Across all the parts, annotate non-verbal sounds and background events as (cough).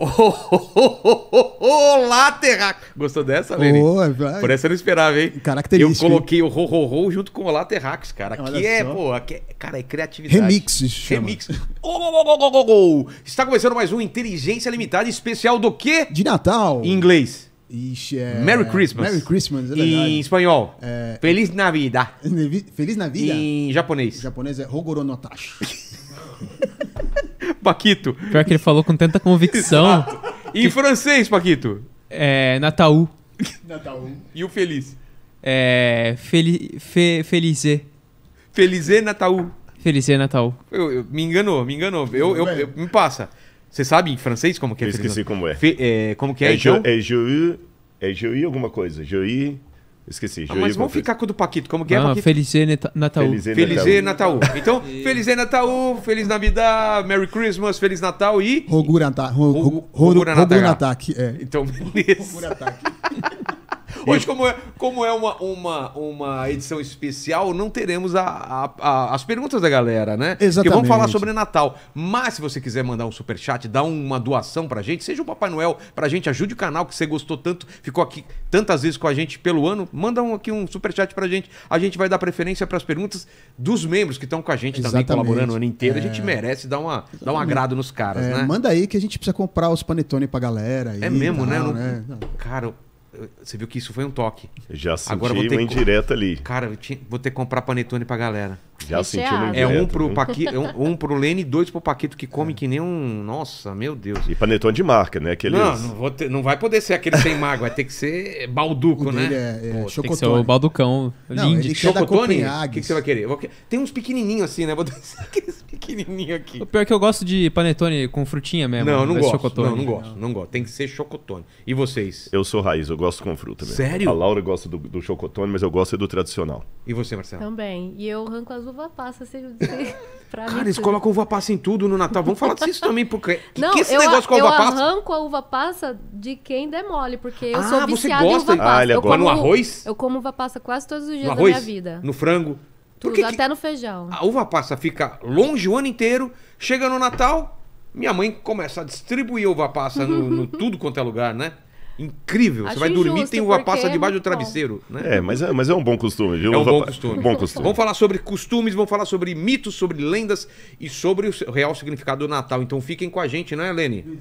Olá, Terra! Gostou dessa, Lenny? Oh, é Por essa eu não esperava, hein? Característica. Eu coloquei hein? o ro ro ro junto com Olá, Terrax, cara. Olha aqui é, só. é, pô, aqui é, cara, é criatividade. Remixes. Chama. Remix. oh, oh, Está começando mais um Inteligência Limitada especial do quê? De Natal. Em inglês. Ixi, é... Merry Christmas. Merry Christmas, é verdade. Em espanhol. É... Feliz Navidad. Feliz Navidad. Em japonês. Em japonês é Hogoro (laughs) Paquito. Pior que ele falou com tanta convicção. (laughs) Exato. Em francês, Paquito. É. Nataú. Nataú. E o Feliz? É. Feli... Fe... Felizê. Felizê Nataú. Felizê Nataú. Eu, me enganou, me enganou. Eu, eu, me passa. Você sabe em francês como que é? Eu esqueci como é. é. Como que é? É, então? é Joui. É Joui alguma coisa. Joui. Esqueci. Ah, mas vamos ficar com o do Paquito, como que é, ah, Paquito? Feliz Natal. Feliz Natal. Então, (laughs) Feliz Natal, Feliz Navidad, Merry Christmas, Feliz Natal e... Rogurantá. Rogurantá. É. Então, beleza. Natal. (laughs) Hoje, como é, como é uma, uma, uma edição especial, não teremos a, a, a, as perguntas da galera, né? Exatamente. Que vão falar sobre Natal. Mas se você quiser mandar um super chat, dar uma doação pra gente, seja o Papai Noel pra gente, ajude o canal que você gostou tanto, ficou aqui tantas vezes com a gente pelo ano, manda um, aqui um super chat pra gente. A gente vai dar preferência as perguntas dos membros que estão com a gente Exatamente. também colaborando o ano inteiro. É... A gente é. merece dar, uma, dar um agrado nos caras, é, né? Manda aí que a gente precisa comprar os panetones pra galera. É mesmo, né? tal, né? Não... né? Cara, você viu que isso foi um toque. Eu já senti Agora vou ter uma indireta ali. Cara, vou ter que comprar panetone pra galera. Já é senti no É um pro, Paquito, é um, um pro Lene e dois pro Paquito que come é. que nem um. Nossa, meu Deus. E panetone de marca, né? Aqueles... Não, não, ter, não vai poder ser aquele sem mago, vai ter que ser balduco, né? É, é, Pô, tem que ser o balducão. Não, Chocotone? O que, que, você vai querer? Tem uns pequenininhos assim, né? Vou (laughs) dar aqueles pequenininhos aqui. O pior é que eu gosto de panetone com frutinha mesmo. Não, não gosto. Chocotone. Não, não gosto. Não. não gosto. Tem que ser chocotone. E vocês? Eu sou raiz, eu gosto com fruta mesmo. Sério? A Laura gosta do, do chocotone, mas eu gosto do tradicional. E você, Marcelo? Também. E eu arranco as uva passa sem, sem (laughs) pra Cara, eles tudo. colocam uva passa em tudo no Natal. Vamos falar disso também, porque (laughs) Não, que esse eu, negócio com a uva passa? Eu arranco a uva passa de quem demole, porque eu ah, sou viciado você gosta? em uva passa. Ah, ele eu como, no arroz? Eu como uva passa quase todos os dias no arroz, da minha vida. No frango? Tudo, que até no feijão. A uva passa fica longe o ano inteiro, chega no Natal, minha mãe começa a distribuir uva passa no, no (laughs) tudo quanto é lugar, né? incrível. Acho você vai dormir tem uva passa é debaixo do travesseiro. Né? É, mas é, mas é um bom costume, viu? É um bom costume. bom costume. Vamos falar sobre costumes, vamos falar sobre mitos, sobre lendas e sobre o real significado do Natal. Então fiquem com a gente, não é, Lene?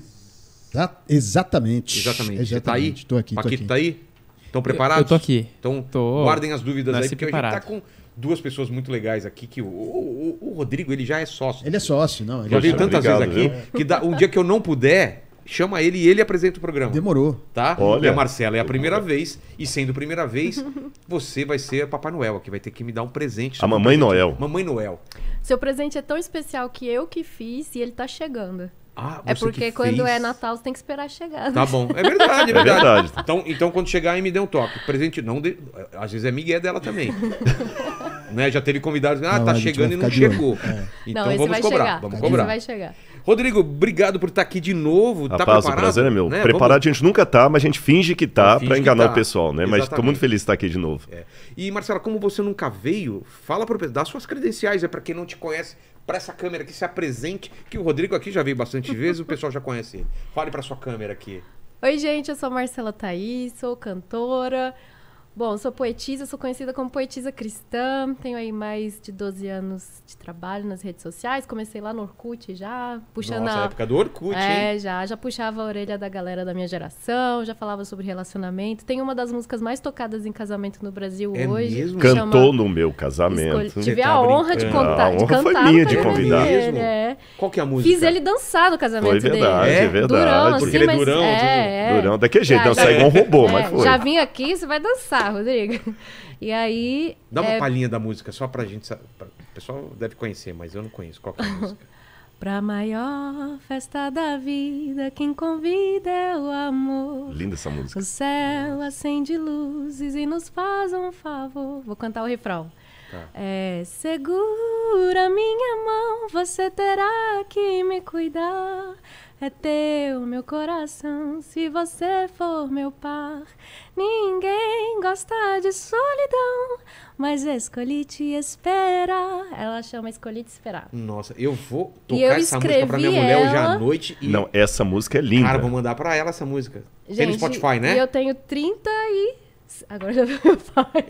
exatamente. Exatamente. Você está aí? estou aqui, Paquito aqui. tá aí? Estão preparados? Eu, tô aqui. Então tô... guardem as dúvidas aí, porque preparado. a gente tá com duas pessoas muito legais aqui que o, o, o, Rodrigo ele já é sócio. Ele é sócio, não. Ele Já é veio tantas Obrigado, vezes aqui viu? que dá, um dia que eu não puder, Chama ele e ele apresenta o programa. Demorou. Tá? Olha. E a Marcela é a primeira vez. E sendo primeira vez, (laughs) você vai ser Papai Noel aqui. Vai ter que me dar um presente. A Mamãe presente. Noel. Mamãe Noel. Seu presente é tão especial que eu que fiz e ele tá chegando. Ah, é porque quando é Natal você tem que esperar chegar. Né? Tá bom. É verdade, é, (laughs) é verdade. É verdade. Então, então quando chegar aí me dê um toque. Presente não, de... às vezes é migué dela também. (laughs) né? Já teve convidados, ah, não, tá chegando e não chegou. É. Então não, vamos cobrar, chegar. vamos esse cobrar. vai chegar. Rodrigo, obrigado por estar tá aqui de novo. Tá Rapaz, tá preparado? o prazer é meu. Né? Preparado Vamos... a gente nunca tá, mas a gente finge que tá para enganar tá. o pessoal, né? Exatamente. Mas tô muito feliz de estar tá aqui de novo. É. E Marcelo, como você nunca veio, fala para dá suas credenciais, é para quem não te conhece, para essa câmera que se apresente, que o Rodrigo aqui já veio bastante vezes, o pessoal já conhece ele. Fale para sua câmera aqui. Oi, gente, eu sou Marcela Thaís, sou cantora, Bom, sou poetisa, sou conhecida como poetisa cristã, tenho aí mais de 12 anos de trabalho nas redes sociais, comecei lá no Orkut já, puxando Nossa, a... época do Orkut, É, hein? já, já puxava a orelha da galera da minha geração, já falava sobre relacionamento. Tem uma das músicas mais tocadas em casamento no Brasil é hoje. Mesmo? Cantou no meu casamento. Tive tá a honra de contar, a honra de cantar. Foi minha de convidar. Dele, é, é. Qual que é a música? Fiz ele dançar no casamento foi verdade, dele. É verdade, Durão, Porque assim, ele é mas... durão. É, é. Durão, daquele jeito, já, não, igual um robô, é, mas foi. Já vim aqui, você vai dançar. Ah, Rodrigo. E aí. Dá uma é... palhinha da música só pra gente. Pra... O pessoal deve conhecer, mas eu não conheço. Qual que é a música? (laughs) Pra maior festa da vida, quem convida é o amor. Linda essa música. O céu acende luzes e nos faz um favor. Vou cantar o refrão. Tá. É, segura minha mão, você terá que me cuidar. É teu meu coração, se você for meu par. Ninguém gosta de solidão, mas escolhi te esperar. Ela chama Escolhi te esperar. Nossa, eu vou tocar eu essa música pra minha mulher ela... hoje à noite. E... Não, essa música é linda. Cara, vou mandar pra ela essa música. Gente, Tem no Spotify, né? E eu tenho 30 e Agora já viu meu pai.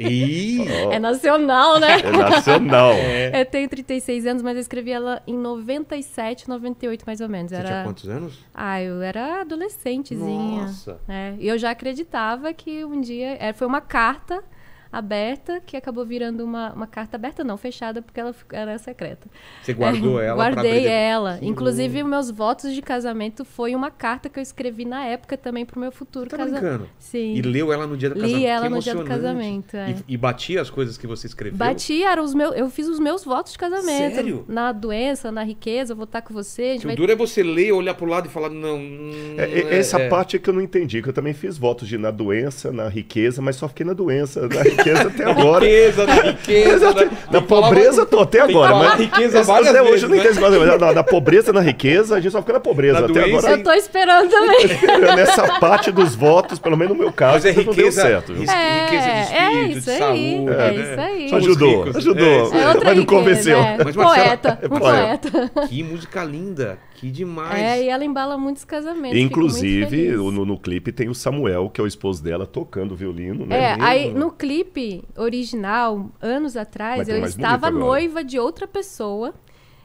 é nacional, né? É nacional. (laughs) É. Eu tenho 36 anos, mas eu escrevi ela em 97, 98, mais ou menos. Você era... tinha quantos anos? Ah, eu era adolescentezinha. Nossa. É, e eu já acreditava que um dia... É, foi uma carta aberta, que acabou virando uma, uma carta aberta, não, fechada, porque ela era secreta. Você guardou é, ela? Guardei ela. Sim. Inclusive, meus votos de casamento foi uma carta que eu escrevi na época também pro meu futuro tá casamento. Sim. E leu ela no dia do casamento. Li ela no dia do casamento. É. E, e, batia as coisas que você escreveu? Batia, eram os meus, eu fiz os meus votos de casamento. Sério? Na doença, na riqueza, eu vou estar com você. O vai... duro é você ler, olhar pro lado e falar, não. Hum, é, é, essa é. parte é que eu não entendi, que eu também fiz votos de na doença, na riqueza, mas só fiquei na doença. Na... Né? (laughs) riqueza até agora. Riqueza, da riqueza. da, da pobreza tô até agora. Mas riqueza várias até hoje eu não entendo né? mais. Da, da pobreza na riqueza, a gente só fica na pobreza. Na até doença, agora. Eu tô esperando também. Tô esperando essa parte dos votos, pelo menos no meu caso, mas é riqueza, certo. É, riqueza de é espírito, é isso de saúde. É, né? isso aí. ajudou, ajudou. É, é mas não convenceu. Né? Mas, é poeta, poeta. Que música linda. Que demais. É, e ela embala muitos casamentos. Inclusive, no, no, clipe tem o Samuel, que é o esposo dela, tocando violino, né? É, Mesmo, aí no clipe original, anos atrás, eu estava noiva de outra pessoa.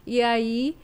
E aí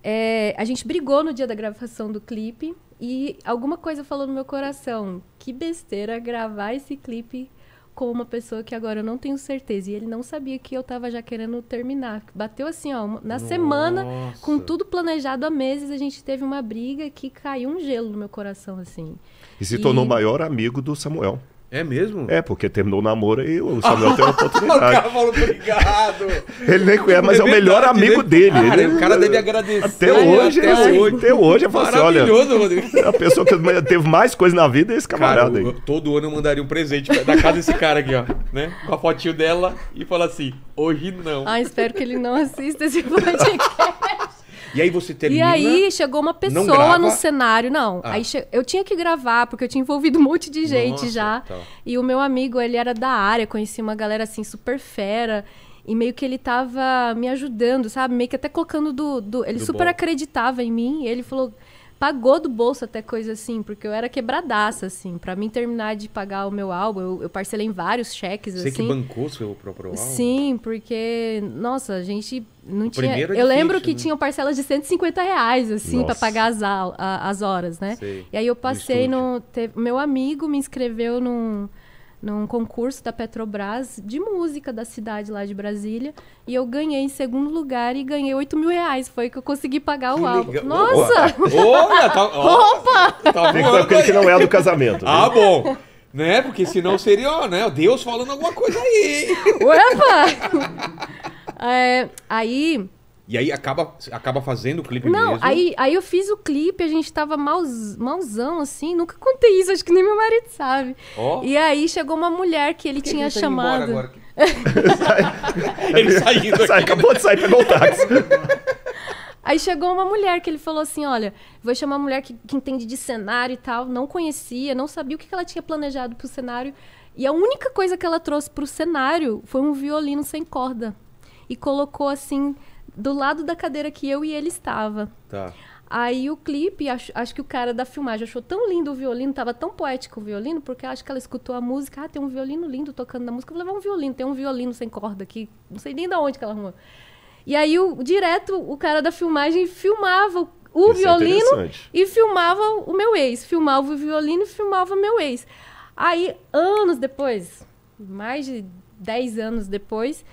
é, a gente brigou no dia da gravação do clipe. E alguma coisa falou no meu coração: que besteira gravar esse clipe com uma pessoa que agora eu não tenho certeza. E ele não sabia que eu tava já querendo terminar. Bateu assim, ó, na Nossa. semana, com tudo planejado há meses, a gente teve uma briga que caiu um gelo no meu coração, assim. E se e... tornou o maior amigo do Samuel. É mesmo? É, porque terminou o namoro e o Samuel tem uma (laughs) oportunidade. o cara falou, obrigado. ele nem conhece, mas é, é o melhor né? amigo dele. Cara, ele... O cara deve agradecer. Até hoje, até assim, hoje. Até hoje, eu falo assim, olha... Rodrigo. A pessoa que teve mais coisa na vida é esse camarada cara, eu, aí. Todo ano eu mandaria um presente da casa desse cara aqui, ó. Né? Com a fotinho dela e fala assim, hoje não. Ah, espero que ele não assista esse (laughs) podcast. E aí você termina... E aí chegou uma pessoa no cenário, não. Ah. Aí eu tinha que gravar, porque eu tinha envolvido um monte de gente Nossa, já. Tá. E o meu amigo, ele era da área, conhecia uma galera, assim, super fera. E meio que ele tava me ajudando, sabe? Meio que até colocando do... do ele do super bom. acreditava em mim. ele falou pagou do bolso até coisa assim, porque eu era quebradaça, assim. para mim terminar de pagar o meu álbum, eu, eu parcelei em vários cheques, Você assim. que bancou seu próprio álbum? Sim, porque, nossa, a gente não o tinha... É difícil, eu lembro que né? tinham parcelas de 150 reais, assim, para pagar as, a, as horas, né? Sei. E aí eu passei no... no... Teve, meu amigo me inscreveu num... No num concurso da Petrobras de música da cidade lá de Brasília. E eu ganhei em segundo lugar e ganhei 8 mil reais. Foi que eu consegui pagar o álbum. Nossa! Olha, tá, ó, Opa! Tá Tem que que não é do casamento. Ah, né? Ah, bom. Né? Porque senão seria, ó, né? Deus falando alguma coisa aí. Opa! É, aí e aí acaba, acaba fazendo o clipe Não, mesmo. Aí, aí eu fiz o clipe, a gente tava mauzão, assim, nunca contei isso, acho que nem meu marido sabe. Oh. E aí chegou uma mulher que ele que tinha que tá chamado. Agora, (laughs) (laughs) ele saindo aqui. (laughs) acabou de sair, pegou o táxi. Aí chegou uma mulher que ele falou assim: Olha, vou chamar uma mulher que, que entende de cenário e tal. Não conhecia, não sabia o que, que ela tinha planejado pro cenário. E a única coisa que ela trouxe pro cenário foi um violino sem corda. E colocou assim do lado da cadeira que eu e ele estava. Tá. Aí o clipe, acho, acho que o cara da filmagem achou tão lindo o violino, tava tão poético o violino, porque acho que ela escutou a música, ah, tem um violino lindo tocando na música, eu vou levar um violino, tem um violino sem corda aqui, não sei nem de onde que ela arrumou. E aí, o, direto, o cara da filmagem filmava o é violino é e filmava o meu ex. Filmava o violino e filmava meu ex. Aí, anos depois, mais de 10 anos depois,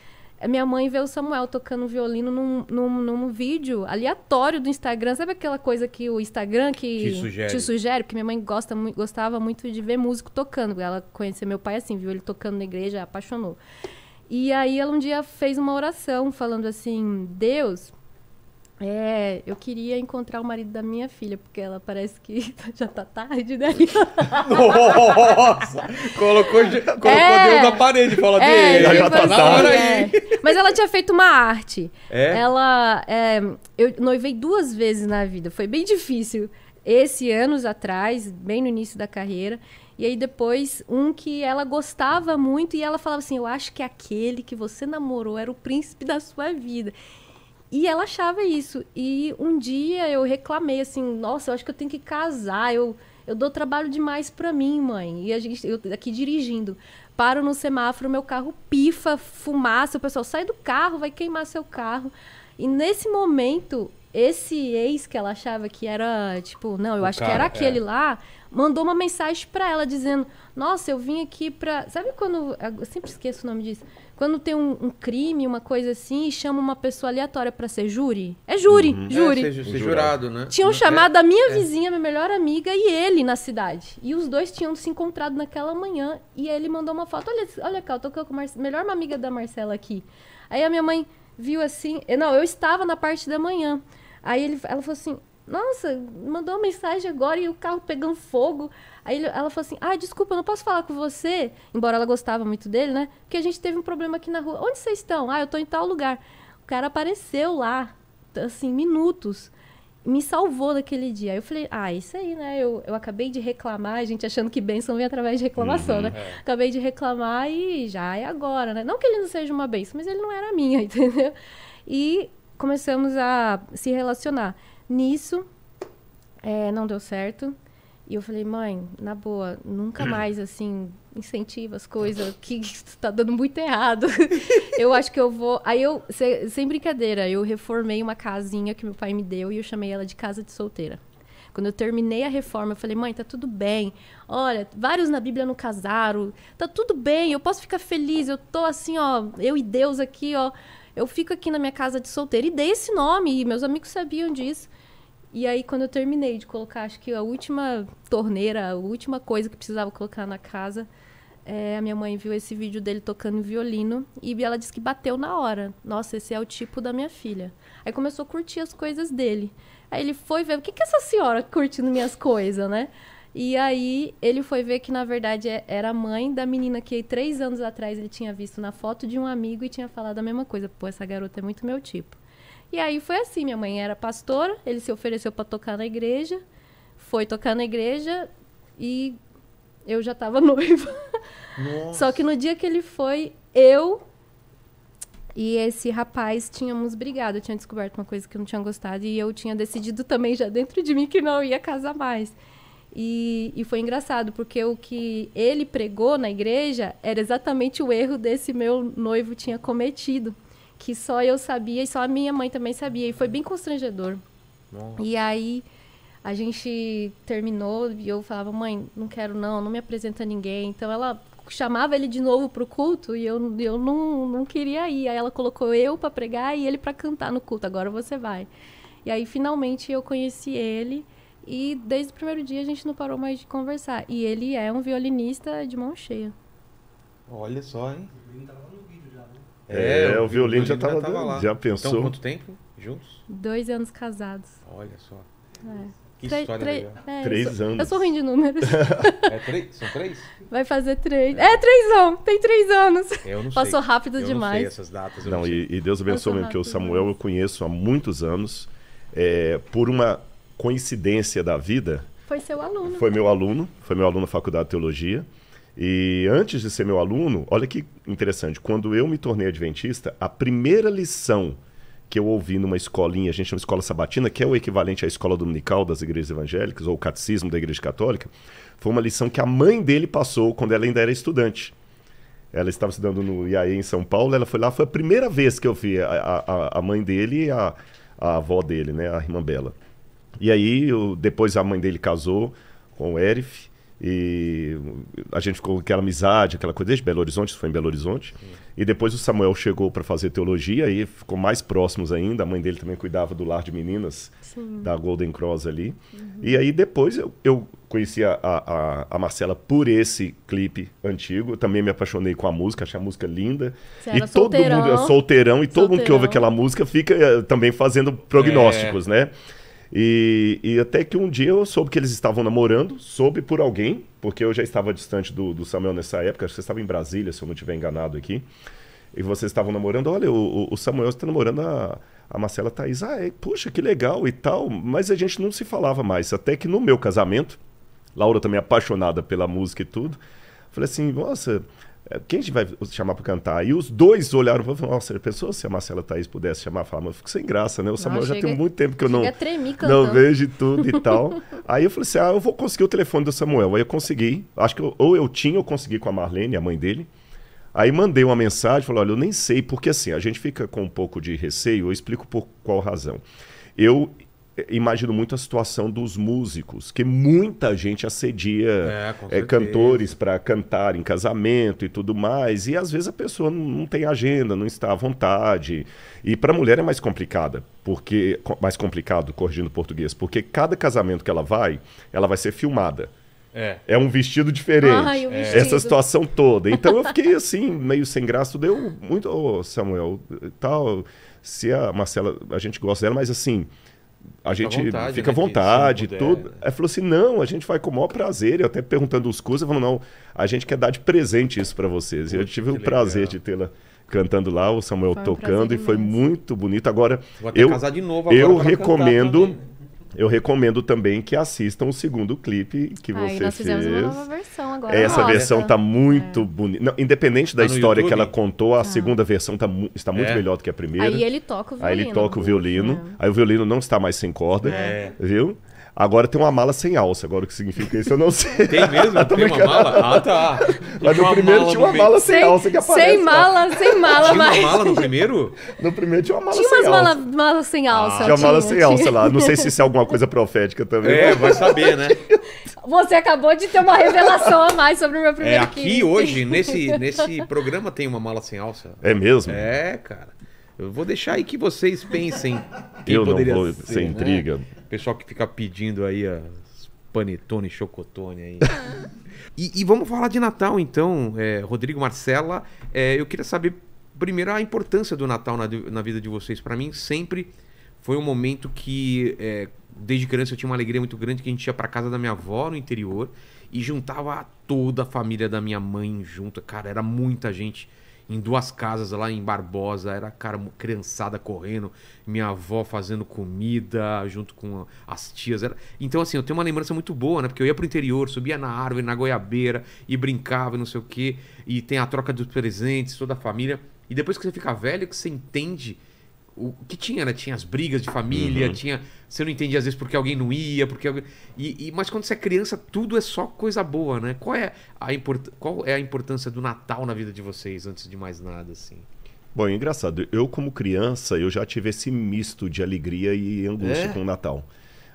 minha mãe vê o Samuel tocando violino num, num, num, vídeo aleatório do Instagram. Sabe aquela coisa que o Instagram que te sugere? Te sugere? Porque minha mãe gosta, gostava muito de ver músico tocando. Ela conheceu meu pai assim, viu ele tocando na igreja, apaixonou. E aí ela um dia fez uma oração falando assim: Deus, é, eu queria encontrar o marido da minha filha, porque ela parece que (laughs) já tá tarde, né? Nossa! colocou colocou é, Deus na parede, fala é, dele, já tá, tá tarde. É. Mas ela tinha feito uma arte. É? Ela. É, eu noivei duas vezes na vida, foi bem difícil. Esse anos atrás, bem no início da carreira. E aí depois, um que ela gostava muito e ela falava assim: Eu acho que aquele que você namorou era o príncipe da sua vida. E ela achava isso. E um dia eu reclamei assim: nossa, eu acho que eu tenho que casar, eu, eu dou trabalho demais para mim, mãe. E a gente, eu aqui dirigindo, paro no semáforo, meu carro pifa, fumaça, o pessoal sai do carro, vai queimar seu carro. E nesse momento, esse ex que ela achava que era, tipo, não, eu o acho cara, que era aquele é. lá, mandou uma mensagem para ela dizendo: Nossa, eu vim aqui para Sabe quando. Eu sempre esqueço o nome disso. Quando tem um, um crime, uma coisa assim, e chama uma pessoa aleatória para ser júri? É júri, uhum. É, júri. É, ser, ser jurado, né? Tinham um uhum. chamado a minha é. vizinha, minha melhor amiga, e ele na cidade. E os dois tinham se encontrado naquela manhã, e ele mandou uma foto: Olha, olha cá, eu tô com a melhor amiga da Marcela aqui. Aí a minha mãe viu assim. Não, eu estava na parte da manhã. Aí ele, ela falou assim: nossa, mandou uma mensagem agora e o carro pegando fogo. Aí ela falou assim: ah, desculpa, eu não posso falar com você. Embora ela gostava muito dele, né? Porque a gente teve um problema aqui na rua. Onde vocês estão? Ah, eu tô em tal lugar. O cara apareceu lá, assim, minutos. Me salvou daquele dia. Aí eu falei: ah, isso aí, né? Eu, eu acabei de reclamar, a gente achando que bênção vem através de reclamação, uhum, né? É. Acabei de reclamar e já é agora, né? Não que ele não seja uma bênção, mas ele não era minha, (laughs) entendeu? E começamos a se relacionar. Nisso, é, não deu certo. E eu falei, mãe, na boa, nunca (clears throat) mais, assim, incentiva as coisas, que, que (laughs) tá dando muito errado. (laughs) eu acho que eu vou... Aí eu, sem brincadeira, eu reformei uma casinha que meu pai me deu e eu chamei ela de casa de solteira. Quando eu terminei a reforma, eu falei, mãe, tá tudo bem. Olha, vários na Bíblia não casaram. Tá tudo bem, eu posso ficar feliz. Eu tô assim, ó, eu e Deus aqui, ó. Eu fico aqui na minha casa de solteira. E dei esse nome, e meus amigos sabiam disso. E aí, quando eu terminei de colocar, acho que a última torneira, a última coisa que precisava colocar na casa, é, a minha mãe viu esse vídeo dele tocando violino e ela disse que bateu na hora. Nossa, esse é o tipo da minha filha. Aí começou a curtir as coisas dele. Aí ele foi ver, o que, que é essa senhora curtindo minhas coisas, né? E aí ele foi ver que, na verdade, é, era a mãe da menina que três anos atrás ele tinha visto na foto de um amigo e tinha falado a mesma coisa. Pô, essa garota é muito meu tipo. E aí foi assim, minha mãe era pastora, ele se ofereceu para tocar na igreja, foi tocar na igreja e eu já estava (laughs) noiva. Nossa. Só que no dia que ele foi, eu e esse rapaz tínhamos brigado, eu tinha descoberto uma coisa que eu não tinha gostado e eu tinha decidido também já dentro de mim que não ia casar mais. E, e foi engraçado, porque o que ele pregou na igreja era exatamente o erro desse meu noivo tinha cometido que só eu sabia e só a minha mãe também sabia. E foi bem constrangedor. Nossa. E aí a gente terminou e eu falava, mãe, não quero não, não me apresenta ninguém. Então ela chamava ele de novo pro culto e eu, eu não, não queria ir. Aí ela colocou eu para pregar e ele para cantar no culto. Agora você vai. E aí finalmente eu conheci ele. E desde o primeiro dia a gente não parou mais de conversar. E ele é um violinista de mão cheia. Olha só, hein? É, é o, o violino, violino já estava já, tava lá. já pensou. Então, quanto tempo juntos? Dois anos casados. Olha só. É. Que história tre legal. É, três sou, anos. Eu sou ruim de números. é São três? Vai fazer três. É, é três anos. Tem três anos. Eu não Passou sei. rápido eu demais. Não sei essas datas. Não, não e, e, Deus abençoe mesmo, porque o Samuel eu conheço há muitos anos. É, por uma coincidência da vida. Foi seu aluno. Foi meu aluno. Foi meu aluno na Faculdade de Teologia. E antes de ser meu aluno, olha que interessante, quando eu me tornei adventista, a primeira lição que eu ouvi numa escolinha, a gente chama escola sabatina, que é o equivalente à escola dominical das igrejas evangélicas, ou o catecismo da igreja católica, foi uma lição que a mãe dele passou quando ela ainda era estudante. Ela estava estudando no IAE em São Paulo, ela foi lá, foi a primeira vez que eu vi a, a, a mãe dele e a, a avó dele, né, a irmã Bela. E aí, eu, depois a mãe dele casou com o Erif, e a gente ficou aquela amizade, aquela coisa desde Belo Horizonte, isso foi em Belo Horizonte. Sim. E depois o Samuel chegou para fazer teologia e ficou mais próximos ainda. A mãe dele também cuidava do lar de meninas Sim. da Golden Cross ali. Uhum. E aí depois eu, eu conheci a, a, a, Marcela por esse clipe antigo. Também me apaixonei com a música, achei a música linda. Você e todo solteirão. mundo solteirão e solteirão. todo mundo que ouve aquela música fica eh, também fazendo prognósticos, é. né? E, e, até que um dia eu soube que eles estavam namorando, soube por alguém, porque eu já estava distante do, do Samuel nessa época, acho que você estava em Brasília, se eu não estiver enganado aqui. E vocês estavam namorando, olha, o, o Samuel está namorando a, a Marcela Thaís. Ah, é, puxa, que legal e tal. Mas a gente não se falava mais. Até que no meu casamento, Laura também é apaixonada pela música e tudo, falei assim, nossa, é, quem a gente vai chamar para cantar? E os dois olharam para falar, nossa, pensou se a Marcela Thaís pudesse chamar? Falar, mas eu fico sem graça, né? O Samuel já tem muito tempo que eu não, não vejo tudo e tal. (laughs) aí eu falei assim, ah, eu vou conseguir o telefone do Samuel. Aí eu consegui, acho que eu, ou eu tinha ou consegui com a Marlene, a mãe dele. Aí mandei uma mensagem, falou, olha, eu nem sei, porque assim, a gente fica com um pouco de receio, eu explico por qual razão. Eu imagino muito a situação dos músicos, que muita gente assedia é, é, cantores para cantar em casamento e tudo mais, e às vezes a pessoa não, não tem agenda, não está à vontade. E para a mulher é mais complicada, porque mais complicado, corrigindo o português, porque cada casamento que ela vai, ela vai ser filmada. É. é um vestido diferente. Ai, um é. vestido. Essa situação toda. Então eu fiquei assim, meio sem graça. Deu muito. Ô, oh, Samuel, tal. Se a Marcela. A gente gosta dela, mas assim a gente fica à vontade, fica né, tudo. Ela falou assim: não, a gente vai com o maior prazer. Eu até perguntando os cursos, falou: não, a gente quer dar de presente isso para vocês. e eu tive o prazer de tê-la cantando lá, o Samuel foi um tocando, e foi muito bonito. Agora, eu, eu recomendo. Eu recomendo também que assistam o segundo clipe que Ai, você nós fez. Uma nova versão agora. Essa nossa. versão tá muito é. bonita. Independente da tá história YouTube? que ela contou, a ah. segunda versão tá mu está muito é. melhor do que a primeira. Aí ele toca o violino. Aí ele toca o violino. É. Aí o violino não está mais sem corda, é. viu? Agora tem uma mala sem alça. Agora o que significa isso eu não sei. (laughs) Tem mesmo? (laughs) tem uma mala? Ah, tá. (laughs) Mas no primeiro tinha uma mala sem, sem alça que aparece. Sem mala, sem mala. Ah, tinha mas... uma mala no primeiro? No primeiro tinha uma mala tinha sem alça. tinha Mala, mala sem alça. Ah, tinha uma mala sem tinha. alça lá. Não sei se isso é alguma coisa profética também. É, vai saber, né? Você acabou de ter uma revelação a mais sobre o meu primeiro é, aqui hoje, nesse, nesse programa tem uma mala sem alça. É mesmo? É, cara. Eu vou deixar aí que vocês pensem. Eu não vou ser, sem né? intriga. Pessoal que fica pedindo aí as panetone, chocotone aí. (laughs) e, e, vamos falar de Natal então, é, Rodrigo Marcela. É, eu queria saber primeiro a importância do Natal na, na vida de vocês. Para mim sempre foi um momento que é, desde criança eu tinha uma alegria muito grande que a gente ia para casa da minha avó no interior e juntava toda a família da minha mãe junto. Cara, era muita gente em duas casas lá em Barbosa. Era, cara, criançada correndo, minha avó fazendo comida junto com as tias. Era... Então, assim, eu tenho uma lembrança muito boa, né? Porque eu ia pro interior, subia na árvore, na goiabeira e brincava e não sei o quê. E tem a troca dos presentes, toda a família. E depois que você fica velho, que você entende o que tinha, né? Tinha as brigas de família, uhum. tinha. Você não entendia às vezes porque alguém não ia, porque alguém... E, e, mas quando você é criança, tudo é só coisa boa, né? Qual é, a import... Qual é a importância do Natal na vida de vocês, antes de mais nada, assim? Bom, é engraçado. Eu, como criança, eu já tive esse misto de alegria e angústia é? com o Natal.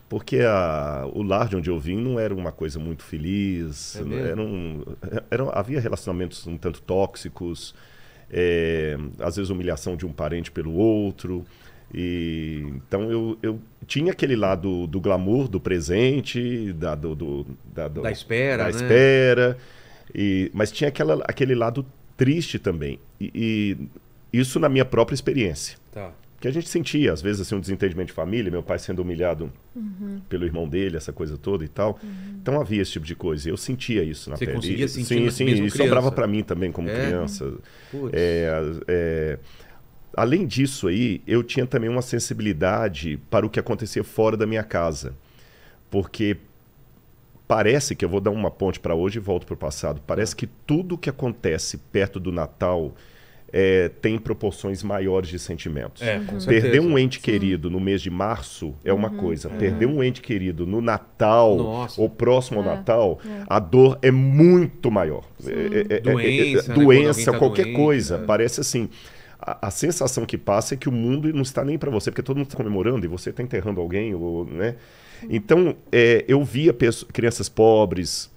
Porque a, o lar de onde eu vim não era uma coisa muito feliz, é era um, era, havia relacionamentos um tanto tóxicos, é, às vezes humilhação de um parente pelo outro. E, então eu, eu tinha aquele lado do glamour, do presente, da, do, do, da, do, da espera. Da né? espera e, mas tinha aquela, aquele lado triste também. E, e isso na minha própria experiência. Tá que a gente sentia, às vezes, assim, um desentendimento de família, meu pai sendo humilhado uhum. pelo irmão dele, essa coisa toda e tal. Uhum. Então havia esse tipo de coisa. Eu sentia isso na Você pele. Conseguia sentir sim, sim, e sobrava para mim também como é? criança. É, é, além disso aí, eu tinha também uma sensibilidade para o que acontecia fora da minha casa. Porque parece que eu vou dar uma ponte para hoje e volto para o passado. Parece tá. que tudo que acontece perto do Natal é, tem proporções maiores de sentimentos. É, com certeza. Perder um ente querido Sim. no mês de março é uma uhum. coisa. É. Perder um ente querido no Natal ou próximo ao é. Natal, é. a dor é muito maior. doença, é, é, doença né? tá qualquer doente, coisa. Parece assim. A, a, sensação que passa é que o mundo não está nem para você, porque todo mundo está comemorando e você está enterrando alguém, ou, né? Então, eu via crianças pobres,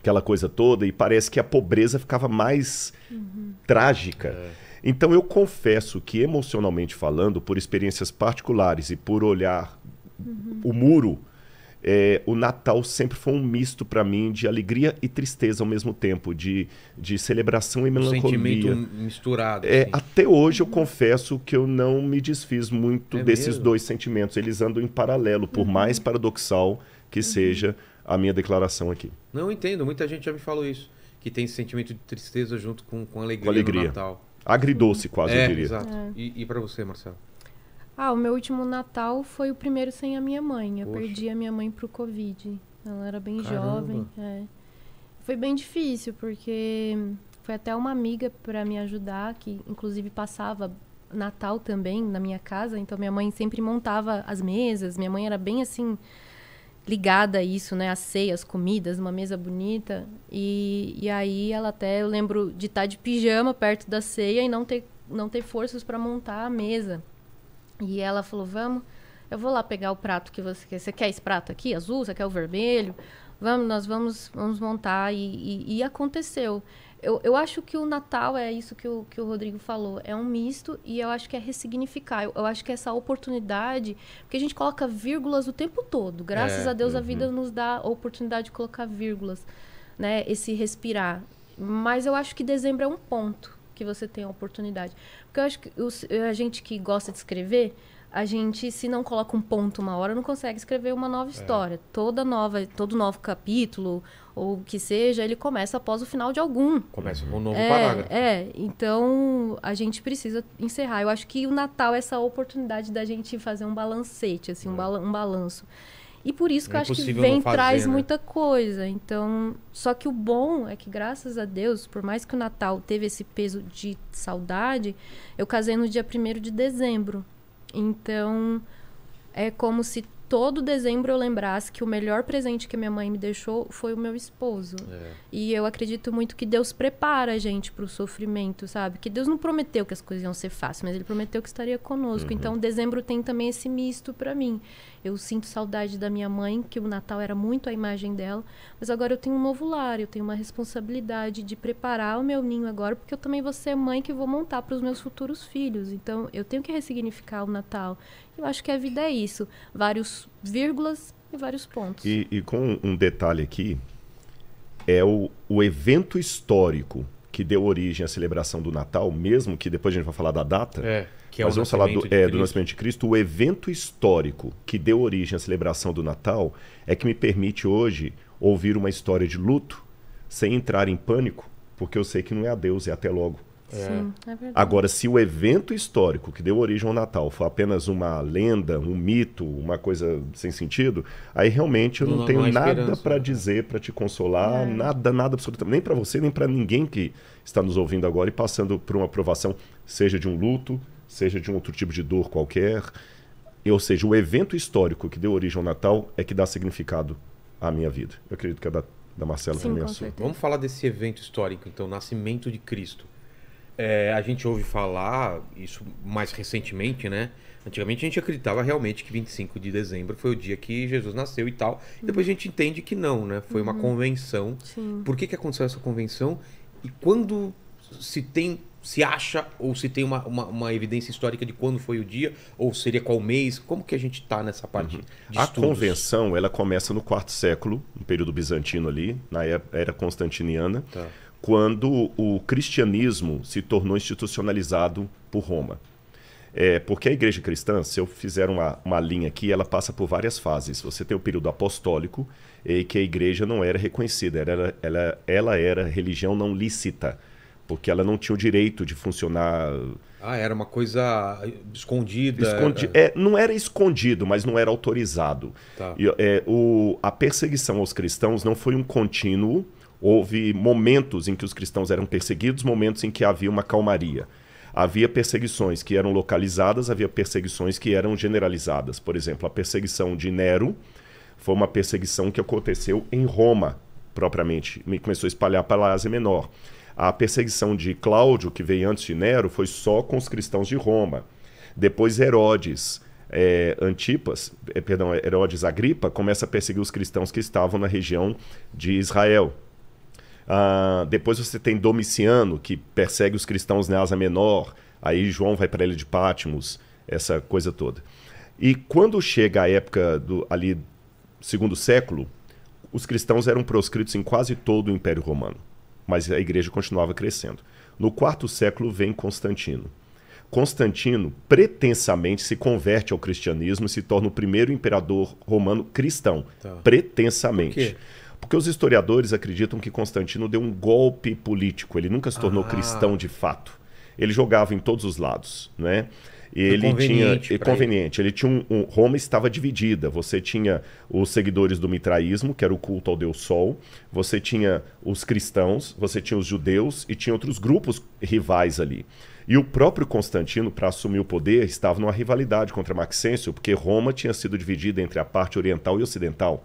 aquela coisa toda, e parece que a pobreza ficava mais uhum. trágica. É. Então eu confesso que emocionalmente falando, por experiências particulares e por olhar uhum. o muro, é, o Natal sempre foi um misto para mim de alegria e tristeza ao mesmo tempo, de, de celebração e melancolia. Sentimento misturado. É, assim. Até hoje eu confesso que eu não me desfiz muito é desses mesmo? dois sentimentos. Eles andam em paralelo, por uhum. mais paradoxal que uhum. seja a minha declaração aqui. Não entendo, muita gente já me falou isso, que tem esse sentimento de tristeza junto com, com alegria, com alegria. no Natal. Agridoce quase, é, eu diria. Exato. É. E, e para você, Marcelo? Ah, o meu último Natal foi o primeiro sem a minha mãe. Eu Poxa. perdi a minha mãe pro Covid. Ela era bem Caramba. jovem. É. Foi bem difícil, porque foi até uma amiga para me ajudar, que inclusive passava Natal também na minha casa. Então minha mãe sempre montava as mesas. Minha mãe era bem assim ligada a isso, né? A ceia, as comidas, uma mesa bonita. E, e aí ela até, eu lembro de estar tá de pijama perto da ceia e não ter, não ter forças para montar a mesa. E ela falou, vamos... Eu vou lá pegar o prato que você quer. Você quer esse prato aqui, azul? Você quer o vermelho? Vamos, nós vamos, vamos montar. E, e, e aconteceu. Eu, eu acho que o Natal é isso que o, que o Rodrigo falou. É um misto e eu acho que é ressignificar. Eu, eu acho que essa oportunidade. Porque a gente coloca vírgulas o tempo todo. Graças é, a Deus uhum. a vida nos dá a oportunidade de colocar vírgulas. Né? Esse respirar. Mas eu acho que dezembro é um ponto que você tem a oportunidade. Porque eu acho que os, a gente que gosta de escrever, a gente, se não coloca um ponto uma hora, não consegue escrever uma nova é. história. É. Toda nova, todo novo capítulo, ou o que seja, ele começa após o final de algum. Começa um uhum. novo é, parágrafo. É, então a gente precisa encerrar. Eu acho que o Natal é essa oportunidade da gente fazer um balancete, assim, é. um, um balanço. E por isso que é eu acho que vem fazer, traz né? muita coisa. Então, só que o bom é que graças a Deus, por mais que o Natal teve esse peso de saudade, eu casei no dia 1 de dezembro. Então, é como se todo dezembro eu lembrasse que o melhor presente que minha mãe me deixou foi o meu esposo. É. E eu acredito muito que Deus prepara a gente para o sofrimento, sabe? Que Deus não prometeu que as coisas iam ser fáceis, mas ele prometeu que estaria conosco. Uhum. Então, dezembro tem também esse misto para mim eu sinto saudade da minha mãe, que o Natal era muito a imagem dela, mas agora eu tenho um novo lar, eu tenho uma responsabilidade de preparar o meu ninho agora, porque eu também vou ser mãe que vou montar para os meus futuros filhos. Então, eu tenho que ressignificar o Natal. Eu acho que a vida é isso, vários vírgulas e vários pontos. E, e com um detalhe aqui, é o, o evento histórico que deu origem à celebração do Natal, mesmo que depois a gente vai falar da data. É que é Mas vamos falar do, é, do Nascimento de Cristo. O evento histórico que deu origem à celebração do Natal é que me permite hoje ouvir uma história de luto sem entrar em pânico, porque eu sei que não é a Deus é até logo. É. Sim, é. verdade. Agora, se o evento histórico que deu origem ao Natal foi apenas uma lenda, um mito, uma coisa sem sentido, aí realmente eu não, não tenho nada para né? dizer, para te consolar, é. nada, nada absolutamente, nem para você, nem para ninguém que está nos ouvindo agora e passando por uma aprovação, seja de um luto, seja de um outro tipo de dor qualquer. Ou seja, o evento histórico que deu origem ao Natal é que dá significado à minha vida. Eu acredito que é da, da Marcela Sim, também Vamos falar desse evento histórico, então, nascimento de Cristo. É, a gente ouve falar isso mais recentemente, né? Antigamente a gente acreditava realmente que 25 de dezembro foi o dia que Jesus nasceu e tal. Uhum. depois a gente entende que não, né? Foi uma uhum. convenção. Sim. Por que, que aconteceu essa convenção? E quando se tem se acha ou se tem uma, uma, uma, evidência histórica de quando foi o dia ou seria qual mês? Como que a gente está nessa parte? Uhum. a estudos? convenção ela começa no quarto século, no período bizantino ali, na era constantiniana, tá. quando o cristianismo se tornou institucionalizado por Roma. É, porque a igreja cristã, se eu fizer uma, uma linha aqui, ela passa por várias fases. Você tem o período apostólico, e que a igreja não era reconhecida, ela, ela, ela era religião não lícita porque ela não tinha o direito de funcionar. Ah, era uma coisa escondida. Escondi... É. é, não era escondido, mas não era autorizado. Tá. E, é, o... A perseguição aos cristãos não foi um contínuo. Houve momentos em que os cristãos eram perseguidos, momentos em que havia uma calmaria havia perseguições que eram localizadas, havia perseguições que eram generalizadas. Por exemplo, a perseguição de Nero foi uma perseguição que aconteceu em Roma, propriamente. Começou a espalhar para a Ásia Menor. A perseguição de Cláudio, que veio antes de Nero, foi só com os cristãos de Roma. Depois Herodes, é, Antipas, é, perdão, Herodes Agripa, começa a perseguir os cristãos que estavam na região de Israel. Ah, depois você tem Domiciano, que persegue os cristãos na Ásia Menor. Aí João vai para a Ilha de Patmos, essa coisa toda. E quando chega a época do ali segundo século, os cristãos eram proscritos em quase todo o Império Romano mas a igreja continuava crescendo. No quarto século vem Constantino. Constantino pretensamente se converte ao cristianismo e se torna o primeiro imperador romano cristão. Tá. Pretensamente. Por quê? Porque os historiadores acreditam que Constantino deu um golpe político. Ele nunca se tornou ah. cristão de fato. Ele jogava em todos os lados, né? ele conveniente tinha. Conveniente. Ele. ele tinha um, um, Roma estava dividida. Você tinha os seguidores do mitraísmo, que era o culto ao Deus Sol. Você tinha os cristãos, você tinha os judeus e tinha outros grupos rivais ali. E o próprio Constantino, para assumir o poder, estava numa rivalidade contra Maxêncio, porque Roma tinha sido dividida entre a parte oriental e ocidental.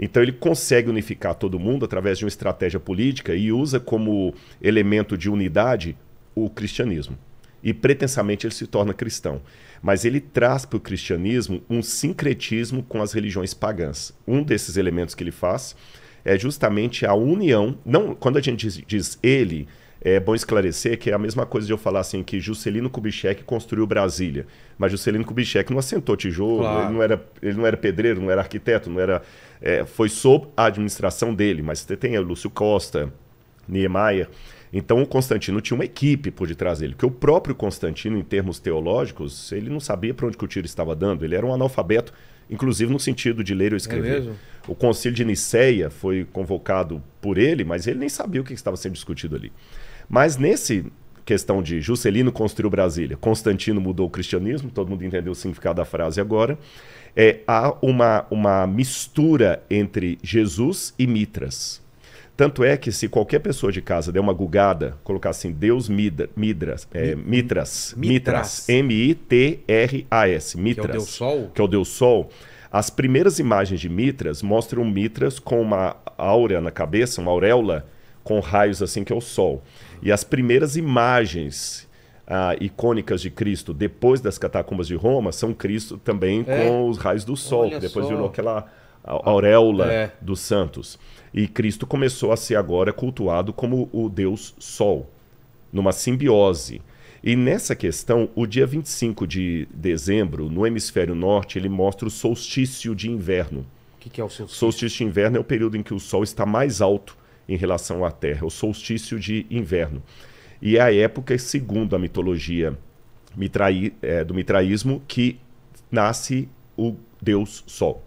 Então ele consegue unificar todo mundo através de uma estratégia política e usa como elemento de unidade o cristianismo e pretensamente ele se torna cristão. Mas ele traz para o cristianismo um sincretismo com as religiões pagãs. Um desses elementos que ele faz é justamente a união. Não, quando a gente diz, diz ele, é bom esclarecer que é a mesma coisa de eu falar assim que Juscelino Kubitschek construiu Brasília, mas Juscelino Kubitschek não assentou tijolo, claro. ele, não era, ele não era pedreiro, não era arquiteto, não era é, foi sob a administração dele, mas você tem o Lúcio Costa, Niemeyer, então o Constantino tinha uma equipe por detrás dele, que o próprio Constantino, em termos teológicos, ele não sabia para onde o tiro estava dando, ele era um analfabeto, inclusive no sentido de ler ou é escrever. É o concílio de Niceia foi convocado por ele, mas ele nem sabia o que estava sendo discutido ali. Mas nesse questão de Juscelino construiu Brasília, Constantino mudou o cristianismo, todo mundo entendeu o significado da frase agora, é, há uma, uma mistura entre Jesus e Mitras. Tanto é que se qualquer pessoa de casa der uma gugada, colocar assim, Deus Midra, Midras, é, Mitras, Mitras, M-I-T-R-A-S, Mitras. Que é o Deus Sol? Que é o Deus Sol. As primeiras imagens de Mitras mostram Mitras com uma aura na cabeça, uma auréola, com raios assim que é o Sol. E as primeiras imagens ah, icônicas de Cristo depois das catacumbas de Roma são Cristo também é. com os raios do Sol, Olha que depois só. virou aquela auréola é. dos santos. E Cristo começou a ser agora cultuado como o Deus Sol, numa simbiose. E nessa questão, o dia 25 de dezembro, no hemisfério norte, ele mostra o solstício de inverno. O que, que, é o solstício? Solstício de inverno é o período em que o Sol está mais alto em relação à Terra, o solstício de inverno. E é a época, segundo a mitologia mitraí é, do mitraísmo, que nasce o Deus Sol.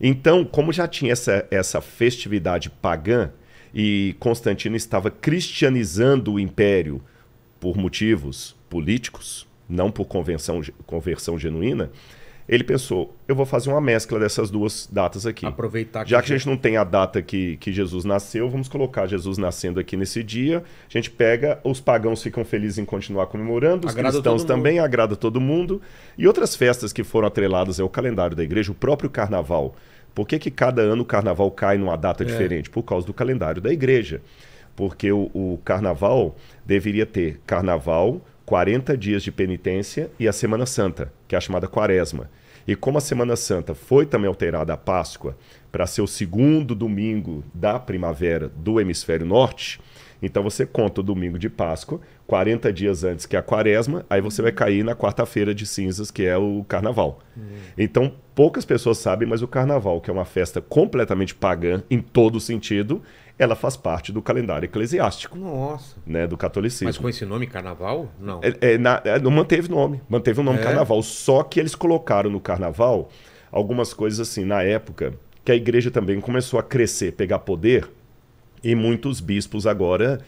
Então, como já tinha essa, essa festividade pagã e Constantino estava cristianizando o império por motivos políticos, não por convenção, conversão genuína, ele pensou, eu vou fazer uma mescla dessas duas datas aqui. Aproveitar que Já que a gente não tem a data que, que Jesus nasceu, vamos colocar Jesus nascendo aqui nesse dia. A gente pega, os pagãos ficam felizes em continuar comemorando, os agrada cristãos também, mundo. agrada todo mundo. E outras festas que foram atreladas ao é calendário da igreja, o próprio carnaval. Por que, que cada ano o carnaval cai numa data é. diferente? Por causa do calendário da igreja. Porque o, o carnaval deveria ter carnaval, 40 dias de penitência e a Semana Santa, que é a chamada Quaresma. E como a Semana Santa foi também alterada a Páscoa para ser o segundo domingo da primavera do hemisfério norte, então você conta o domingo de Páscoa, 40 dias antes que a quaresma, aí você vai cair na quarta-feira de cinzas, que é o carnaval. Uhum. Então, poucas pessoas sabem, mas o carnaval, que é uma festa completamente pagã em todo sentido, ela faz parte do calendário eclesiástico. Nossa. Né, do catolicismo. Mas com esse nome carnaval? Não. É, é, na, é não manteve nome. Manteve o nome é. carnaval. Só que eles colocaram no carnaval algumas coisas assim, na época, que a igreja também começou a crescer, pegar poder, e muitos bispos agora.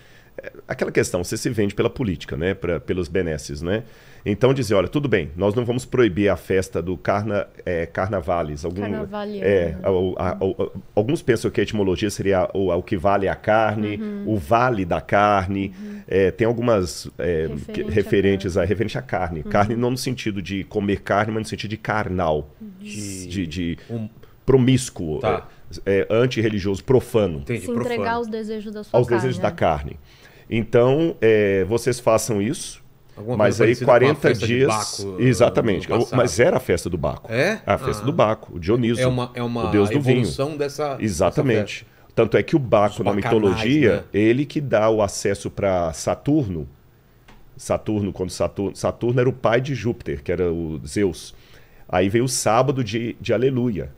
É, aquela questão, você se vende pela política, né? Pra, pelos benesses, né? Então dizer, olha, tudo bem, nós não vamos proibir a festa do carna, é, carnavales. Algum, é, a, alguns pensam que a etimologia seria o, o que vale a carne, uhum. o vale da carne. Uhum. É, tem algumas é, referente referentes a, referente à carne. Uhum. Carne não no sentido de comer carne, mas no sentido de carnal, uhum. de, de, de um... promíscuo. Tá. É, é, antirreligioso, profano. Entendi, Se profano. entregar aos desejos da sua aos carne. Aos desejos da né? carne. Então, é, vocês façam isso, Alguma mas aí 40 dias. Baco, ah, exatamente. Mas era a festa do Baco. É? A festa ah. do Baco, o Dioniso. É uma, é uma o deus do vinho. dessa. Exatamente. Dessa tanto é que o Baco, Os na mitologia, né? ele que dá o acesso para Saturno. Saturno, quando Saturno, Saturno era o pai de Júpiter, que era o Zeus. Aí veio o sábado de, de Aleluia.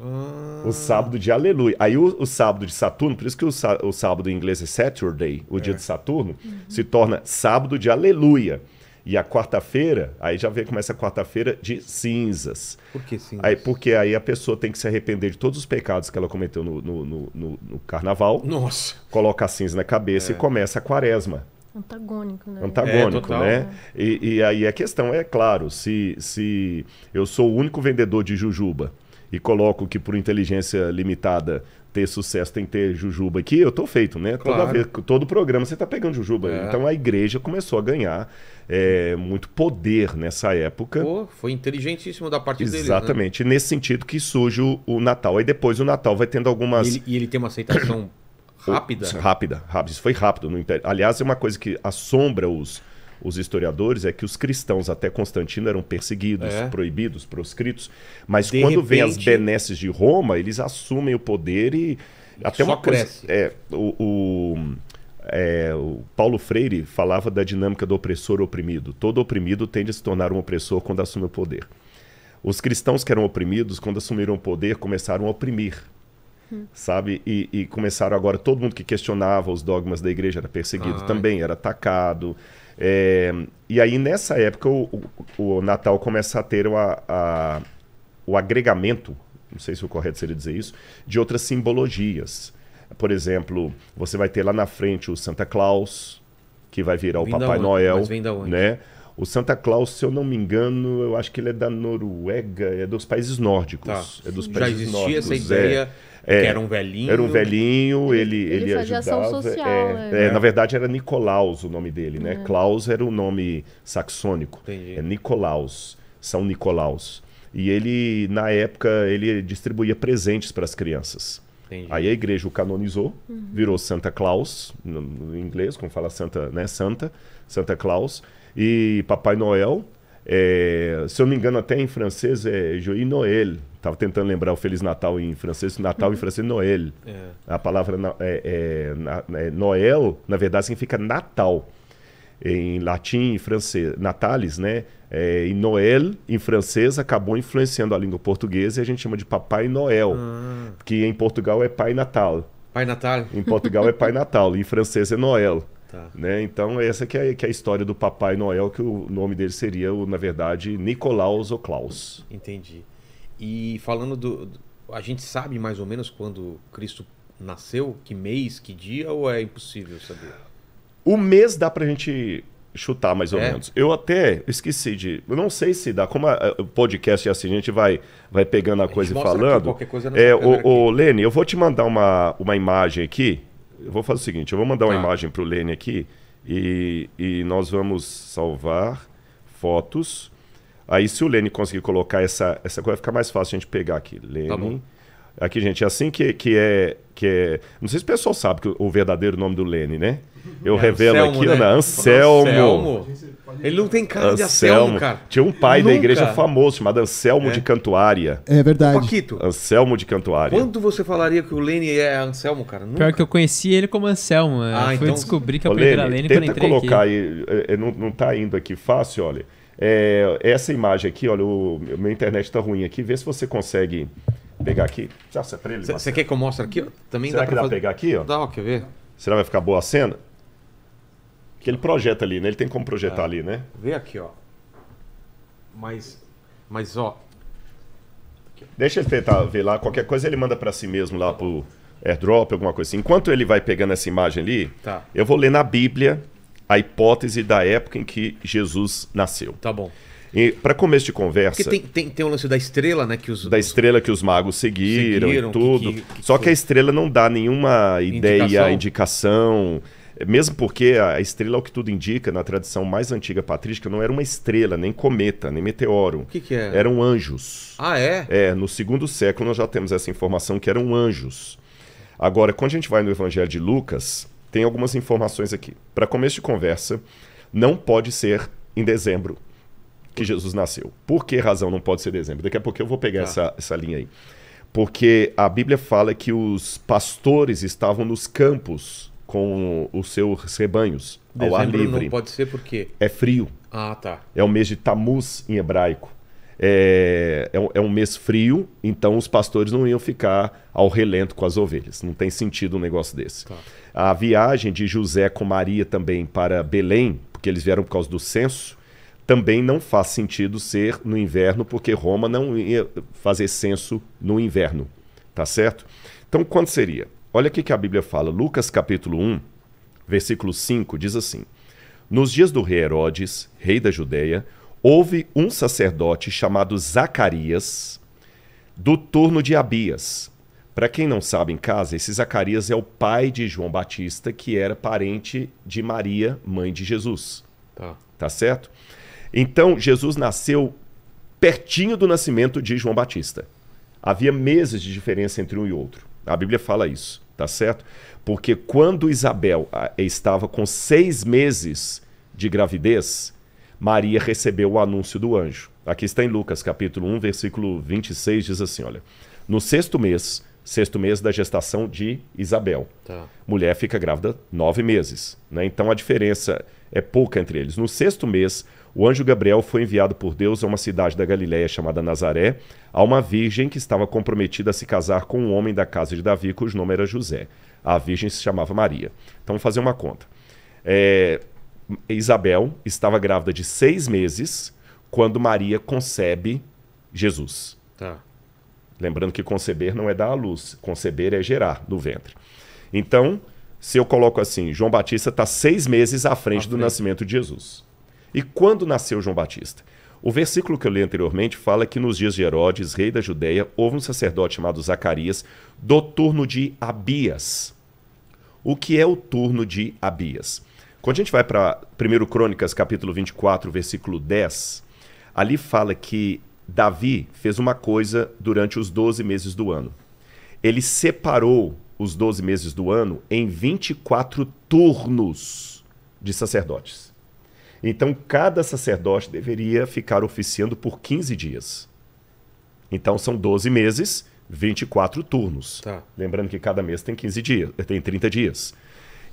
Ah. O sábado de aleluia. Aí o, o, sábado de Saturno, por isso que o, o sábado em inglês é Saturday, o é. dia de Saturno, uhum. se torna sábado de aleluia. E a quarta-feira, aí já vem começa a quarta-feira de cinzas. Por que cinzas? Aí, porque aí a pessoa tem que se arrepender de todos os pecados que ela cometeu no, no, no, no, no carnaval. Nossa. Coloca a cinza na cabeça é. e começa a quaresma. Antagônico, né? Antagônico, é, né? E, e aí a questão é, claro, se, se eu sou o único vendedor de jujuba e coloco que por inteligência limitada ter sucesso tem que ter jujuba aqui, eu tô feito, né? Toda vez, todo programa você tá pegando jujuba. É. Então a igreja começou a ganhar é, muito poder nessa época. Pô, foi inteligentíssimo da parte né? Exatamente. dele. Exatamente. Né? Nesse sentido que surge o, o, Natal. Aí depois o Natal vai tendo algumas. E ele, e ele tem uma aceitação (coughs) rápida? Rápida, rápida. Isso foi rápido no Império. Aliás, é uma coisa que assombra os os historiadores é que os cristãos até Constantino eram perseguidos, é. proibidos, proscritos, mas de quando repente... vem as benesses de Roma, eles assumem o poder e, e até uma coisa, é o, o... É, o Paulo Freire falava da dinâmica do opressor-oprimido. Todo oprimido tende a se tornar um opressor quando assume o poder. Os cristãos que eram oprimidos, quando assumiram o poder, começaram a oprimir. Hum. Sabe? E, e, começaram agora, todo mundo que questionava os dogmas da igreja era perseguido também, era atacado. É, e aí, nessa época, o, o, o Natal começa a ter a, o agregamento, não sei se o correto seria dizer isso, de outras simbologias. Por exemplo, você vai ter lá na frente o Santa Claus, que vai virar o Papai Noel. Mas vem da onde? Né? O Santa Claus, se eu não me engano, eu acho que ele é da Noruega, é dos países nórdicos. Tá. É dos Já países existia nórdicos, essa ideia. É é, que era um velhinho. Era um velhinho, ele, ele, ele fazia ajudava. Ação social, é, né? é, na verdade, era Nicolaus o nome dele, né? Uhum. Klaus era o um nome saxônico. Entendi. É Nicolaus, São Nicolaus. E ele, na época, ele distribuía presentes para as crianças. Entendi. Aí a igreja o canonizou, uhum. virou Santa Claus, no inglês, como fala Santa, né? Santa, Santa Claus. E Papai Noel, é, se eu não me engano, até em francês é Joie Noël, Tava tentando lembrar o Feliz Natal em francês. Natal em uhum. francês Noël. É. A palavra é, é, é Noel, na verdade, significa Natal. Em latim e francês. Natalis, né? É, e Noël, em francês, acabou influenciando a língua portuguesa e a gente chama de Papai Noel. Ah. Que em Portugal é Pai Natal. Pai Natal? Em Portugal é Pai Natal. em francês é Noel. Tá. Né? Então, essa que é, que é, a história do Papai Noel, que o nome dele seria, na verdade, Nicolaus ou Klaus. Entendi. E falando do. A gente sabe mais ou menos quando Cristo nasceu? Que mês, que dia? Ou é impossível saber? O mês dá pra gente chutar mais ou é. menos. Eu até esqueci de. Eu não sei se dá. Como o podcast é assim, a gente vai, vai pegando a, a coisa e falando. Coisa é, o, o Lene, eu vou te mandar uma, uma imagem aqui. Eu vou fazer o seguinte: eu vou mandar tá. uma imagem pro Lene aqui e, e nós vamos salvar fotos. Aí, se o Lene conseguir colocar essa, essa coisa, fica mais fácil a gente pegar aqui. Lene. Tá bom. Aqui, gente, é assim que, que, é, que é. Não sei se o pessoal sabe que o, verdadeiro nome do Lene, né? Eu é, revelo Anselmo, aqui, né? Ana, né? Anselmo. Anselmo. Ele não tem cara Anselmo. de Anselmo, cara. Tinha um pai Nunca. da igreja famoso chamado Anselmo é. de Cantuária. É verdade. Paquito. Anselmo de Cantuária. Quando você falaria que o Lene é Anselmo, cara? Nunca. Pior que eu conheci ele como Anselmo. Né? Ah, eu então... fui descobrir que a primeira Lene, Lene tenta quando entrei colocar aí. É, é, não, não tá indo aqui fácil, olha. É, essa imagem aqui, olha, o minha internet está ruim aqui. Vê se você consegue pegar aqui. é Você quer que eu mostre aqui? Também Será dá que dá fazer... pegar aqui? Ó? Dá, ó, quer ver? Será que vai ficar boa a cena? Que ele projeta ali, né? Ele tem como projetar é. ali, né? Vê aqui, ó. Mas, mas ó. Deixa ele tentar ver lá. Qualquer coisa ele manda para si mesmo lá pro airdrop, alguma coisa assim. Enquanto ele vai pegando essa imagem ali, tá. eu vou ler na Bíblia a hipótese da época em que Jesus nasceu. Tá bom. Para começo de conversa. Porque tem, tem, tem um lance da estrela, né? Que os, da estrela que os magos seguiram, seguiram e tudo. Que, que, que, Só que a estrela não dá nenhuma ideia, indicação. É, mesmo porque a estrela, o que tudo indica, na tradição mais antiga patrística, não era uma estrela, nem cometa, nem meteoro. O que, que é? Eram anjos. Ah, é? É, no segundo século nós já temos essa informação que eram anjos. Agora, quando a gente vai no Evangelho de Lucas, tem algumas informações aqui. Para começo de conversa, não pode ser em dezembro que Jesus nasceu. Por que razão não pode ser dezembro? Daqui a pouco eu vou pegar tá. essa, essa linha aí. Porque a Bíblia fala que os pastores estavam nos campos com os seus rebanhos dezembro ao ar livre. Não pode ser porque é frio. Ah, tá. É o mês de Tamuz em hebraico é, é, é, um mês frio, então os pastores não iam ficar ao relento com as ovelhas. Não tem sentido um negócio desse. Tá. A viagem de José com Maria também para Belém, porque eles vieram por causa do censo, também não faz sentido ser no inverno, porque Roma não ia fazer censo no inverno. Tá certo? Então, quando seria? Olha o que a Bíblia fala. Lucas capítulo 1, versículo 5 diz assim: Nos dias do rei Herodes, rei da Judéia, Houve um sacerdote chamado Zacarias do turno de Abias. Para quem não sabe em casa, esse Zacarias é o pai de João Batista, que era parente de Maria, mãe de Jesus. Tá, tá certo? Então, Jesus nasceu pertinho do nascimento de João Batista. Havia meses de diferença entre um e outro. A Bíblia fala isso, tá certo? Porque quando Isabel ah, estava com seis meses de gravidez, Maria recebeu o anúncio do anjo. Aqui está em Lucas, capítulo 1, versículo 26, diz assim: olha. No sexto mês, sexto mês da gestação de Isabel. Tá. Mulher fica grávida nove meses. Né? Então a diferença é pouca entre eles. No sexto mês, o anjo Gabriel foi enviado por Deus a uma cidade da Galiléia chamada Nazaré, a uma virgem que estava comprometida a se casar com um homem da casa de Davi, cujo nome era José. A virgem se chamava Maria. Então vamos fazer uma conta. É, Isabel estava grávida de seis meses quando Maria concebe Jesus. Tá. Lembrando que conceber não é dar à luz, conceber é gerar do ventre. Então, se eu coloco assim, João Batista está seis meses à frente à do frente. nascimento de Jesus. E quando nasceu João Batista? O versículo que eu li anteriormente fala que nos dias de Herodes, rei da Judéia, houve um sacerdote chamado Zacarias, do turno de Abias. O que é o turno de Abias? Quando a gente vai para 1 Crônicas, capítulo 24, versículo 10, ali fala que Davi fez uma coisa durante os 12 meses do ano. Ele separou os 12 meses do ano em 24 turnos de sacerdotes. Então, cada sacerdote deveria ficar oficiando por 15 dias. Então, são 12 meses, 24 turnos. Tá. Lembrando que cada mês tem 15 dias, tem 30 dias.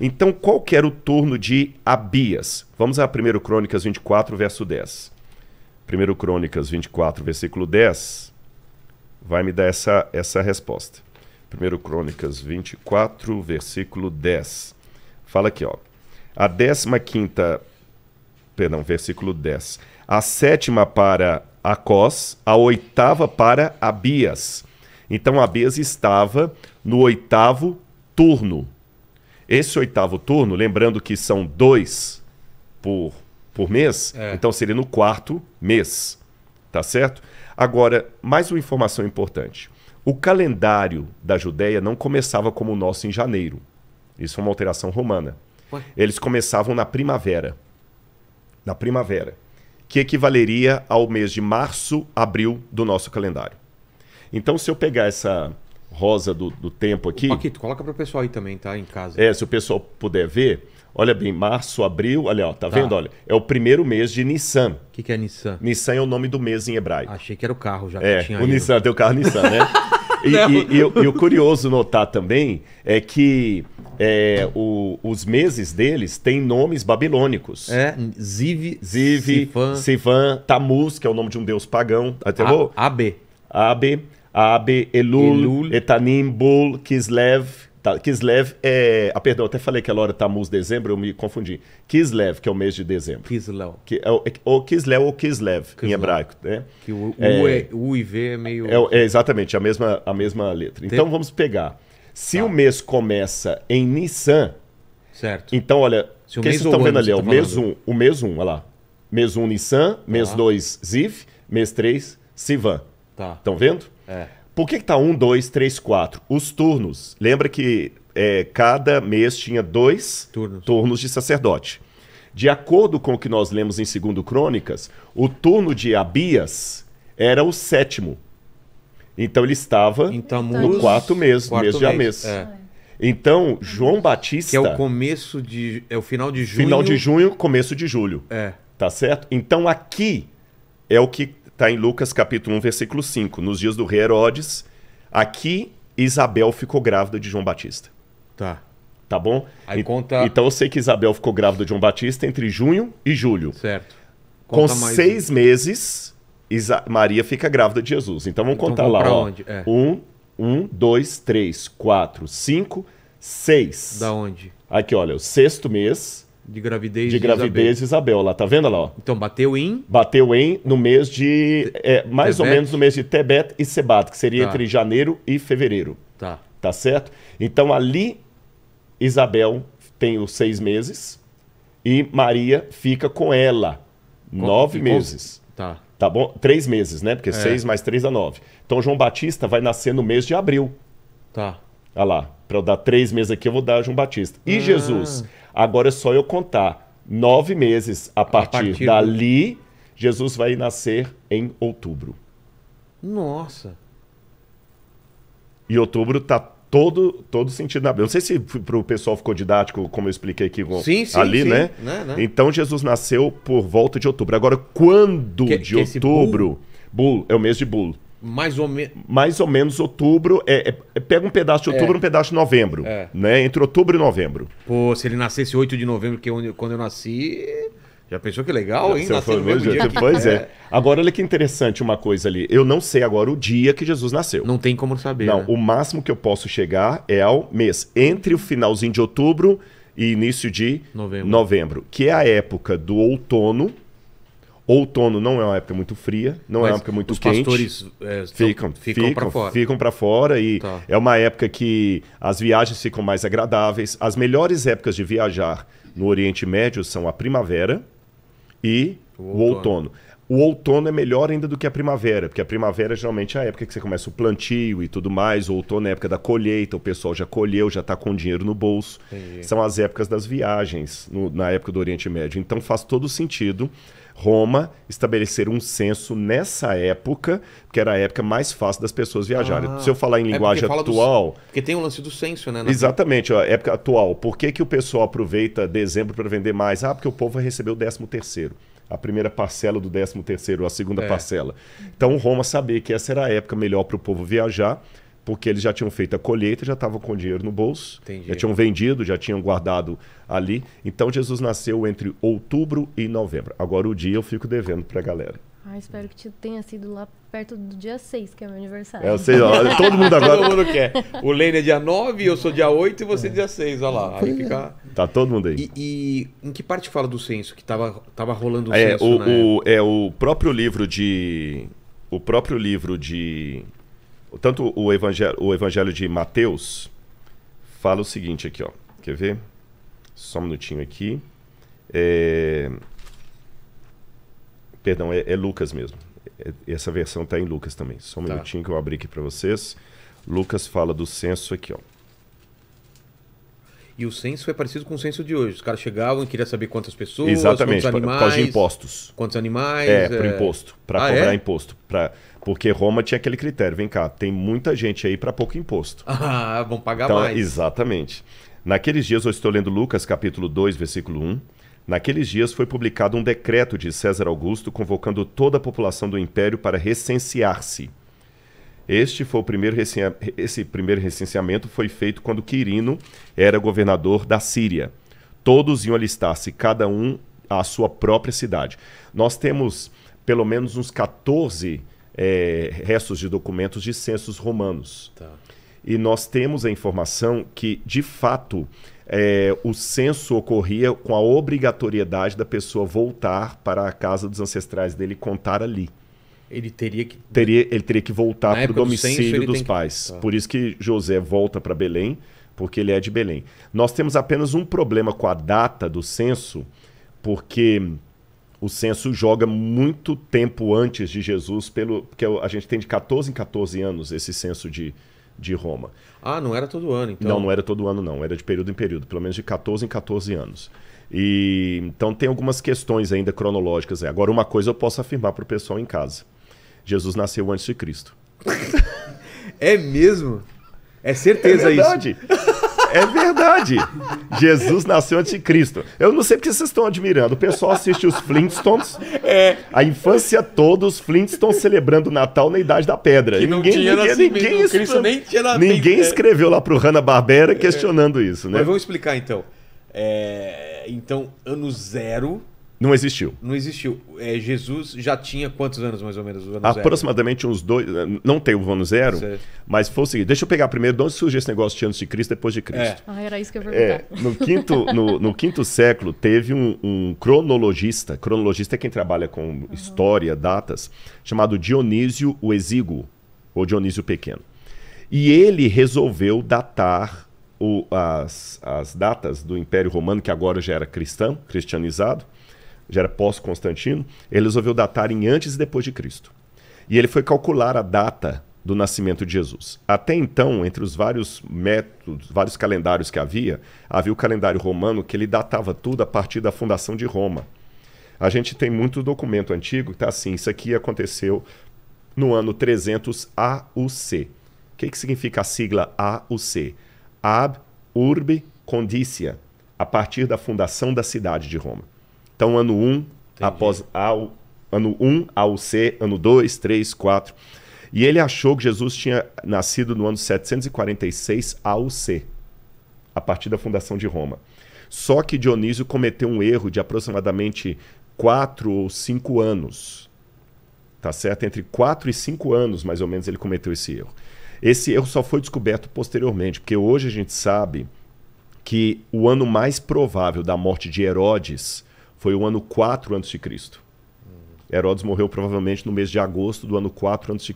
Então, qual que era o turno de Abias? Vamos a 1 Crônicas 24, verso 10. 1 Crônicas 24, versículo 10, vai me dar essa, essa resposta. 1 Crônicas 24, versículo 10. Fala aqui, ó. A décima quinta, perdão, versículo 10. A sétima para Acós, a oitava para Abias. Então Abias estava no oitavo turno esse oitavo turno, lembrando que são dois por, por mês, é. então seria no quarto mês, tá certo? Agora, mais uma informação importante. O calendário da Judéia não começava como o nosso em janeiro. Isso é uma alteração romana. Eles começavam na primavera. Na primavera. Que equivaleria ao mês de março, abril do nosso calendário. Então, se eu pegar essa, rosa do, do tempo aqui. Paquito, coloca para o pessoal aí também, tá? Em casa. É, se o pessoal puder ver. Olha bem, março, abril, olha, ó, tá, tá, vendo? Olha, é o primeiro mês de Nissan. O que, que, é Nissan? Nissan é o nome do mês em hebraico. Achei que era o carro já. É, o ido. Nissan, teu carro Nissan, né? (laughs) e, e, e, e, o curioso notar também é que é, o, os meses deles têm nomes babilônicos. É, Ziv, Ziv Sivan, Sivan Tamuz, que é o nome de um deus pagão. Até A, AB. AB. Abe, Elul, Elul, Etanim, Bul, Kislev. Tá, Kislev é. Ah, perdão, até falei que a hora Tamuz tá dezembro, eu me confundi. Kislev, que é o mês de dezembro. Kislev. Que, é, é ou Kislev ou Kislev, Kislev, em hebraico. Né? Que o, é, é, U, e V é meio. É, é, exatamente, a mesma, a mesma letra. Tem... Então vamos pegar. Se tá. o mês começa em Nissan. Certo. Então, olha, o que vocês estão vendo ali? Tá o mês 1, um, o mês 1, um, olha lá. Mês 1, um, Nissan. Tá. Mês 2, ah. Ziv. Mês 3, Sivan. Tá. Estão vendo? É. Por que, que tá um, dois, três, quatro? Os turnos. Lembra que é, cada mês tinha dois turnos. turnos de sacerdote. De acordo com o que nós lemos em 2 Crônicas, o turno de Abias era o sétimo. Então ele estava então, no quarto mês, quarto mês de Amês. É. Então, é. João uhum. Batista. Que é o começo de. É o final de junho. Final de junho, começo de julho. É. Tá certo? Então aqui é o que está em Lucas capítulo 1, versículo 5. Nos dias do rei Herodes, aqui Isabel ficou grávida de João Batista. Tá. Tá bom? Aí e, conta... Então eu sei que Isabel ficou grávida de João Batista entre junho e julho. Certo. Conta Com seis um. meses, Isa... Maria fica grávida de Jesus. Então vamos então, contar vamos lá. Onde? É. Um, um, dois, três, quatro, cinco, seis. Da onde? Aqui, olha, o sexto mês de gravidez de, gravidez Isabel. Isabel lá, tá vendo lá? Ó? Então bateu em? Bateu em no mês de. É, mais Tebet. ou menos no mês de Tebet e Sebat, que seria tá. entre janeiro e fevereiro. Tá. Tá certo? Então ali, Isabel tem os seis meses e Maria fica com ela. Com, nove meses. Tá. Tá bom? Três meses, né? Porque é. seis mais três dá nove. Então João Batista vai nascer no mês de abril. Tá. Olha lá. Para eu dar três meses aqui, eu vou dar João Batista. E ah. Jesus? Agora é só eu contar. Nove meses a partir, a partir dali, do... Jesus vai nascer em outubro. Nossa. E outubro tá todo todo sentido na Bíblia. Não sei se para o pessoal ficou didático, como eu expliquei aqui sim, sim, ali, sim. Né? Né, né? Então Jesus nasceu por volta de outubro. Agora, quando que, de que outubro? Bull? bull? é o mês de Bull mais ou, me... mais ou menos outubro. É, é, é pega um pedaço de outubro e é. um pedaço de novembro. É. Né? Entre outubro e novembro. Pô, se ele nascesse 8 de novembro, que é quando eu nasci. Já pensou que legal, hein? Nasceu no mesmo dia Pois é. (laughs) é. Agora, olha que interessante uma coisa ali. Eu não sei agora o dia que Jesus nasceu. Não tem como saber. Não, né? o máximo que eu posso chegar é ao mês. Entre o finalzinho de outubro e início de novembro. novembro que é a época do outono, Outono não é uma época muito fria, não Mas é uma época muito os quente. Os pastores é, ficam, ficam, ficam para fora. Ficam para fora e tá. é uma época que as viagens ficam mais agradáveis. As melhores épocas de viajar no Oriente Médio são a primavera e o outono. O outono. O outono é melhor ainda do que a primavera, porque a primavera geralmente é a época que você começa o plantio e tudo mais. O outono é a época da colheita, o pessoal já colheu, já está com dinheiro no bolso. Entendi. São as épocas das viagens no, na época do Oriente Médio. Então faz todo sentido Roma estabelecer um censo nessa época, que era a época mais fácil das pessoas viajarem. Ah, Se eu falar em linguagem é porque atual. Do, porque tem o lance do censo, né? Exatamente, época atual. Por que, que o pessoal aproveita dezembro para vender mais? Ah, porque o povo vai receber o 13 terceiro a primeira parcela do 13 terceiro, a segunda é. parcela. Então Roma sabia que essa era a época melhor para o povo viajar porque eles já tinham feito a colheita, já estavam com dinheiro no bolso, Entendi. já tinham vendido, já tinham guardado ali. Então Jesus nasceu entre outubro e novembro. Agora o dia eu fico devendo para a galera. Ah, espero que tenha sido lá perto do dia 6, que é meu aniversário. É, sei, ó, todo mundo agora. (laughs) todo mundo quer. O Lene é dia 9, eu sou dia 8 e você é. dia 6, olha lá. Aí é. fica... Tá todo mundo aí. E, e em que parte fala do censo? Que tava, tava rolando o é, censo, o, É, o próprio livro de... O próprio livro de tanto o evangelho, o evangelho de Mateus fala o seguinte aqui, ó. Quer ver? Só um minutinho aqui. É... Perdão, é, é Lucas mesmo. É, essa versão está em Lucas também. Só um tá. minutinho que eu abri aqui para vocês. Lucas fala do censo aqui, ó. E o censo é parecido com o censo de hoje. Os caras chegavam e queriam saber quantas pessoas, Exatamente, quantos animais. Por causa de impostos. Quantos animais. É, é... para imposto. Para ah, cobrar é? imposto. Pra... Porque Roma tinha aquele critério: vem cá, tem muita gente aí para pouco imposto. (laughs) Ah, vão pagar então, mais. Exatamente. Naqueles dias, eu estou lendo Lucas capítulo 2, versículo 1. Naqueles dias foi publicado um decreto de César Augusto convocando toda a população do império para recensear-se. Este foi o primeiro recen... esse primeiro recenseamento foi feito quando Quirino era governador da Síria. Todos iam alistar-se, cada um à sua própria cidade. Nós temos pelo menos uns 14 é, restos de documentos de censos romanos. Tá. E nós temos a informação que, de fato, é, o censo ocorria com a obrigatoriedade da pessoa voltar para a casa dos ancestrais dele e contar ali. Ele teria que. Teria, ele teria que voltar para o domicílio do dos pais. Que... Tá. Por isso que José volta para Belém, porque ele é de Belém. Nós temos apenas um problema com a data do censo, porque o censo joga muito tempo antes de Jesus, pelo porque a gente tem de 14 em 14 anos esse censo de, de Roma. Ah, não era todo ano, então? Não, não era todo ano, não. Era de período em período, pelo menos de 14 em 14 anos. E então tem algumas questões ainda cronológicas. Agora, uma coisa eu posso afirmar para o pessoal em casa: Jesus nasceu antes de Cristo. (laughs) é mesmo? É certeza é verdade. isso. É verdade. Jesus nasceu antes de Cristo. Eu não sei porque vocês estão admirando. O pessoal assiste os Flintstones. É. A infância toda, os Flintstones celebrando o Natal na Idade da Pedra. Que ninguém, tinha ninguém, ninguém, escreveu, nem tinha ninguém é. escreveu lá pro Hanna-Barbera é. questionando isso, né? Mas vamos explicar então. É, então, ano zero não existiu. Não existiu. É, Jesus já tinha quantos anos, mais ou menos? O ano Aproximadamente zero? uns dois. Eh, não tem o ano zero, certo. mas foi o seguinte: deixa eu pegar primeiro de onde surgiu esse negócio de antes de Cristo depois de Cristo. É. Ah, era isso que eu ia é, perguntar. É, no, quinto, no, no, quinto século, teve um, um, cronologista. Cronologista é quem trabalha com uhum. história, datas, chamado Dionísio o Exíguo, ou Dionísio Pequeno. E ele resolveu datar o, as, as datas do Império Romano, que agora já era cristão, cristianizado já era pós-Constantino, ele resolveu datar em antes e depois de Cristo. E ele foi calcular a data do nascimento de Jesus. Até então, entre os vários métodos, vários calendários que havia, havia o calendário romano que ele datava tudo a partir da fundação de Roma. A gente tem muito documento antigo que está assim: isso aqui aconteceu no ano 300 AUC. O que, que significa a sigla AUC? Ab Urbe Condicia, a partir da fundação da cidade de Roma. Então, ano 1, um, após ao, ano 1 um, ao C, ano 2, 3, 4. E ele achou que Jesus tinha nascido no ano 746 AUC, a partir da fundação de Roma. Só que Dionísio cometeu um erro de aproximadamente 4 ou 5 anos. Tá certo? Entre 4 e 5 anos, mais ou menos, ele cometeu esse erro. Esse erro só foi descoberto posteriormente, porque hoje a gente sabe que o ano mais provável da morte de Herodes foi o ano 4 a.C. Herodes morreu provavelmente no mês de agosto do ano 4 a.C.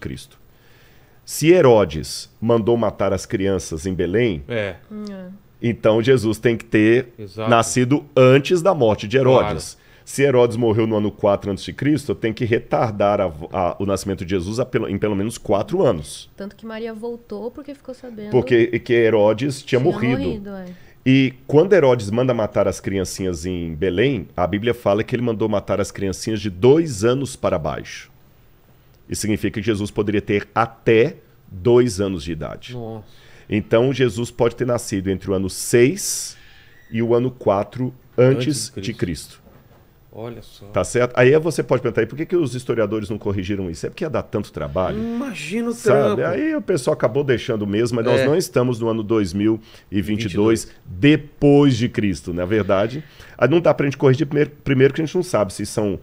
Se Herodes mandou matar as crianças em Belém, é. é. então Jesus tem que ter Exato. nascido antes da morte de Herodes. Claro. Se Herodes morreu no ano 4 a.C., eu tenho que retardar a, a, o nascimento de Jesus em pelo menos quatro anos. Tanto que Maria voltou porque ficou sabendo. Porque que Herodes tinha, tinha morrido. morrido é. E quando Herodes manda matar as criancinhas em Belém, a Bíblia fala que ele mandou matar as criancinhas de dois anos para baixo. Isso significa que Jesus poderia ter até dois anos de idade. Nossa. Então, Jesus pode ter nascido entre o ano 6 e o ano 4 antes, antes de Cristo. De Cristo. Olha só. Tá certo? Aí é você pode perguntar aí, por que, que os historiadores não corrigiram isso? É porque ia dar tanto trabalho. Imagina o sabe? Trampo. Aí o pessoal acabou deixando mesmo, mas é. nós não estamos no ano 2022 22. depois de Cristo, na verdade. Aí ah, não dá para a gente corrigir primeiro, primeiro que a gente não sabe se são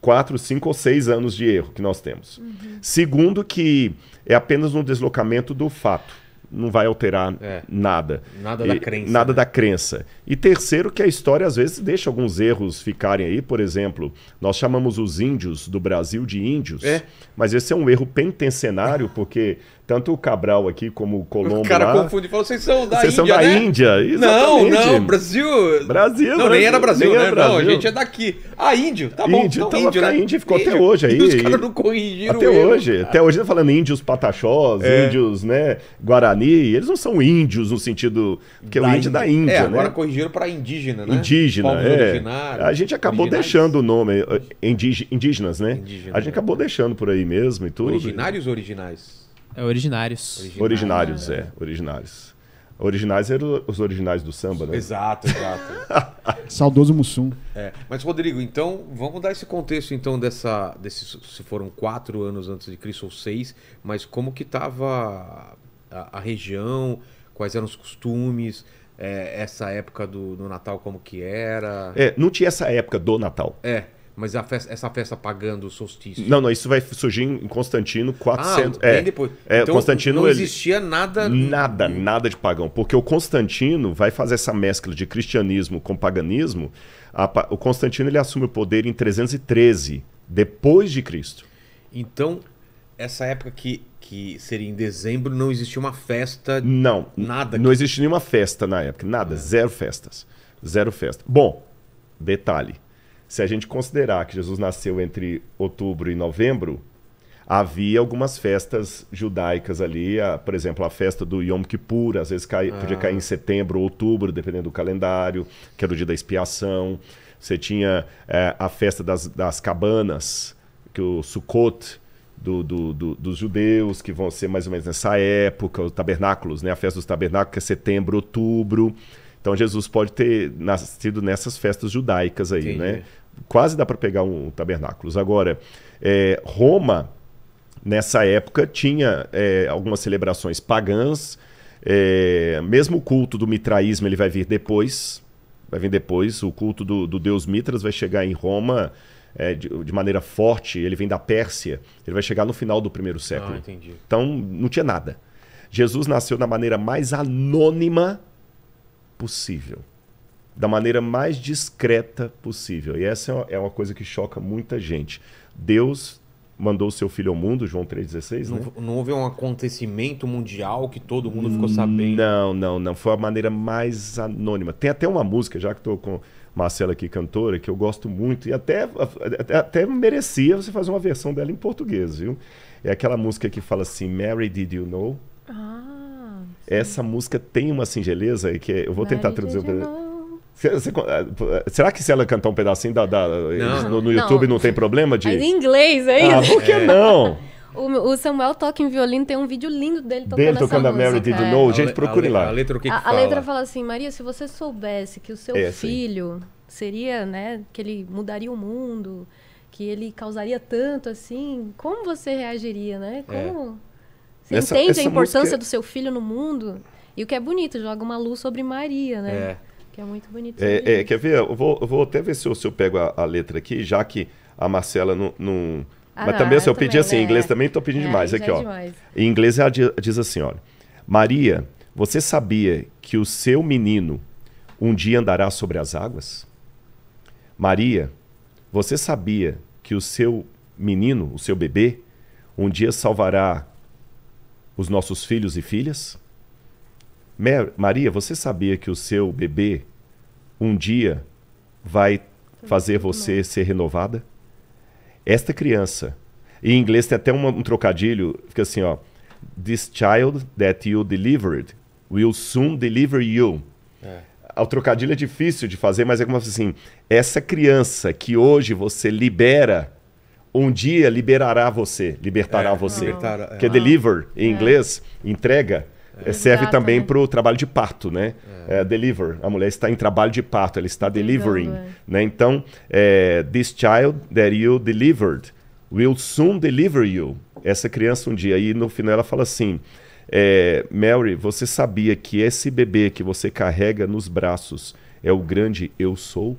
quatro, cinco ou seis anos de erro que nós temos. Uhum. Segundo que é apenas um deslocamento do fato não vai alterar é. nada. Nada da crença. Nada né? da crença. E terceiro, que a história às vezes deixa alguns erros ficarem aí. Por exemplo, nós chamamos os índios do Brasil de índios, é. mas esse é um erro penitenciário, porque tanto o Cabral aqui como o Colombo. O cara lá, confunde, falou: vocês são da vocês Índia. Vocês são da né? Índia, Exatamente. Não, não, Brasil. Brasil. Não, nem era Brasil, nem é né? Brasil. Não, a gente é daqui. Ah, índio, tá bom. Índio, então, tá, índio, né? A Índia ficou índio. até hoje aí. E (laughs) os caras não corrigiram. Até hoje. Cara. Até hoje tá falando índios pataxós, é. índios, né? Guarani. Eles não são índios no sentido. Porque é da o índio é da Índia. É, né? agora corrigiram para indígena, né? Indígena. é. A gente acabou originais. deixando o nome. Eh, eh, indígenas, né? Indígena, a gente é. acabou deixando por aí mesmo e tudo. Originários originais? É originários. originários, é. Originários. Originais eram os originais do samba, né? Exato, exato. (laughs) Saudoso Mussum. É. Mas, Rodrigo, então, vamos dar esse contexto, então, dessa. Desse, se foram quatro anos antes de Cristo ou seis, mas como que estava a, a, região, quais eram os costumes, é, essa época do, do Natal, como que era. É, não tinha essa época do Natal. É. Mas festa, essa festa pagando o solstício. Não, não, isso vai surgir em Constantino 400. Ah, bem é, depois. É, então, Constantino, não existia ele, nada. Nada, nada de pagão. Porque o Constantino vai fazer essa mescla de cristianismo com paganismo. A, o Constantino ele assume o poder em 313, depois de Cristo. Então, essa época que, que seria em dezembro, não existia uma festa. Não, nada. Não que... existia nenhuma festa na época, nada, é. zero festas. Zero festa. Bom, detalhe se a gente considerar que Jesus nasceu entre outubro e novembro, havia algumas festas judaicas ali, a, por exemplo, a festa do Yom Kippur, às vezes cai, ah. podia cair em ah. setembro, ou outubro, dependendo do calendário, que era o dia da expiação. Você tinha é, a festa das, das cabanas, que o Sukkot, do, do, do, dos judeus, que vão ser mais ou menos nessa época, os tabernáculos, né? a festa dos tabernáculos, que é setembro, outubro. Então Jesus pode ter nascido nessas festas judaicas aí, Sim. né? quase dá para pegar um tabernáculos. Agora, é, Roma, nessa época, tinha é, algumas celebrações pagãs, é, mesmo o culto do mitraísmo ele vai vir depois, vai vir depois, o culto do, do deus Mitras vai chegar em Roma é, de, de, maneira forte, ele vem da Pérsia, ele vai chegar no final do primeiro ah, século. Ah, então, não tinha nada. Jesus nasceu da maneira mais anônima possível da maneira mais discreta possível. E essa é, é uma, coisa que choca muita gente. Deus mandou o seu filho ao mundo, João 3,16, não, né? não houve um acontecimento mundial que todo mundo ficou sabendo. Não, não, não. Foi a maneira mais anônima. Tem até uma música, já que estou com Marcela aqui, cantora, que eu gosto muito, e até, até, até merecia você fazer uma versão dela em português, viu? É aquela música que fala assim, Mary, did you know? Ah, Essa música tem uma singeleza que eu vou Mary tentar traduzir. Did you know? É, é, será que se ela cantar um pedacinho da, da não, no, no, YouTube não. não. tem problema de. em inglês, é isso? Ah, por que é. não? O, o, Samuel toca em violino, tem um vídeo lindo dele tocando Dele tocando a Mary Did No. Know, é. gente, procure a lá. A letra, o que, a, fala? a letra fala assim, Maria, se você soubesse que o seu é, filho sim. seria, né, que ele mudaria o mundo, que ele causaria tanto, assim, como você reagiria, né? É. Como... Você essa, entende essa a importância música... do seu filho no mundo? E o que é bonito, joga uma luz sobre Maria, né? É. Que é muito bonito. É, é, né? quer ver? Eu vou, eu vou, até ver se eu, se eu pego a, a, letra aqui, já que a Marcela não. não... Ah, Mas não, também, se eu, eu pedir assim, em é. inglês também estou pedindo é, demais. É aqui, ó. Demais. Em inglês ela diz assim: olha, Maria, você sabia que o seu menino um dia andará sobre as águas? Maria, você sabia que o seu menino, o seu bebê, um dia salvará os nossos filhos e filhas? Maria, você sabia que o seu bebê um dia vai fazer você ser renovada? Esta criança. Em inglês tem até um, um trocadilho, fica assim, ó. This child that you delivered will soon deliver you. É. O trocadilho é difícil de fazer, mas é como assim: essa criança que hoje você libera, um dia liberará você, libertará é, você. Libertará, é. Que é ah. deliver em é. inglês, entrega. É. Serve Exato, também né? para o trabalho de parto, né? É. é. deliver. A mulher está em trabalho de parto, ela está delivering. né? né? Então, é, this child that you delivered will soon deliver you. Essa criança um dia. E no final ela fala assim: é, Mary, você sabia que esse bebê que você carrega nos braços é o grande eu sou?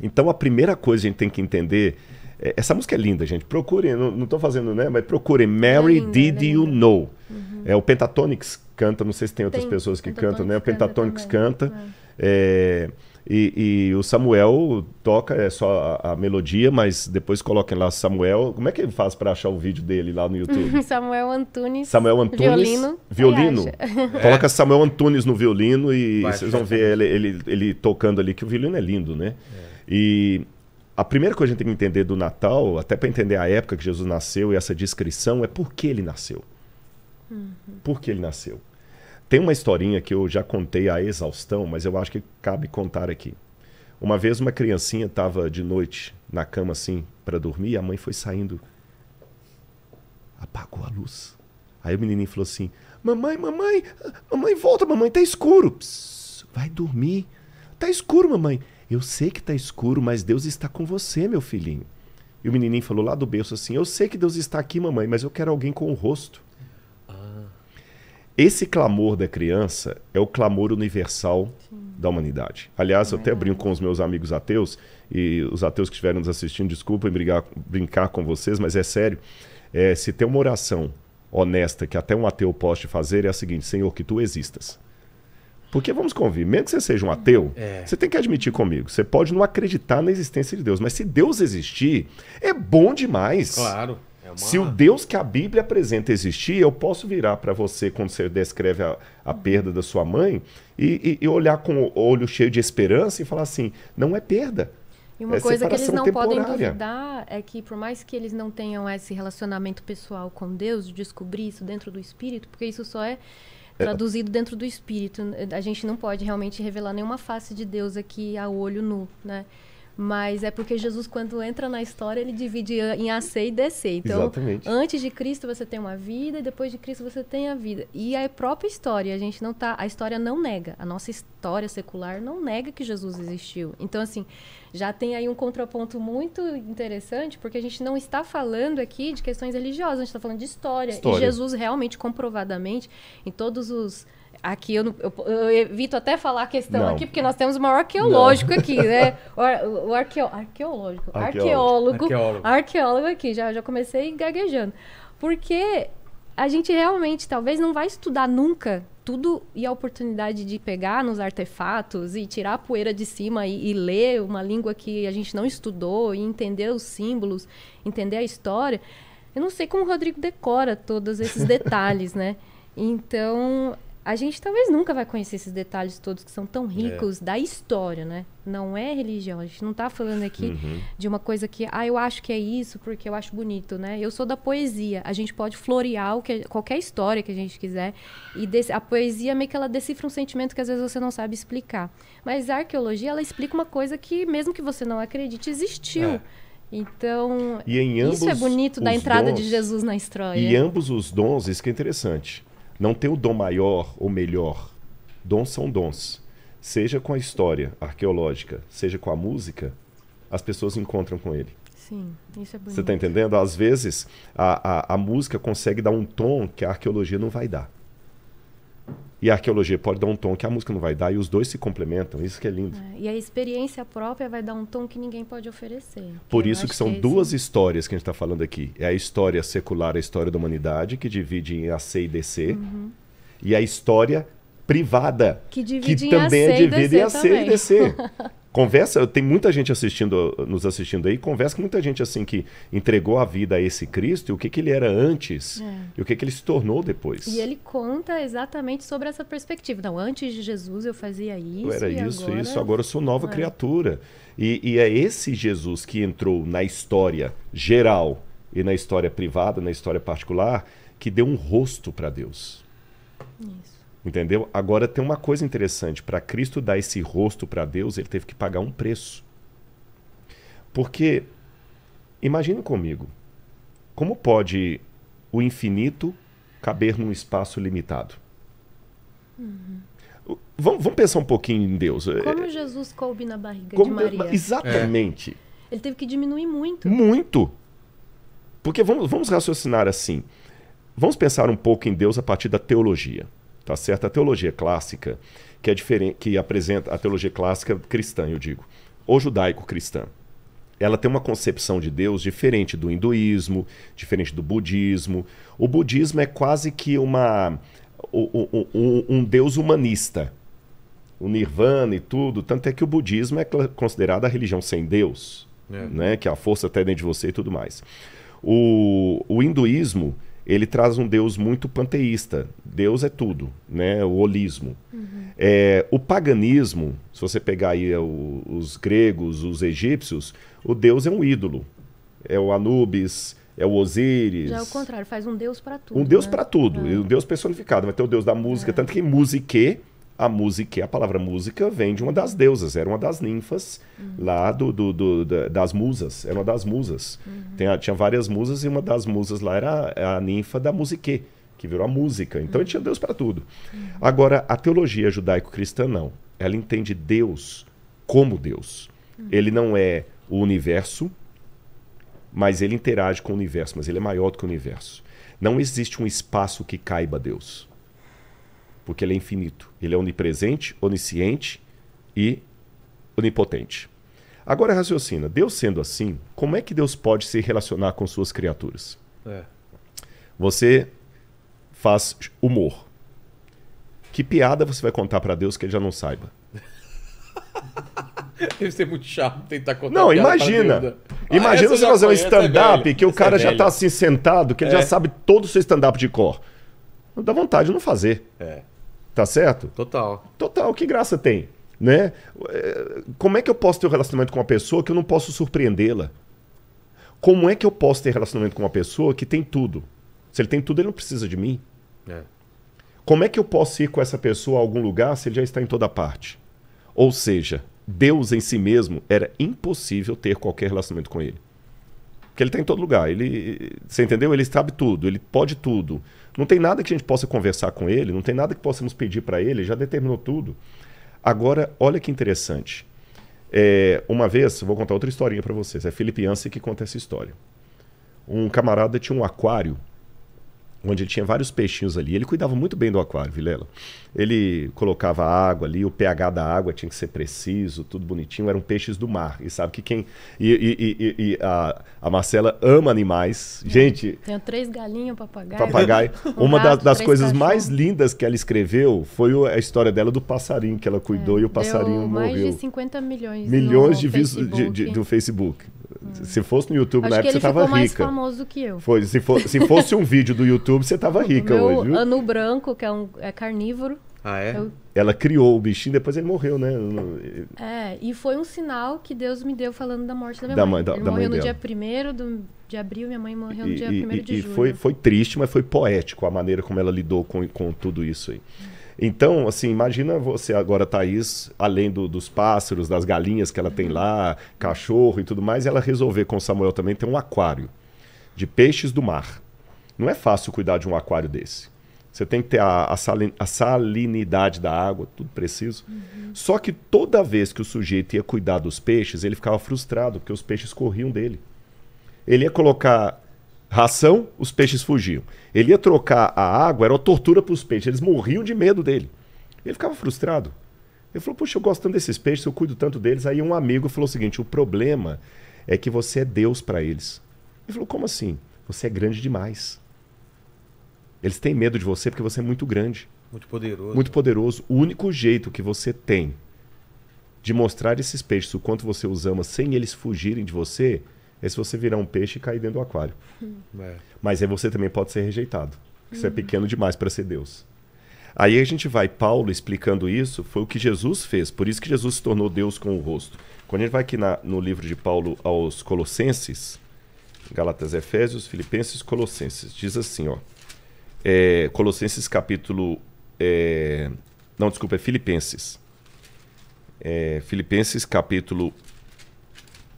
Então a primeira coisa que a gente tem que entender é, essa música é linda, gente. Procurem, não, estou fazendo, né? Mas procurem Mary é linda, Did é You Know. Uhum. É, o Pentatonics canta, não sei se tem outras tem, pessoas que cantam, né? O Pentatonics canta. canta ah. é. E, e, o Samuel toca, é só a, a, melodia, mas depois coloquem lá Samuel. Como é que ele faz para achar o vídeo dele lá no YouTube? (laughs) Samuel Antunes. Samuel Antunes. Violino. Violino. (laughs) É. Coloca Samuel Antunes no violino e Vai, vocês vão ver ele, ele, ele, tocando ali, que o violino é lindo, né? É. E a primeira coisa que a gente tem que entender do Natal, até para entender a época que Jesus nasceu e essa descrição, é por que ele nasceu. Uhum. Por que ele nasceu? Tem uma historinha que eu já contei a exaustão, mas eu acho que cabe contar aqui. Uma vez uma criancinha estava de noite na cama assim para dormir e a mãe foi saindo. Apagou a luz. Aí o menininho falou assim: Mamãe, mamãe, mamãe, volta, mamãe, tá escuro. vai dormir. Tá escuro, mamãe. Eu sei que está escuro, mas Deus está com você, meu filhinho. E o menininho falou lá do berço assim: Eu sei que Deus está aqui, mamãe, mas eu quero alguém com o rosto. Ah. Esse clamor da criança é o clamor universal Sim. da humanidade. Aliás, é eu até brinco com os meus amigos ateus, e os ateus que estiverem nos assistindo, desculpem brigar, brincar com vocês, mas é sério. É, se tem uma oração honesta que até um ateu pode fazer, é a seguinte: Senhor, que tu existas. Porque vamos convir, mesmo que você seja um ateu, é. você tem que admitir comigo, você pode não acreditar na existência de Deus, mas se Deus existir, é bom demais. Claro. É uma... Se o Deus que a Bíblia apresenta existir, eu posso virar para você quando você descreve a, a perda da sua mãe e, e, e olhar com o olho cheio de esperança e falar assim: não é perda, e uma é coisa que eles não temporária. podem duvidar é que, por mais que eles não tenham esse relacionamento pessoal com Deus, de descobrir isso dentro do espírito, porque isso só é é. traduzido dentro do espírito. A gente não pode realmente revelar nenhuma face de Deus aqui a olho nu, né? Mas é porque Jesus, quando entra na história, ele divide em AC e DC. Então, Exatamente. antes de Cristo você tem uma vida, e depois de Cristo você tem a vida. E a própria história, a gente não tá. A história não nega. A nossa história secular não nega que Jesus existiu. Então, assim, já tem aí um contraponto muito interessante, porque a gente não está falando aqui de questões religiosas, a gente está falando de história. história. E Jesus realmente, comprovadamente, em todos os Aqui eu, não, eu, eu, evito até falar a questão não. aqui, porque nós temos maior arqueológico não. aqui, né? (laughs) O, o arqueo, arqueológico, arqueólogo, arqueólogo, arqueólogo aqui, já, já comecei gaguejando. Porque a gente realmente talvez não vai estudar nunca tudo e a oportunidade de pegar nos artefatos e tirar a poeira de cima e, e, ler uma língua que a gente não estudou e entender os símbolos, entender a história. Eu não sei como o Rodrigo decora todos esses (laughs) detalhes, né? Então, a gente talvez nunca vai conhecer esses detalhes todos que são tão é. ricos é. da história, né? Não é religião. A gente não está falando aqui uhum. de uma coisa que, ah, eu acho que é isso porque eu acho bonito, né? Eu sou da poesia. A gente pode florear que, qualquer história que a gente quiser. E desse, a poesia meio que ela decifra um sentimento que às vezes você não sabe explicar. Mas a arqueologia, ela explica uma coisa que, mesmo que você não acredite, existiu. É. Então, isso é bonito da entrada dons, de Jesus na história. E ambos os dons, isso que é interessante não tem o dom maior ou melhor. Dons são dons. Seja com a história arqueológica, seja com a música, as pessoas encontram com ele. Sim, isso é tá bonito. Você está entendendo? Às vezes, a, a, a música consegue dar um tom que a arqueologia não vai dar. E a arqueologia pode dar um tom que a música não vai dar, e os dois se complementam, isso que é lindo. É, e a experiência própria vai dar um tom que ninguém pode oferecer. Por isso que são que duas esse... histórias que a gente está falando aqui. É a história secular, a história da humanidade, que divide em AC e DC, uhum. e a história privada, que, divide que também é dividida em AC e DC. (laughs) Conversa, tem muita gente assistindo, nos assistindo aí, conversa com muita gente assim que entregou a vida a esse Cristo e o que, que ele era antes é. e o que, que ele se tornou depois. E ele conta exatamente sobre essa perspectiva. Não, antes de Jesus eu fazia isso. Eu era isso, agora... isso, agora eu sou nova é. criatura. E, e é esse Jesus que entrou na história geral e na história privada, na história particular, que deu um rosto para Deus. Isso. Entendeu? Agora tem uma coisa interessante. Para Cristo dar esse rosto para Deus, ele teve que pagar um preço. Porque, imagine comigo, como pode o infinito caber num espaço limitado? Uhum. Vamos, vamos, pensar um pouquinho em Deus. É, como é, Jesus coube na barriga Como de Maria. Deus, exatamente. É. Ele teve que diminuir muito. Muito. Porque vamos, vamos raciocinar assim. Vamos pensar um pouco em Deus a partir da teologia tá certo? A teologia clássica, que é diferente, que apresenta a teologia clássica cristã, eu digo, ou judaico-cristã. Ela tem uma concepção de Deus diferente do hinduísmo, diferente do budismo. O budismo é quase que uma um, um, um Deus humanista, o nirvana e tudo, tanto é que o budismo é considerada a religião sem Deus, é. né? que é a força até dentro de você e tudo mais. O, o hinduísmo, ele traz um Deus muito panteísta. Deus é tudo, né? O holismo. Uhum. É, o paganismo, se você pegar aí é, o, os gregos, os egípcios, o Deus é um ídolo. É o Anubis, é o Osíris. Já é o contrário, faz um Deus para tudo. Um Deus né? para tudo, é. um Deus personificado. Vai ter o Deus da música, é. tanto que em musique a música, a palavra música vem de uma das deusas, era uma das ninfas uhum. lá do, do, do, das musas, era uma das musas. Uhum. Tem, tinha várias musas e uma das musas lá era a, a ninfa da musique, que virou a música. Então uhum. tinha Deus para tudo. Uhum. Agora, a teologia judaico-cristã não. Ela entende Deus como Deus. Uhum. Ele não é o universo, mas ele interage com o universo, mas ele é maior do que o universo. Não existe um espaço que caiba Deus porque ele é infinito. Ele é onipresente, onisciente e onipotente. Agora raciocina, Deus sendo assim, como é que Deus pode se relacionar com suas criaturas? É. Você faz humor. Que piada você vai contar para Deus que ele já não saiba? (laughs) Deve ser muito chato tentar contar. Não, imagina. Né? Ah, imagina ah, você fazer um é stand-up é que o é cara é já tá assim sentado, que ele já é. sabe todo o seu stand-up de cor. Dá vontade de não fazer. É. Tá certo? Total. Total, que graça tem, né? É, como é que eu posso ter um relacionamento com uma pessoa que eu não posso surpreendê-la? Como é que eu posso ter relacionamento com uma pessoa que tem tudo? Se ele tem tudo, ele não precisa de mim. É. Como é que eu posso ir com essa pessoa a algum lugar se ele já está em toda parte? Ou seja, Deus em si mesmo era impossível ter qualquer relacionamento com ele. Porque ele está em todo lugar. Ele, você entendeu? Ele sabe tudo, ele pode tudo. Não tem nada que a gente possa conversar com ele, não tem nada que possamos pedir para ele, ele já determinou tudo. Agora, olha que interessante. É, uma vez, vou contar outra historinha para vocês. É Felipe Anse que conta essa história. Um camarada tinha um aquário onde ele tinha vários peixinhos ali. Ele cuidava muito bem do aquário, Vilela. Ele colocava água ali, o pH da água tinha que ser preciso, tudo bonitinho. Eram peixes do mar. E sabe que quem. E, e, e, e a, a, Marcela ama animais. É. Gente. Tenho três galinhas, papagaio. Papagaio. (laughs) Uma das, das coisas cachorro. mais lindas que ela escreveu foi a história dela do passarinho, que ela cuidou é, e o passarinho morreu. Mais de 50 milhões. Milhões de views do Facebook. É. Se fosse no YouTube Acho na época, você estava rica. mais famoso que eu. Foi, se, for, se fosse um vídeo do YouTube, você estava (laughs) rica meu hoje. Viu? Ano Branco, que é um é carnívoro, ah, é? Eu... Ela criou o bichinho, depois ele morreu, né? É, e foi um sinal que Deus me deu falando da morte da minha da mãe. Da, ele da morreu mãe no dela. dia 1 de abril, minha mãe morreu no e, dia 1 de e julho. E foi, foi triste, mas foi poético a maneira como ela lidou com, com tudo isso aí. Então, assim, imagina você agora, Thaís, além do, dos pássaros, das galinhas que ela tem uhum. lá, cachorro e tudo mais, ela resolver com o Samuel também ter um aquário de peixes do mar. Não é fácil cuidar de um aquário desse. Você tem que ter a, a, salin, a salinidade da água, tudo preciso. Uhum. Só que toda vez que o sujeito ia cuidar dos peixes, ele ficava frustrado, porque os peixes corriam dele. Ele ia colocar ração, os peixes fugiam. Ele ia trocar a água, era uma tortura para os peixes. Eles morriam de medo dele. Ele ficava frustrado. Ele falou: Poxa, eu gosto tanto desses peixes, eu cuido tanto deles. Aí um amigo falou o seguinte: O problema é que você é Deus para eles. Ele falou: Como assim? Você é grande demais. Eles têm medo de você porque você é muito grande. Muito poderoso. Muito poderoso. O único jeito que você tem de mostrar esses peixes o quanto você os ama sem eles fugirem de você é se você virar um peixe e cair dentro do aquário. Hum. É. Mas aí você também pode ser rejeitado. Você uhum. é hum. pequeno demais para ser Deus. Aí a gente vai, Paulo explicando isso, foi o que Jesus fez. Por isso que Jesus se tornou Deus com o rosto. Quando ele vai aqui na, no livro de Paulo aos Colossenses, Galatas Efésios, Filipenses, Colossenses, diz assim, ó é, Colossenses capítulo. É, não, desculpa, é Filipenses. É, Filipenses capítulo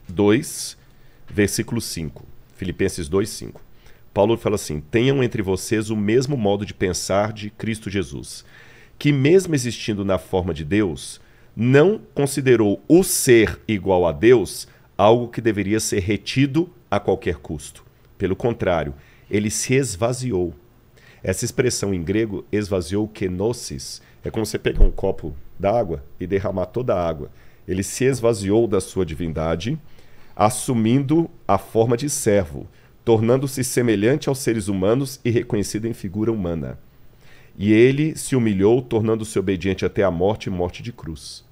2, versículo 5. Filipenses 2, 5. Paulo fala assim: Tenham entre vocês o mesmo modo de pensar de Cristo Jesus, que, mesmo existindo na forma de Deus, não considerou o ser igual a Deus algo que deveria ser retido a qualquer custo. Pelo contrário, ele se esvaziou essa expressão em grego, esvaziou kenosis, é como você pegar um copo d'água e derramar toda a água. Ele se esvaziou da sua divindade, assumindo a forma de servo, tornando-se semelhante aos seres humanos e reconhecido em figura humana. E ele se humilhou, tornando-se obediente até a morte, morte de cruz.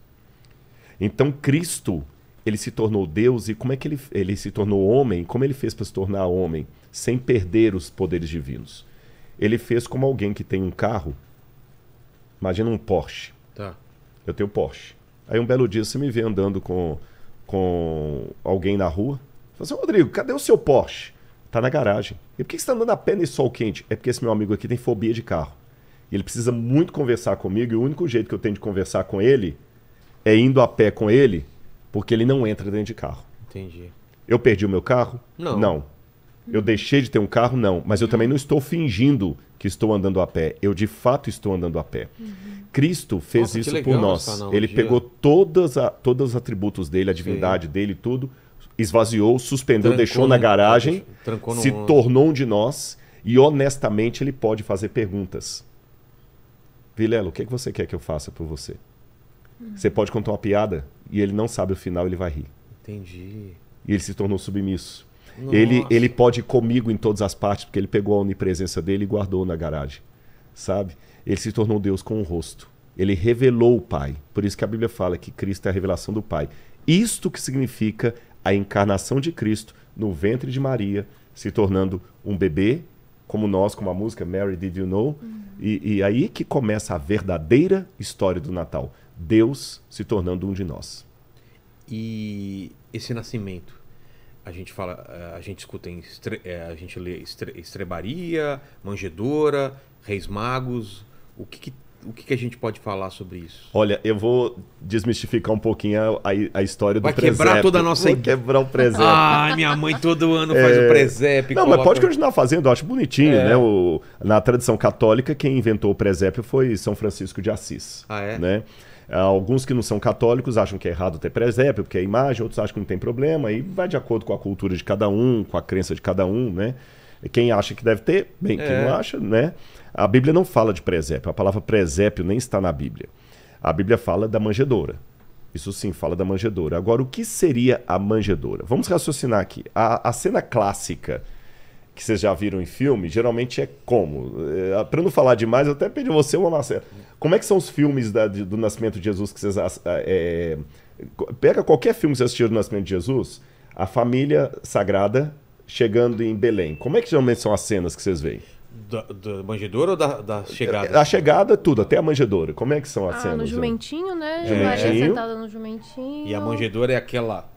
Então Cristo, ele se tornou Deus e como é que ele, ele se tornou homem? Como ele fez para se tornar homem? Sem perder os poderes divinos. Ele fez como alguém que tem um carro. Imagina um Porsche. Tá. Eu tenho Porsche. Aí um belo dia você me vê andando com, com alguém na rua. Fala assim, Rodrigo, cadê o seu Porsche? Tá na garagem. E por que você está andando a pé nesse sol quente? É porque esse meu amigo aqui tem fobia de carro. E ele precisa muito conversar comigo, e o único jeito que eu tenho de conversar com ele é indo a pé com ele, porque ele não entra dentro de carro. Entendi. Eu perdi o meu carro? Não. Não. Eu deixei de ter um carro? Não. Mas eu também não estou fingindo que estou andando a pé. Eu de fato estou andando a pé. Uhum. Cristo fez Nossa, isso por nós. Ele pegou todas a, todos os atributos dele, a divindade Sim. dele, tudo, esvaziou, suspendeu, trancou, deixou na garagem, no... se tornou um de nós e honestamente ele pode fazer perguntas. Vilelo, o que, é que você quer que eu faça por você? Uhum. Você pode contar uma piada e ele não sabe o final, ele vai rir. Entendi. E ele se tornou submisso. Ele, ele pode ir comigo em todas as partes, porque ele pegou a onipresença dele e guardou na garagem. Sabe? Ele se tornou Deus com o rosto. Ele revelou o Pai. Por isso que a Bíblia fala que Cristo é a revelação do Pai. Isto que significa a encarnação de Cristo no ventre de Maria, se tornando um bebê, como nós, como a música Mary Did You Know? Uhum. E, e aí que começa a verdadeira história do Natal. Deus se tornando um de nós. E esse nascimento? a gente fala, eh, a gente escuta em estre, eh, a gente lê estre, estrebaria, manjedora, reis magos. O que, que o que, que, a gente pode falar sobre isso? Olha, eu vou desmistificar um pouquinho a, a história do presépio. Vai quebrar toda a nossa... Vou quebrar o presépio. Ai, minha mãe todo ano é... faz o é. presépio. Não, coloca... mas pode continuar fazendo, eu acho bonitinho, é. né? O... Na tradição católica, quem inventou o presépio foi São Francisco de Assis. Ah, é? Né? Ah, alguns que não são católicos acham que é errado ter presépio, porque é imagem, outros acham que não tem problema, e vai de acordo com a cultura de cada um, com a crença de cada um, né? Quem acha que deve ter, bem, quem é. não acha, né? A Bíblia não fala de presépio, a palavra presépio nem está na Bíblia. A Bíblia fala da manjedoura. Isso sim, fala da manjedoura. Agora, o que seria a manjedoura? Vamos raciocinar aqui. A, a cena clássica que vocês já viram em filme, geralmente é como? É, para não falar demais, eu até pedi você uma macera. Como é que são os filmes da, de, do Nascimento de Jesus que vocês. É, é pega qualquer filme que vocês assistiram do Nascimento de Jesus, a família sagrada chegando em Belém. Como é que geralmente são as cenas que vocês veem? Da, da manjedoura ou da, da chegada? A chegada, tudo, até a manjedoura. Como é que são as ah, cenas? no jumentinho, né? Jumentinho. Maria sentada no jumentinho. E a manjedoura é aquela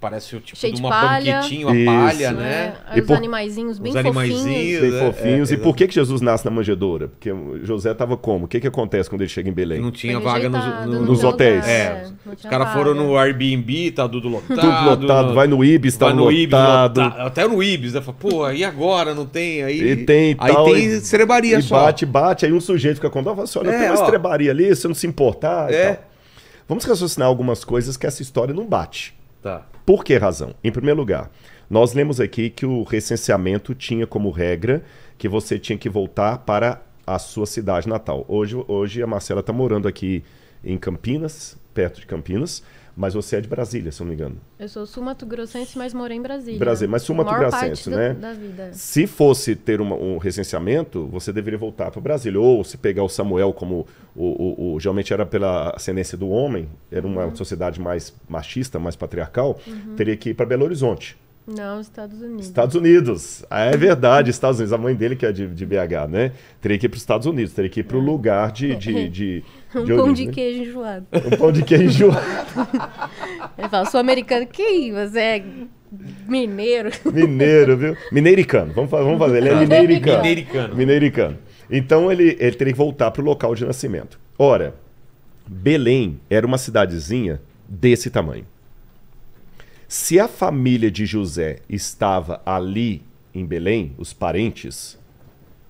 parece o tipo Cheio de uma palha. banquetinha, uma palha, é, né? É, e os por... animaizinhos bem os animaizinhos, fofinhos. É, bem fofinhos. É, é, e por que, que é. Jesus nasce na manjedoura? Porque José estava como? O que, que acontece quando ele chega em Belém? Não tinha vaga nos, no, nos hotéis. Lugar, os caras foram no Airbnb, tá tudo lotado. Tudo lotado, vai no Ibis, tá vai no lotado. Ibis, Até no Ibis, né? Pô, e agora? Não tem? Aí e tem, aí tal, tem e, só e só. bate, bate, aí um sujeito fica contando, fala assim, olha, tem uma ó, estrebaria ali, se não se importar é. Vamos raciocinar algumas coisas que essa história não bate. Tá. Por que razão? Em primeiro lugar, nós lemos aqui que o recenseamento tinha como regra que você tinha que voltar para a sua cidade natal. Hoje, hoje a Marcela está morando aqui em Campinas, perto de Campinas. Mas você é de Brasília, se não me engano. Eu sou sul grossense mas moro em Brasília. Brasília, mas sul-mato-grossense, né? Da vida. Se fosse ter uma, um recenseamento, você deveria voltar para Brasília. Ou se pegar o Samuel como. O, o, o geralmente era pela ascendência do homem, era uma uhum. sociedade mais machista, mais patriarcal, uhum. teria que ir para Belo Horizonte. Não, Estados Unidos. Estados Unidos. Ah, é verdade, Estados Unidos. A mãe dele que é de, de BH, né? Teria que ir para os Estados Unidos, teria que ir para o lugar de. de, é. de, (laughs) de um pão de né? queijo enjoado. Um pão de queijo enjoado. (laughs) Ele fala, sou americano. Que você é mineiro? (laughs) Mineiro, viu? Mineiricano. Vamos, vamos fazer. Ele é mineiricano. Mineiricano. mineiricano. Então ele, ele teria que voltar para o local de nascimento. Ora, Belém era uma cidadezinha desse tamanho. Se a família de José estava ali em Belém, os parentes,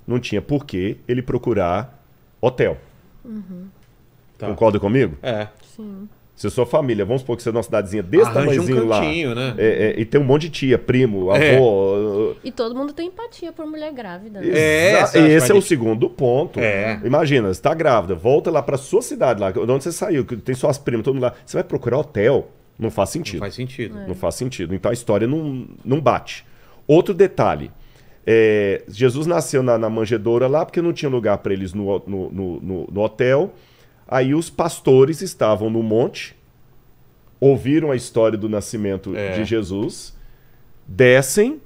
não tinha por que ele procurar hotel. Uhum. Tá. Concorda comigo? É. Sim. Se sua família, vamos supor que você é uma cidadezinha desse tamanhozinho um cantinho, lá. Né? É, é, e tem um monte de tia, primo, é. avô. E todo mundo tem empatia por mulher grávida. Né? É, esse é o segundo ponto. É. Imagina, você tá grávida, volta lá pra sua cidade, lá, de onde você saiu, que tem suas primas, todo mundo lá. Você vai procurar hotel. Não faz sentido. Não faz sentido. É. Não faz sentido. Então a história não, não bate. Outro detalhe. É, Jesus nasceu na, na, manjedoura lá porque não tinha lugar para eles no, no, no, no, hotel. Aí os pastores estavam no monte, ouviram a história do nascimento é. de Jesus, descem,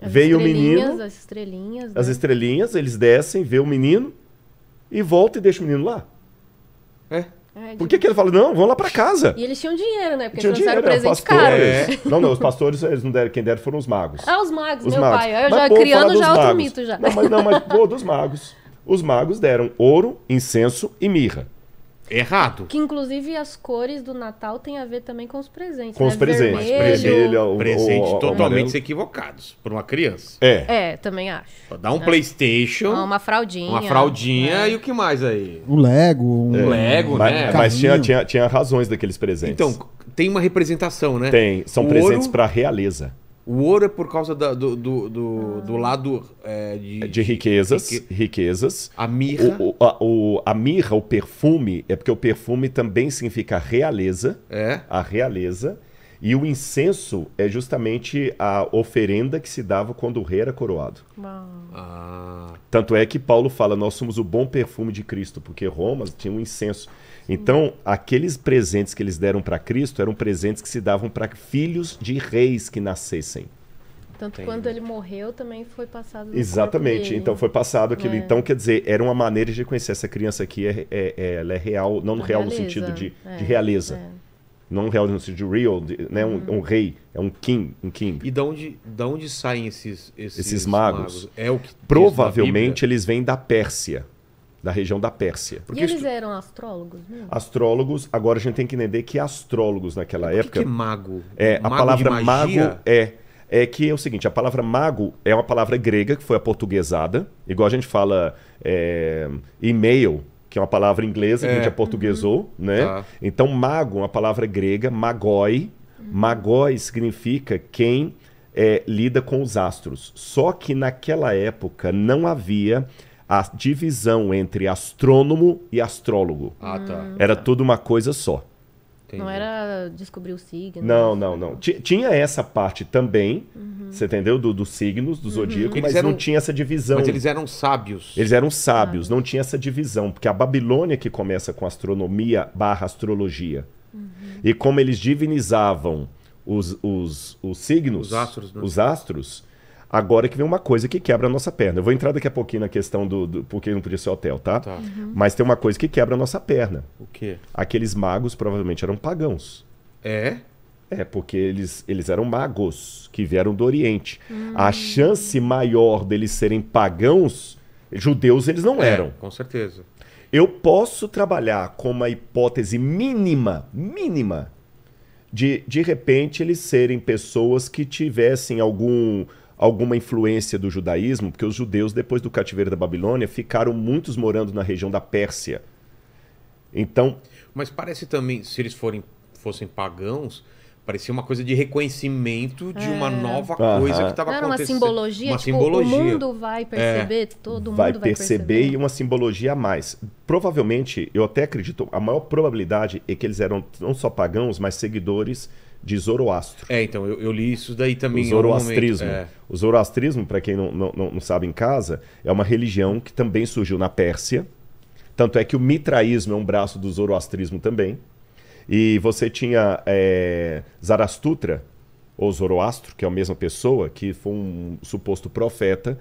as veio o menino. As estrelinhas. Né? As estrelinhas, eles descem, vê o menino e volta e deixa o menino lá. Ai, Por que, que ele fala, não, vão lá para casa? E eles tinham dinheiro, né? Porque tinham eles dinheiro, presentes né? caros. É. Não, não, os pastores, eles não deram, quem deram foram os magos. Ah, os magos, os meu magos. pai. Eu mas, já pô, criando já outro mito já. Não, mas não, mas pô, dos magos. Os magos deram ouro, incenso e mirra. Errado. Que inclusive as cores do Natal tem a ver também com os presentes. Com né? os presentes. Vermelho, o, presente o, totalmente o equivocados para uma criança. É. É, também acho. dá um é. PlayStation. Ah, uma, fraldinha. Uma fraldinha é. e o que mais aí? Um Lego. Um, Lego, mas, né? Mas tinha, tinha, tinha razões daqueles presentes. Então, tem uma representação, né? Tem. São presentes para realeza. O ouro é por causa da, do, do, do, do, ah. lado é, de, é de, riquezas. Rique... riquezas. A mirra. O, o, a, o, a mirra, o perfume, é porque o perfume também significa realeza. É. A realeza. E o incenso é justamente a oferenda que se dava quando o rei era coroado. Ah. Tanto é que Paulo fala: nós somos o bom perfume de Cristo, porque Roma tinha um incenso. Então, aqueles presentes que eles deram para Cristo eram presentes que se davam para filhos de reis que nascessem. Tanto quando ele morreu também foi passado. Exatamente, então foi passado aquilo. É. Então, quer dizer, era uma maneira de conhecer essa criança aqui, é, é, é, ela é real, não real realeza. no sentido de, é, de realeza. É. Não real no sentido de real, de, né? Hum. Um, uhum. um, rei, é um king. Um king. E de onde, de onde saem esses, esses, esses magos? magos? É o que Provavelmente eles vêm da Pérsia da região da Pérsia. Porque e eles estu... eram astrólogos? Mesmo? Astrólogos, agora a gente tem que entender que astrólogos naquela época. Que é mago? É, mago a palavra mago é é que é o seguinte, a palavra mago é uma palavra grega que foi aportuguesada, igual a gente fala é, e-mail, que é uma palavra inglesa que a gente é. aportuguesou, uhum. né? Tá. Então mago é uma palavra grega, magoi, uhum. magoi significa quem é, lida com os astros. Só que naquela época não havia a divisão entre astrônomo e astrólogo. Ah, tá. Hum. Era tá. tudo uma coisa só. Entendi. Não era descobrir o signo. Não, não, não. Tinha essa parte também, uhum. você entendeu? Do, dos signos, do uhum. zodíaco, uhum. mas eram, não tinha essa divisão. Mas eles eram sábios. Eles eram sábios, ah. não tinha essa divisão. Porque a Babilônia que começa com astronomia barra astrologia. Uhum. E como eles divinizavam os, os, os signos, os astros, né? os astros Agora que vem uma coisa que quebra a nossa perna. Eu vou entrar daqui a pouquinho na questão do, do porque não podia ser hotel, tá? tá. Uhum. Mas tem uma coisa que quebra a nossa perna. O quê? Aqueles magos provavelmente eram pagãos. É? É, porque eles, eles eram magos que vieram do Oriente. Hum. A chance maior deles serem pagãos, judeus eles não é, eram. Com certeza. Eu posso trabalhar com uma hipótese mínima, mínima, de de repente eles serem pessoas que tivessem algum alguma influência do judaísmo, porque os judeus, depois do cativeiro da Babilônia, ficaram muitos morando na região da Pérsia. Então. Mas parece também, se eles forem, fossem pagãos, parecia uma coisa de reconhecimento de é. uma nova coisa uhum. que estava acontecendo. Era uma simbologia, uma tipo, simbologia. o mundo vai é. perceber, é. todo mundo vai, vai perceber, perceber. e uma simbologia a mais. Provavelmente, eu até acredito, a maior probabilidade é que eles eram não só pagãos, mas seguidores de Zoroastro. É, então, eu, eu li isso daí também. O zoroastrismo. É. O zoroastrismo, para quem não, não, não sabe em casa, é uma religião que também surgiu na Pérsia. Tanto é que o mitraísmo é um braço do zoroastrismo também. E você tinha é, Zarastutra, ou Zoroastro, que é a mesma pessoa, que foi um suposto profeta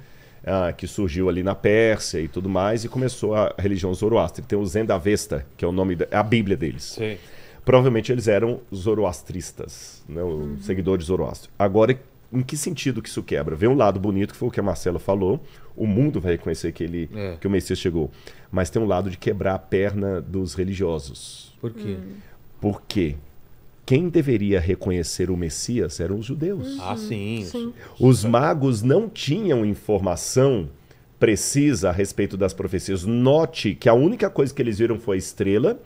ah, que surgiu ali na Pérsia e tudo mais, e começou a religião Zoroastro. Tem o Zendavesta, que é o nome da é a Bíblia deles. Sim provavelmente eles eram zoroastristas, né? Uhum. seguidores de Zoroastro. Agora, em que sentido que isso quebra? Vê um lado bonito, que foi o que a Marcela falou, o mundo vai reconhecer que, ele, é. que o Messias chegou. Mas tem um lado de quebrar a perna dos religiosos. Por quê? Hum. Porque quem deveria reconhecer o Messias eram os judeus. Uhum. Ah, sim. sim. Os magos não tinham informação precisa a respeito das profecias. Note que a única coisa que eles viram foi a estrela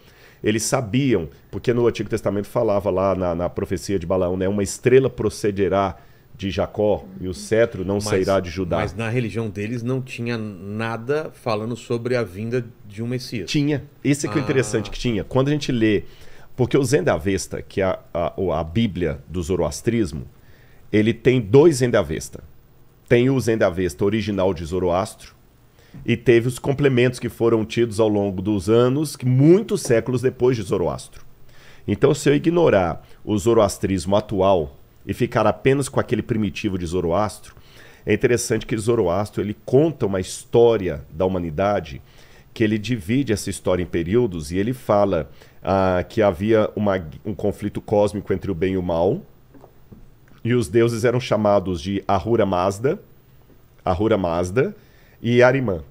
eles sabiam, porque no Antigo Testamento falava lá na, na profecia de Balaão, né, uma estrela procederá de Jacó e o cetro não mas, sairá de Judá. Mas na religião deles não tinha nada falando sobre a vinda de um Messias. Tinha. Esse é que é ah. é interessante que tinha. Quando a gente lê, porque o Zendavesta, que é a, a, a Bíblia do Zoroastrismo, ele tem dois Zendavesta. Tem o Zendavesta original de Zoroastro, e teve os complementos que foram tidos ao longo dos anos, que muitos séculos depois de Zoroastro. Então, se eu ignorar o zoroastrismo atual e ficar apenas com aquele primitivo de Zoroastro, é interessante que Zoroastro ele conta uma história da humanidade que ele divide essa história em períodos e ele fala ah, que havia uma, um conflito cósmico entre o bem e o mal e os deuses eram chamados de Ahura Mazda, Ahura Mazda, e Arimã.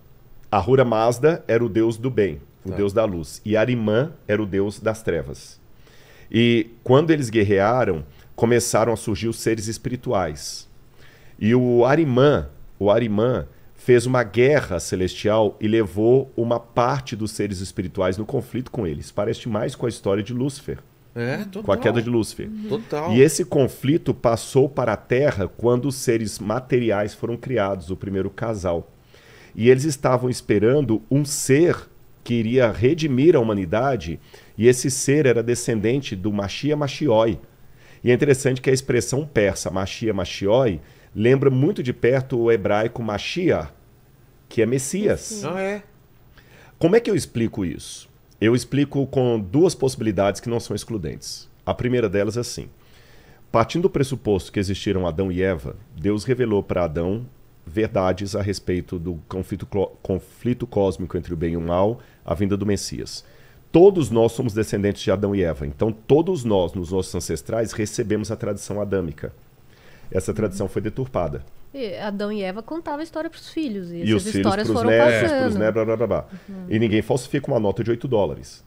Ahura Mazda era o deus do bem, o tá. deus da luz. E Arimã era o deus das trevas. E quando eles guerrearam, começaram a surgir os seres espirituais. E o Arimã, o Arimã fez uma guerra celestial e levou uma parte dos seres espirituais no conflito com eles. Parece mais com a história de Lúcifer. É, total. Com a queda de Lúcifer. Uhum. Total. E esse conflito passou para a Terra quando os seres materiais foram criados, o primeiro casal. E eles estavam esperando um ser que iria redimir a humanidade, e esse ser era descendente do Machia Machioi. E é interessante que a expressão persa Machia Machioi lembra muito de perto o hebraico Machia, que é Messias. Não ah, é? Como é que eu explico isso? Eu explico com duas possibilidades que não são excludentes. A primeira delas é assim: partindo do pressuposto que existiram Adão e Eva, Deus revelou para Adão verdades a respeito do conflito, conflito cósmico entre o bem e o mal, a vinda do Messias. Todos nós somos descendentes de Adão e Eva, então todos nós, nos nossos ancestrais, recebemos a tradição adâmica. Essa tradição foi deturpada. E Adão e Eva contavam a história para os filhos. E, e essas os filhos histórias foram netos, passando. Né, blá, blá, blá, blá. Uhum. E ninguém falsifica uma nota de 8 dólares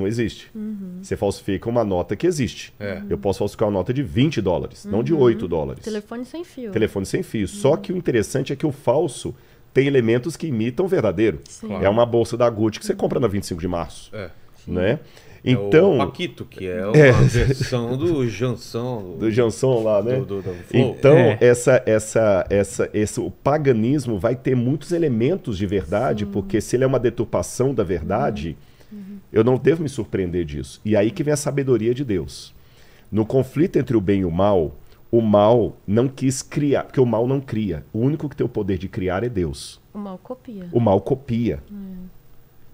não existe. Uhum. Você falsifica uma nota que existe. É. Eu posso falsificar uma nota de 20 dólares, uhum. não de 8 uhum. dólares. Telefone sem fio. Telefone sem fio. Uhum. Só que o interessante é que o falso tem elementos que imitam o verdadeiro. Claro. É uma bolsa da Gucci que você compra na 25 de março. É. Né? Então, é o então- Paquito, que é, é. uma é. versão do Jansão. Do Jansão lá, né? Do, do, do então, é. essa, essa, essa, esse, o paganismo vai ter muitos elementos de verdade, Sim. porque se ele é uma deturpação da verdade, hum. Eu não devo me surpreender disso. E aí que vem a sabedoria de Deus. No conflito entre o bem e o mal, o mal não quis criar, porque o mal não cria. O único que tem o poder de criar é Deus. O mal copia. O mal copia. Hum.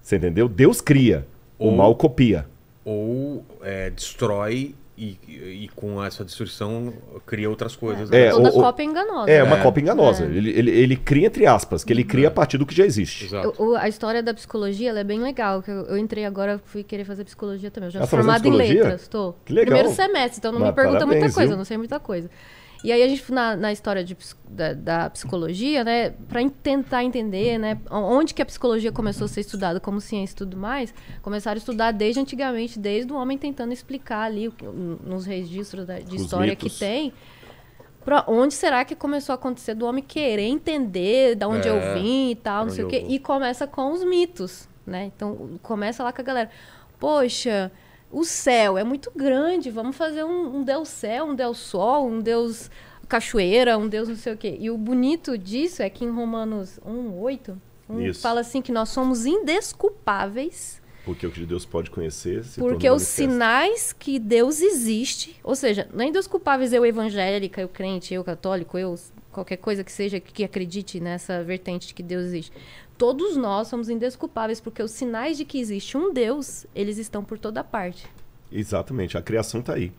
Você entendeu? Deus cria, ou, o mal copia. Ou é, destrói e, e, com essa destruição cria outras coisas. É, né? Toda o, cópia é enganosa. É, uma é. cópia enganosa. É. Ele, ele, ele, cria entre aspas, que ele é. cria a partir do que já existe. O, a história da psicologia é bem legal. Que eu, eu, entrei agora, fui querer fazer psicologia também. Eu já ah, sou tá formada em letras. Tô. Que legal. Primeiro semestre, então não Mas me pergunta parabéns, muita coisa, viu? não sei muita coisa. E aí a gente, na, na história de, da, da, psicologia, né, para tentar entender, né, onde que a psicologia começou a ser estudada como ciência e tudo mais, começaram a estudar desde antigamente, desde o homem tentando explicar ali nos registros da, de Os história mitos. que tem, para onde será que começou a acontecer do homem querer entender da onde é, eu vim e tal, não sei o quê. E começa com os mitos, né? Então começa lá com a galera. Poxa, o céu é muito grande, vamos fazer um, um deus céu, um deus sol, um deus cachoeira, um deus não sei o quê. E o bonito disso é que em Romanos 1, 8, um fala assim que nós somos indesculpáveis. Porque o que Deus pode conhecer se Porque os sinais que Deus existe, ou seja, nem é indesculpáveis eu evangélica, eu crente, eu católico, eu qualquer coisa que seja que acredite nessa vertente de que Deus existe todos nós somos indesculpáveis, porque os sinais de que existe um Deus, eles estão por toda parte. Exatamente, a criação está aí.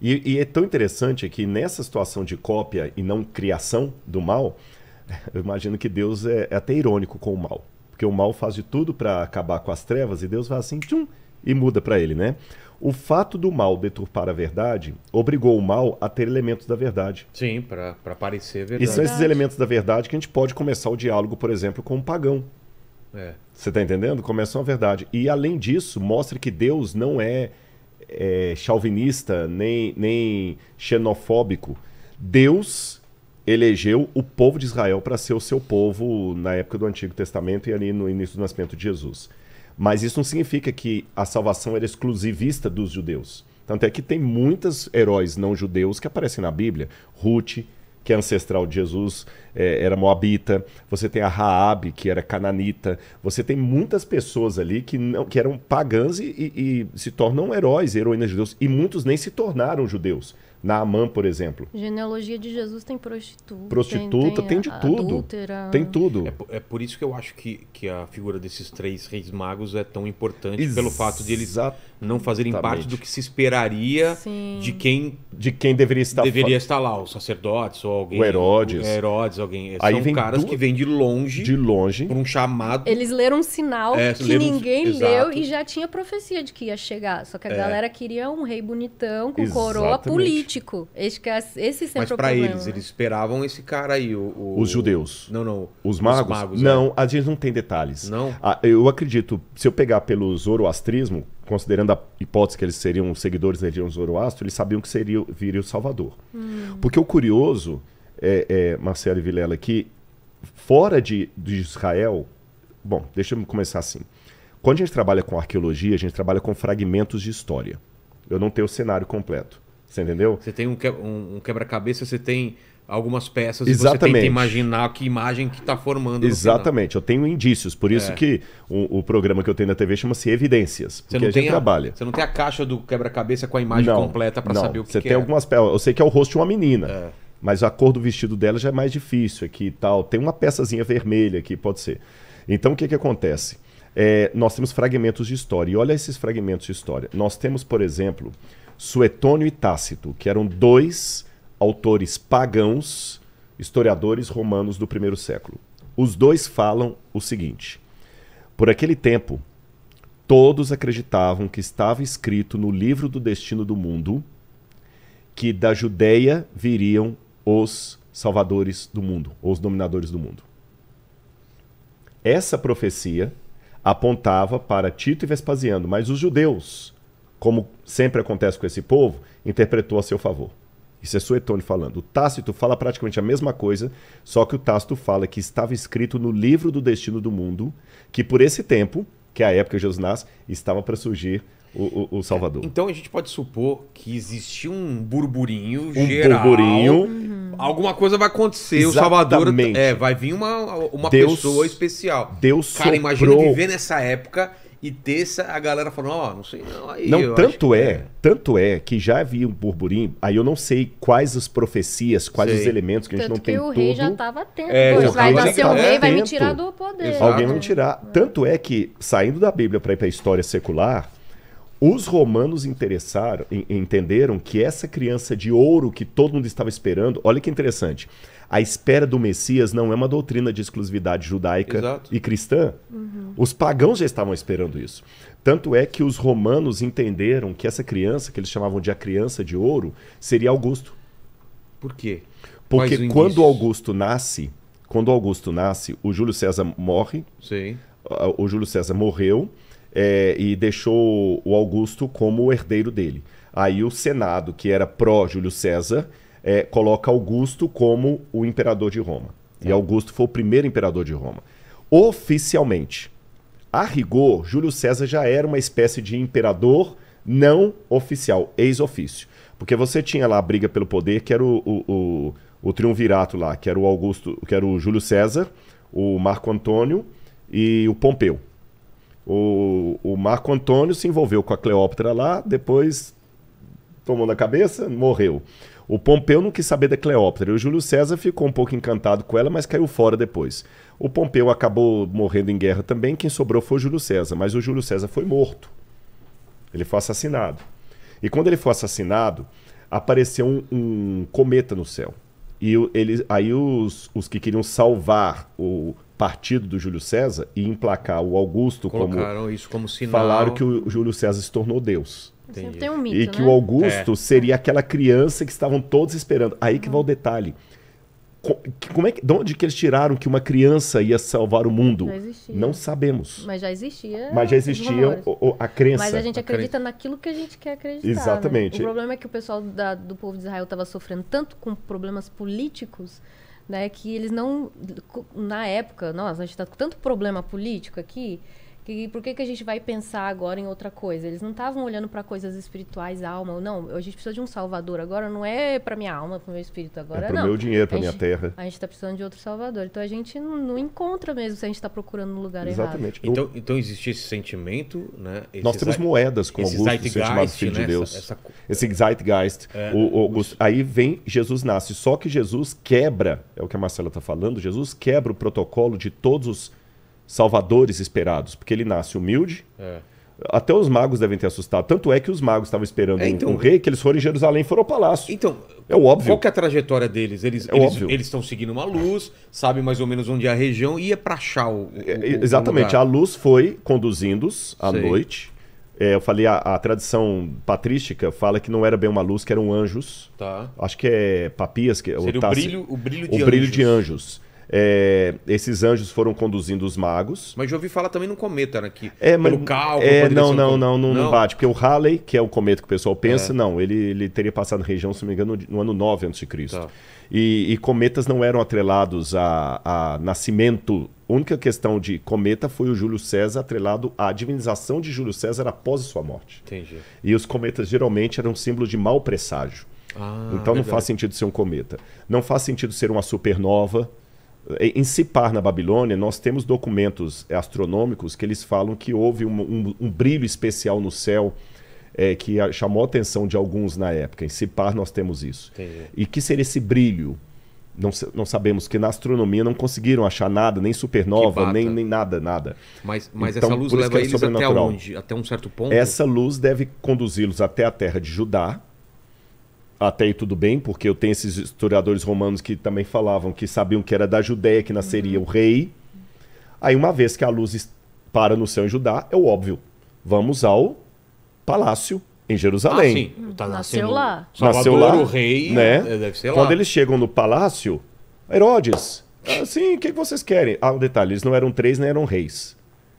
E, e, é tão interessante que nessa situação de cópia e não criação do mal, (laughs) eu imagino que Deus é, é até irônico com o mal. Porque o mal faz de tudo para acabar com as trevas e Deus vai assim, tchum, e muda para ele, né? O fato do mal deturpar a verdade obrigou o mal a ter elementos da verdade. Sim, para parecer verdade. E são esses elementos da verdade que a gente pode começar o diálogo, por exemplo, com um pagão. É. Você está entendendo? Começa uma verdade. E além disso, mostra que Deus não é, é chauvinista nem, nem xenofóbico. Deus elegeu o povo de Israel para ser o seu povo na época do Antigo Testamento e ali no início do nascimento de Jesus. Mas isso não significa que a salvação era exclusivista dos judeus. Tanto é que tem muitos heróis não judeus que aparecem na Bíblia. Ruth, que é ancestral de Jesus, é, era moabita. Você tem a Raabe, que era cananita. Você tem muitas pessoas ali que, não, que eram pagãs e, e, e se tornam heróis, heroínas judeus. E muitos nem se tornaram judeus. Na Amã, por exemplo. Genealogia de Jesus tem prostituta. Prostituta, tem, tem, tem de tudo. Adúltera. Tem tudo. É, é, por isso que eu acho que, que a figura desses três reis magos é tão importante, Ex pelo fato de eles não fazerem parte do que se esperaria Sim. de quem de quem deveria estar deveria estar lá, os sacerdotes ou alguém. O Herodes. O Herodes, alguém. Aí São caras do... que vêm de longe. De longe. Por um chamado. Eles leram um sinal é, que ninguém leu e já tinha profecia de que ia chegar. Só que a é. galera queria um rei bonitão, com Exatamente. coroa política político. Esse, esse sempre Mas é para eles, né? eles esperavam esse cara aí, o, o... Os judeus. Não, não. Os magos? Os magos é. não, é. a gente não tem detalhes. Não? Ah, eu acredito, se eu pegar pelo zoroastrismo, considerando a hipótese que eles seriam seguidores da religião zoroastro, eles sabiam que seria, viria o Salvador. Hum. Porque o curioso, é, é, Marcelo e Vilela, que fora de, de Israel... Bom, deixa eu começar assim. Quando a gente trabalha com arqueologia, a gente trabalha com fragmentos de história. Eu não tenho o cenário completo. Você entendeu? Você tem um, que, um, um quebra-cabeça, você tem algumas peças Exatamente. você tem que imaginar que imagem que está formando. Exatamente, eu tenho indícios, por isso é. que o, o, programa que eu tenho na TV chama-se Evidências, você porque a gente a, trabalha. Você não tem a caixa do quebra-cabeça com a imagem não, completa para saber o que Você tem é. peças. eu sei que é o rosto de uma menina. É. Mas a cor do vestido dela já é mais difícil aqui e tal. Tem uma peçazinha vermelha aqui, pode ser. Então o que, que acontece? É, nós temos fragmentos de história. E olha esses fragmentos de história. Nós temos, por exemplo, Suetônio e Tácito, que eram dois autores pagãos, historiadores romanos do primeiro século. Os dois falam o seguinte: Por aquele tempo, todos acreditavam que estava escrito no livro do destino do mundo que da Judéia viriam os salvadores do mundo, ou os dominadores do mundo. Essa profecia apontava para Tito e Vespasiano, mas os judeus como sempre acontece com esse povo, interpretou a seu favor. Isso é Suetônio falando. O Tácito fala praticamente a mesma coisa, só que o Tácito fala que estava escrito no livro do destino do mundo que por esse tempo, que é a época de Jesus nasce, estava para surgir o, o, o, Salvador. Então a gente pode supor que existia um burburinho um geral. burburinho. Uhum. Alguma coisa vai acontecer. Exatamente. O Salvador é, vai vir uma, uma Deus, pessoa especial. Deus Cara, soprou. imagina viver nessa época e terça a galera falou, ó, oh, não sei. Não, aí não tanto é, é, tanto é que já havia um burburinho, aí eu não sei quais as profecias, quais sei. os elementos que tanto a gente não que tem. O rei já estava atento, é, pois vai nascer o rei, vai me tirar do poder. Exato. Alguém vai me tirar. É. Tanto é que, saindo da Bíblia para ir para a história secular, os romanos interessaram, entenderam que essa criança de ouro que todo mundo estava esperando, olha que interessante a espera do Messias não é uma doutrina de exclusividade judaica Exato. e cristã. Uhum. Os pagãos já estavam esperando isso. Tanto é que os romanos entenderam que essa criança, que eles chamavam de a criança de ouro, seria Augusto. Por quê? Porque quando Augusto nasce, quando Augusto nasce, o Júlio César morre. Sim. O Júlio César morreu é, e deixou o Augusto como o herdeiro dele. Aí o Senado, que era pró-Júlio César, é, coloca Augusto como o imperador de Roma. É. E tá. Augusto foi o primeiro imperador de Roma. Oficialmente. A rigor, Júlio César já era uma espécie de imperador não oficial, ex-ofício. Porque você tinha lá a briga pelo poder, que era o, o, o, o triunvirato lá, que era o Augusto, que era o Júlio César, o Marco Antônio e o Pompeu. O, o Marco Antônio se envolveu com a Cleópatra lá, depois tomou na cabeça, morreu. O Pompeu não quis saber da Cleópatra. O Júlio César ficou um pouco encantado com ela, mas caiu fora depois. O Pompeu acabou morrendo em guerra também. Quem sobrou foi o Júlio César, mas o Júlio César foi morto. Ele foi assassinado. E quando ele foi assassinado, apareceu um, um cometa no céu. E ele, aí os, os que queriam salvar o partido do Júlio César e emplacar o Augusto Colocaram como, isso como sinal. Falaram que o Júlio César se tornou Deus. Sempre tem um mito, E que né? o Augusto é. seria aquela criança que estavam todos esperando. Aí que uhum. vai o uhum. detalhe. Como é que, de onde que eles tiraram que uma criança ia salvar o mundo? Não, existia. não sabemos. Mas já existia. Mas já existia o, o, a crença. Mas a gente acredita cre... naquilo que a gente quer acreditar. Né? Exatamente. Né? O problema é que o pessoal da, do povo de Israel estava sofrendo tanto com problemas políticos, né, que eles não. Na época, nossa, a gente está com tanto problema político aqui e por que, que a gente vai pensar agora em outra coisa? Eles não estavam olhando para coisas espirituais, alma. Não, a gente precisa de um salvador. Agora não é para minha alma, para meu espírito. Agora é para meu dinheiro, para minha terra. A gente está precisando de outro salvador. Então a gente não, encontra mesmo se a gente está procurando no lugar Exatamente. errado. Exatamente. Então, então existe esse sentimento, né? Esse Nós temos moedas com Augusto, Zeitgeist, chamado Filho né? de Deus. Essa, essa... Esse Zeitgeist. É, o, o Augusto. Aí vem, Jesus nasce. Só que Jesus quebra, é o que a Marcela está falando, Jesus quebra o protocolo de todos os salvadores esperados, porque ele nasce humilde. É. Até os magos devem ter assustado. Tanto é que os magos estavam esperando é, então, um, um, rei, que eles foram em Jerusalém e foram ao palácio. Então, é o óbvio. Qual que é a trajetória deles? Eles é eles estão seguindo uma luz, sabem mais ou menos onde é a região e é para achar o, o, é, Exatamente. O a luz foi conduzindo-os à Sei. noite. É, eu falei, a, a, tradição patrística fala que não era bem uma luz, que eram anjos. Tá. Acho que é papias. Que, Seria o, tá brilho, o brilho de o anjos. Brilho de anjos é, esses anjos foram conduzindo os magos. Mas já ouvi falar também no cometa, né? Que é, mas, pelo cálculo. É, não, não, não, não, não, bate. Porque o Halley, que é o cometa que o pessoal pensa, é. não, ele, ele teria passado na região, se não me engano, no, ano 9 a.C. Tá. E, e, cometas não eram atrelados a, a nascimento. A única questão de cometa foi o Júlio César atrelado à divinização de Júlio César após sua morte. Entendi. E os cometas geralmente eram símbolo de mau presságio. Ah, então verdade. não faz sentido ser um cometa. Não faz sentido ser uma supernova. Em eh, Sipar, na Babilônia, nós temos documentos eh, astronômicos que eles falam que houve um, um, um brilho especial no céu é, que a, chamou a atenção de alguns na época. Em Sipar nós temos isso. Entendi. E que seria esse brilho? Não, não sabemos, que na astronomia não conseguiram achar nada, nem supernova, nem, nem nada, nada. Mas, mas então, essa luz leva é eles até onde? Até um certo ponto? Essa luz deve conduzi-los até a terra de Judá, até aí tudo bem, porque eu tenho esses historiadores romanos que também falavam que sabiam que era da Judéia que nasceria uhum. o rei. Aí, uma vez que a luz para no céu em Judá, é o óbvio. Vamos ao palácio em Jerusalém. Ah, sim. Tá nascendo... Nasceu lá. Nasceu lá. o rei, né? É, deve ser lá. Quando eles chegam no palácio, Herodes, assim, o que vocês querem? Ah, um detalhe, eles não eram três, nem eram reis.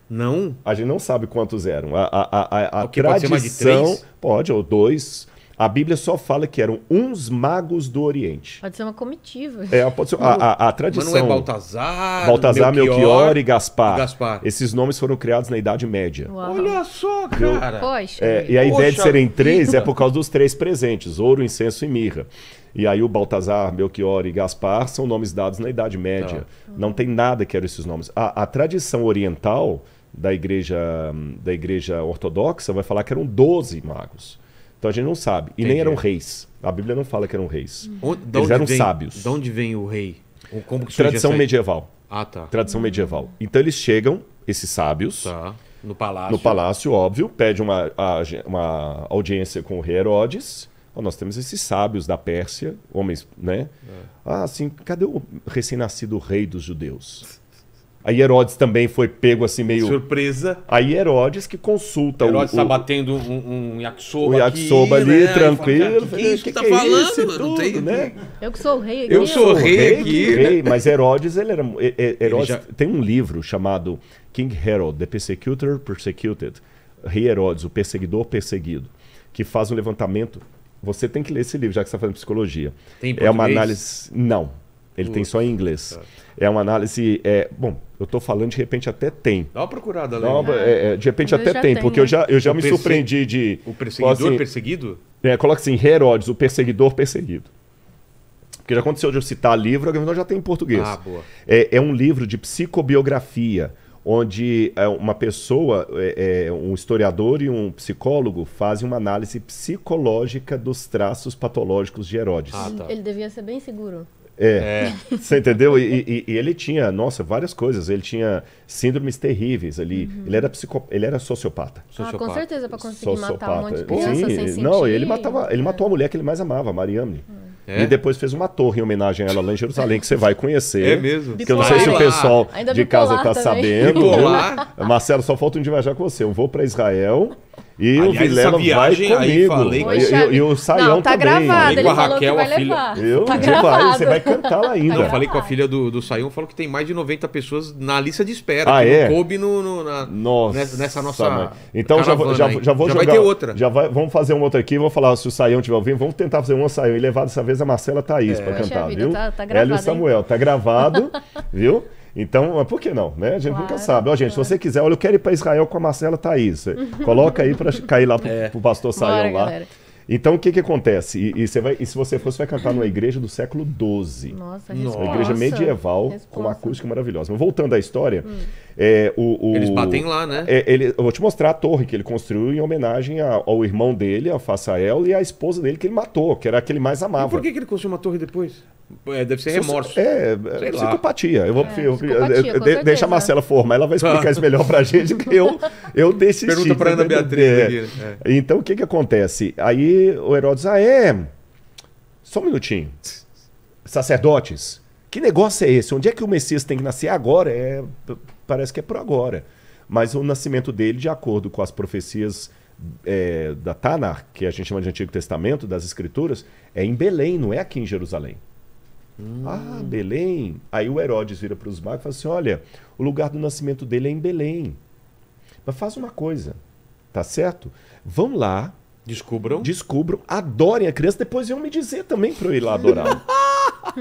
Não? A gente não sabe quantos eram. A, a, a, a, tradição... Pode, pode ou dois a Bíblia só fala que eram uns magos do Oriente. Pode ser uma comitiva. É, pode ser. A, a, a tradição. Mas não é Baltazar, Baltazar, Melchior, Melchior e Gaspar. e Gaspar. Esses nomes foram criados na Idade Média. Uau. Olha só, cara. Poxa, é, e a Poxa ideia de serem três é vida. é por causa dos três presentes: ouro, incenso e mirra. E aí o Baltazar, Melchior e Gaspar são nomes dados na Idade Média. Tá. Não tem nada que eram esses nomes. a, a tradição oriental da igreja hum, da igreja ortodoxa vai falar que eram 12 magos. Então a gente não sabe. E Entendi. nem eram reis. A Bíblia não fala que eram reis. Hum. Onde, Eles eram vem, sábios. De onde vem o rei? Como que Tradição medieval. Ah, tá. Tradição medieval. Então eles chegam, esses sábios. Tá. No palácio. No palácio, óbvio. Pede uma, uma audiência com o rei Herodes. Oh, nós temos esses sábios da Pérsia, homens, né? É. Ah, assim, cadê o recém-nascido rei dos judeus? Aí Herodes também foi pego assim meio. Surpresa. Aí Herodes que consulta Herodes o. Herodes tá batendo um, um yakisoba. O yakisoba aqui, né? ali, né? tranquilo. O que, que, que, que, tá que é falando? É tudo, tem... Né? né? Eu que sou o rei aqui. Eu, sou o rei, aqui. Rei, mas Herodes, ele era. Herodes ele já... tem um livro chamado King Herod, The Persecutor Persecuted. Rei Herodes, o perseguidor perseguido, que faz um levantamento. Você tem que ler esse livro, já que você está fazendo psicologia. Tem é uma análise. Não ele tem só em inglês. É. é uma análise. É, bom, eu estou falando, de repente até tem. Dá uma procurada lá. Uma, é, é, de repente eu até tem, porque eu já, eu já me surpreendi de. O perseguidor assim, perseguido? É, coloca assim: Herodes, o perseguidor perseguido. Porque já aconteceu de eu citar livro, agora já tem em português. Ah, boa. É, é um livro de psicobiografia, onde é, uma pessoa, é, um historiador e um psicólogo fazem uma análise psicológica dos traços patológicos de Herodes. Ah, tá. Ele devia ser bem seguro. É. é. (laughs) Você entendeu? E, e, e, ele tinha, nossa, várias coisas. Ele tinha síndromes terríveis ali. Uhum. Ele era psicop ele era sociopata. sociopata. Ah, com certeza para conseguir sociopata. matar um monte de Sim, sem sentir. Não, ele matava, ele é. matou a mulher que ele mais amava, a Mariamne. Uhum. É? E depois fez uma torre em homenagem a ela lá em Jerusalém, que você vai conhecer. É mesmo. Que eu não sei se o pessoal de casa tá também. sabendo. Marcelo, só falta um dia viajar com você. Eu vou para Israel, e Aliás, o Vilela viagem, vai comigo. Falei, e, e, e, o Saião é tá também. Gravado, com a Raquel, a filha. Eu, tá você, vai, você vai cantar lá ainda. eu falei com a filha do, do Saião, falou que tem mais de 90 pessoas na lista de espera. Ah, é? coube no, no na, nossa, nessa nossa. Mãe. Então já, já, já vou já jogar. Vai ter outra. Já vai, vamos fazer uma outra aqui. Vou falar se o Saião tiver ouvindo. Vamos tentar fazer uma Saião e levar dessa vez a Marcela Thaís é. pra é, cantar, Poxa viu? Vida, tá, tá gravado, Ela e o Samuel, tá gravado, (laughs) viu? Então, por que não? Né? A gente claro, nunca sabe. Ó, gente, claro. se você quiser, olha, eu quero ir para Israel com a Marcela Thaís. (laughs) Coloca aí para cair lá pro, é. pro pastor Saião lá. Galera. Então, o que, que acontece? E, e, vai, e, se você fosse, vai cantar numa igreja do século XII. Nossa, Nossa. Uma igreja medieval, com uma acústica maravilhosa. Mas voltando à história, hum. É, o, o, Eles batem lá, né? É, ele, eu vou te mostrar a torre que ele construiu em homenagem a, ao irmão dele, a Façael, e à esposa dele que ele matou, que era a que ele mais amava. E por que, que ele construiu uma torre depois? É, deve ser remorso. É, Sei psicopatia. Eu vou, é, eu, psicopatia, eu, de, deixa a Marcela formar, ela vai explicar (laughs) isso melhor pra gente que eu, eu decidi. Pergunta pra Ana Beatriz. É. Né? é. Então, o que que acontece? Aí o Herodes, ah, é... Só um minutinho. Sacerdotes, que negócio é esse? Onde é que o Messias tem que nascer agora? É parece que é por agora. Mas o nascimento dele, de acordo com as profecias é, da Tanar, que a gente chama de Antigo Testamento, das Escrituras, é em Belém, não é aqui em Jerusalém. Hum. Ah, Belém. Aí o Herodes vira para os magos e fala assim: olha, o lugar do nascimento dele é em Belém. Mas faz uma coisa, tá certo? Vão lá, Descubram. Descubram, adorem a criança, depois iam me dizer também pra eu ir lá adorar. (laughs)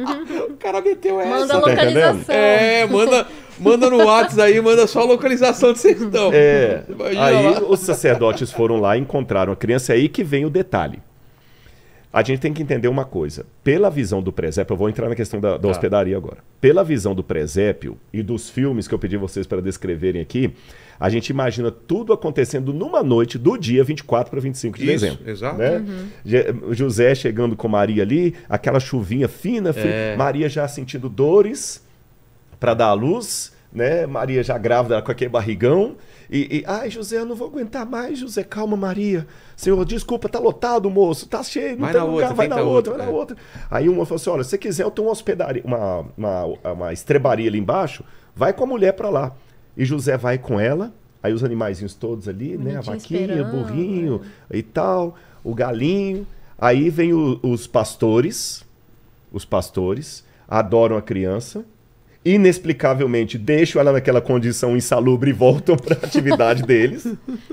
o cara meteu essa. Manda tá a localização. é, manda, manda no WhatsApp aí, manda só a localização de sertão. É, aí lá. os sacerdotes foram lá e encontraram a criança. É aí que vem o detalhe. A gente tem que entender uma coisa. Pela visão do presépio, eu vou entrar na questão da, da tá. hospedaria agora. Pela visão do presépio e dos filmes que eu pedi vocês para descreverem aqui, a gente imagina tudo acontecendo numa noite do dia 24 para 25 de Isso, dezembro. Exato. Né? Uhum. José chegando com Maria ali, aquela chuvinha fina, é. Maria já sentindo dores para dar à luz, né? Maria já grávida com aquele barrigão. E, e, ai, José, eu não vou aguentar mais, José, calma, Maria. Senhor, desculpa, tá lotado, moço, tá cheio, não vai tem na lugar, outra, vai na tá outra, outra, vai na é. outra. Aí uma falou assim: olha, se quiser, eu tenho uma hospedaria, uma, uma, uma estrebaria ali embaixo, vai com a mulher para lá. E José vai com ela, aí os animaizinhos todos ali, né? A vaquinha, o burrinho e tal, o galinho. Aí vem o, os pastores, os pastores adoram a criança, inexplicavelmente deixam ela naquela condição insalubre e voltam para a atividade (laughs) deles,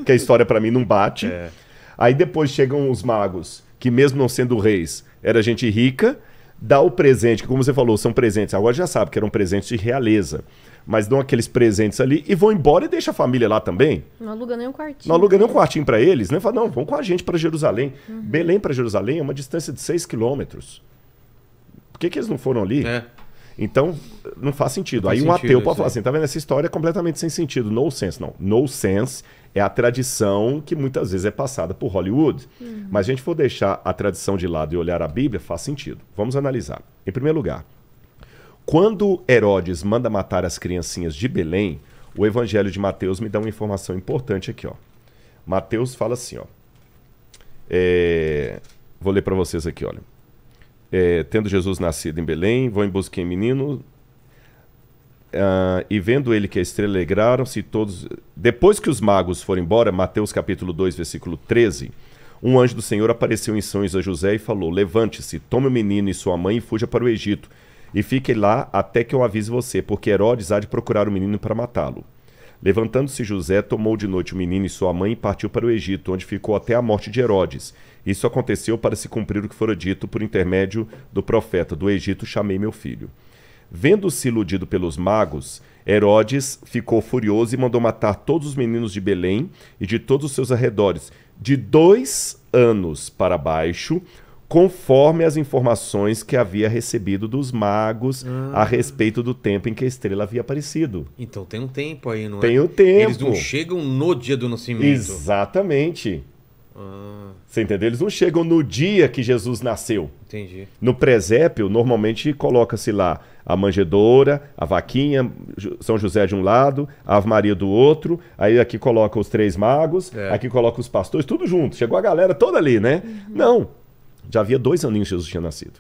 que a história para mim não bate. É. Aí depois chegam os magos, que mesmo não sendo reis, era gente rica, dá o presente, que como você falou, são presentes, agora já sabe que eram presentes de realeza mas dão aqueles presentes ali e vão embora e deixa a família lá também. Não aluga nem um quartinho. Não aluga nem um quartinho para eles, né? Fala, não, vão com a gente para Jerusalém. Uhum. Belém para Jerusalém é uma distância de 6 quilômetros. Por que, que eles não foram ali? É. Então, não faz sentido. Não aí um sentido, ateu pode falar assim, tá vendo? Essa história é completamente sem sentido. No sense, não. No sense é a tradição que muitas vezes é passada por Hollywood. Uhum. Mas a gente for deixar a tradição de lado e olhar a Bíblia, faz sentido. Vamos analisar. Em primeiro lugar, quando Herodes manda matar as criancinhas de Belém, o evangelho de Mateus me dá uma informação importante aqui, ó. Mateus fala assim, ó. É... Vou ler para vocês aqui, olha. É, tendo Jesus nascido em Belém, vão em busca em menino. Uh, e vendo ele que a estrela alegraram-se todos. Depois que os magos foram embora, Mateus capítulo 2, versículo 13, um anjo do Senhor apareceu em sonhos a José e falou: Levante-se, tome o menino e sua mãe e fuja para o Egito e fique lá até que eu avise você, porque Herodes há de procurar o menino para matá-lo. Levantando-se José, tomou de noite o menino e sua mãe e partiu para o Egito, onde ficou até a morte de Herodes. Isso aconteceu para se cumprir o que fora dito por intermédio do profeta: Do Egito chamei meu filho. Vendo-se iludido pelos magos, Herodes ficou furioso e mandou matar todos os meninos de Belém e de todos os seus arredores, de dois anos para baixo, conforme as informações que havia recebido dos magos ah. a respeito do tempo em que a estrela havia aparecido. Então tem um tempo aí, não tem é? Tem um tempo. Eles não chegam no dia do nascimento. Exatamente. Ah. Você entendeu? Eles não chegam no dia que Jesus nasceu. Entendi. No presépio, normalmente coloca-se lá a manjedoura, a vaquinha, São José de um lado, a Ave Maria do outro, aí aqui coloca os três magos, é. aqui coloca os pastores, tudo junto. Chegou a galera toda ali, né? Uhum. Não. Já havia dois aninhos Jesus tinha nascido.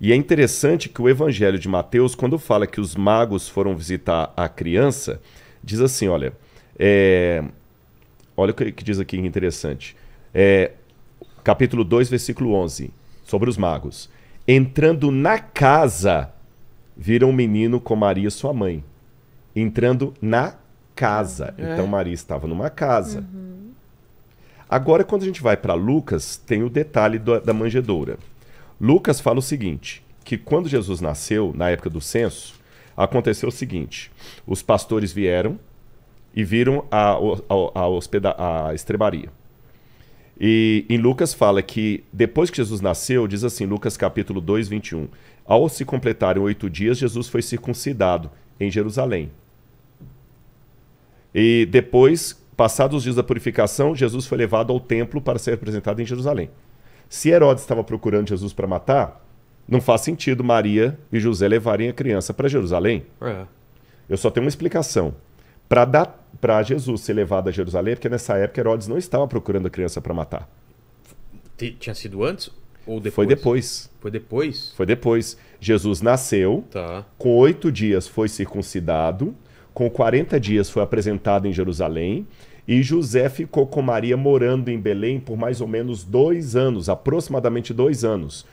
E é interessante que o Evangelho de Mateus, quando fala que os magos foram visitar a criança, diz assim: olha, é... olha o que diz aqui é interessante. É... Capítulo 2, versículo 11, sobre os magos. Entrando na casa, viram um menino com Maria, sua mãe. Entrando na casa. É. Então Maria estava numa casa. Uhum. Agora, quando a gente vai para Lucas, tem o detalhe do, da manjedoura. Lucas fala o seguinte: que quando Jesus nasceu, na época do censo, aconteceu o seguinte: os pastores vieram e viram a, a, a, hospeda, a estrebaria. E em Lucas fala que depois que Jesus nasceu, diz assim, Lucas capítulo 2, 21, ao se completarem oito dias, Jesus foi circuncidado em Jerusalém. E depois Passados os dias da purificação, Jesus foi levado ao templo para ser apresentado em Jerusalém. Se Herodes estava procurando Jesus para matar, não faz sentido Maria e José levarem a criança para Jerusalém. É. Eu só tenho uma explicação. Para Jesus ser levado a Jerusalém, porque nessa época Herodes não estava procurando a criança para matar. Tinha sido antes ou depois? Foi depois. Foi depois? Foi depois. Jesus nasceu, tá. com oito dias foi circuncidado, com 40 dias foi apresentado em Jerusalém e José ficou com Maria morando em Belém por mais ou menos dois anos, aproximadamente dois anos.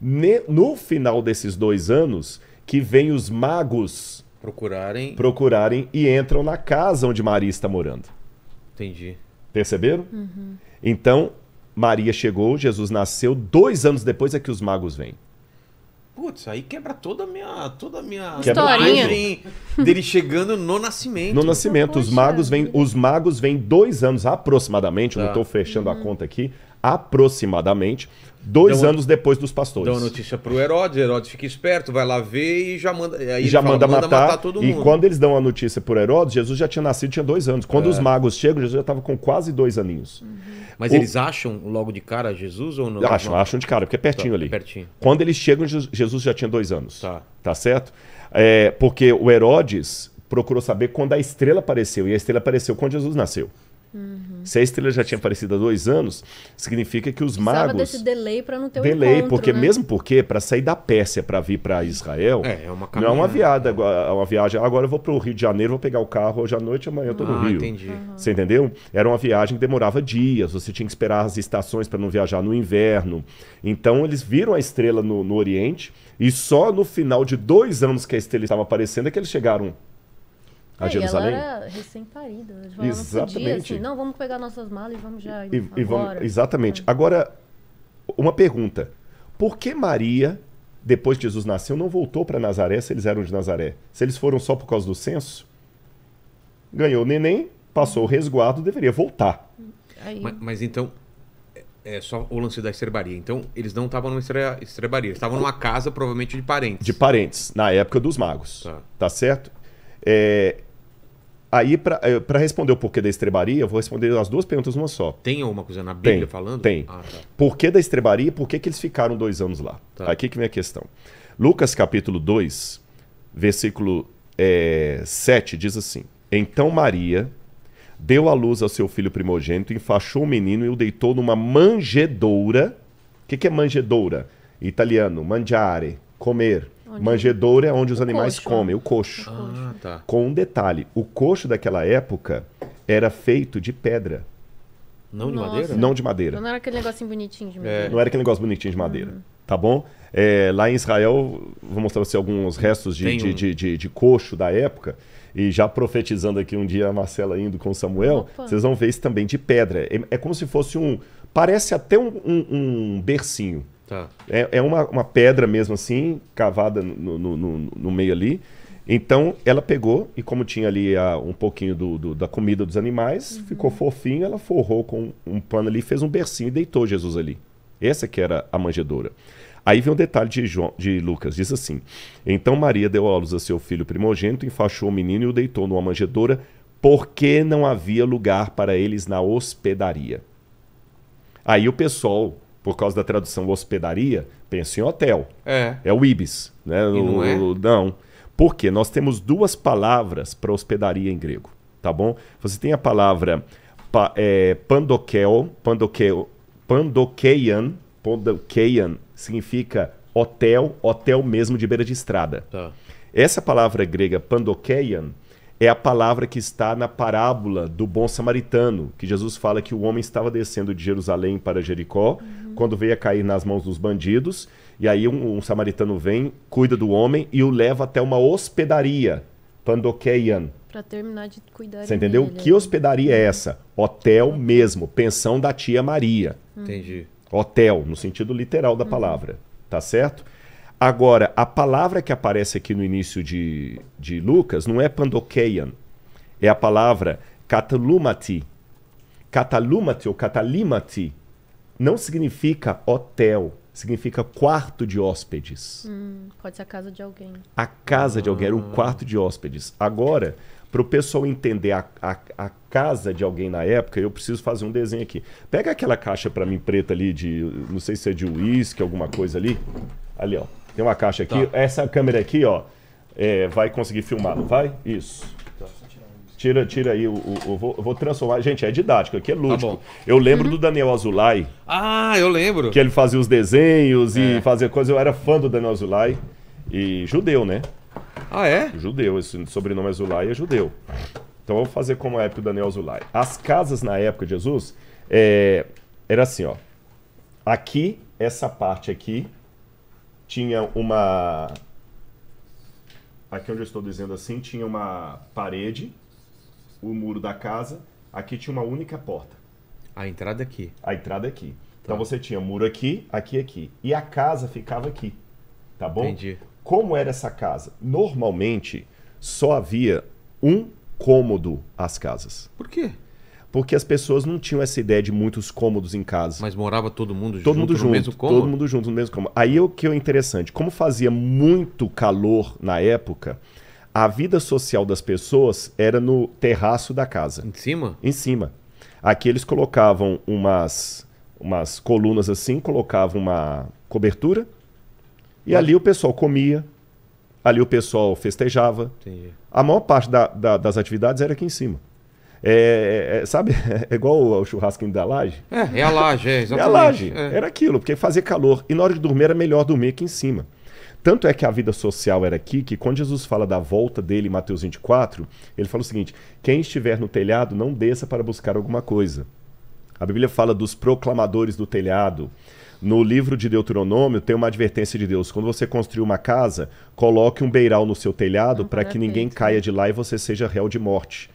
No final desses dois anos, que vem os magos procurarem, procurarem e entram na casa onde Maria está morando. Entendi. Perceberam? Uhum. Então, Maria chegou, Jesus nasceu, dois anos depois é que os magos vêm. Putz, aí quebra toda a minha. Toda a minha historinha dele chegando no nascimento. No nascimento, os magos vêm. Os magos vêm dois anos aproximadamente, tá. não estou fechando uhum. a conta aqui, aproximadamente, dois anos depois dos pastores. Dá a notícia pro Herodes, Herodes fica esperto, vai lá ver e já manda. Aí já fala, manda, manda matar, matar, todo mundo. E quando eles dão a notícia pro Herodes, Jesus já tinha nascido, tinha dois anos. Quando é. os magos chegam, Jesus já estava com quase dois aninhos. Uhum. Mas o... eles acham logo de cara Jesus ou não? Acham, acham de cara, porque é tá, pertinho tá, ali. Pertinho. Quando eles chegam, Jesus já tinha dois anos. Tá. Tá certo? É, porque o Herodes procurou saber quando a estrela apareceu. E a estrela apareceu quando Jesus nasceu. Uhum. Se a estrela já tinha aparecido há dois anos, significa que os Precisava magos. desse delay para não ter um Delay, porque né? mesmo porque para sair da Pérsia para vir para Israel, é, é uma não é uma viada, é uma viagem. Agora eu vou para o Rio de Janeiro, vou pegar o carro hoje à noite, amanhã eu tô no ah, Rio. Entendi. Uhum. Você entendeu? Era uma viagem que demorava dias. Você tinha que esperar as estações para não viajar no inverno. Então eles viram a estrela no, no Oriente e só no final de dois anos que a estrela estava aparecendo é que eles chegaram a é, Jerusalém. Ela era recém-parida. Exatamente. Podia, assim, não, vamos pegar nossas malas e vamos já. E, e vamos, exatamente. É. Agora, uma pergunta. Por que Maria, depois que Jesus nasceu, não voltou para Nazaré se eles eram de Nazaré? Se eles foram só por causa do censo? Ganhou o neném, passou o resguardo, deveria voltar. Aí... Mas, mas, então. É, é só o lance da estrebaria. Então, eles não estavam numa estrebaria. Eles estavam numa casa, provavelmente, de parentes. De parentes, na época dos magos. Tá, tá certo? É, Aí, para eh, responder o porquê da estrebaria, eu vou responder as duas perguntas numa só. Tem alguma coisa na Bíblia tem, falando? Tem. Ah, tá. Porquê da estrebaria e por que, que eles ficaram dois anos lá? Tá. Aqui que vem a questão. Lucas capítulo 2, versículo é, eh, 7, diz assim: Então Maria deu à luz ao seu filho primogênito, enfaixou o menino e o deitou numa manjedoura. O que, que é manjedoura? Italiano, mangiare, comer. Onde... Manjedouro é onde os o animais coxo. Né? comem, o coxo. Ah, tá. Com um detalhe: o coxo daquela época era feito de pedra. Não de Nossa. madeira? Não de madeira. Não era aquele negocinho bonitinho de madeira. É. Não era aquele negócio bonitinho de madeira. Uhum. Tá bom? É, lá em Israel, vou mostrar pra você alguns restos de, um. de, de, de coxo da época. E já profetizando aqui um dia a Marcela indo com Samuel, Opa. vocês vão ver isso também de pedra. É, é como se fosse um. Parece até um, um, um bercinho. Tá. É, é uma, uma pedra mesmo assim, cavada no, no, no, no meio ali. Então ela pegou e como tinha ali a, ah, um pouquinho do, do, da comida dos animais, uhum. ficou fofinho, ela forrou com um pano ali, fez um bercinho e deitou Jesus ali. Essa que era a manjedoura. Aí vem um detalhe de, João, de Lucas, diz assim: Então Maria deu à a seu filho primogênito, enfaixou o menino e o deitou numa manjedoura, porque não havia lugar para eles na hospedaria. Aí o pessoal por causa da tradução hospedaria, pensa em hotel. É. É o Ibis, né? não, é? não. Porque nós temos duas palavras para hospedaria em grego, tá bom? Você tem a palavra pa, é, pandokel, pandokel, pandokeian, pandokeian significa hotel, hotel mesmo de beira de estrada. Tá. Essa palavra grega pandokeian é a palavra que está na parábola do bom samaritano, que Jesus fala que o homem estava descendo de Jerusalém para Jericó, uhum. quando veio a cair nas mãos dos bandidos, e aí um, um, samaritano vem, cuida do homem e o leva até uma hospedaria, Pandokeian. Para terminar de cuidar Você entendeu? Dele. Que é. hospedaria é essa? Hotel mesmo, pensão da tia Maria. Hum. Entendi. Hotel, no sentido literal da uhum. palavra, tá certo? Agora, a palavra que aparece aqui no início de, de Lucas não é pandokeian, é a palavra catalumati. Catalumati ou catalimati não significa hotel, significa quarto de hóspedes. Hum, pode ser a casa de alguém. A casa de alguém, era um ah. quarto de hóspedes. Agora, para o pessoal entender a, a, a, casa de alguém na época, eu preciso fazer um desenho aqui. Pega aquela caixa para mim preta ali de, não sei se é de uísque, alguma coisa ali. Ali, ó. Tem uma caixa aqui. Tá. Essa câmera aqui, ó, é, vai conseguir filmar, não vai? Isso. Então, tira, tira aí o. o, o vou, vou, transformar. Gente, é didático, aqui é tá lúdico. Tá eu lembro uhum. do Daniel Azulay. Ah, eu lembro. Que ele fazia os desenhos é. e fazia coisas. Eu era fã do Daniel Azulay. E judeu, né? Ah, é? Judeu. Esse sobrenome Azulay é judeu. Então eu vou fazer como é época do Daniel Azulay. As casas na época de Jesus é, era assim, ó. Aqui, essa parte aqui tinha uma. Aqui onde eu estou dizendo assim, tinha uma parede, o muro da casa, aqui tinha uma única porta. A entrada é aqui. A entrada é aqui. Então tá. Então você tinha muro aqui, aqui aqui. E a casa ficava aqui. Tá bom? Entendi. Como era essa casa? Normalmente só havia um cômodo às casas. Por quê? porque as pessoas não tinham essa ideia de muitos cômodos em casa. Mas morava todo mundo todo junto, mundo junto no mesmo cômodo? Todo mundo junto no mesmo cômodo. Aí é o que é interessante, como fazia muito calor na época, a vida social das pessoas era no terraço da casa. Em cima? Em cima. Aqui eles colocavam umas, umas colunas assim, colocavam uma cobertura, e Mas... ali o pessoal comia, ali o pessoal festejava. Entendi. A maior parte da, da, das atividades era aqui em cima. É, é, é, sabe? (laughs) É igual o churrasquinho da laje. É, é a laje, é, exatamente. (laughs) É a laje. É. Era aquilo, porque fazia calor. E na hora de dormir era melhor dormir aqui em cima. Tanto é que a vida social era aqui, que quando Jesus fala da volta dele em Mateus 24, ele fala o seguinte: quem estiver no telhado, não desça para buscar alguma coisa. A Bíblia fala dos proclamadores do telhado. No livro de Deuteronômio tem uma advertência de Deus: quando você construir uma casa, coloque um beiral no seu telhado ah, para que ninguém caia de lá e você seja réu de morte.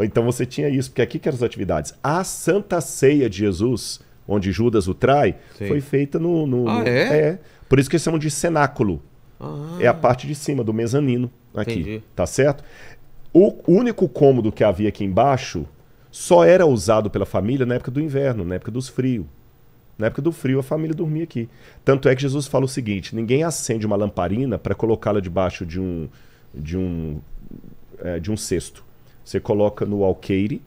Então você tinha isso, porque aqui que eram as atividades. A Santa Ceia de Jesus, onde Judas o trai, Sim. foi feita no. no ah, é? é? Por isso que eles chamam de cenáculo. Ah. É a parte de cima do mezanino aqui. Entendi. Tá certo? O único cômodo que havia aqui embaixo só era usado pela família na época do inverno, na época dos frios. Na época do frio, a família dormia aqui. Tanto é que Jesus fala o seguinte: ninguém acende uma lamparina para colocá-la debaixo de um, de um, é, de um cesto. Você coloca no alqueire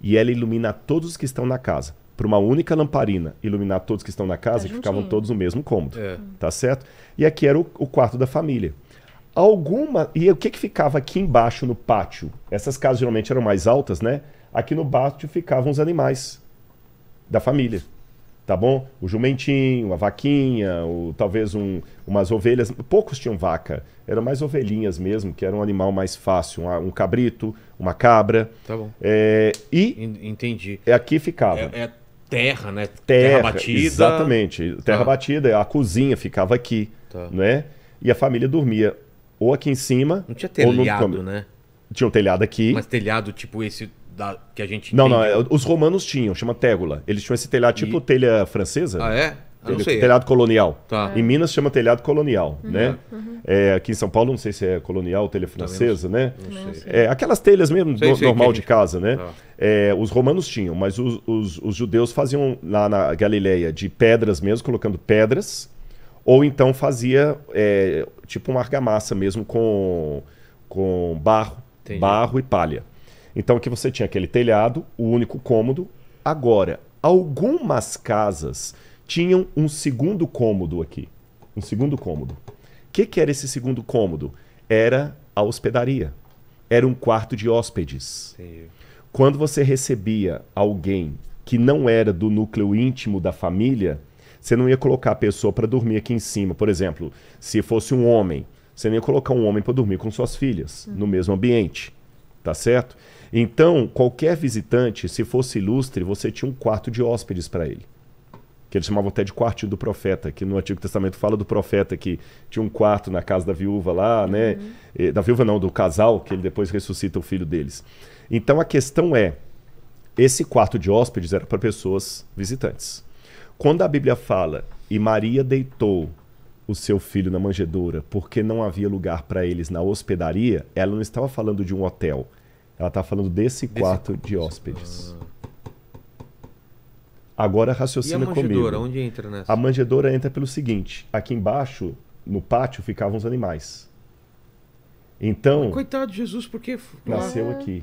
e ela ilumina todos que estão na casa. Para uma única lamparina iluminar todos que estão na casa, tá que ficavam todos no mesmo cômodo. É. Tá certo? E aqui era o, o quarto da família. Alguma. E o que, que ficava aqui embaixo no pátio? Essas casas geralmente eram mais altas, né? Aqui no pátio ficavam os animais da família tá bom? O jumentinho, a vaquinha, o, talvez um, umas ovelhas. Poucos tinham vaca, eram mais ovelhinhas mesmo, que era um animal mais fácil. Um, um cabrito, uma cabra. Tá bom. É, e entendi. É aqui ficava. É, é terra, né? Terra, terra, batida. Exatamente. Terra tá. batida. A cozinha ficava aqui, tá. né? E a família dormia ou aqui em cima. Não tinha telhado, no... né? Tinha um telhado aqui. Mas telhado tipo esse da, que a gente. Não, não. É, os romanos tinham, chama tégula. Eles tinham esse telhado tipo e... telha francesa. Ah, é? não sei. É. Telhado colonial. Tá. Em Minas chama telhado colonial, uhum. né? Uhum. É, aqui em São Paulo, não sei se é colonial ou telha francesa, né? não né? Não sei. É, aquelas telhas mesmo sei, do, sei, normal de casa, né? Tá. É, os romanos tinham, mas os, os, os, judeus faziam lá na Galileia de pedras mesmo, colocando pedras, ou então fazia é, tipo uma argamassa mesmo com, com barro, barro e palha. Então aqui você tinha aquele telhado, o único cômodo. Agora, algumas casas tinham um segundo cômodo aqui. Um segundo cômodo. O que, que era esse segundo cômodo? Era a hospedaria. Era um quarto de hóspedes. Sim. Quando você recebia alguém que não era do núcleo íntimo da família, você não ia colocar a pessoa para dormir aqui em cima. Por exemplo, se fosse um homem, você não ia colocar um homem para dormir com suas filhas uhum. no mesmo ambiente. Tá certo? Então, qualquer visitante, se fosse ilustre, você tinha um quarto de hóspedes para ele que eles chamavam até de quartinho do profeta, que no Antigo Testamento fala do profeta que tinha um quarto na casa da viúva lá, né? Uhum. Eh, da viúva não, do casal, que ele depois ressuscita o filho deles. Então a questão é, esse quarto de hóspedes era para pessoas visitantes. Quando a Bíblia fala, e Maria deitou o seu filho na manjedoura porque não havia lugar para eles na hospedaria, ela não estava falando de um hotel. Ela está falando desse, desse quarto de hóspedes. Ah. Agora raciocina comigo. E a manjedoura, comigo. onde entra nessa? A manjedoura entra pelo seguinte: aqui embaixo, no pátio, ficavam os animais. Então. Mas coitado de Jesus, porque. Nasceu aqui.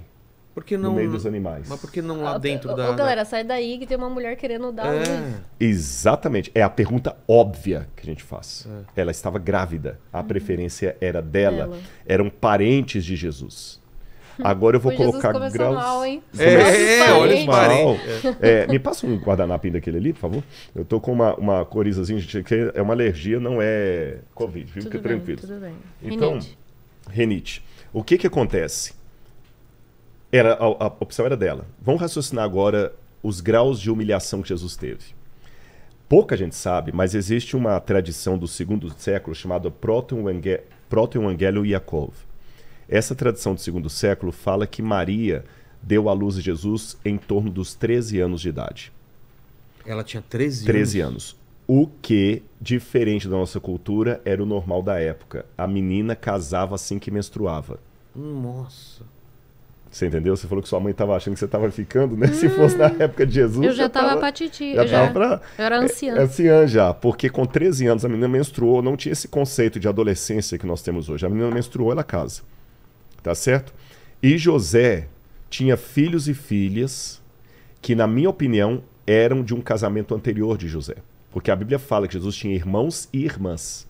Porque não, no meio dos animais. Mas por que não lá ah, dentro ô, da. Ô, galera, sai daí que tem uma mulher querendo dar é. Exatamente. É a pergunta óbvia que a gente faz. É. Ela estava grávida. A uhum. preferência era dela. Eram parentes de Jesus. Agora eu vou o colocar Jesus graus. Mal, hein? É, é, olha mal. É. É, me passa um guardanapo daquele ali, por favor. Eu tô com uma, uma corizazinha, gente, que é uma alergia, não é Covid, viu? Tudo Fica bem, tranquilo. Tudo bem. Então, renite. renite. O que que acontece? Era, a, a opção era dela. Vamos raciocinar agora os graus de humilhação que Jesus teve. Pouca gente sabe, mas existe uma tradição do segundo século chamada Proton Evangelho Yakov essa tradição do segundo século fala que Maria deu à luz a Jesus em torno dos 13 anos de idade. Ela tinha 13 anos? 13 anos. O que, diferente da nossa cultura, era o normal da época. A menina casava assim que menstruava. Nossa. Você entendeu? Você falou que sua mãe estava achando que você estava ficando, né? Hum, Se fosse na hum. época de Jesus. Eu já estava pra titi. Já, eu já pra, eu era anciã. É, anciã já. Porque com 13 anos a menina menstruou, não tinha esse conceito de adolescência que nós temos hoje. A menina menstruou, ela casa tá certo? E José tinha filhos e filhas que, na minha opinião, eram de um casamento anterior de José. Porque a Bíblia fala que Jesus tinha irmãos e irmãs.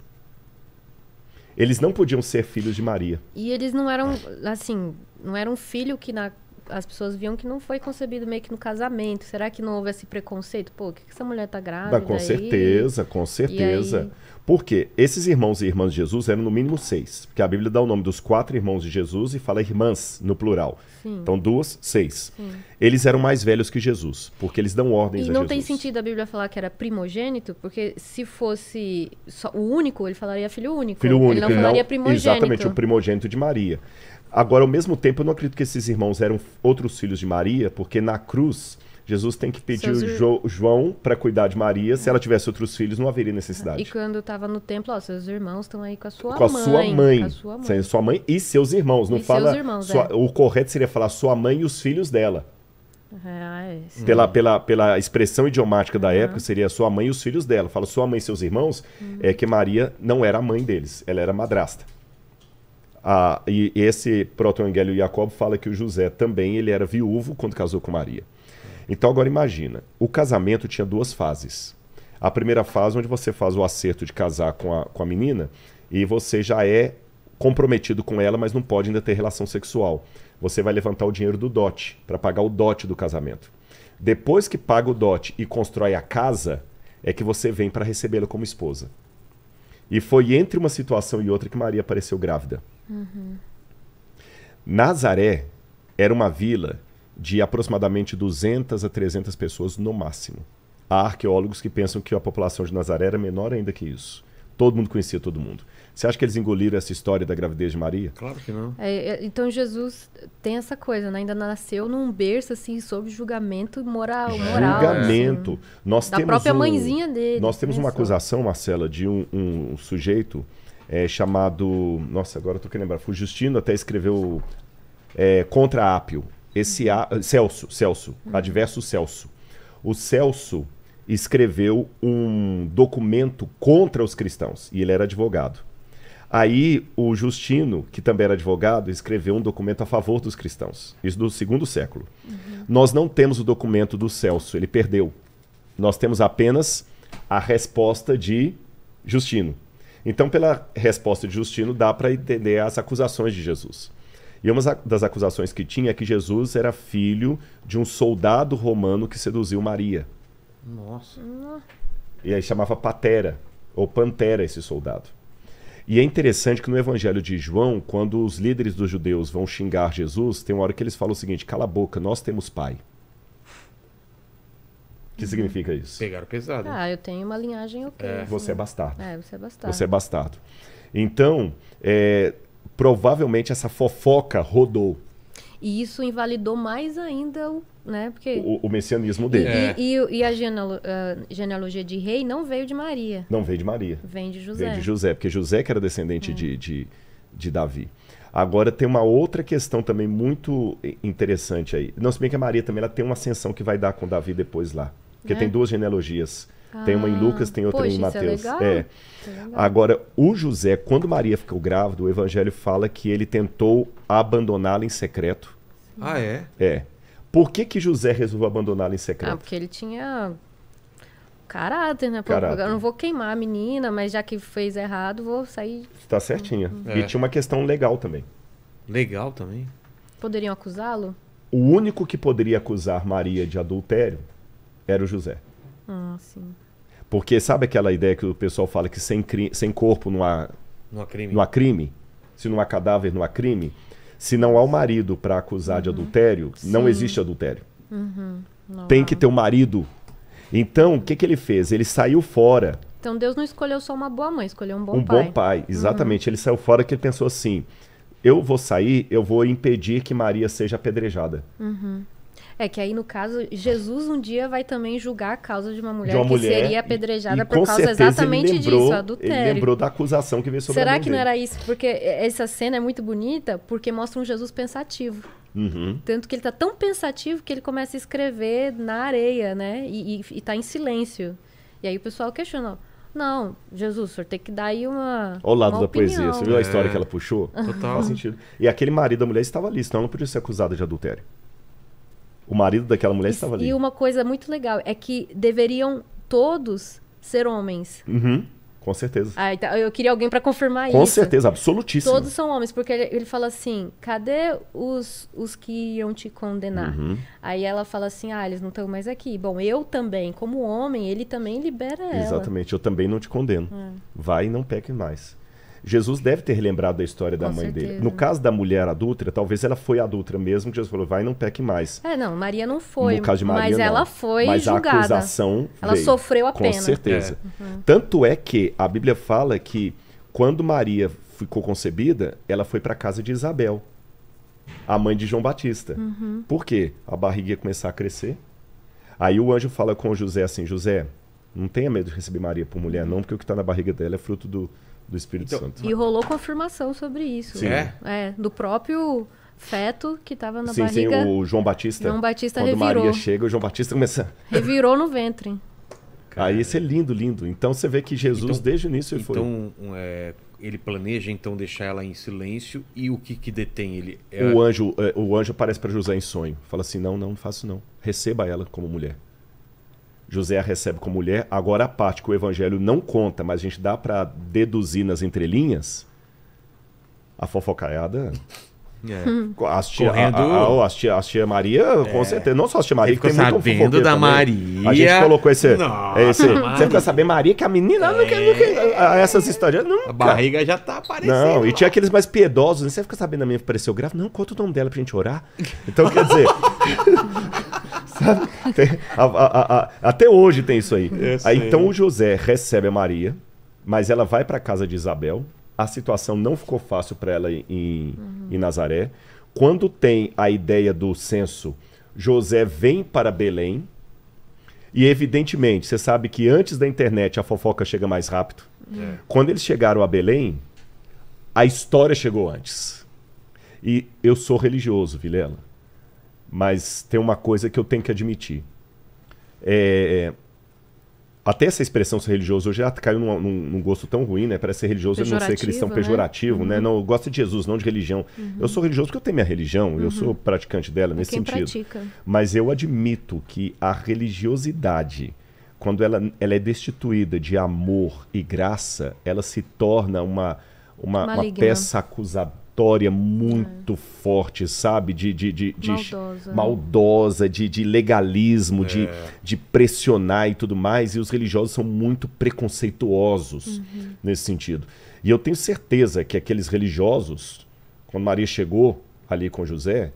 Eles não podiam ser filhos de Maria. E eles não eram, assim, não eram filho que na as pessoas viam que não foi concebido meio que no casamento. Será que não houve esse preconceito? Pô, o que, que essa mulher tá grávida? Não, com aí? certeza, com certeza. Porque esses irmãos e irmãs de Jesus eram no mínimo seis. Porque a Bíblia dá o nome dos quatro irmãos de Jesus e fala irmãs no plural. Sim. Então, duas, seis. Sim. Eles eram mais velhos que Jesus, porque eles dão ordens e a Jesus. E não tem sentido a Bíblia falar que era primogênito, porque se fosse o único, ele falaria filho único. Filho único. Ele não falaria primogênito. Exatamente, o primogênito de Maria. Agora, ao mesmo tempo, eu não acredito que esses irmãos eram outros filhos de Maria, porque na cruz Jesus tem que pedir seus... jo João para cuidar de Maria. Se ela tivesse outros filhos, não haveria necessidade. E quando estava no templo, ó, seus irmãos estão aí com a sua com a mãe. Sua mãe. Com a sua mãe. Sua mãe e seus irmãos. Não e fala. Irmãos, sua... é. O correto seria falar sua mãe e os filhos dela. Ah, é, pela, pela, pela expressão idiomática da uhum. época, seria sua mãe e os filhos dela. Fala sua mãe e seus irmãos, uhum. é que Maria não era a mãe deles, ela era madrasta. Ah, e esse proto-evangelho Jacob fala que o José também ele era viúvo quando casou com Maria. Então agora imagina, o casamento tinha duas fases. A primeira fase onde você faz o acerto de casar com a, com a menina e você já é comprometido com ela, mas não pode ainda ter relação sexual. Você vai levantar o dinheiro do dote para pagar o dote do casamento. Depois que paga o dote e constrói a casa, é que você vem para recebê-la como esposa. E foi entre uma situação e outra que Maria apareceu grávida. Uhum. Nazaré era uma vila de aproximadamente 200 a 300 pessoas no máximo. Há arqueólogos que pensam que a população de Nazaré era menor ainda que isso. Todo mundo conhecia todo mundo. Você acha que eles engoliram essa história da gravidez de Maria? Claro que não. É, é então Jesus tem essa coisa, né? Ainda nasceu num berço assim sob julgamento moral. moral assim, julgamento. Assim, nós da temos própria um, mãezinha dele. Nós temos né? uma acusação, Marcela, de um, um sujeito é, chamado, nossa, agora eu querendo lembrar. Foi Justino até escreveu é, contra Apio. Esse a, Celso, Celso, hum. adverso Celso. O Celso escreveu um documento contra os cristãos e ele era advogado. Aí o Justino, que também era advogado, escreveu um documento a favor dos cristãos, isso do segundo século. Uhum. Nós não temos o documento do Celso, ele perdeu. Nós temos apenas a resposta de Justino. Então, pela resposta de Justino, dá para entender as acusações de Jesus. E uma das acusações que tinha é que Jesus era filho de um soldado romano que seduziu Maria. Nossa. E aí chamava Patera, ou Pantera, esse soldado. E é interessante que no Evangelho de João, quando os líderes dos judeus vão xingar Jesus, tem uma hora que eles falam o seguinte: cala a boca, nós temos pai. O que significa isso? Pegaram pesado. Ah, eu tenho uma linhagem ok. É. Assim. você é bastardo. É, você é bastardo. Você é bastardo. Então, é, provavelmente essa fofoca rodou. E isso invalidou mais ainda o, né, porque... o, o messianismo dele. É. E, e, a genealogia de rei não veio de Maria. Não veio de Maria. Vem de José. Vem de José, porque José que era descendente hum. de, de, de Davi. Agora tem uma outra questão também muito interessante aí. Não, se bem que a Maria também ela tem uma ascensão que vai dar com Davi depois lá. Porque é. tem duas genealogias tem uma em ah, Lucas, tem outra poxa, em é Mateus. É, é. é Agora, o José, quando Maria ficou grávida, o evangelho fala que ele tentou abandoná-la em secreto. Sim. Ah, é? É. Por que, que José resolveu abandoná-la em secreto? Ah, porque ele tinha caráter, né? Pô, caráter. Eu não vou queimar a menina, mas já que fez errado, vou sair. Tá certinha. Uhum. É. E tinha uma questão legal também. Legal também? Poderiam acusá-lo? O único que poderia acusar Maria de adultério era o José. Ah, sim. Porque sabe aquela ideia que o pessoal fala que sem, sem corpo não há, não há, crime. não há crime? Se não há cadáver, não há crime? Se não há o marido para acusar uhum. de adultério, sim. não existe adultério. Uhum. Tem há. que ter o um marido. Então, o que, que ele fez? Ele saiu fora. Então, Deus não escolheu só uma boa mãe, escolheu um bom um pai. Um bom pai, uhum. exatamente. Uhum. Ele saiu fora que ele pensou assim: eu vou sair, eu vou impedir que Maria seja apedrejada. Uhum. É que aí, no caso, Jesus um dia vai também julgar a causa de uma mulher, de uma que seria apedrejada por causa exatamente lembrou, disso, adultério. Ele lembrou da acusação que veio sobre Será a Será que não era isso? Porque essa cena é muito bonita porque mostra um Jesus pensativo. Uhum. Tanto que ele está tão pensativo que ele começa a escrever na areia, né? E, está em silêncio. E aí o pessoal questiona, não, Jesus, o senhor tem que dar aí uma. Olha o lado da opinião. poesia. Você viu é. a história que é. ela puxou? Total. faz sentido. E aquele marido da mulher estava ali, senão ela não podia ser acusada de adultério o marido daquela mulher e, estava ali. E uma coisa muito legal é que deveriam todos ser homens. Uhum. Com certeza. Ah, então eu queria alguém para confirmar Com isso. Com certeza, absolutíssimo. Todos são homens, porque ele, ele, fala assim: cadê os, os que iam te condenar? Uhum. Aí ela fala assim: ah, eles não estão mais aqui. Bom, eu também, como homem, ele também libera Exatamente, ela. Exatamente, eu também não te condeno. Uhum. Vai e não peque mais. Jesus deve ter relembrado da história Com da mãe certeza. dele. No caso da mulher adulta, talvez ela foi adulta mesmo, que Jesus falou, vai, não peque mais. É, não, Maria não foi. No caso de Maria, mas não. ela foi mas julgada. a acusação Ela veio. sofreu a Com pena. Com certeza. É. Uhum. Tanto é que a Bíblia fala que quando Maria ficou concebida, ela foi para a casa de Isabel, a mãe de João Batista. Uhum. Por quê? A barriga ia começar a crescer. Aí o anjo fala com José assim: José, não tenha medo de receber Maria por mulher, uhum. não, porque o que está na barriga dela é fruto do, do Espírito então, Santo. E rolou confirmação sobre isso. Sim. Né? É, do próprio feto que estava na sim, barriga. Sim, o João Batista. João Batista quando revirou. Maria chega, o João Batista começa. Revirou no ventre. Aí isso é lindo, lindo. Então você vê que Jesus então, desde o início ele então, foi. Então é, ele planeja então deixar ela em silêncio e o que que detém ele? É... O anjo, é, o anjo aparece para José em sonho. Fala assim, não, não, não faço não. Receba ela como mulher. José a recebe como mulher. Agora, a parte que o evangelho não conta, mas a gente dá para deduzir nas entrelinhas, a fofocaiada é. Hum. As tia, Correndo... a, a, oh, as tia, tia Maria, é. com certeza. Não só as tia Maria, que tem sabendo da também. Maria. A gente colocou esse. esse você fica sabendo, Maria, que a menina é. essas histórias. Nunca. A barriga já tá aparecendo. Não, e tinha aqueles mais piedosos. Né? Você fica sabendo a minha apareceu grave. Não, conta o nome dela pra gente orar. Então, quer dizer. (laughs) sabe? a, até hoje tem isso aí. Aí, aí. Então, o José recebe a Maria, mas ela vai pra casa de Isabel a situação não ficou fácil para ela em, uhum. em Nazaré. Quando tem a ideia do censo, José vem para Belém. E evidentemente, você sabe que antes da internet a fofoca chega mais rápido. É. Quando eles chegaram a Belém, a história chegou antes. E eu sou religioso, Vilela. Mas tem uma coisa que eu tenho que admitir. É, até essa expressão ser religioso hoje já caiu num, num, num gosto tão ruim, né? Parece ser religioso não ser cristão né? pejorativo, né? uhum. né? Não, eu gosto de Jesus, não de religião. Uhum. Eu sou religioso porque eu tenho minha religião, uhum. eu sou uhum. praticante dela nesse Quem sentido. Pratica. Mas eu admito que a religiosidade, quando ela, ela é destituída de amor e graça, ela se torna uma, uma, uma peça acusadora história muito é. forte, sabe? De, de, de, de maldosa, maldosa de, de legalismo, é. de, de pressionar e tudo mais. E os religiosos são muito preconceituosos uhum. nesse sentido. E eu tenho certeza que aqueles religiosos, quando Maria chegou ali com José,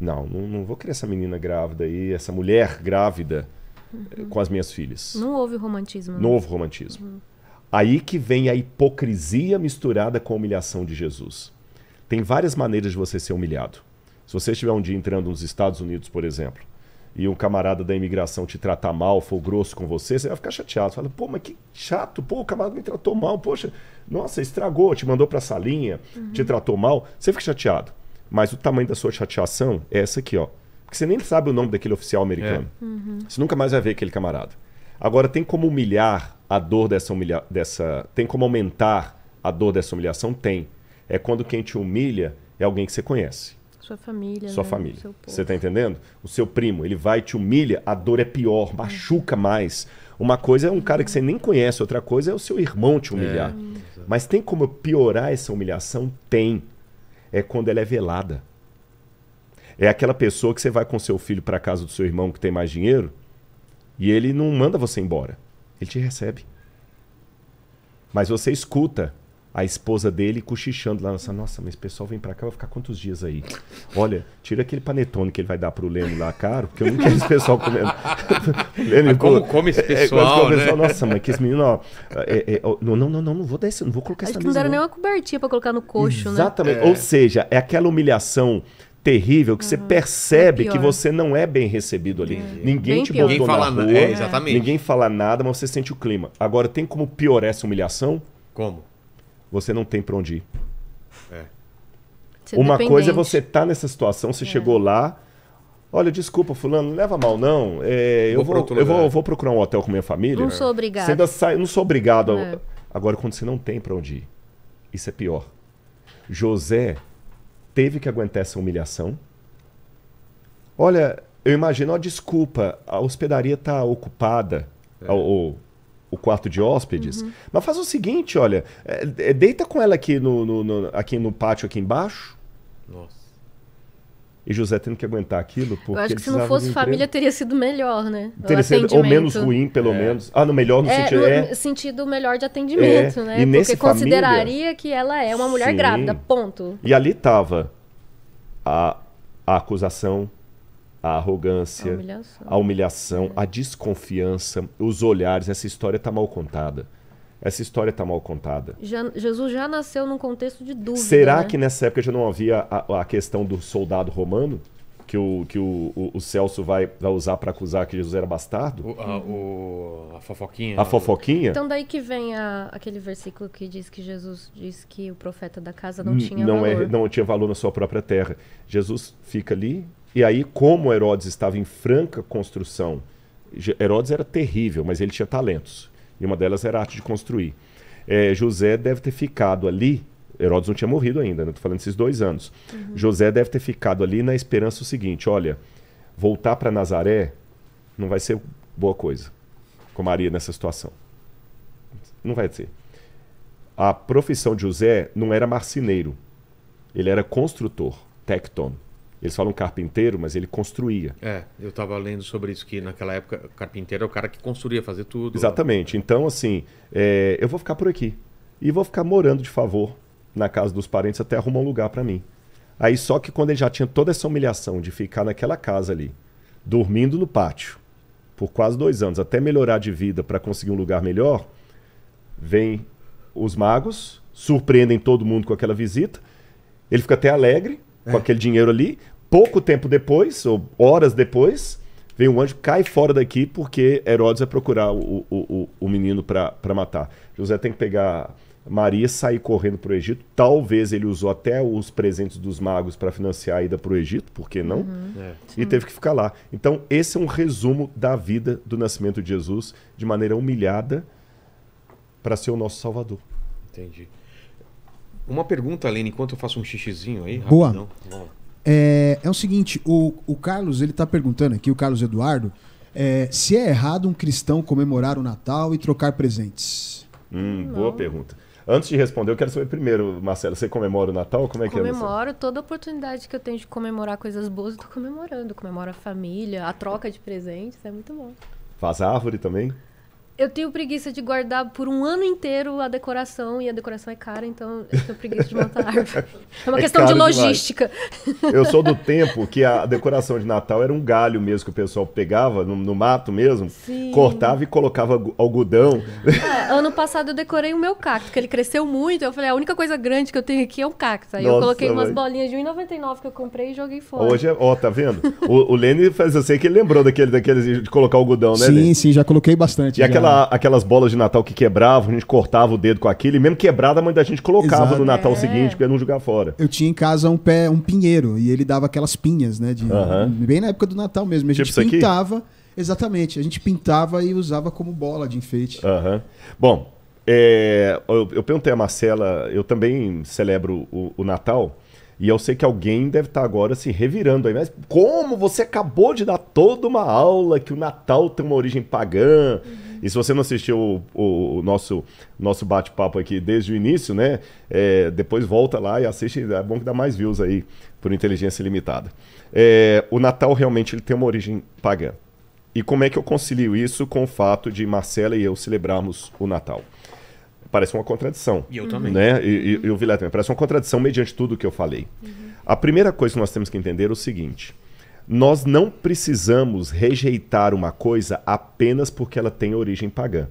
não, não, não vou querer essa menina grávida aí, essa mulher grávida uhum. com as minhas filhas. Não houve romantismo. Não, né? não houve romantismo. Uhum. Aí que vem a hipocrisia misturada com a humilhação de Jesus. Tem várias maneiras de você ser humilhado. Se você estiver um dia entrando nos Estados Unidos, por exemplo, e um camarada da imigração te tratar mal, for grosso com você, você vai ficar chateado. Você fala, pô, mas que chato, pô, o camarada me tratou mal, poxa, nossa, estragou, te mandou pra salinha, uhum. te tratou mal. Você fica chateado. Mas o tamanho da sua chateação é essa aqui, ó. Porque você nem sabe o nome daquele oficial é. americano. É. Uhum. Você nunca mais vai ver aquele camarada. Agora, tem como humilhar a dor dessa humilha... dessa Tem como aumentar a dor dessa humilhação? Tem é quando quem te humilha é alguém que você conhece. Sua família. Sua né? família. Você está entendendo? O seu primo, ele vai te humilha, a dor é pior, é. machuca mais. Uma coisa é um cara que você nem conhece, outra coisa é o seu irmão te humilhar. É. Mas tem como piorar essa humilhação? Tem. É quando ela é velada. É aquela pessoa que você vai com seu filho para casa do seu irmão que tem mais dinheiro e ele não manda você embora. Ele te recebe. Mas você escuta a esposa dele cochichando lá. Nossa, nossa, mas esse pessoal vem pra cá, vai ficar quantos dias aí? Olha, tira aquele panetone que ele vai dar pro Leme lá, caro, porque eu não quero esse pessoal comendo. Leme, (laughs) mas como come esse é, pessoal, é, né? pessoal Nossa, mas que esse menino, ó... É, é, ó não, não, não, não, não vou dar esse, não vou colocar Acho essa que não deram nem uma cobertinha pra colocar no coxo, Exatamente. né? Exatamente. É. Ou seja, é aquela humilhação terrível que uhum. você ah, percebe é que você não é bem recebido ali. É. Ninguém bem te pior. botou ninguém na rua, é, ninguém fala nada, mas você sente o clima. Agora, tem como piorar essa humilhação? Como? você não tem para onde ir. É. Uma coisa é você estar tá nessa situação, você é. chegou lá, olha, desculpa, fulano, não leva mal não, é, eu, vou, eu, vou, eu vou procurar um hotel com minha família. Não sou obrigado. Sendo essa, não sou obrigado. A... É. Agora, quando você não tem para onde ir, isso é pior. José teve que aguentar essa humilhação. Olha, eu imagino, ó, desculpa, a hospedaria está ocupada, é. ou, o quarto de hóspedes. Uhum. Mas faz o seguinte, olha, é, é, deita com ela aqui no, no, no, aqui no pátio, aqui embaixo. Nossa. E José tendo que aguentar aquilo. Porque Eu acho que se não fosse família teria sido melhor, né? Teria sido, ou menos ruim, pelo é. menos. Ah, no melhor no é, sentido. No é. sentido melhor de é, atendimento, né? E porque consideraria que ela é uma mulher sim. grávida, ponto. E ali tava a, a acusação, a arrogância, a humilhação, a, humilhação, a desconfiança, os olhares. Essa história está mal contada. Essa história está mal contada. Já, Jesus já nasceu num contexto de dúvida. Será né? que nessa época já não havia a, a, questão do soldado romano? Que o, que o, o, o Celso vai, vai usar para acusar que Jesus era bastardo? O, a, o, a, fofoquinha. A fofoquinha? Então, daí que vem aquele versículo que diz que Jesus diz que o profeta da casa não tinha não é, valor. É, não tinha valor na sua própria terra. Jesus fica ali, e aí, como Herodes estava em franca construção, Herodes era terrível, mas ele tinha talentos. E uma delas era a arte de construir. É, José deve ter ficado ali. Herodes não tinha morrido ainda, né? Estou falando desses dois anos. Uhum. José deve ter ficado ali na esperança o seguinte: olha, voltar para Nazaré não vai ser boa coisa com Maria nessa situação. Não vai ser. A profissão de José não era marceneiro, ele era construtor, tecton. Eles falam carpinteiro, mas ele construía. É, eu estava lendo sobre isso, que naquela época o carpinteiro é o cara que construía, fazia tudo. Exatamente. Então, assim, é, eu vou ficar por aqui. E vou ficar morando de favor na casa dos parentes até arrumar um lugar para mim. Aí só que quando ele já tinha toda essa humilhação de ficar naquela casa ali, dormindo no pátio, por quase dois anos, até melhorar de vida para conseguir um lugar melhor, vem os magos, surpreendem todo mundo com aquela visita, ele fica até alegre, com é. aquele dinheiro ali. Pouco tempo depois, ou horas depois, vem um anjo, cai fora daqui porque Herodes vai procurar o, o, o menino para matar. José tem que pegar Maria, sair correndo para o Egito. Talvez ele usou até os presentes dos magos para financiar a ida para o Egito, por que não? Uhum. É. E teve que ficar lá. Então, esse é um resumo da vida do nascimento de Jesus de maneira humilhada para ser o nosso Salvador. Entendi. Uma pergunta, Aline, enquanto eu faço um xixizinho aí. Boa. Rapidão. Boa. É, é o seguinte, o, o Carlos, ele está perguntando aqui, o Carlos Eduardo, é, se é errado um cristão comemorar o Natal e trocar presentes? Hum, boa pergunta. Antes de responder, eu quero saber primeiro, Marcelo, você comemora o Natal? Como é que Comemoro, é? Comemoro. Toda oportunidade que eu tenho de comemorar coisas boas, eu tô comemorando. Comemoro a família, a troca de presentes, é muito bom. Faz árvore também? Eu tenho preguiça de guardar por um ano inteiro a decoração, e a decoração é cara, então eu tenho preguiça de montar árvore. (laughs) É, é uma é questão de logística. Demais. Eu sou do tempo que a decoração de Natal era um galho mesmo que o pessoal pegava no, no mato mesmo, Sim. cortava e colocava algodão. É, ano passado eu decorei o meu cacto, que ele cresceu muito. Eu falei, a única coisa grande que eu tenho aqui é um cacto. Aí Nossa, eu coloquei umas bolinhas de 1,99 que eu comprei e joguei fora. Hoje é, ó, tá vendo? O, o Lene faz eu sei que ele lembrou daquele, daquele de colocar algodão, né? Sim, sim, já coloquei bastante. E já. aquela aquela, aquelas bolas de Natal que quebravam, a gente cortava o dedo com aquilo, e mesmo quebrada, a mãe da gente colocava Exato. no Natal é. seguinte, porque não jogar fora. Eu tinha em casa um pé, um pinheiro, e ele dava aquelas pinhas, né? De, Bem na época do Natal mesmo. A tipo gente pintava. Exatamente, a gente pintava e usava como bola de enfeite. Bom, é, eu, eu, perguntei a Marcela, eu também celebro o, o, Natal, e eu sei que alguém deve estar tá agora se revirando aí, mas como você acabou de dar toda uma aula que o Natal tem uma origem pagã? Uhum e se você não assistiu o, o nosso, nosso bate-papo aqui desde o início, né? É, depois volta lá e assiste. É bom que dá mais views aí por inteligência limitada. É, o Natal realmente ele tem uma origem pagã. E como é que eu concilio isso com o fato de Marcela e eu celebrarmos o Natal? Parece uma contradição. E eu também. Né? E, e, e o Vilé também. Parece uma contradição mediante tudo o que eu falei. Uhum. A primeira coisa que nós temos que entender é o seguinte: nós não precisamos rejeitar uma coisa apenas porque ela tem origem pagã.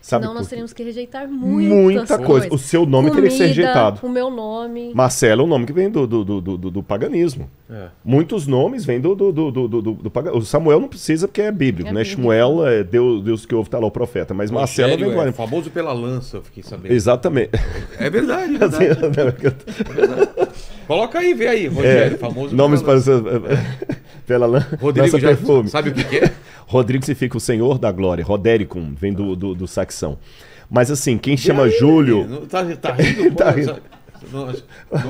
Sabe Senão nós teríamos que rejeitar muita, muita coisa. coisa. O seu nome Comida, teria que ser rejeitado. O meu nome. Marcelo é um nome que vem do, do, do, do, do paganismo. É. Muitos nomes vêm do, do, do, do, do, do paganismo. O Samuel não precisa porque é bíblico, é né? Bíblico. Shmuel é Deus, Deus que ouve, tá lá o profeta. Mas Marcelo vem É, famoso pela lança, eu fiquei sabendo. Exatamente. É verdade, (laughs) é, assim, é verdade. é verdade. Coloca aí, vê aí, é. Rogério, é, famoso. Nomes para pela lã, (laughs) Rodrigo já perfume. sabe o que é? (laughs) Rodrigo significa o Senhor da Glória, Rodericum, vem do, do, do saxão. Mas assim, quem chama aí, Júlio. Tá, tá rindo? (laughs) tá rindo. Não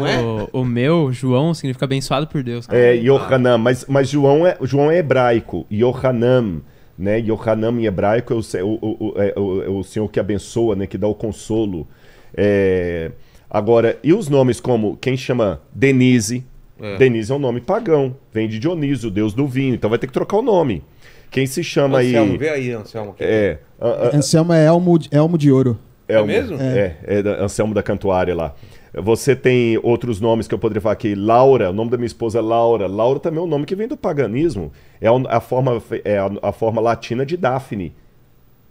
é? o, o, meu, João, significa abençoado por Deus. Cara. É, Yohanam. mas, mas João, é, João é hebraico. Yohanam. né? Yohanan em hebraico é o, o, é, o, é o, Senhor que abençoa, né? Que dá o consolo. É. Hum Agora, e os nomes como quem chama Denise? É. Denise é um nome pagão, vem de Dionísio, deus do vinho, então vai ter que trocar o nome. Quem se chama Anselmo, aí. Vê aí, Anselmo. É, a, a... Anselmo é Elmo, Elmo de Ouro. É é Elmo, é mesmo? É, é, é Anselmo da Cantuária lá. Você tem outros nomes que eu poderia falar aqui. Laura, o nome da minha esposa é Laura. Laura também é um nome que vem do paganismo. É a forma, é a, a forma latina de Daphne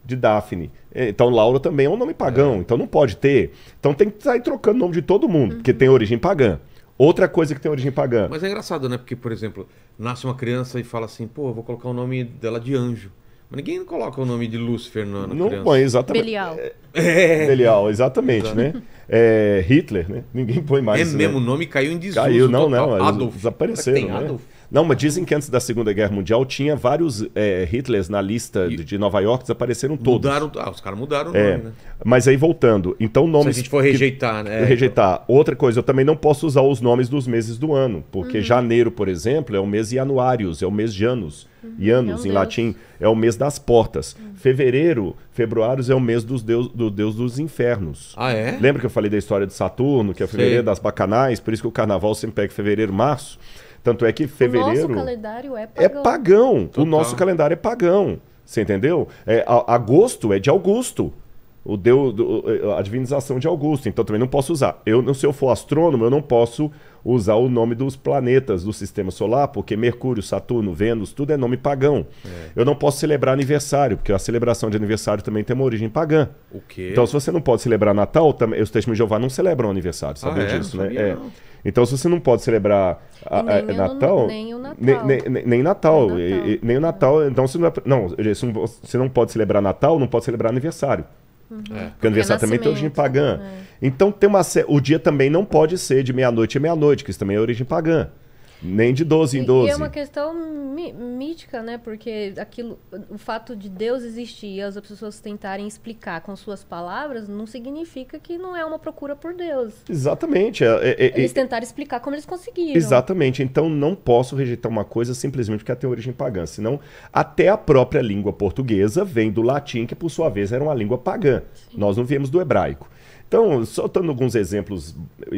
de Daphne. É, então Laura também é um nome pagão, é. então não pode ter. Então tem que sair trocando o nome de todo mundo, uhum. tem origem pagã. Outra coisa que tem origem pagã. Mas é engraçado, né? Porque, por exemplo, nasce uma criança e fala assim, pô, vou colocar o nome dela de anjo. Mas ninguém coloca o nome de Lúcifer na, não, criança. Põe, é exatamente. Belial. É. é. Belial, exatamente, né? É, Hitler, né? Ninguém põe mais. É né? mesmo, o né? nome caiu em desuso. Caiu, não, total. não. Adolf. tem né? Adolf? Não, mas dizem que antes da Segunda Guerra Mundial tinha vários é, Hitlers na lista e... de Nova York, desapareceram todos. Mudaram, ah, os caras mudaram o é, né? Mas aí voltando, então nomes... Se a gente for rejeitar, que... né? Rejeitar. Outra coisa, eu também não posso usar os nomes dos meses do ano, porque uhum. janeiro, por exemplo, é o mês anuários é o mês de anos. Uhum. E anos, em latim, é o mês das portas. Uhum. Fevereiro, februários é o mês dos deus, do deus dos infernos. Ah, é? Lembra que eu falei da história de Saturno, que é fevereiro das bacanais, por isso que o carnaval sempre pega fevereiro, março? Tanto é que fevereiro. O nosso calendário é pagão. É pagão. Total. O nosso calendário é pagão. Você entendeu? É, agosto é de Augusto. O deu a divinização de Augusto. Então também não posso usar. Eu, se eu for astrônomo, eu não posso usar o nome dos planetas do sistema solar, porque Mercúrio, Saturno, Vênus, tudo é nome pagão. É. Eu não posso celebrar aniversário, porque a celebração de aniversário também tem uma origem pagã. O quê? Então, se você não pode celebrar Natal, os testemunhos de Jeová não celebram aniversário, ah, sabia ah, é? disso, né? É. Então, se você não pode celebrar a, nem é Natal, não, nem o Natal. Nem, nem, nem Natal. Natal. E, e, nem o Natal. Então, você não, é, não, você não pode celebrar Natal, não pode celebrar aniversário. Uhum. É. Porque o é aniversário também tem origem pagã. É. Então tem uma o dia também não pode ser de meia-noite a meia-noite, que isso também é origem pagã. Nem de 12 em 12. E é uma questão mítica, né? Porque aquilo, o fato de Deus existir e as pessoas tentarem explicar com suas palavras não significa que não é uma procura por Deus. Exatamente. É, é, é, é eles tentaram explicar como eles conseguiram. Exatamente. Então não posso rejeitar uma coisa simplesmente porque ela tem é origem pagã. Senão, até a própria língua portuguesa vem do latim, que por sua vez era uma língua pagã. Sim. Nós não viemos do hebraico. Então, soltando alguns exemplos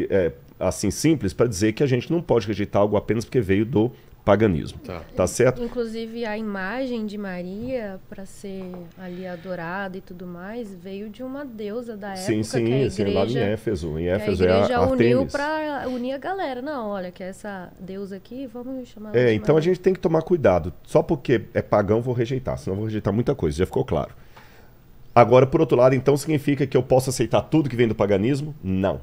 é, assim simples para dizer que a gente não pode rejeitar algo apenas porque veio do paganismo. Tá, tá certo? Inclusive a imagem de Maria para ser ali adorada e tudo mais veio de uma deusa da época sim, sim, que é a igreja, sim, lá em Éfeso, em Éfeso a é igreja é a, a uniu para unir a galera. Não, olha que essa deusa aqui, vamos chamar ela É, então Maria. a gente tem que tomar cuidado. Só porque é pagão vou rejeitar, senão vou rejeitar muita coisa, já ficou claro. Agora, por outro lado, então significa que eu posso aceitar tudo que vem do paganismo? Não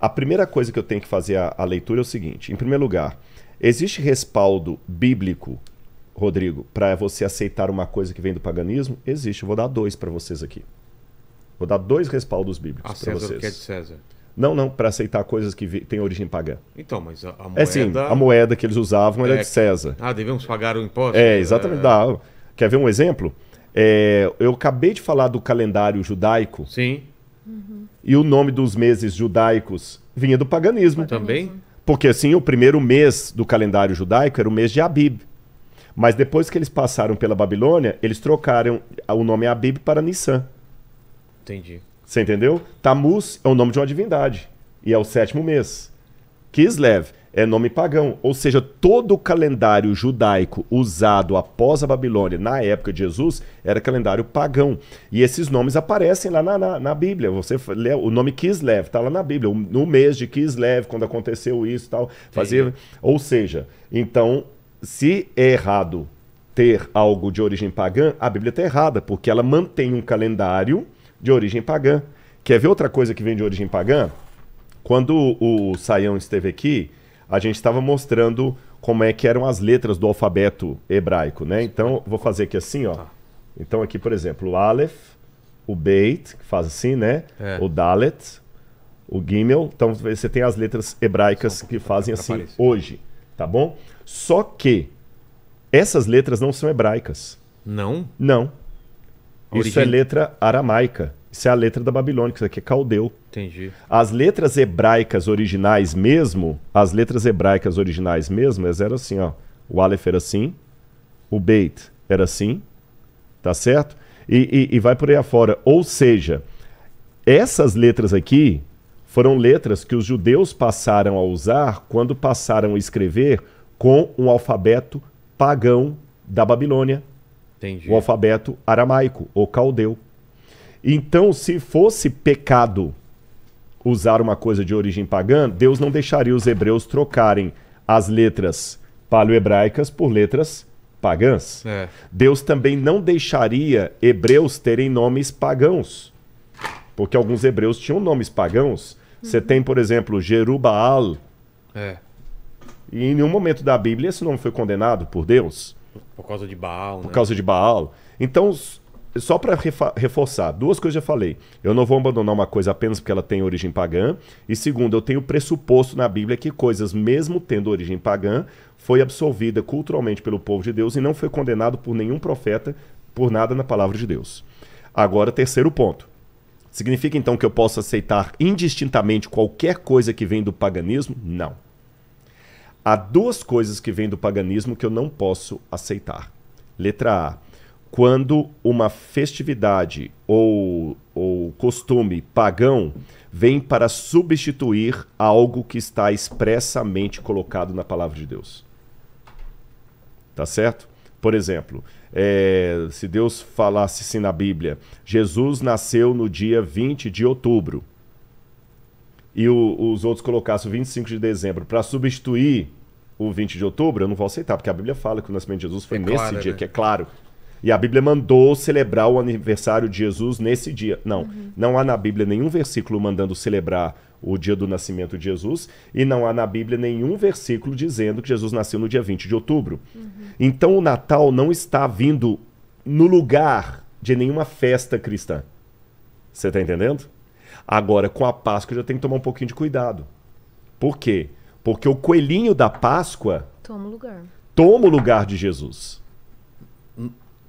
a primeira coisa que eu tenho que fazer a, a leitura é o seguinte: em primeiro lugar, existe respaldo bíblico, Rodrigo, para você aceitar uma coisa que vem do paganismo? Existe. Eu vou dar dois para vocês aqui. Vou dar dois respaldos bíblicos ah, para vocês. Que é de César. Não, não, para aceitar coisas que têm origem pagã. Então, mas a, a moeda. É sim, a moeda que eles usavam era é de César. Ah, devemos pagar o imposto? É, exatamente. É... Dá. Quer ver um exemplo? É, eu acabei de falar do calendário judaico. Sim. Uhum. E o nome dos meses judaicos vinha do paganismo. Também? Porque assim, o primeiro mês do calendário judaico era o mês de Abib. Mas depois que eles passaram pela Babilônia, eles trocaram o nome Abib para Nissan. Entendi. Você entendeu? Tamuz é o nome de uma divindade. E é o sétimo mês. Kislev é nome pagão. Ou seja, todo o calendário judaico usado após a Babilônia, na época de Jesus, era calendário pagão. E esses nomes aparecem lá na, na, na Bíblia. Você lê, o nome Kislev está lá na Bíblia. No mês de Kislev, quando aconteceu isso tal. Fazia... Ou seja, então, se é errado ter algo de origem pagã, a Bíblia está errada, porque ela mantém um calendário de origem pagã. Quer ver outra coisa que vem de origem pagã? Quando o Saião esteve aqui, a gente estava mostrando como é que eram as letras do alfabeto hebraico, né? Então, vou fazer aqui assim, ó. Tá. Então, aqui, por exemplo, o Aleph, o Beit, que faz assim, né? É. O Dalet, o Gimel. Então, você tem as letras hebraicas que tá? fazem assim hoje, tá bom? Só que essas letras não são hebraicas. Não? Não. Isso é letra aramaica. Isso é a letra da Babilônia, isso aqui é caldeu. Entendi. As letras hebraicas originais mesmo, as letras hebraicas originais mesmo, elas eram assim, ó. O Aleph era assim, o Beit era assim, tá certo? E, e, e vai por aí afora. Ou seja, essas letras aqui foram letras que os judeus passaram a usar quando passaram a escrever com um alfabeto pagão da Babilônia. Entendi. O alfabeto aramaico ou caldeu. Então, se fosse pecado usar uma coisa de origem pagã, Deus não deixaria os hebreus trocarem as letras paleo-hebraicas por letras pagãs. É. Deus também não deixaria hebreus terem nomes pagãos, porque alguns hebreus tinham nomes pagãos. Você uhum. tem, por exemplo, Jerubaal. É. E em nenhum momento da Bíblia esse nome foi condenado por Deus. Por causa de Baal. Por né? causa de Baal. Então, só para reforçar, duas coisas eu já falei. Eu não vou abandonar uma coisa apenas porque ela tem origem pagã. E segundo, eu tenho pressuposto na Bíblia que coisas, mesmo tendo origem pagã, foi absolvida culturalmente pelo povo de Deus e não foi condenado por nenhum profeta por nada na palavra de Deus. Agora, terceiro ponto. Significa então que eu posso aceitar indistintamente qualquer coisa que vem do paganismo? Não. Há duas coisas que vêm do paganismo que eu não posso aceitar. Letra A quando uma festividade ou, ou costume pagão vem para substituir algo que está expressamente colocado na palavra de Deus. Tá certo? Por exemplo, é, se Deus falasse assim na Bíblia, Jesus nasceu no dia 20 de outubro, e o, os outros colocassem o 25 de dezembro para substituir o 20 de outubro, eu não vou aceitar, porque a Bíblia fala que o nascimento de Jesus foi é nesse claro, dia, né? que é claro, e a Bíblia mandou celebrar o aniversário de Jesus nesse dia. Não, uhum. não há na Bíblia nenhum versículo mandando celebrar o dia do nascimento de Jesus, e não há na Bíblia nenhum versículo dizendo que Jesus nasceu no dia 20 de outubro. Uhum. Então o Natal não está vindo no lugar de nenhuma festa cristã. Você está entendendo? Agora, com a Páscoa, já tem que tomar um pouquinho de cuidado. Por quê? Porque o coelhinho da Páscoa toma o lugar, toma o lugar de Jesus.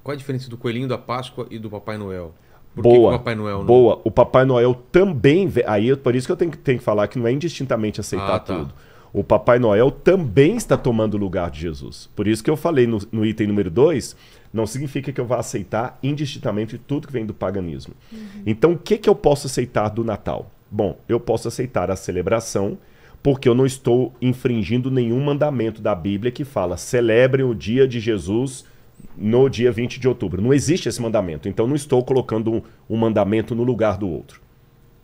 Qual a diferença do coelhinho da Páscoa e do Papai Noel? Por boa, que o Papai Noel não... boa. O Papai Noel também. Aí é por isso que eu tenho, tenho que falar que não é indistintamente aceitar ah, tá. tudo. O Papai Noel também está tomando o lugar de Jesus. Por isso que eu falei no, no item número 2, não significa que eu vá aceitar indistintamente tudo que vem do paganismo. Uhum. Então, o que, que eu posso aceitar do Natal? Bom, eu posso aceitar a celebração, porque eu não estou infringindo nenhum mandamento da Bíblia que fala celebrem o dia de Jesus no dia 20 de outubro. Não existe esse mandamento. Então não estou colocando um, um mandamento no lugar do outro.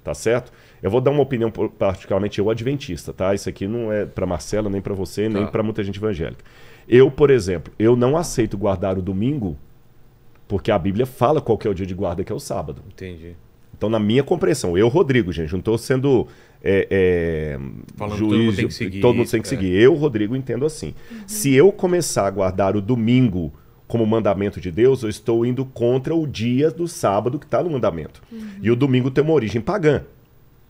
Tá certo? Eu vou dar uma opinião particularmente eu adventista, tá? Isso aqui não é para Marcela, nem para você, nem tá. para muita gente evangélica. Eu, por exemplo, eu não aceito guardar o domingo porque a Bíblia fala qual é o dia de guarda, que é o sábado. Entendi. Então, na minha compreensão, eu, Rodrigo, gente, não estou sendo é, é, Falando juiz, todo mundo tem que seguir. Todo mundo tem que é. seguir. Eu, Rodrigo, entendo assim. Uhum. Se eu começar a guardar o domingo como mandamento de Deus, eu estou indo contra o dia do sábado que está no mandamento. Uhum. E o domingo tem uma origem pagã.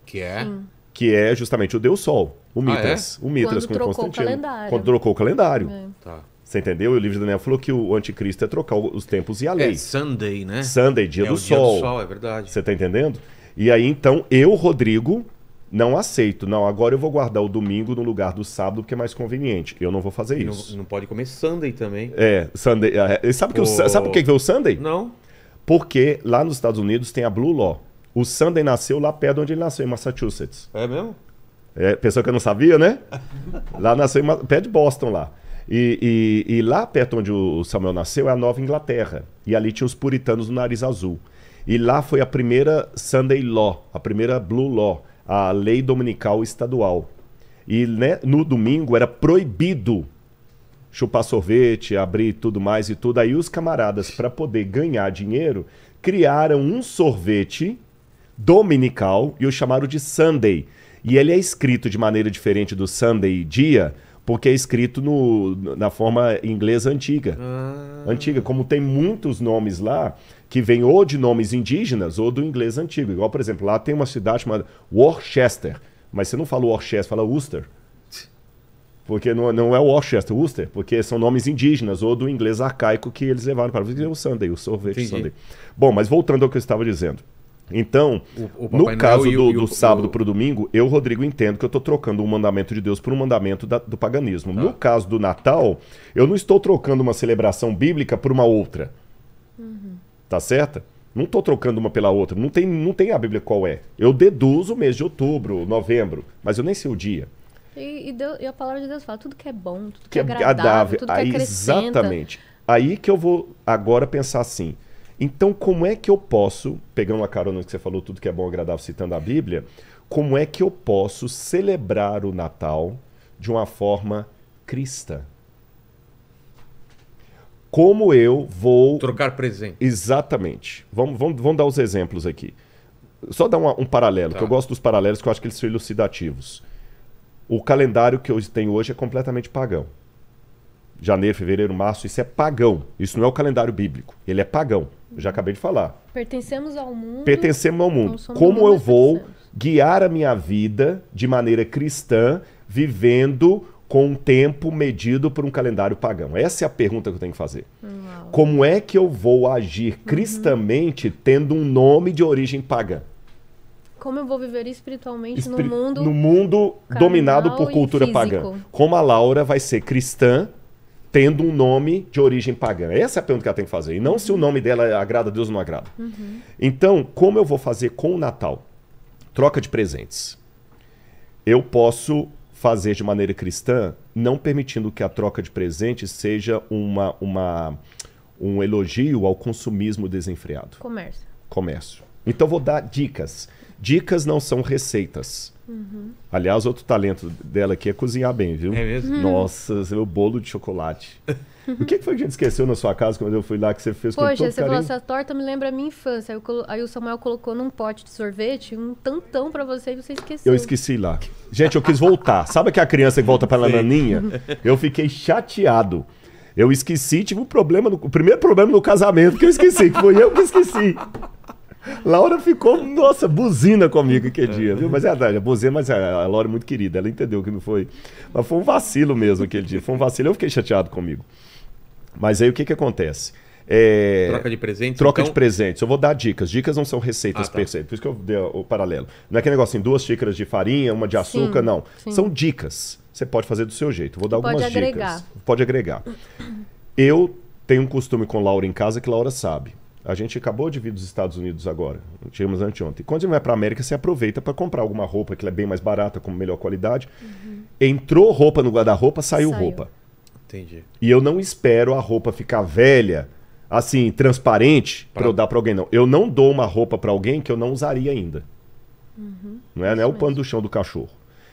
Que é? Que é justamente o Deus Sol, o Mitras. Ah, é? O Mitras Quando com trocou O calendário. Quando trocou o calendário. É. Tá. Você entendeu? E o livro de Daniel falou que o anticristo é trocar os tempos e a é lei. É Sunday, né? Sunday, dia, é, do, o sol. dia do sol. É verdade. Você está entendendo? E aí, então, eu, Rodrigo, não aceito. Não, agora eu vou guardar o domingo no lugar do sábado porque é mais conveniente. Eu não vou fazer isso. Não, não pode comer Sunday também. É, Sunday. É, é, sabe, que o, sabe por que é o Sunday? Não. Porque lá nos Estados Unidos tem a Blue Law. O Sunday nasceu lá perto onde ele nasceu, em Massachusetts. É mesmo? É, pessoa que eu não sabia, né? (laughs) lá nasceu em, perto de Boston lá. E, e, e lá perto onde o Samuel nasceu é a Nova Inglaterra. E ali tinha os puritanos do nariz azul. E lá foi a primeira Sunday Law, a primeira Blue Law a lei dominical estadual. E né, no domingo era proibido chupar sorvete, abrir tudo mais e tudo. Aí os camaradas, para poder ganhar dinheiro, criaram um sorvete dominical e o chamaram de Sunday. E ele é escrito de maneira diferente do Sunday dia, porque é escrito no, na forma inglesa antiga. Ah. Antiga, como tem muitos nomes lá, que vem ou de nomes indígenas ou do inglês antigo. Igual, por exemplo, lá tem uma cidade chamada Worcester, mas você não fala Worcester, fala Worcester. Porque não, não é Worcester, Worcester, porque são nomes indígenas ou do inglês arcaico que eles levaram para o Sunday, o sorvete Entendi. Sunday. Bom, mas voltando ao que eu estava dizendo. Então, o, o no caso Noel do, o, do sábado para o domingo, eu, Rodrigo, entendo que eu estou trocando um mandamento de Deus por um mandamento da, do paganismo. Tá. No caso do Natal, eu não estou trocando uma celebração bíblica por uma outra. Uhum. Tá certo? Não estou trocando uma pela outra. Não tem, não tem a Bíblia qual é. Eu deduzo o mês de outubro, novembro, mas eu nem sei o dia. E, e, Deus, e a palavra de Deus fala tudo que é bom, tudo que, que é, é agradável, tudo que aí, Exatamente. Aí que eu vou agora pensar assim. Então, como é que eu posso, pegando a carona que você falou, tudo que é bom, agradável, citando a Bíblia, como é que eu posso celebrar o Natal de uma forma cristã? Como eu vou. Trocar presente. Exatamente. Vamos, vamos, vamos dar os exemplos aqui. Só dar uma, um paralelo, tá. que eu gosto dos paralelos, que eu acho que eles são elucidativos. O calendário que eu tenho hoje é completamente pagão. Janeiro, fevereiro, março, isso é pagão. Isso não é o calendário bíblico. Ele é pagão. Eu já acabei de falar. Pertencemos ao mundo. Pertencemos ao mundo. Como eu vou guiar a minha vida de maneira cristã, vivendo com um tempo medido por um calendário pagão? Essa é a pergunta que eu tenho que fazer. Uau. Como é que eu vou agir uhum. cristamente uhum. tendo um nome de origem pagã? Como eu vou viver espiritualmente Espir... no mundo, no mundo dominado por cultura pagã? Como a Laura vai ser cristã tendo um nome de origem pagã? Essa é a pergunta que ela tem que fazer. E não uhum. se o nome dela agrada a Deus ou não agrada. Uhum. Então, como eu vou fazer com o Natal? Troca de presentes. Eu posso fazer de maneira cristã, não permitindo que a troca de presentes seja uma, uma, um elogio ao consumismo desenfreado. Comércio. Comércio. Então vou dar dicas. Dicas não são receitas. Uhum. Aliás, outro talento dela aqui é cozinhar bem, viu? É mesmo? Nossa, meu bolo de chocolate. (laughs) O que foi que a gente esqueceu na sua casa quando eu fui lá que você fez Poxa, com todo você carinho? Poxa, essa torta me lembra a minha infância. Aí, colo... Aí, o Samuel colocou num pote de sorvete um tantão para você e você esqueceu. Eu esqueci lá. Gente, eu quis voltar. Sabe que a criança que volta pra naninha? Eu fiquei chateado. Eu esqueci, tive um problema, no, o primeiro problema no casamento que eu esqueci, que foi eu que esqueci. Laura ficou, nossa, buzina comigo aquele dia, viu? Mas é verdade, buzina, mas a Laura é muito querida, ela entendeu que não foi. Mas foi um vacilo mesmo aquele dia, foi um vacilo, eu fiquei chateado comigo. Mas aí o que, que acontece? É... Troca de presentes? Troca então... de presentes. Eu vou dar dicas. Dicas não são receitas ah, tá. Por isso que eu dei o paralelo. Não é aquele negócio assim, duas xícaras de farinha, uma de açúcar, sim, não. Sim. São dicas. Você pode fazer do seu jeito. Vou dar algumas dicas. Pode agregar. Eu tenho um costume com Laura em casa que Laura sabe. A gente acabou de vir dos Estados Unidos agora. Tivemos anteontem. Quando você vai para a América, você aproveita para comprar alguma roupa que é bem mais barata, com melhor qualidade. Uhum. Entrou roupa no guarda-roupa, saiu, saiu roupa. Entendi. E eu não espero a roupa ficar velha, assim, transparente, pra, pra eu dar pra alguém, não. Eu não dou uma roupa para alguém que eu não usaria ainda. Uhum, não é, não é o pano do chão do cachorro.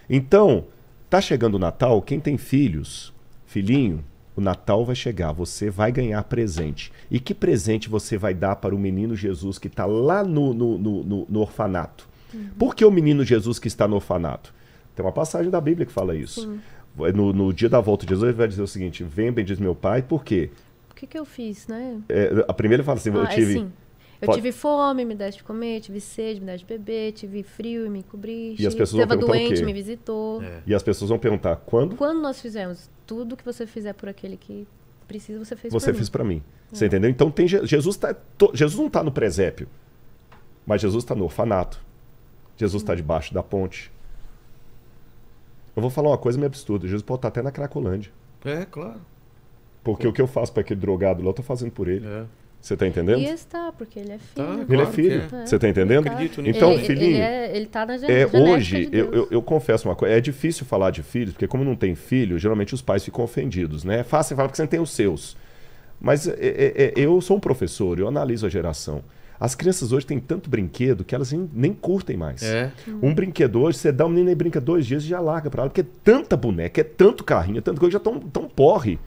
Então, tá chegando o Natal, quem tem filhos, filhinho, o Natal vai chegar, você vai ganhar presente. E que presente você vai dar para o menino Jesus que está lá no, no, no, no orfanato? Uhum. Por que o menino Jesus que está no orfanato? Tem uma passagem da Bíblia que fala isso. Sim. É, no, no dia da volta de Jesus, ele vai dizer o seguinte: Vem, bendiz meu pai, por quê? O que, que eu fiz, né? É, a primeira ele fala assim: ah, é Eu tive. É assim. Eu tive fome, me deste de comer, tive sede, me deste de beber, tive frio e me cobriste. E as pessoas Estava vão perguntar doente, me visitou. É. E as pessoas vão perguntar quando? Quando nós fizemos tudo que você fizer por aquele que precisa, você fez Você pra fez para mim. É. Você entendeu? Então tem Jesus tá, Jesus não está no presépio, mas Jesus está no orfanato. Jesus está hum. debaixo da ponte. Eu vou falar uma coisa meio absurda. Jesus pode estar até na Cracolândia. É, claro. Porque Pô. o que eu faço para aquele drogado lá, eu tô fazendo por ele. É. Você tá entendendo? E está, porque ele é tá, filho. Tá, ele claro é filho. É. Você tá entendendo? Eu acredito, tá. Então, ele, filhinho. Ele, é, ele tá na geração É, hoje, de eu, eu, eu, confesso uma coisa. É difícil falar de filhos, porque como não tem filho, geralmente os pais ficam ofendidos, né? É fácil falar porque você não tem os seus. Mas é, é, é eu sou um professor, eu analiso a geração. As crianças hoje têm tanto brinquedo que elas nem curtem mais. É. Um brinquedo hoje, você dá um menino e brinca dois dias e já larga para lá, porque é tanta boneca, é tanto carrinho, é tanto coisa, já tão, tão porre.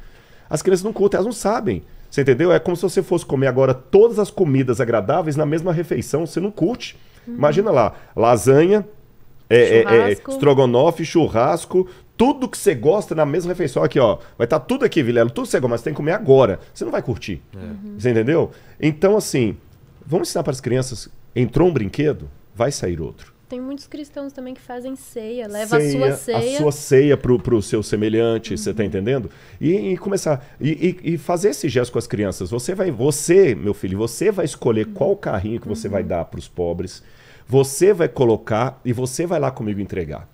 As crianças não curtem, elas não sabem. Você entendeu? É como se você fosse comer agora todas as comidas agradáveis na mesma refeição, você não curte. Uhum. Imagina lá, lasanha, é, é, é, estrogonofe, churrasco, tudo que você gosta na mesma refeição aqui, ó. Vai estar tá tudo aqui, Vilelo, tudo que você gosta, mas você tem que comer agora. Você não vai curtir. É. Você entendeu? Então, assim, Vamos ensinar para as crianças: entrou um brinquedo, vai sair outro. Tem muitos cristãos também que fazem ceia, leva ceia, a sua ceia. A sua ceia para o seu semelhante, tá uhum. você está entendendo? E, e começar. E, e, e, fazer esse gesto com as crianças. Você vai, você, meu filho, você vai escolher uhum. qual carrinho que você uhum. vai dar para os pobres. Você vai colocar e você vai lá comigo entregar.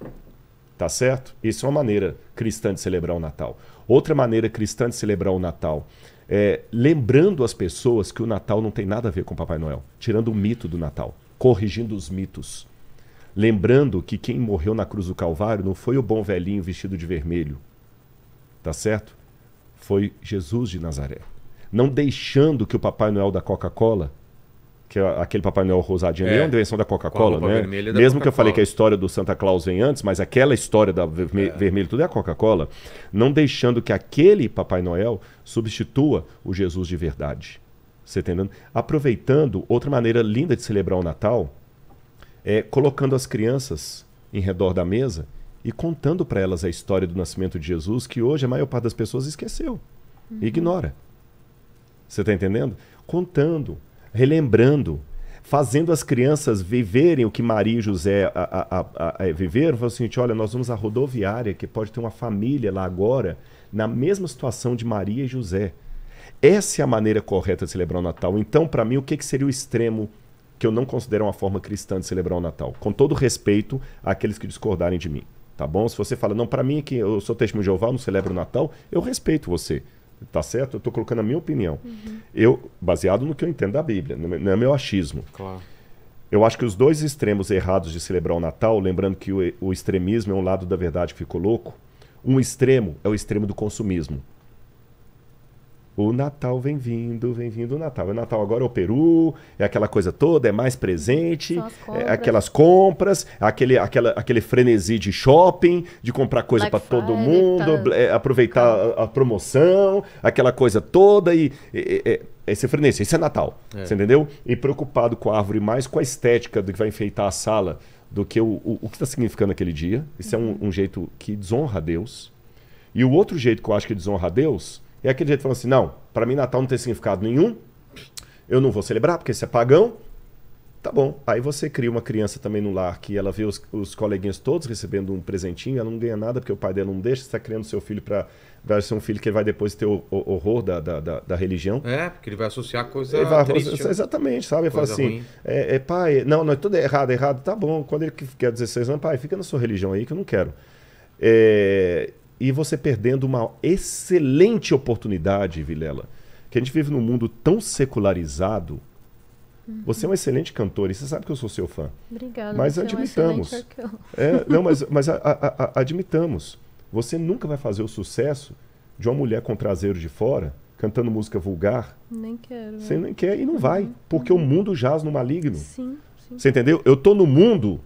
Tá certo? Isso é uma maneira cristã de celebrar o Natal. Outra maneira cristã de celebrar o Natal é, lembrando as pessoas que o Natal não tem nada a ver com Papai Noel, tirando o mito do Natal, corrigindo os mitos. Lembrando que quem morreu na cruz do Calvário não foi o bom velhinho vestido de vermelho, tá certo? Foi Jesus de Nazaré. Não deixando que o Papai Noel da Coca-Cola que é aquele Papai Noel rosadinho é. ali é, é uma invenção da Coca-Cola, né? Da Mesmo Coca que eu falei que a história do Santa Claus vem antes, mas aquela história da verme é. vermelha tudo é a Coca-Cola, não deixando que aquele Papai Noel substitua o Jesus de verdade. Você tá entendendo? Aproveitando outra maneira linda de celebrar o Natal é colocando as crianças em redor da mesa e contando para elas a história do nascimento de Jesus, que hoje a maior parte das pessoas esqueceu, uhum. ignora. Você está entendendo? Contando, relembrando, fazendo as crianças viverem o que Maria e José a, a, a, viveram. Falou assim: olha, nós vamos à rodoviária, que pode ter uma família lá agora, na mesma situação de Maria e José. Essa é a maneira correta de celebrar o Natal. Então, para mim, o que, que seria o extremo que eu não considero uma forma cristã de celebrar o Natal? Com todo respeito àqueles que discordarem de mim tá bom? Se você fala, não, para mim é que eu sou testemunho de Jeová, não celebro o Natal, eu respeito você. Tá certo? Eu estou colocando a minha opinião. Uhum. Eu, baseado no que eu entendo da Bíblia, é não é meu achismo. Claro. Eu acho que os dois extremos errados de celebrar o Natal, lembrando que o, o extremismo é um lado da verdade que ficou louco, um extremo é o extremo do consumismo. O Natal vem vindo, vem vindo o Natal. O é Natal agora é o Peru, é aquela coisa toda, é mais presente, é compras. É aquelas compras, aquele, aquela, aquele frenesi de shopping, de comprar coisa para todo mundo, tá. é, aproveitar a, a, promoção, aquela coisa toda e. É, esse frenesi, esse é Natal, é. você entendeu? E preocupado com a árvore mais com a estética do que vai enfeitar a sala do que o, o, o que está significando aquele dia. Isso uhum. é um, uhum. um jeito que desonra a Deus. E o outro jeito que eu acho que desonra a Deus e aquele jeito falando assim: não, para mim Natal não tem significado nenhum, eu não vou celebrar porque isso é pagão. Tá bom. Aí você cria uma criança também no lar que ela vê os, os coleguinhas todos recebendo um presentinho, ela não ganha nada porque o pai dela não deixa, você está criando seu filho para vai ser um filho que vai depois ter o, o horror da, da, da, da, religião. É, porque ele vai associar coisa ele vai, triste, né? Exatamente, sabe? Ele fala assim, é, é, pai, não, não, é tudo é errado, é errado, tá bom. Quando ele quer 16 anos, pai, fica na sua religião aí que eu não quero. É, e você perdendo uma excelente oportunidade, Vilela. Que a gente vive num mundo tão secularizado. Uhum. Você é um excelente cantor e você sabe que eu sou seu fã. Obrigada. Mas admitamos. É, um é não, mas, (laughs) mas a, a, a, admitamos. Você nunca vai fazer o sucesso de uma mulher com traseiro de fora cantando música vulgar. Nem quero. Você é. nem quer e não uhum. vai, porque uhum. o mundo jaz no maligno. Sim, sim. Você entendeu? Eu tô no mundo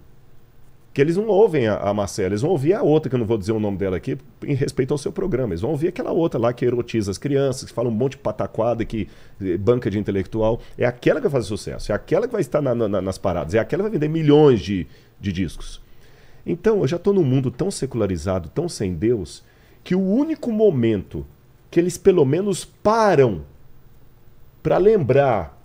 que eles não ouvem a, a Marcela, eles vão ouvir a outra, que eu não vou dizer o nome dela aqui, em respeito ao seu programa. Eles vão ouvir aquela outra lá que erotiza as crianças, que fala um monte de pataquada, que eh, banca de intelectual. É aquela que vai fazer sucesso, é aquela que vai estar na, na, nas paradas, é aquela que vai vender milhões de, de discos. Então, eu já estou num mundo tão secularizado, tão sem Deus, que o único momento que eles pelo menos param para lembrar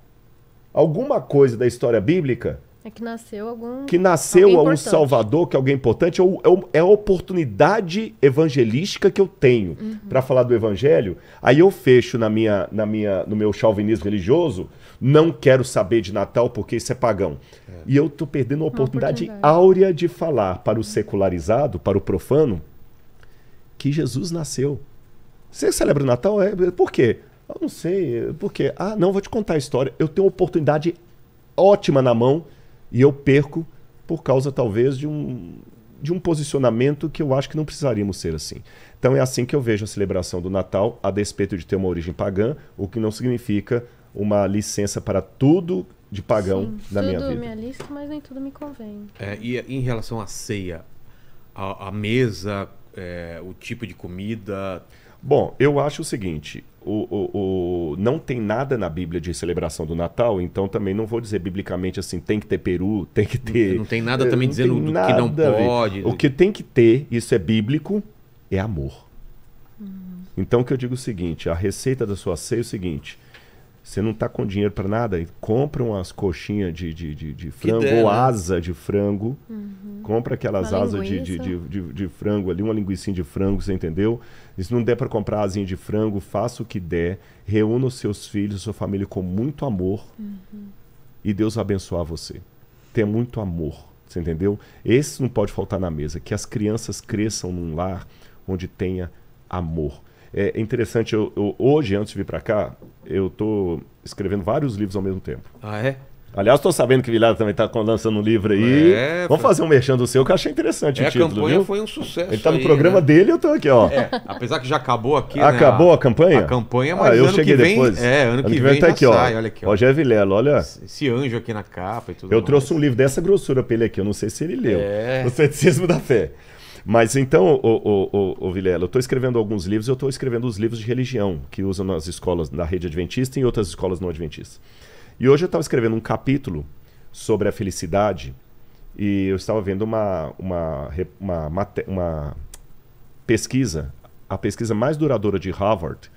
alguma coisa da história bíblica é que nasceu algum. Que nasceu algum salvador, que é alguém importante, ou, é ou, é, é a oportunidade evangelística que eu tenho uhum. para falar do evangelho. Aí eu fecho na minha, na minha, no meu chauvinismo religioso, não quero saber de Natal porque isso é pagão. É. E eu tô perdendo a oportunidade, oportunidade, áurea de falar para o secularizado, para o profano, que Jesus nasceu. Você celebra o Natal? É, é por quê? Eu não sei. Por quê? Ah, não, vou te contar a história. Eu tenho uma oportunidade ótima na mão e eu perco por causa, talvez, de um, de um posicionamento que eu acho que não precisaríamos ser assim. Então é assim que eu vejo a celebração do Natal, a despeito de ter uma origem pagã, o que não significa uma licença para tudo de pagão Sim, na tudo minha vida. me alista, mas nem tudo me convém. É, e em relação à ceia, a, a mesa, é, o tipo de comida? Bom, eu acho o seguinte, o, o, o, não tem nada na Bíblia de celebração do Natal, então também não vou dizer biblicamente assim, tem que ter peru, (laughs) tem que ter. Não, não tem nada também não dizendo do nada, que não pode. O que tem que ter, isso é bíblico, é amor. Hum. então Então que eu digo é o seguinte: a receita da sua ceia é o seguinte: você não está com dinheiro para nada? Compra umas coxinhas de, de, de, de frango, ou né? asa de frango. Uhum. Compra aquelas uma asas de, de, de, de, frango ali, uma linguiça de frango, você entendeu? E se não der para comprar asinha de frango, faça o que der. Reúna os seus filhos, sua família com muito amor. Uhum. E Deus abençoe abençoar você. Tenha muito amor, você entendeu? Esse não pode faltar na mesa. Que as crianças cresçam num lar onde tenha amor. É interessante, eu, eu hoje, antes de vir para cá, eu tô escrevendo vários livros ao mesmo tempo. Ah, é? Aliás, estou sabendo que o Vilar também está lançando um livro aí. É, Vamos fazer um merchan do seu, que eu achei interessante é, o título. A campanha viu? foi um sucesso. Ele está no programa né? dele eu estou aqui, ó. É, apesar que já acabou aqui. Né, acabou né, a, a, campanha? A campanha, mas ah, eu ano cheguei que vem, depois. É, ano, ano que, que vem, vem tá aqui, ó. Olha aqui, Rogério Vilela, olha. Esse anjo aqui na capa e tudo. Eu mais. trouxe um livro dessa grossura para ele aqui, eu não sei se ele leu. É. O Ceticismo da Fé. Mas então, o, o, o, Vilela, eu estou escrevendo alguns livros, eu estou escrevendo os livros de religião que usam nas escolas da rede adventista e em outras escolas não adventistas. E hoje eu estava escrevendo um capítulo sobre a felicidade e eu estava vendo uma, uma, uma, uma pesquisa, a pesquisa mais duradoura de Harvard,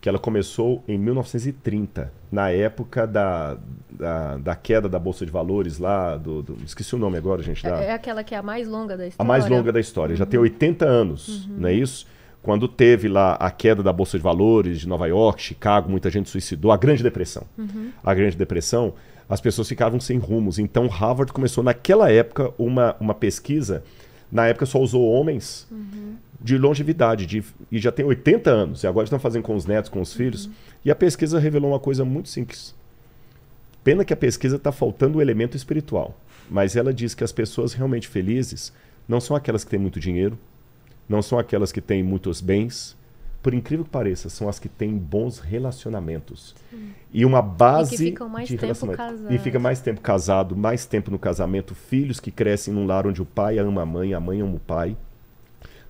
que ela começou em 1930, na época da, da, da queda da Bolsa de Valores lá, do, do esqueci o nome agora, gente. É, da... É, é, aquela que é a mais longa da história. A mais longa da história, uhum. já tem 80 uhum. anos, uhum. não é isso? Quando teve lá a queda da Bolsa de Valores de Nova York, Chicago, muita gente suicidou, a Grande Depressão. Uhum. A Grande Depressão, as pessoas ficavam sem rumos. Então Harvard começou naquela época uma, uma pesquisa, na época só usou homens, uhum de longevidade, de, e já tem 80 anos, e agora estão fazendo com os netos, com os filhos. E a pesquisa revelou uma coisa muito simples. Pena que a pesquisa está faltando o elemento espiritual, mas ela diz que as pessoas realmente felizes não são aquelas que têm muito dinheiro, não são aquelas que têm muitos bens, por incrível que pareça, são as que têm bons relacionamentos. Sim. E uma base e ficam mais de tempo casado. E fica mais tempo casado, mais tempo no casamento, filhos que crescem num lar onde o pai ama a mãe, a mãe ama o pai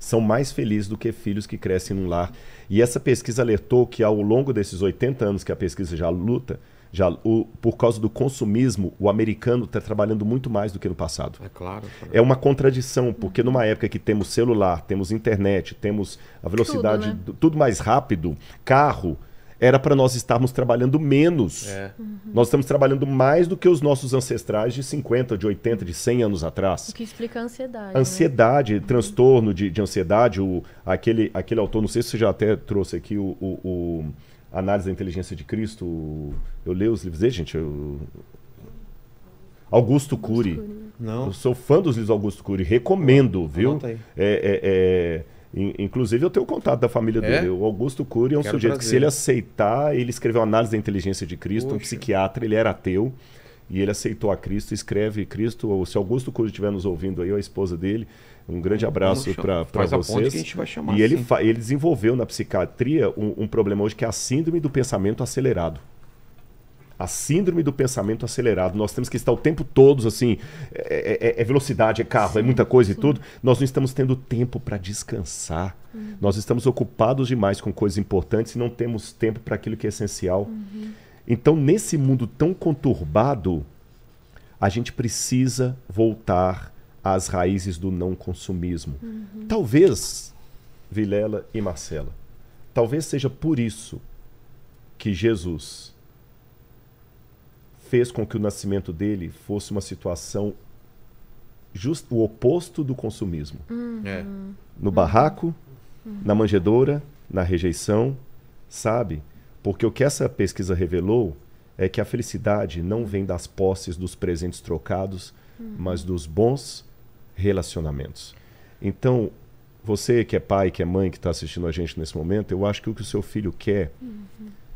são mais felizes do que filhos que crescem num lar. E essa pesquisa alertou que ao longo desses 80 anos que a pesquisa já luta, já o, por causa do consumismo, o americano está trabalhando muito mais do que no passado. É claro. Cara. É uma contradição, porque numa época que temos celular, temos internet, temos a velocidade, tudo, né? tudo mais rápido, carro, era para nós estarmos trabalhando menos. É. Uhum. Nós estamos trabalhando mais do que os nossos ancestrais de 50, de 80, de 100 anos atrás. O que explica a ansiedade. Né? Ansiedade, né? transtorno de, de ansiedade. O, aquele, aquele autor, não sei se você já até trouxe aqui o, o, o Análise da Inteligência de Cristo. Eu leio os livros dele, gente. Eu... Augusto, Cury. Não. Eu sou fã dos livros Augusto Cury. Recomendo, viu? É, é, é... Inclusive, eu tenho o contato da família é? dele. O Augusto Cury é um Quero sujeito que, se ele aceitar, ele escreveu Análise da Inteligência de Cristo, Poxa. um psiquiatra, ele era ateu, e ele aceitou a Cristo, escreve Cristo. Se Augusto Cury estiver nos ouvindo aí, a esposa dele, um grande abraço para vocês. A gente vai chamar, e ele, ele desenvolveu na psiquiatria um, um problema hoje que é a síndrome do pensamento acelerado. A síndrome do pensamento acelerado. Nós temos que estar o tempo todo assim. É, é, é, é velocidade, é carro, é sim, é muita coisa sim. e tudo. Nós não estamos tendo tempo para descansar. Uhum. Nós estamos ocupados demais com coisas importantes e não temos tempo para aquilo que é essencial. Uhum. Então, nesse mundo tão conturbado, a gente precisa voltar às raízes do não consumismo. Uhum. Talvez, Vilela e Marcela, talvez seja por isso que Jesus fez com que o nascimento dele fosse uma situação justo o oposto do consumismo. Uhum. É. No barraco, uhum. na manjedoura, na rejeição, sabe? Porque o que essa pesquisa revelou é que a felicidade não vem das posses, dos presentes trocados, uhum. mas dos bons relacionamentos. Então, você que é pai, que é mãe, que está assistindo a gente nesse momento, eu acho que o que o seu filho quer uhum.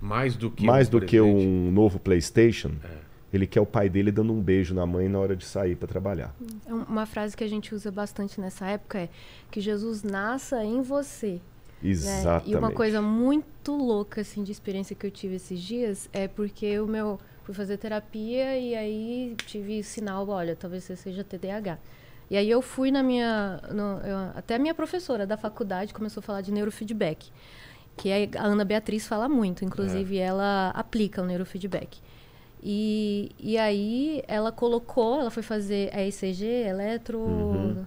Mais do que, Mais um, do que um novo PlayStation, é. ele quer o pai dele dando um beijo na mãe na hora de sair para trabalhar. É uma frase que a gente usa bastante nessa época é que Jesus nasça em você. Exatamente. Né? E uma coisa muito louca assim de experiência que eu tive esses dias é porque o meu fui fazer terapia e aí tive sinal, olha, talvez você seja TDAH. E aí eu fui na minha. No, eu, até a minha professora da faculdade começou a falar de neurofeedback que a Ana Beatriz fala muito, inclusive é. ela aplica o neurofeedback. E, e aí ela colocou, ela foi fazer é eicg, ECG, eletro... Uhum.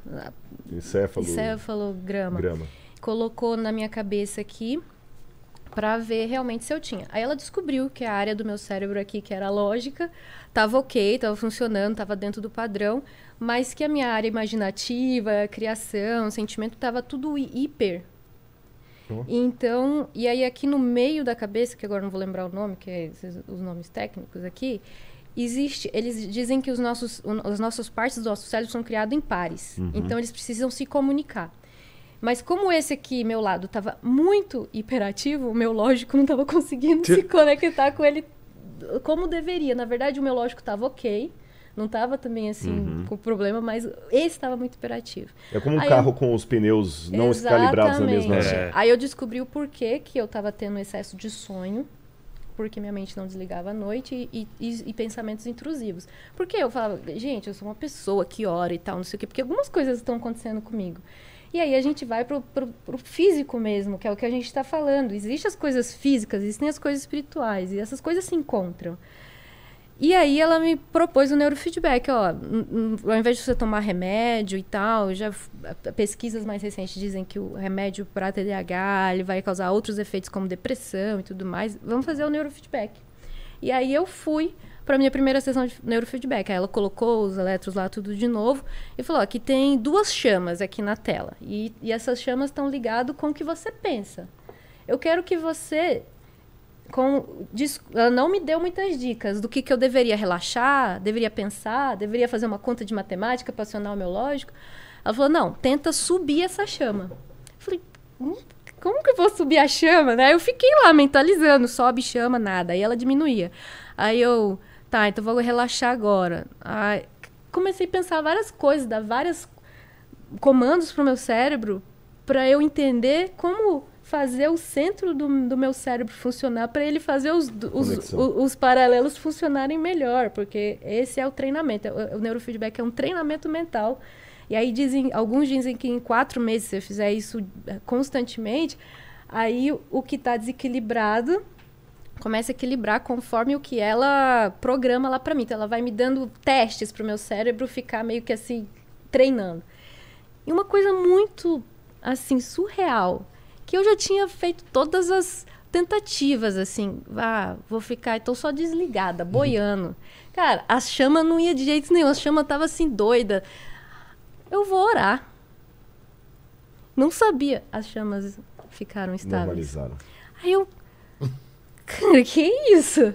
Encéfalo... Grama. Colocou na minha cabeça aqui para ver realmente se eu tinha. Aí ela descobriu que a área do meu cérebro aqui, que era lógica, estava ok, estava funcionando, estava dentro do padrão, mas que a minha área imaginativa, criação, sentimento, estava tudo hiper então, e aí aqui no meio da cabeça, que agora não vou lembrar o nome, que é os nomes técnicos aqui, existe, eles dizem que os nossos, o, as nossas partes do nosso cérebro são criadas em pares. Uhum. Então eles precisam se comunicar. Mas como esse aqui, meu lado, estava muito hiperativo, o meu lógico não estava (laughs) conseguindo se conectar com ele como deveria. Na verdade, o meu lógico estava ok não estava também assim uhum. com problema, mas esse estava muito operativo É como um aí carro eu... com os pneus não calibrados na mesma. É. Aí eu descobri o porquê que eu estava tendo excesso de sonho, porque minha mente não desligava à noite e, e, e, pensamentos intrusivos. Porque eu falava, gente, eu sou uma pessoa que ora e tal, não sei o quê, porque algumas coisas estão acontecendo comigo. E aí a gente vai pro, pro, pro físico mesmo, que é o que a gente está falando. Existem as coisas físicas, existem as coisas espirituais, e essas coisas se encontram. E aí ela me propôs o um neurofeedback, ó, ao invés de você tomar remédio e tal, já pesquisas mais recentes dizem que o remédio para TDAH ele vai causar outros efeitos como depressão e tudo mais. Vamos fazer o neurofeedback. E aí eu fui para minha primeira sessão de neurofeedback. Aí ela colocou os elétrons lá tudo de novo e falou: ó, aqui tem duas chamas aqui na tela e, e essas chamas estão ligadas com o que você pensa. Eu quero que você com ela não me deu muitas dicas do que, que eu deveria relaxar, deveria pensar, deveria fazer uma conta de matemática para acionar o meu lógico. Ela falou: "Não, tenta subir essa chama". Eu falei: hum? "Como que eu vou subir a chama, né? Eu fiquei lá mentalizando, sobe chama nada, aí ela diminuía. Aí eu, tá, então vou relaxar agora. Aí comecei a pensar várias coisas, dar vários comandos pro meu cérebro para eu entender como fazer o centro do, do meu cérebro funcionar, para ele fazer os, os, os, os, paralelos funcionarem melhor, porque esse é o treinamento. O, o neurofeedback é um treinamento mental. E aí dizem, alguns dizem que em quatro meses, se eu fizer isso eh, constantemente, aí o que está desequilibrado começa a equilibrar conforme o que ela programa lá para mim. Então ela vai me dando testes para o meu cérebro ficar meio que assim treinando. E uma coisa muito assim surreal que eu já tinha feito todas as tentativas, assim, ah, vou ficar então só desligada, uhum. boiando. Uhum. Cara, a chama não ia de jeito nenhum, a chama tava assim doida. Eu vou orar. Não sabia, as chamas ficaram estáveis. Normalizaram. Aí eu, cara, que isso?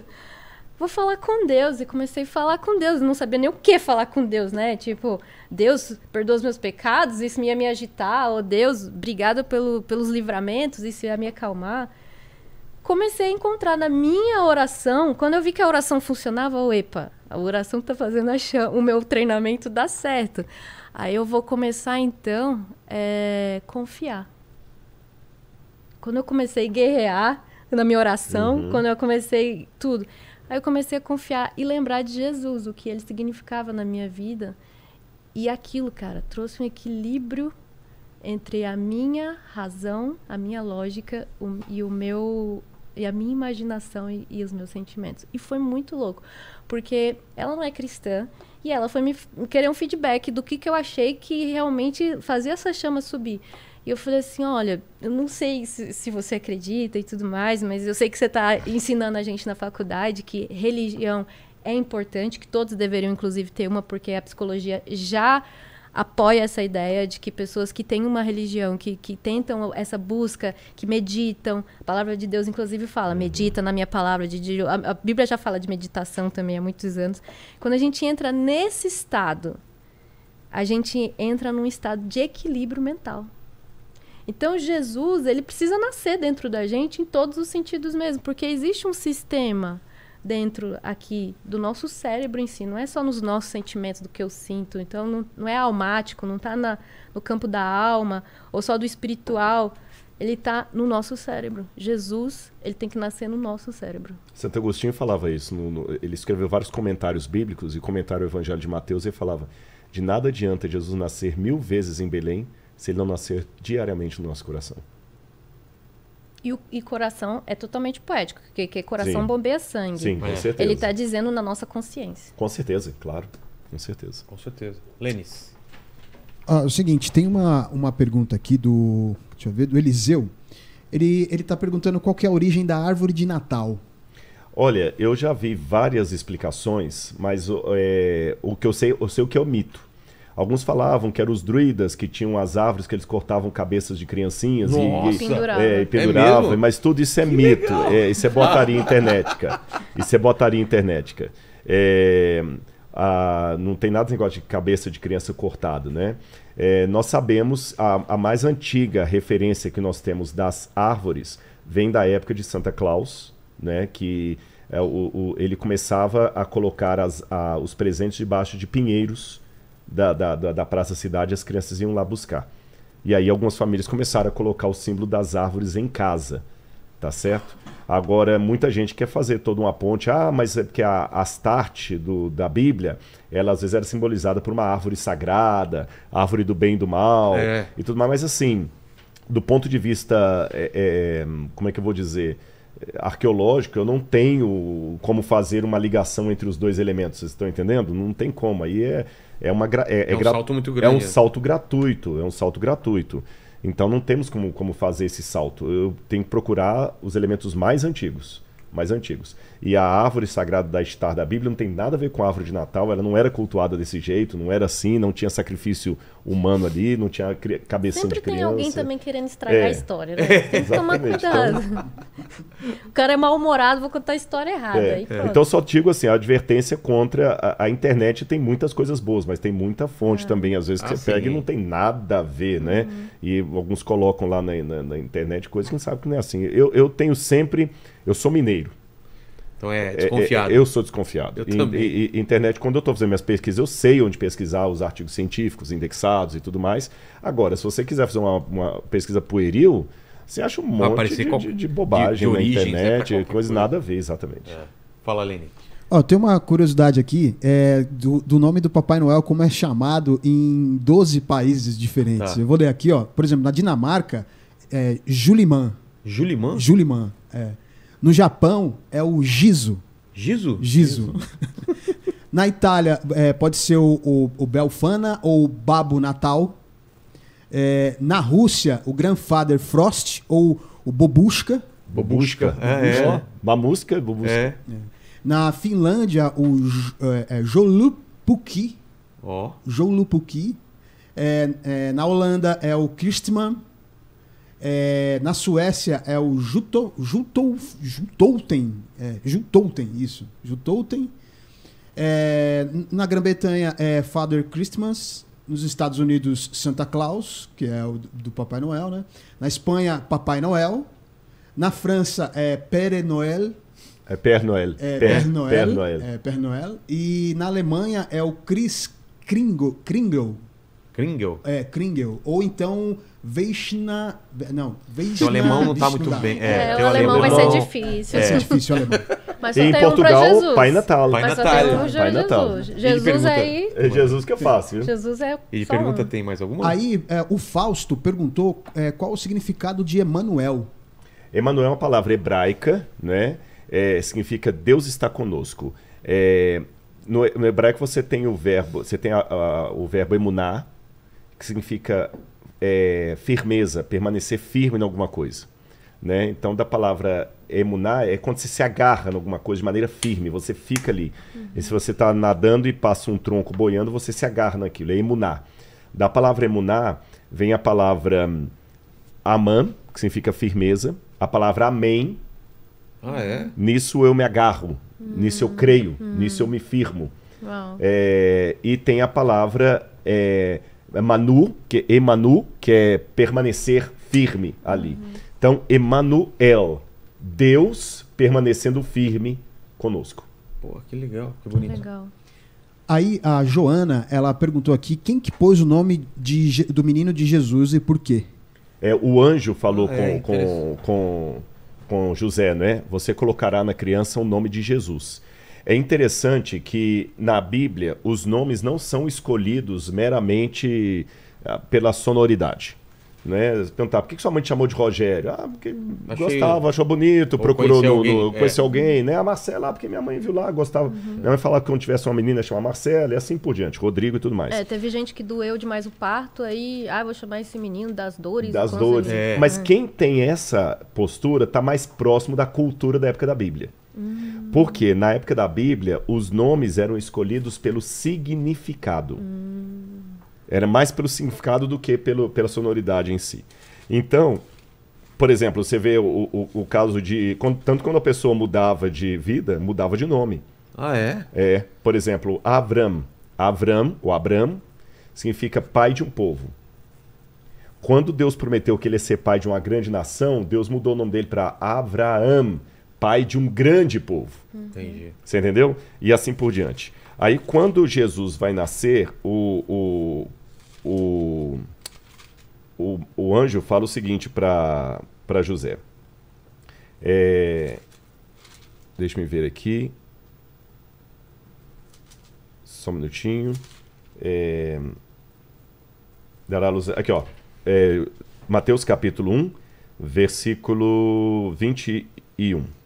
vou falar com Deus. E comecei a falar com Deus. Não sabia nem o que falar com Deus, né? Tipo, Deus, perdoa os meus pecados, isso ia me agitar. Ou Deus, obrigado pelo, pelos livramentos, isso ia me acalmar. Comecei a encontrar na minha oração, quando eu vi que a oração funcionava, o epa, a oração tá fazendo a o meu treinamento dá certo. Aí eu vou começar, então, é, confiar. Quando eu comecei a guerrear na minha oração, uhum. quando eu comecei tudo. Aí eu comecei a confiar e lembrar de Jesus, o que ele significava na minha vida. E aquilo, cara, trouxe um equilíbrio entre a minha razão, a minha lógica o, e o meu e a minha imaginação e, e, os meus sentimentos. E foi muito louco, porque ela não é cristã e ela foi me querer um feedback do que, que eu achei que realmente fazia essa chama subir. E eu falei assim: olha, eu não sei se, se você acredita e tudo mais, mas eu sei que você está ensinando a gente na faculdade que religião é importante, que todos deveriam, inclusive, ter uma, porque a psicologia já apoia essa ideia de que pessoas que têm uma religião, que, que tentam essa busca, que meditam, a palavra de Deus inclusive fala, uhum. medita na minha palavra, de, de, a, a, Bíblia já fala de meditação também há muitos anos. Quando a gente entra nesse estado, a gente entra num estado de equilíbrio mental. Então Jesus, ele precisa nascer dentro da gente em todos os sentidos mesmo, porque existe um sistema dentro aqui do nosso cérebro em si, não é só nos nossos sentimentos do que eu sinto. Então não, não é almático, não está no campo da alma ou só do espiritual. Ele está no nosso cérebro. Jesus, ele tem que nascer no nosso cérebro. Santo Agostinho falava isso. No, no, ele escreveu vários comentários bíblicos e comentário o Evangelho de Mateus e falava: de nada adianta Jesus nascer mil vezes em Belém se ele não nascer diariamente no nosso coração. E, o, e coração é totalmente poético, porque, porque coração Sim. bombeia sangue. Sim, com é. certeza. Ele está dizendo na nossa consciência. Com certeza, claro. Com certeza. Com certeza. Lenis. Ah, é o seguinte, tem uma, uma pergunta aqui do. Deixa eu ver, do Eliseu. Ele está perguntando qual é a origem da árvore de Natal. Olha, eu já vi várias explicações, mas é, o que eu sei, eu sei o que é o mito. Alguns falavam que eram os druidas que tinham as árvores que eles cortavam cabeças de criancinhas Nossa. e, penduravam, é, e é penduravam é mas tudo isso é que mito. É, isso é botaria internetica. Isso é botaria internetica. É, a, não tem nada de negócio de cabeça de criança cortado, né? É, nós sabemos a, a mais antiga referência que nós temos das árvores vem da época de Santa Claus, né? Que é, o, o, ele começava a colocar as, a, os presentes debaixo de pinheiros da, da, da Praça Cidade, as crianças iam lá buscar. E aí algumas famílias começaram a colocar o símbolo das árvores em casa, tá certo? Agora, muita gente quer fazer toda uma ponte. Ah, mas é porque a Astarte do, da Bíblia, ela às vezes era simbolizada por uma árvore sagrada, árvore do bem e do mal é. e tudo mais. Mas assim, do ponto de vista, é, é, como é que eu vou dizer? arqueológico, eu não tenho como fazer uma ligação entre os dois elementos. Vocês estão entendendo? Não tem como. Aí é, é, uma, é, é, é um salto muito é grande. É um salto gratuito. É um salto gratuito. Então não temos como, como fazer esse salto. Eu tenho que procurar os elementos mais antigos mais antigos. E a árvore sagrada da Estar da Bíblia não tem nada a ver com a árvore de Natal, ela não era cultuada desse jeito, não era assim, não tinha sacrifício humano ali, não tinha cabeça de criança. Sempre tem alguém também querendo estragar é. a história, né? (laughs) Tem que tomar cuidado. Então- o cara é mal-humorado, vou contar a história errada. É. é. Então só digo assim, a advertência contra a, a, internet tem muitas coisas boas, mas tem muita fonte é. também, às vezes que ah, você sim. pega e não tem nada a ver, né? uhum. né? E alguns colocam lá na, na, na internet coisas que não sabem que não é assim. Eu, eu tenho sempre eu sou mineiro. Então é desconfiado. É, é, eu sou desconfiado. Eu também. E, e, internet, quando eu estou fazendo minhas pesquisas, eu sei onde pesquisar os artigos científicos, indexados e tudo mais. Agora, se você quiser fazer uma, uma pesquisa pueril, você acha um monte de, de, de, bobagem de, de na né, internet, né? coisa, coisa, nada a ver, exatamente. É. Fala, Lene. Oh, tem uma curiosidade aqui é, do, do, nome do Papai Noel, como é chamado em 12 países diferentes. Tá. Eu vou ler aqui, ó. Por exemplo, na Dinamarca, é Juliman. Juliman? Juliman, é. No Japão é o Gizu. Gizu? Gizu. Na Itália é, pode ser o, o, o, Belfana ou o Babo Natal. É, na Rússia, o Grandfather Frost ou o Bobushka. Bobushka, Bobushka. Ah, é, é. Mamusca, Bobushka. É. Na Finlândia, o é, é, Jolupuki. Ó. Oh. Jolupuki. É, é, na Holanda é o Christman. É, na Suécia é o Juto, Juto, Jutouten. É, isso. Jutouten. É, na Grã-Bretanha é Father Christmas. Nos Estados Unidos, Santa Claus, que é o do Papai Noel, né? Na Espanha, Papai Noel. Na França é Père Noël. É Père Noël. É Père, Père Noël. Père Noël. É Père Noël. E na Alemanha é o Chris Kringle. Kringle Kringel? É, Kringel. Ou então Weishna... Não, Weishna... O alemão não está muito bem. É, é o alemão, alemão, vai ser difícil. Vai ser é. difícil o alemão. Mas em Portugal, um Pai Natal. Pai Natal. Mas Pai Natal. Jesus, Jesus aí... É Jesus que eu faço, Jesus é E pergunta, um. tem mais alguma? Aí, é, o Fausto perguntou é, qual o significado de Emanuel. Emanuel é uma palavra hebraica, né? É, significa Deus está conosco. É, no, no, hebraico você tem o verbo, você tem a, a, o verbo emunar, que significa é, firmeza, permanecer firme em alguma coisa. Né? Então, da palavra emunar é quando você se agarra em alguma coisa de maneira firme, você fica ali. Uhum. E se você está nadando e passa um tronco boiando, você se agarra naquilo, é emunar. Da palavra emunar vem a palavra hum, aman, que significa firmeza, a palavra amém. Ah, é? Nisso eu me agarro, nisso eu creio, hum, nisso eu hum. me firmo. É, e tem a palavra é, Manu, que é Emanu, que é permanecer firme ali. Uhum. Então, Emanuel, Deus permanecendo firme conosco. Pô, que legal, que bonito. Que legal. Aí a Joana, ela perguntou aqui quem que pôs o nome de, do menino de Jesus e por quê? É, o anjo falou ah, com, é com, com, com José, né? Você colocará na criança o nome de Jesus. É interessante que na Bíblia os nomes não são escolhidos meramente ah, pela sonoridade. Né? Perguntar, por que sua mãe te chamou de Rogério? Ah, porque Achei... gostava, achou bonito, Ou procurou conhecer alguém, no, é. alguém, né? A Marcela, porque minha mãe viu lá, gostava. Uhum. Minha mãe falava que quando tivesse uma menina chamar Marcela e assim por diante, Rodrigo e tudo mais. É, teve gente que doeu demais o parto, aí, ah, vou chamar esse menino das dores. Das dores. É. Mas é. quem tem essa postura está mais próximo da cultura da época da Bíblia. Hum. Porque na época da Bíblia, os nomes eram escolhidos pelo significado. Hum. Era mais pelo significado do que pelo, pela sonoridade em si. Então, por exemplo, você vê o, o, o caso de. Quando, tanto quando a pessoa mudava de vida, mudava de nome. Ah, é? É. Por exemplo, Avram. Avram, o Abram, significa pai de um povo. Quando Deus prometeu que ele ia ser pai de uma grande nação, Deus mudou o nome dele para Avraam pai de um grande povo. Entendi. Você entendeu? E assim por diante. Aí quando Jesus vai nascer, o, o, o, o, o anjo fala o seguinte para José. É, deixa me ver aqui. Só um minutinho. É, dará luz. Aqui, ó. É, Mateus capítulo 1, versículo 21.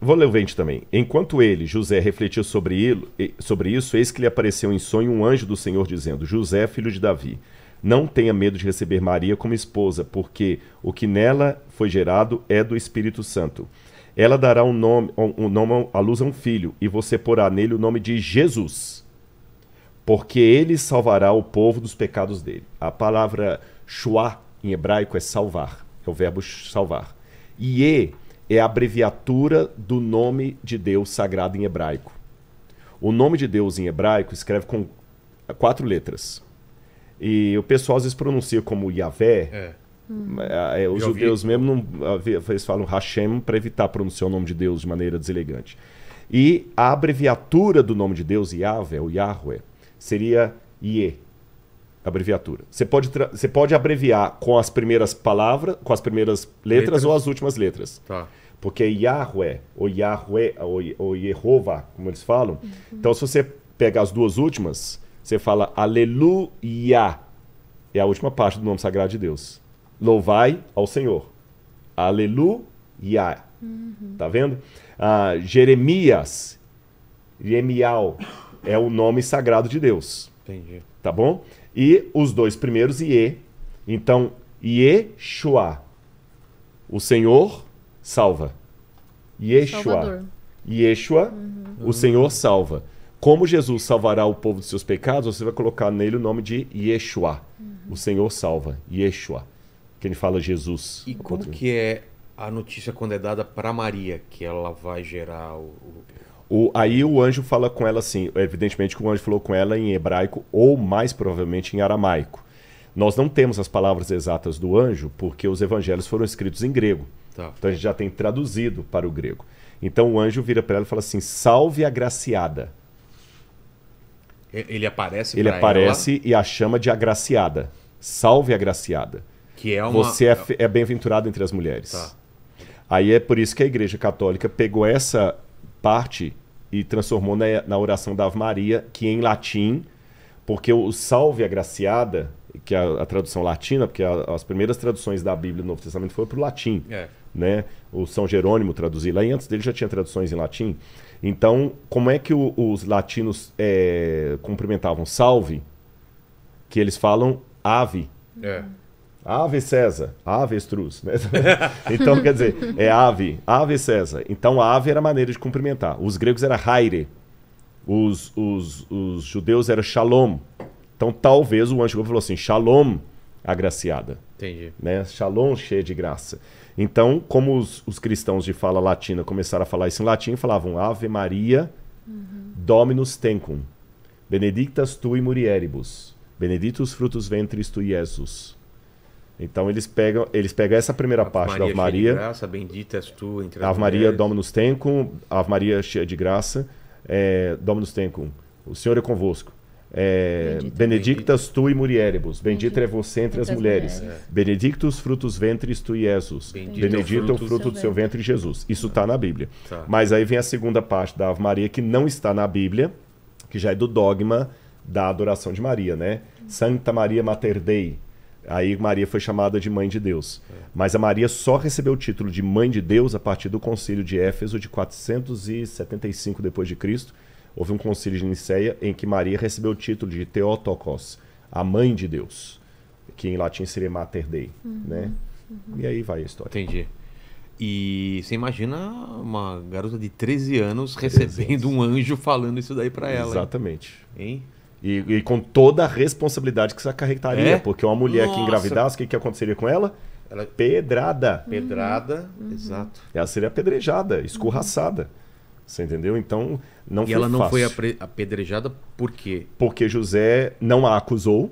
Vou ler o 20 também. Enquanto ele, José, refletiu sobre, sobre isso, eis que lhe apareceu em sonho um anjo do Senhor dizendo: José, filho de Davi, não tenha medo de receber Maria como esposa, porque o que nela foi gerado é do Espírito Santo. Ela dará um nome, um nome à luz a um filho, e você porá nele o nome de Jesus, porque ele salvará o povo dos pecados dele. A palavra shua em hebraico é salvar, é o verbo salvar. E é a abreviatura do nome de Deus sagrado em hebraico. O nome de Deus em hebraico escreve com quatro letras. E o pessoal às vezes pronuncia como Yahvé. É. Hum. É, é, os Eu judeus vi. mesmo não, eles falam Hashem para evitar pronunciar o nome de Deus de maneira deselegante. E a abreviatura do nome de Deus, Yahvé, o Yahweh, seria Ye abreviatura. Você pode, você pode abreviar com as primeiras palavras, com as primeiras letras, letras. ou as últimas letras. Tá. Porque é Yahweh, ou Yahweh, ou, ou Yehovah, como eles falam. Uhum. Então, se você pega as duas últimas, você fala Aleluia. É a última parte do nome sagrado de Deus. Louvai ao Senhor. Aleluia. Uhum. Tá vendo? Ah, Jeremias, Yemial, é o nome sagrado de Deus. Entendi. Tá bom? E os dois primeiros, Iê. Então, Yeshua. O Senhor salva. Yeshua. Yeshua, uhum. o Senhor salva. Como Jesus salvará o povo dos seus pecados, você vai colocar nele o nome de Yeshua. Uhum. O Senhor salva. Yeshua. Que ele fala Jesus. E como que é a notícia quando é dada para Maria, que ela vai gerar o, o o, aí o anjo fala com ela assim, evidentemente que o anjo falou com ela em hebraico ou mais provavelmente em aramaico. Nós não temos as palavras exatas do anjo porque os evangelhos foram escritos em grego. Tá. Então a gente já tem traduzido para o grego. Então o anjo vira para ela e fala assim: "Salve a graciada". Ele aparece Ele aparece ela... e a chama de agraciada. Salve a graciada. Que é uma... Você é, é bem-aventurado entre as mulheres. Tá. Aí é por isso que a Igreja Católica pegou essa parte e transformou na, na oração da Ave Maria, que em latim, porque o salve agraciada, que é a, a tradução latina, porque a, as primeiras traduções da Bíblia do Novo Testamento foram para o latim. É. Né? O São Jerônimo traduziu lá, e antes dele já tinha traduções em latim. Então, como é que o, os latinos é, cumprimentavam salve? Que eles falam ave. É. Ave César, ave estruz. Né? (laughs) então, quer dizer, é ave, ave César. Então, a ave era a maneira de cumprimentar. Os gregos era haire. Os, os, os judeus era shalom. Então, talvez o anjo falou assim, shalom, agraciada. Entendi. Né? Shalom, cheia de graça. Então, como os, os, cristãos de fala latina começaram a falar isso em latim, falavam Ave Maria, uhum. Dominus tecum, benedictas tui murieribus, benedictus frutos ventris tu Jesus. Então eles pegam, eles pegam essa primeira Ave parte Maria, da Ave Maria. De graça, bendita és tu entre Ave Maria, Dominus Tencum, Ave Maria cheia de graça, é, Dominus Tencum, o Senhor é convosco. É, Bendito, é benedictas tu e mulieribus, bendita é você entre as mulheres. mulheres. É. Benedictus frutos ventris tu e Jesus. Bendito, Bendito é o fruto do seu ventre, Jesus. Isso está é. na Bíblia. Tá. Mas aí vem a segunda parte da Ave Maria que não está na Bíblia, que já é do dogma da adoração de Maria, né? Hum. Santa Maria Mater Dei, Aí Maria foi chamada de Mãe de Deus. Mas a Maria só recebeu o título de Mãe de Deus a partir do concílio de Éfeso de 475 d.C. Houve um concílio de Niceia em que Maria recebeu o título de Theotokos, a Mãe de Deus, que em latim seria Mater Dei. Uhum. Né? Uhum. E aí vai a história. Entendi. E você imagina uma garota de 13 anos recebendo 13 anos. um anjo falando isso daí para ela. Exatamente. Hein? E, e, com toda a responsabilidade que isso acarretaria. É? Porque uma mulher Nossa. que engravidasse, o que, que aconteceria com ela? Ela pedrada. Pedrada, uhum. uhum. exato. Ela seria apedrejada, escorraçada. Você entendeu? Então, não e foi fácil. E ela não fácil. foi apedrejada por quê? Porque José não a acusou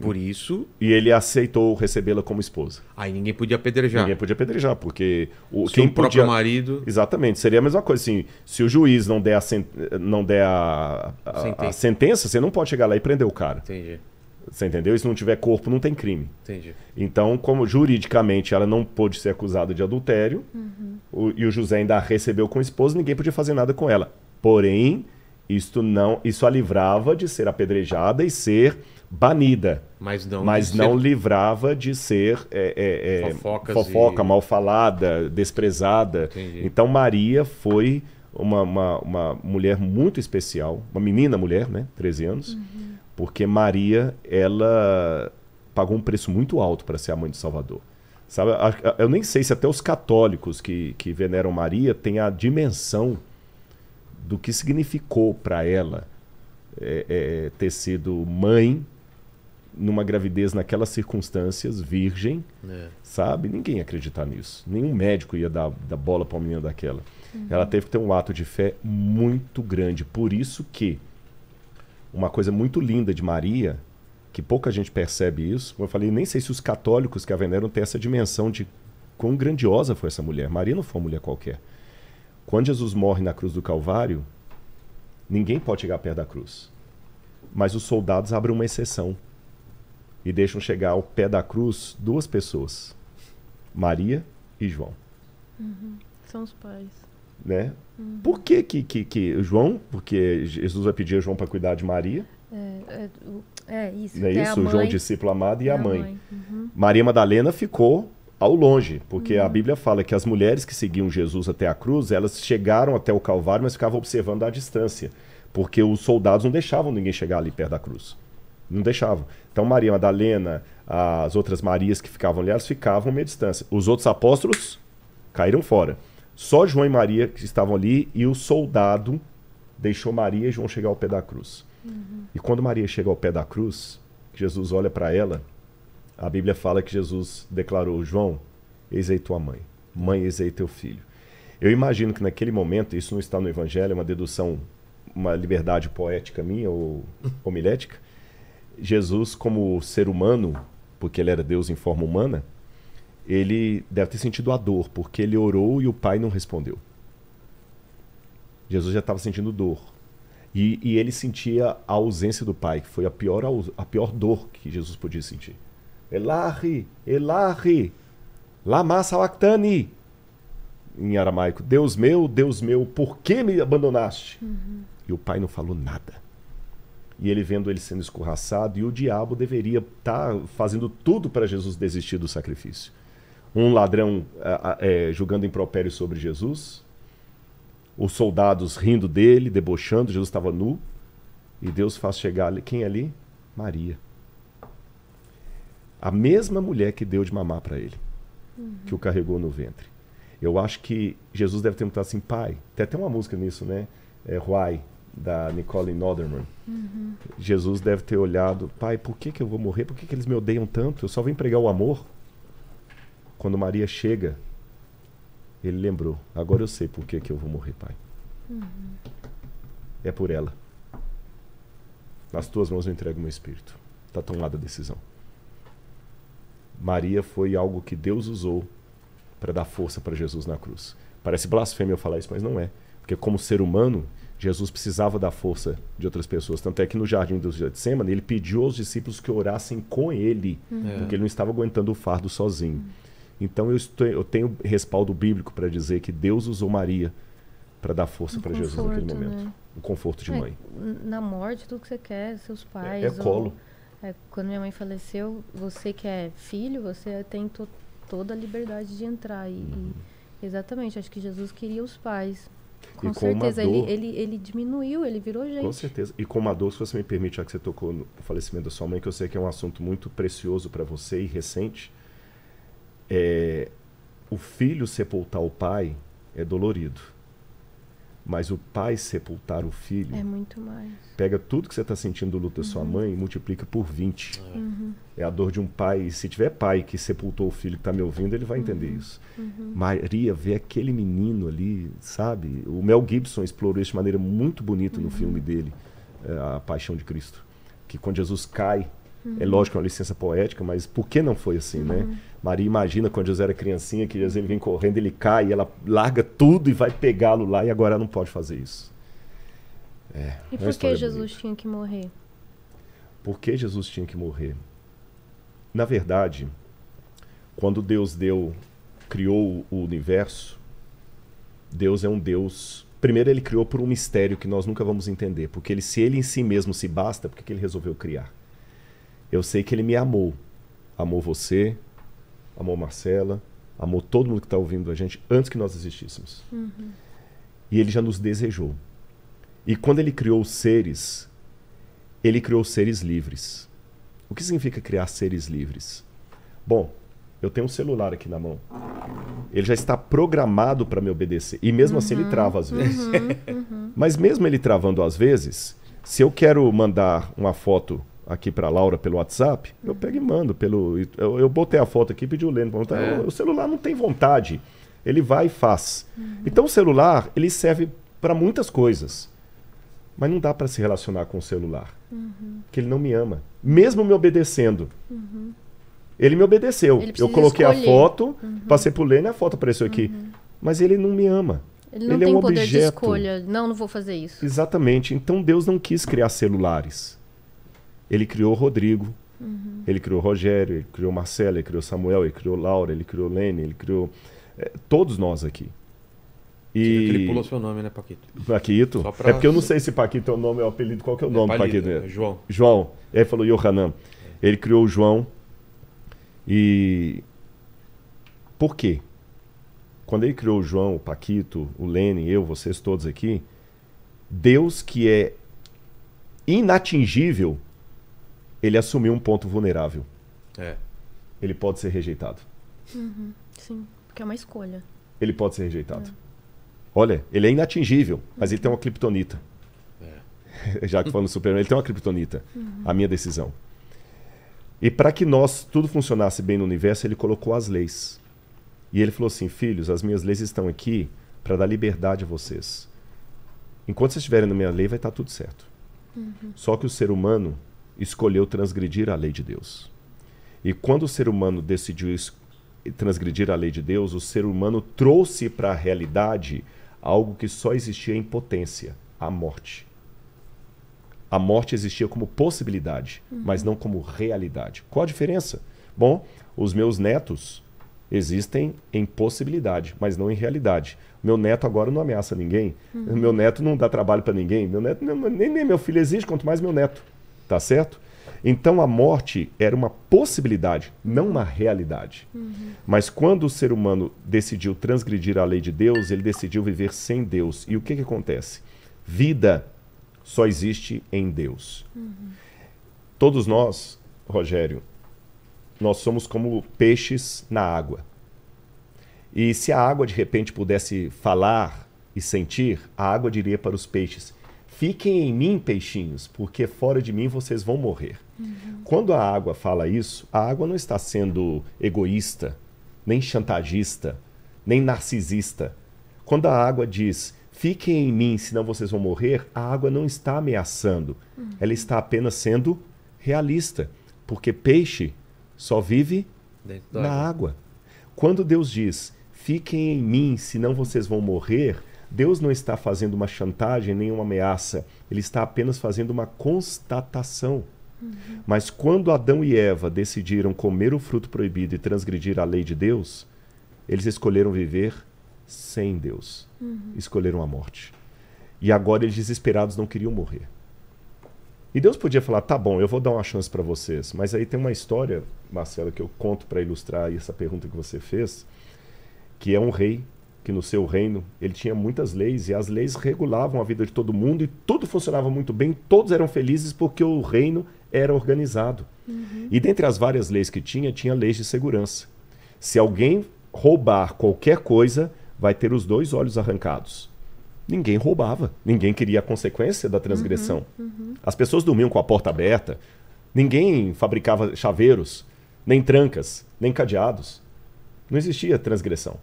por hum. isso. E ele aceitou recebê-la como esposa. Aí ninguém podia apedrejar. Ninguém podia apedrejar, porque o se quem o podia... próprio marido. Exatamente, seria a mesma coisa. Assim, se o juiz não der, a, sen... não der a... A... Sentença. a sentença, você não pode chegar lá e prender o cara. Entendi. Você entendeu? E se não tiver corpo, não tem crime. Entendi. Então, como juridicamente ela não pôde ser acusada de adultério, uhum. o, e o José ainda a recebeu como esposa, ninguém podia fazer nada com ela. Porém, isto não, isso a livrava de ser apedrejada e ser banida. Mas não, mas não ser... livrava de ser é, é, é fofoca, e... mal falada, desprezada. Entendi. Então Maria foi uma, uma, uma, mulher muito especial, uma menina mulher, né? 13 anos. Uhum. Porque Maria, ela pagou um preço muito alto para ser a mãe de Salvador. Sabe, eu nem sei se até os católicos que, que veneram Maria têm a dimensão do que significou para ela é, é, ter sido mãe numa gravidez naquelas circunstâncias, virgem, é. sabe? Ninguém ia acreditar nisso. Nenhum médico ia dar, dar bola para uma menina daquela. Uhum. Ela teve que ter um ato de fé muito grande. Por isso que uma coisa muito linda de Maria, que pouca gente percebe isso, como eu falei, nem sei se os católicos que a veneram têm essa dimensão de quão grandiosa foi essa mulher. Maria não foi uma mulher qualquer. Quando Jesus morre na cruz do Calvário, ninguém pode chegar perto da cruz. Mas os soldados abrem uma exceção e deixam chegar ao pé da cruz duas pessoas: Maria e João. Uhum. São os pais. Né? Uhum. Por que, que, que, que João? Porque Jesus vai pedir a João para cuidar de Maria. É, é, é isso. Não é isso? João, discípulo amado, e a mãe. mãe. Uhum. Maria Madalena ficou ao longe, porque a uhum. Bíblia fala que as mulheres que seguiam Jesus até a cruz, elas chegaram até o Calvário, mas ficavam observando à distância, porque os soldados não deixavam ninguém chegar ali perto da cruz. Não deixavam. Então, Maria Madalena, as outras Marias que ficavam ali, elas ficavam meia distância. Os outros apóstolos caíram fora. Só João e Maria que estavam ali e o soldado deixou Maria e João chegar ao pé da cruz. Uhum. E quando Maria chega ao pé da cruz, Jesus olha para ela. A Bíblia fala que Jesus declarou: João, eis aí tua mãe. Mãe, eis aí teu filho. Eu imagino que naquele momento, isso não está no Evangelho, é uma dedução, uma liberdade poética minha ou homilética. Jesus, como ser humano, porque ele era Deus em forma humana, ele deve ter sentido a dor, porque ele orou e o Pai não respondeu. Jesus já estava sentindo dor. E, e, ele sentia a ausência do Pai, que foi a pior, a pior dor que Jesus podia sentir. Elahi, Elahi, lama salactani. Em aramaico, Deus meu, Deus meu, por que me abandonaste? Uhum. E o Pai não falou nada e ele vendo ele sendo escorraçado, e o diabo deveria estar tá fazendo tudo para Jesus desistir do sacrifício. Um ladrão é, julgando impropério sobre Jesus, os soldados rindo dele, debochando, Jesus estava nu, e Deus faz chegar ali, quem é ali? Maria. A mesma mulher que deu de mamar para ele, uhum. que o carregou no ventre. Eu acho que Jesus deve ter perguntado assim, pai, tem até uma música nisso, né? É, Huai, da Nicole Noderman. Uhum. Jesus deve ter olhado, pai, por que, que eu vou morrer? Por que, que eles me odeiam tanto? Eu só vim pregar o amor. Quando Maria chega, ele lembrou, agora eu sei por que, que eu vou morrer, pai. Uhum. É por ela. Nas tuas mãos eu entrego meu espírito. Está tomada a decisão. Maria foi algo que Deus usou para dar força para Jesus na cruz. Parece blasfêmia eu falar isso, mas não é. Porque como ser humano, Jesus precisava da força de outras pessoas. Tanto é que no jardim do Getsemane, ele pediu aos discípulos que orassem com ele, uhum. porque é. ele não estava aguentando o fardo sozinho. Então eu, estou, eu tenho respaldo bíblico para dizer que Deus usou Maria para dar força um para Jesus naquele momento. Né? O conforto de é, mãe. Na morte, tudo que você quer, seus pais. É, é colo. Ou, é, quando minha mãe faleceu, você que é filho, você tem to, toda a liberdade de entrar. E, uhum. e, exatamente, acho que Jesus queria os pais com e certeza, dor, ele, ele, ele diminuiu, ele virou gente. Com certeza. E com uma dor, se você me permite, já que você tocou no falecimento da sua mãe, que eu sei que é um assunto muito precioso para você e recente, é, o filho sepultar o pai é dolorido. Mas o pai sepultar o filho. É muito mais. Pega tudo que você está sentindo do luto da sua uhum. mãe e multiplica por 20. É. Uhum. É a dor de um pai. Se tiver pai que sepultou o filho que está me ouvindo, ele vai uhum. entender uhum. isso. Maria vê aquele menino ali, sabe? O Mel Gibson explorou isso de maneira muito bonita no uhum. filme dele, é, A Paixão de Cristo. Que quando Jesus cai Uhum. É lógico, é uma licença poética, mas por que não foi assim, né? uhum. né? Maria imagina quando José era criancinha que Jesus vem correndo, ele cai, ela larga tudo e vai pegá-lo lá e agora ela não pode fazer isso. É, é e por que Jesus bonita. tinha que morrer? Por que Jesus tinha que morrer? Na verdade, quando Deus deu, criou o universo, Deus é um Deus. Primeiro ele criou por um mistério que nós nunca vamos entender, porque ele se ele em si mesmo se basta, por que ele resolveu criar? Eu sei que ele me amou. Amou você, amou Marcela, amou todo mundo que está ouvindo a gente antes que nós existíssemos. Uhum. E ele já nos desejou. E quando ele criou os seres, ele criou seres livres. O que significa criar seres livres? Bom, eu tenho um celular aqui na mão. Ele já está programado para me obedecer. E mesmo uhum, assim ele uhum. trava às vezes. Uhum, uhum. (laughs) Mas mesmo ele travando às vezes, se eu quero mandar uma foto aqui para Laura pelo WhatsApp, eu pego e mando pelo. Eu, eu botei a foto aqui e pedi o Leno para montar. É. O, o, celular não tem vontade. Ele vai e faz. Uhum. Então o celular, ele serve para muitas coisas. Mas não dá para se relacionar com o celular. Uhum. Porque ele não me ama. Mesmo me obedecendo. Uhum. Ele me obedeceu. Ele eu coloquei escolher. a foto, uhum. passei pro Lênin, a foto apareceu aqui. Uhum. Mas ele não me ama. Ele não ele é tem é um poder objeto. de escolha. Não, não vou fazer isso. Exatamente. Então Deus não quis criar celulares. Ele criou Rodrigo, uhum. ele criou Rogério, ele criou Marcelo, ele criou Samuel, ele criou Laura, ele criou Lene, ele criou é, todos nós aqui. E... Sim, ele pulou seu nome, né, Paquito? Paquito? Pra... É porque eu não sei se Paquito é o nome, é o apelido. Qual que é o é nome, é Paquito? É João. João. Ele falou Yohanan. É. Ele criou o João. E. Por quê? Quando ele criou o João, o Paquito, o Lene, eu, vocês todos aqui, Deus que é inatingível ele assumiu um ponto vulnerável. É. Ele pode ser rejeitado. Uhum, sim, porque é uma escolha. Ele pode ser rejeitado. É. Olha, ele é inatingível, mas ele tem uma criptonita. É. (laughs) Já que falando do Superman, ele tem uma criptonita. Uhum. A minha decisão. E para que nós tudo funcionasse bem no universo, ele colocou as leis. E ele falou assim: "Filhos, as minhas leis estão aqui para dar liberdade a vocês. Enquanto vocês estiverem na minha lei, vai estar tá tudo certo. Uhum. Só que o ser humano escolheu transgredir a lei de Deus. E quando o ser humano decidiu transgredir a lei de Deus, o ser humano trouxe para a realidade algo que só existia em potência: a morte. A morte existia como possibilidade, uhum. mas não como realidade. Qual a diferença? Bom, os meus netos existem em possibilidade, mas não em realidade. Meu neto agora não ameaça ninguém. Uhum. Meu neto não dá trabalho para ninguém. Meu neto nem, nem meu filho existe, quanto mais meu neto. Tá certo? Então a morte era uma possibilidade, não uma realidade. Uhum. Mas quando o ser humano decidiu transgredir a lei de Deus, ele decidiu viver sem Deus. E o que, que acontece? Vida só existe em Deus. Uhum. Todos nós, Rogério, nós somos como peixes na água. E se a água de repente pudesse falar e sentir, a água diria para os peixes: Fiquem em mim, peixinhos, porque fora de mim vocês vão morrer. Uhum. Quando a água fala isso, a água não está sendo egoísta, nem chantagista, nem narcisista. Quando a água diz, fiquem em mim, senão vocês vão morrer, a água não está ameaçando. Uhum. Ela está apenas sendo realista. Porque peixe só vive na água. água. Quando Deus diz, fiquem em mim, senão vocês vão morrer, Deus não está fazendo uma chantagem nem uma ameaça, ele está apenas fazendo uma constatação. Uhum. Mas quando Adão e Eva decidiram comer o fruto proibido e transgredir a lei de Deus, eles escolheram viver sem Deus, uhum. escolheram a morte. E agora eles desesperados não queriam morrer. E Deus podia falar: tá bom, eu vou dar uma chance para vocês. Mas aí tem uma história, Marcelo, que eu conto para ilustrar essa pergunta que você fez, que é um rei que no seu reino ele tinha muitas leis e as leis regulavam a vida de todo mundo e tudo funcionava muito bem, todos eram felizes porque o reino era organizado. Uhum. E dentre as várias leis que tinha, tinha leis de segurança. Se alguém roubar qualquer coisa, vai ter os dois olhos arrancados. Ninguém roubava, ninguém queria a consequência da transgressão. Uhum. Uhum. As pessoas dormiam com a porta aberta, ninguém fabricava chaveiros, nem trancas, nem cadeados. Não existia transgressão.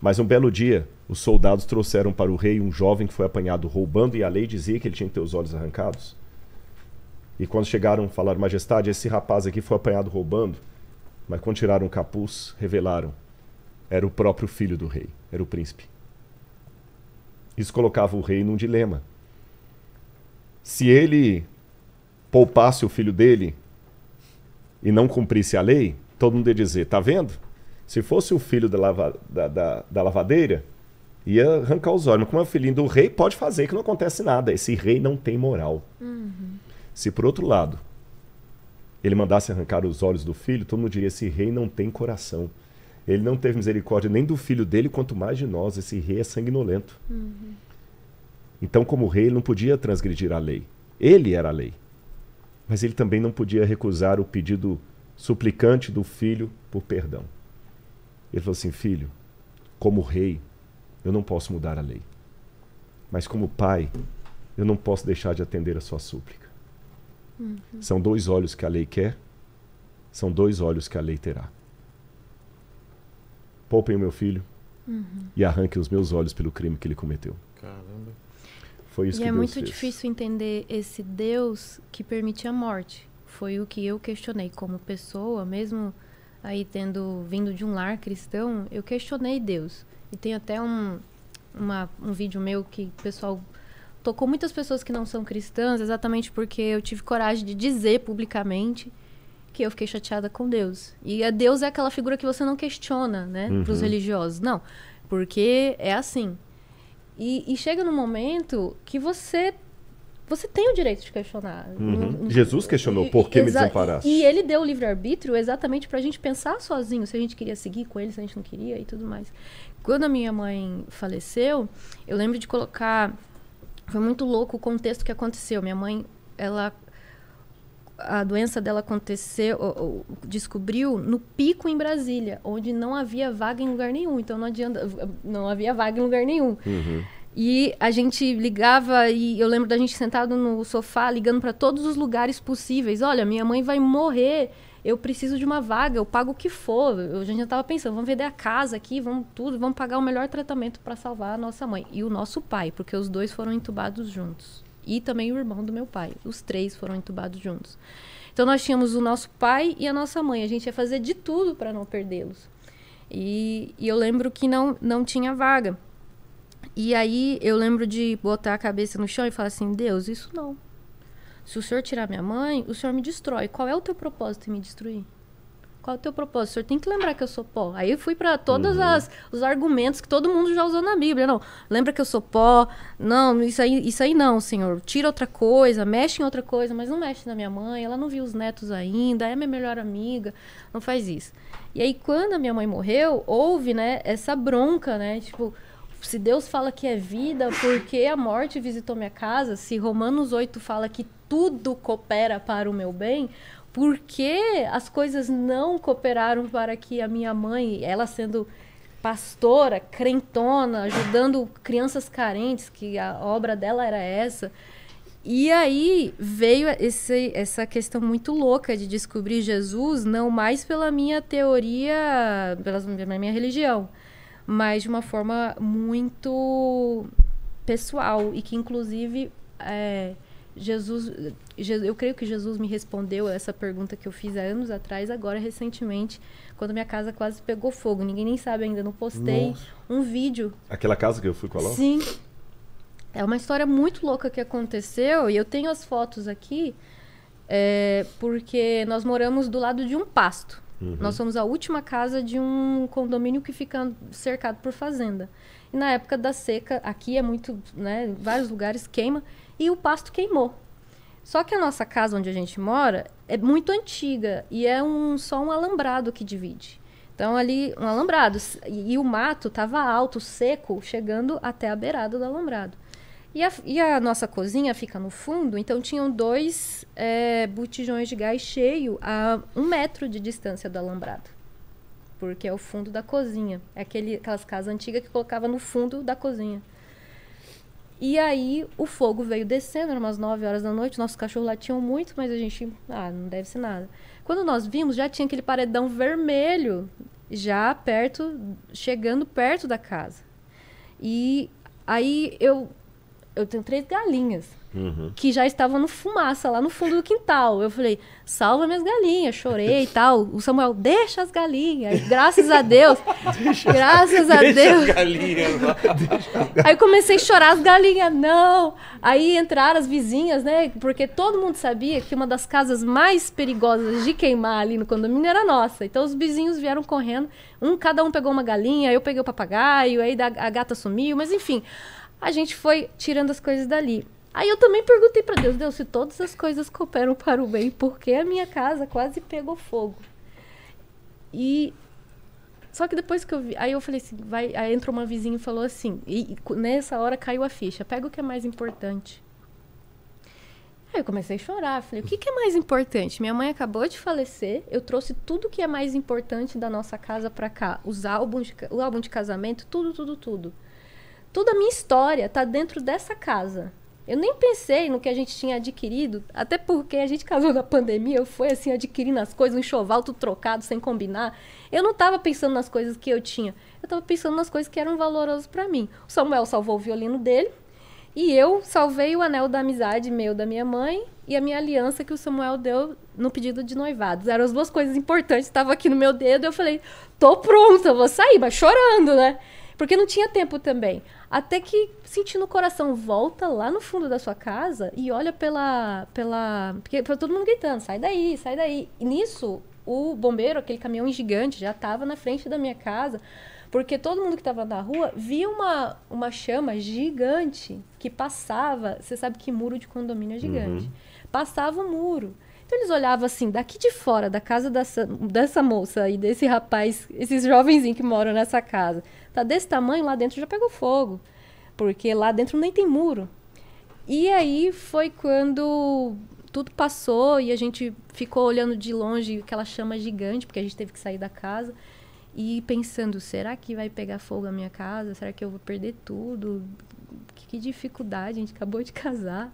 Mas um belo dia, os soldados trouxeram para o rei um jovem que foi apanhado roubando e a lei dizia que ele tinha que ter os olhos arrancados. E quando chegaram, falaram: Majestade, esse rapaz aqui foi apanhado roubando. Mas quando tiraram o capuz, revelaram: era o próprio filho do rei, era o príncipe. Isso colocava o rei num dilema. Se ele poupasse o filho dele e não cumprisse a lei, todo mundo ia dizer: tá vendo? Se fosse o filho da, lava, da, da, da lavadeira, ia arrancar os olhos. Mas como é o filhinho do rei, pode fazer que não acontece nada. Esse rei não tem moral. Uhum. Se por outro lado, ele mandasse arrancar os olhos do filho, todo mundo diria: esse rei não tem coração. Ele não teve misericórdia nem do filho dele, quanto mais de nós. Esse rei é sanguinolento. Uhum. Então, como rei, ele não podia transgredir a lei. Ele era a lei. Mas ele também não podia recusar o pedido suplicante do filho por perdão. Ele falou assim: Filho, como rei, eu não posso mudar a lei. Mas como pai, eu não posso deixar de atender a sua súplica. Uhum. São dois olhos que a lei quer, são dois olhos que a lei terá. Poupem o meu filho uhum. e arranquem os meus olhos pelo crime que ele cometeu. Caramba. Foi isso e que é Deus muito fez. difícil entender esse Deus que permite a morte. Foi o que eu questionei como pessoa, mesmo aí tendo vindo de um lar cristão, eu questionei Deus. E tem até um, uma, um vídeo meu que o pessoal tocou muitas pessoas que não são cristãs, exatamente porque eu tive coragem de dizer publicamente que eu fiquei chateada com Deus. E a Deus é aquela figura que você não questiona, né, uhum. para os religiosos. Não, porque é assim. E, e chega num momento que você você tem o direito de questionar. Uhum. Jesus questionou, por que me desamparaste? E ele deu o livre-arbítrio exatamente para a gente pensar sozinho, se a gente queria seguir com ele, se a gente não queria e tudo mais. Quando a minha mãe faleceu, eu lembro de colocar... Foi muito louco o contexto que aconteceu. Minha mãe, ela... A doença dela aconteceu, ou, ou, descobriu no pico em Brasília, onde não havia vaga em lugar nenhum. Então não adianta, não havia vaga em lugar nenhum. Uhum. E a gente ligava e eu lembro da gente sentado no sofá ligando para todos os lugares possíveis. Olha, minha mãe vai morrer, eu preciso de uma vaga, eu pago o que for. Eu, a gente já estava pensando, vamos vender a casa aqui, vamos tudo, vamos pagar o melhor tratamento para salvar a nossa mãe e o nosso pai, porque os dois foram entubados juntos. E também o irmão do meu pai. Os três foram entubados juntos. Então nós tínhamos o nosso pai e a nossa mãe. A gente ia fazer de tudo para não perdê-los. E, e eu lembro que não, não tinha vaga. E aí eu lembro de botar a cabeça no chão e falar assim: Deus, isso não. Se o senhor tirar minha mãe, o senhor me destrói. Qual é o teu propósito em me destruir? Qual é o teu propósito? O senhor tem que lembrar que eu sou pó. Aí eu fui para todos uhum. os argumentos que todo mundo já usou na Bíblia. Não, lembra que eu sou pó. Não, isso aí, isso aí não, senhor. Tira outra coisa, mexe em outra coisa, mas não mexe na minha mãe. Ela não viu os netos ainda, é minha melhor amiga. Não faz isso. E aí, quando a minha mãe morreu, houve, né, essa bronca, né? Tipo, se Deus fala que é vida, por que a morte visitou minha casa? Se Romanos 8 fala que tudo coopera para o meu bem, por que as coisas não cooperaram para que a minha mãe, ela sendo pastora, crentona, ajudando crianças carentes, que a obra dela era essa, e aí veio esse, essa questão muito louca de descobrir Jesus não mais pela minha teoria, pela minha religião, mas de uma forma muito pessoal e que inclusive é, Jesus, eu creio que Jesus me respondeu essa pergunta que eu fiz há anos atrás, agora recentemente, quando minha casa quase pegou fogo. Ninguém nem sabe ainda, não postei Nossa. um vídeo. Aquela casa que eu fui colar Sim. É uma história muito louca que aconteceu e eu tenho as fotos aqui, é, porque nós moramos do lado de um pasto. Uhum. Nós somos a última casa de um condomínio que fica cercado por fazenda. E na época da seca, aqui é muito, né, vários lugares queima e o pasto queimou. Só que a nossa casa onde a gente mora é muito antiga e é um só um alambrado que divide. Então ali um alambrado e, e o mato estava alto, seco, chegando até a beirada do alambrado. E a, e a, nossa cozinha fica no fundo, então tinham dois é, botijões de gás cheio a um metro de distância do alambrado. Porque é o fundo da cozinha. É aquele, aquelas casas antigas que colocava no fundo da cozinha. E aí o fogo veio descendo, eram umas 9 horas da noite, nossos cachorros latiam muito, mas a gente, ah, não deve ser nada. Quando nós vimos, já tinha aquele paredão vermelho, já perto, chegando perto da casa. E aí eu eu tenho três galinhas uhum. que já estavam no fumaça lá no fundo do quintal. Eu falei, salva minhas galinhas, chorei e tal. O Samuel, deixa as galinhas. Graças a Deus. (laughs) deixa, graças a deixa Deus. As galinhas lá. (laughs) Aí comecei a chorar as galinhas, não. Aí entraram as vizinhas, né? Porque todo mundo sabia que uma das casas mais perigosas de queimar ali no condomínio era nossa. Então os vizinhos vieram correndo. Um, cada um pegou uma galinha, eu peguei o papagaio, aí a gata sumiu, mas enfim a gente foi tirando as coisas dali. Aí eu também perguntei para Deus, Deus, se todas as coisas cooperam para o bem, por que a minha casa quase pegou fogo? E só que depois que eu vi, aí eu falei assim, vai, aí entrou uma vizinha e falou assim, e, nessa hora caiu a ficha, pega o que é mais importante. Aí eu comecei a chorar, falei, o que, que é mais importante? Minha mãe acabou de falecer, eu trouxe tudo que é mais importante da nossa casa para cá, os álbuns, o álbum de casamento, tudo, tudo, tudo. Toda a minha história está dentro dessa casa. Eu nem pensei no que a gente tinha adquirido, até porque a gente casou na pandemia, eu fui assim adquirindo as coisas, um enxoval tudo trocado, sem combinar. Eu não estava pensando nas coisas que eu tinha, eu estava pensando nas coisas que eram valorosas para mim. O Samuel salvou o violino dele e eu salvei o anel da amizade meu da minha mãe e a minha aliança que o Samuel deu no pedido de noivados. Eram as duas coisas importantes, estava aqui no meu dedo, eu falei: "Tô pronta, vou sair", mas chorando, né? Porque não tinha tempo também. Até que sentindo o coração, volta lá no fundo da sua casa e olha pela. pela porque todo mundo gritando: sai daí, sai daí. E nisso, o bombeiro, aquele caminhão gigante, já estava na frente da minha casa. Porque todo mundo que estava na rua via uma, uma chama gigante que passava. Você sabe que muro de condomínio é gigante. Uhum. Passava o muro. Então eles olhavam assim, daqui de fora da casa dessa, dessa moça e desse rapaz, esses jovenzinhos que moram nessa casa tá desse tamanho, lá dentro já pegou fogo. Porque lá dentro nem tem muro. E aí foi quando tudo passou e a gente ficou olhando de longe aquela chama gigante, porque a gente teve que sair da casa. E pensando, será que vai pegar fogo a minha casa? Será que eu vou perder tudo? Que, que dificuldade, a gente acabou de (laughs) casar.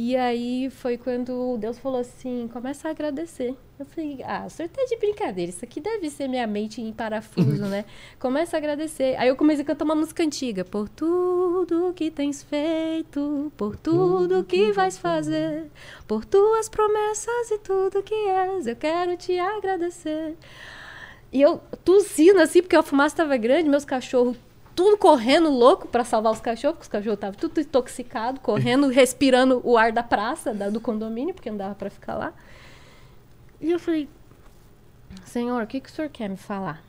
E aí foi quando Deus falou assim: começa a agradecer. Eu falei: ah, o senhor tá de brincadeira, isso aqui deve ser minha mente em parafuso, né? (laughs) Começa a agradecer. Aí eu comecei a cantar uma música antiga: Por tudo que tens feito, por tudo que vais fazer, por tuas promessas e tudo que és, eu quero te agradecer. E eu tossindo assim, porque a fumaça estava grande, meus cachorros tudo correndo louco para salvar os cachorros, porque os cachorros estavam tudo intoxicado, correndo, (laughs) respirando o ar da praça, da, do condomínio, porque não dava para ficar lá. E eu falei, Senhor, o que, que o senhor quer me falar?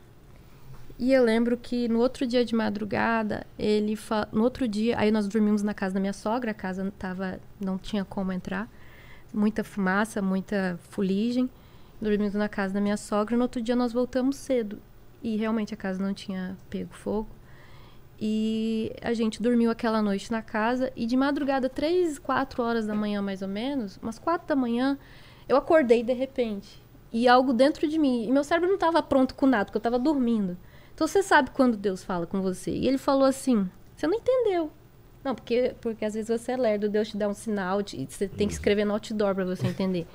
E eu lembro que no outro dia de madrugada, ele fa... no outro dia, aí nós dormimos na casa da minha sogra, a casa não tava, não tinha como entrar, muita fumaça, muita fuligem. Dormimos na casa da minha sogra, no outro dia nós voltamos cedo e realmente a casa não tinha pego fogo. E a gente dormiu aquela noite na casa e de madrugada, três, quatro horas da manhã mais ou menos, umas quatro da manhã, eu acordei de repente. E algo dentro de mim. E meu cérebro não estava pronto com nada, porque eu estava dormindo. Então você sabe quando Deus fala com você. E ele falou assim: você não entendeu. Não, porque, porque às vezes você é lerdo, Deus te dá um sinal, te, você tem que uhum. escrever no outdoor para você entender.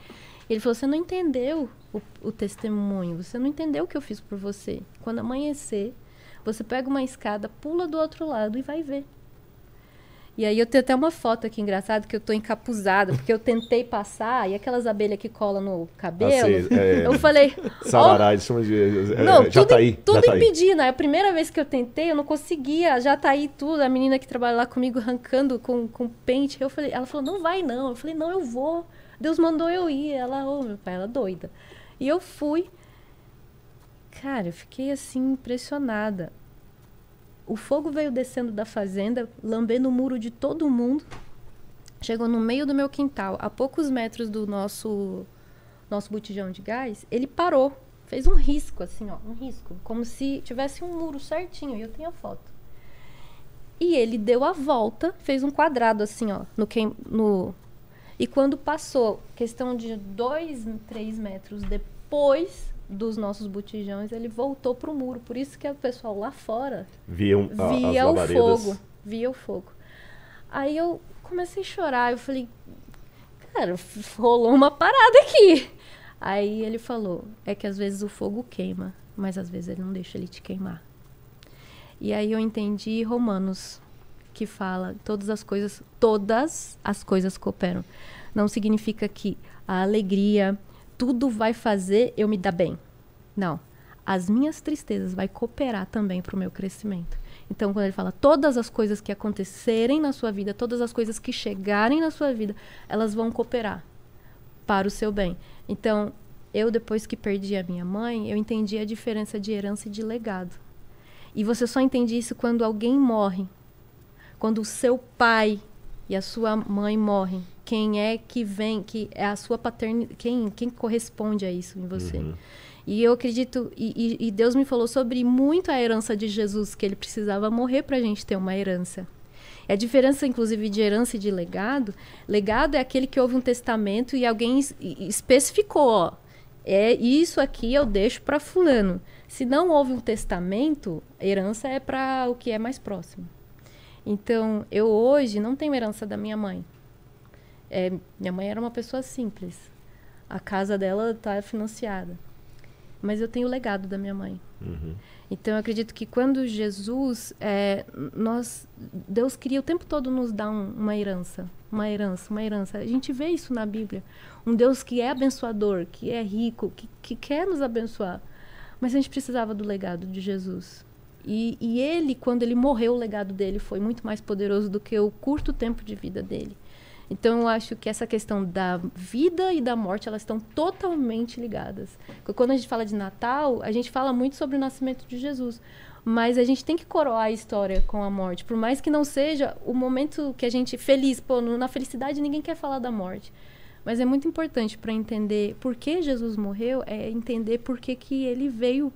Ele falou: você não entendeu o, o testemunho, você não entendeu o que eu fiz por você. Quando amanhecer, você pega uma escada, pula do outro lado e vai ver. E aí eu tenho até uma foto aqui engraçada que eu tô encapuzada, porque eu tentei passar e aquelas abelhas que colam no cabelo. Ah, é, (laughs) eu falei. (laughs) Sarará, oh, de. É, é, não, já tudo, tá aí, tudo já impedindo. Né? Tá aí. A primeira vez que eu tentei, eu não conseguia. Já tá aí tudo. A menina que trabalha lá comigo arrancando com, com pente. Eu falei, ela falou, não vai não. Eu falei, não, eu vou. Deus mandou eu ir. Ela, ô, oh, meu pai, ela é doida. E eu fui. Cara, eu fiquei assim impressionada. O fogo veio descendo da fazenda, lambendo o muro de todo mundo. Chegou no meio do meu quintal, a poucos metros do nosso nosso botijão de gás, ele parou, fez um risco assim, ó, um risco, como se tivesse um muro certinho, e eu tenho a foto. E ele deu a volta, fez um quadrado assim, ó, no quem no e quando passou, questão de dois, três metros depois, dos nossos botijões, ele voltou para o muro. Por isso que o pessoal lá fora via, um, via o fogo. Via o fogo. Aí eu comecei a chorar. Eu falei, cara, rolou uma parada aqui. Aí ele falou, é que às vezes o fogo queima, mas às vezes ele não deixa ele te queimar. E aí eu entendi Romanos, que fala, todas as coisas, todas as coisas cooperam. Não significa que a alegria, tudo vai fazer eu me dar bem. Não. As minhas tristezas vai cooperar também para o meu crescimento. Então, quando ele fala todas as coisas que acontecerem na sua vida, todas as coisas que chegarem na sua vida, elas vão cooperar para o seu bem. Então, eu depois que perdi a minha mãe, eu entendi a diferença de herança e de legado. E você só entende isso quando alguém morre. Quando o seu pai e a sua mãe morre, quem é que vem, que é a sua paternidade, quem, quem corresponde a isso em você. Uhum. E eu acredito, e, e, Deus me falou sobre muito a herança de Jesus, que ele precisava morrer para a gente ter uma herança. a diferença, inclusive, de herança e de legado, legado é aquele que houve um testamento e alguém especificou, ó, é isso aqui eu deixo para fulano. Se não houve um testamento, herança é para o que é mais próximo. Então, eu hoje não tenho herança da minha mãe. É, minha mãe era uma pessoa simples. A casa dela está financiada. Mas eu tenho o legado da minha mãe. Uhum. Então, eu acredito que quando Jesus, é, nós, Deus queria o tempo todo nos dar um, uma herança, uma herança, uma herança. A gente vê isso na Bíblia. Um Deus que é abençoador, que é rico, que, que quer nos abençoar. Mas a gente precisava do legado de Jesus. E, e, ele, quando ele morreu, o legado dele foi muito mais poderoso do que o curto tempo de vida dele. Então, eu acho que essa questão da vida e da morte, elas estão totalmente ligadas. Quando a gente fala de Natal, a gente fala muito sobre o nascimento de Jesus. Mas a gente tem que coroar a história com a morte. Por mais que não seja o momento que a gente feliz, pô, na felicidade ninguém quer falar da morte. Mas é muito importante para entender por que Jesus morreu, é entender por que, que ele veio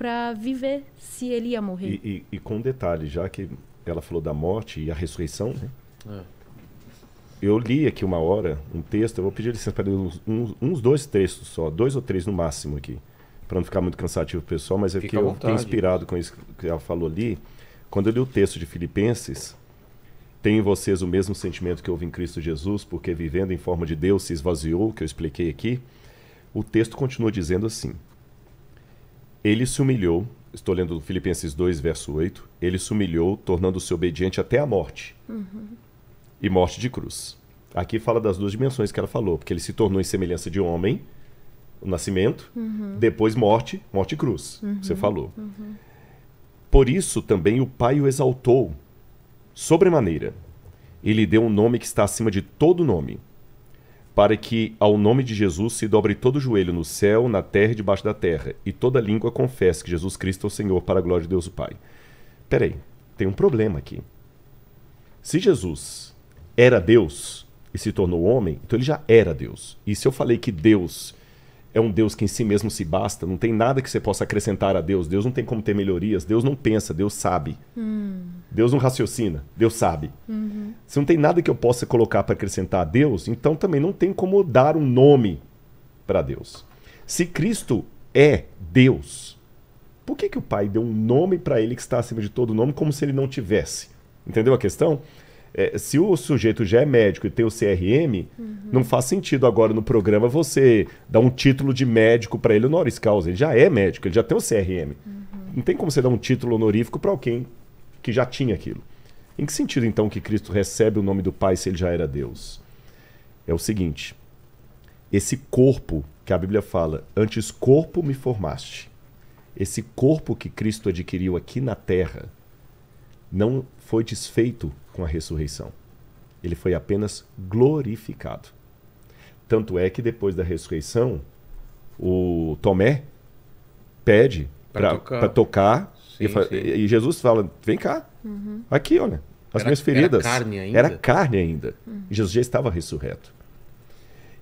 para viver se ele ia morrer. E, e, e, com detalhe, já que ela falou da morte e a ressurreição, né? É. Eu li aqui uma hora um texto, eu vou pedir licença para ler uns, uns, dois textos só, dois ou três no máximo aqui, para não ficar muito cansativo pro pessoal, mas é que eu fiquei inspirado com isso que ela falou ali. Quando eu li o texto de Filipenses, tem em vocês o mesmo sentimento que houve em Cristo Jesus, porque vivendo em forma de Deus se esvaziou, que eu expliquei aqui. O texto continua dizendo assim: ele se humilhou, estou lendo Filipenses 2, verso 8. Ele se humilhou, tornando-se obediente até a morte uhum. e morte de cruz. Aqui fala das duas dimensões que ela falou, porque ele se tornou em semelhança de homem, o nascimento, uhum. depois morte, morte e cruz. Uhum. Você falou. Uhum. Por isso também o Pai o exaltou sobremaneira. E lhe deu um nome que está acima de todo nome para que ao nome de Jesus se dobre todo joelho no céu, na terra e debaixo da terra, e toda língua confesse que Jesus Cristo é o Senhor para a glória de Deus o Pai. Peraí, tem um problema aqui. Se Jesus era Deus e se tornou homem, então ele já era Deus. E se eu falei que Deus é um Deus que em si mesmo se basta, não tem nada que você possa acrescentar a Deus. Deus não tem como ter melhorias, Deus não pensa, Deus sabe. Hum. Deus não raciocina, Deus sabe. Uhum. Se não tem nada que eu possa colocar para acrescentar a Deus, então também não tem como dar um nome para Deus. Se Cristo é Deus, por que, que o Pai deu um nome para ele que está acima de todo nome, como se ele não tivesse? Entendeu a questão? É, se o sujeito já é médico e tem o CRM, uhum. não faz sentido agora no programa você dar um título de médico para ele honoris causa. Ele já é médico, ele já tem o CRM. Uhum. Não tem como você dar um título honorífico para alguém que já tinha aquilo. Em que sentido, então, que Cristo recebe o nome do Pai se ele já era Deus? É o seguinte: esse corpo que a Bíblia fala, antes corpo me formaste, esse corpo que Cristo adquiriu aqui na terra, não foi desfeito com a ressurreição. Ele foi apenas glorificado. Tanto é que depois da ressurreição, o Tomé pede para tocar, tocar sim, e, e, Jesus fala: vem cá, uhum. aqui, olha, as era, minhas feridas. Era carne ainda. Era carne ainda. Uhum. Jesus já estava ressurreto.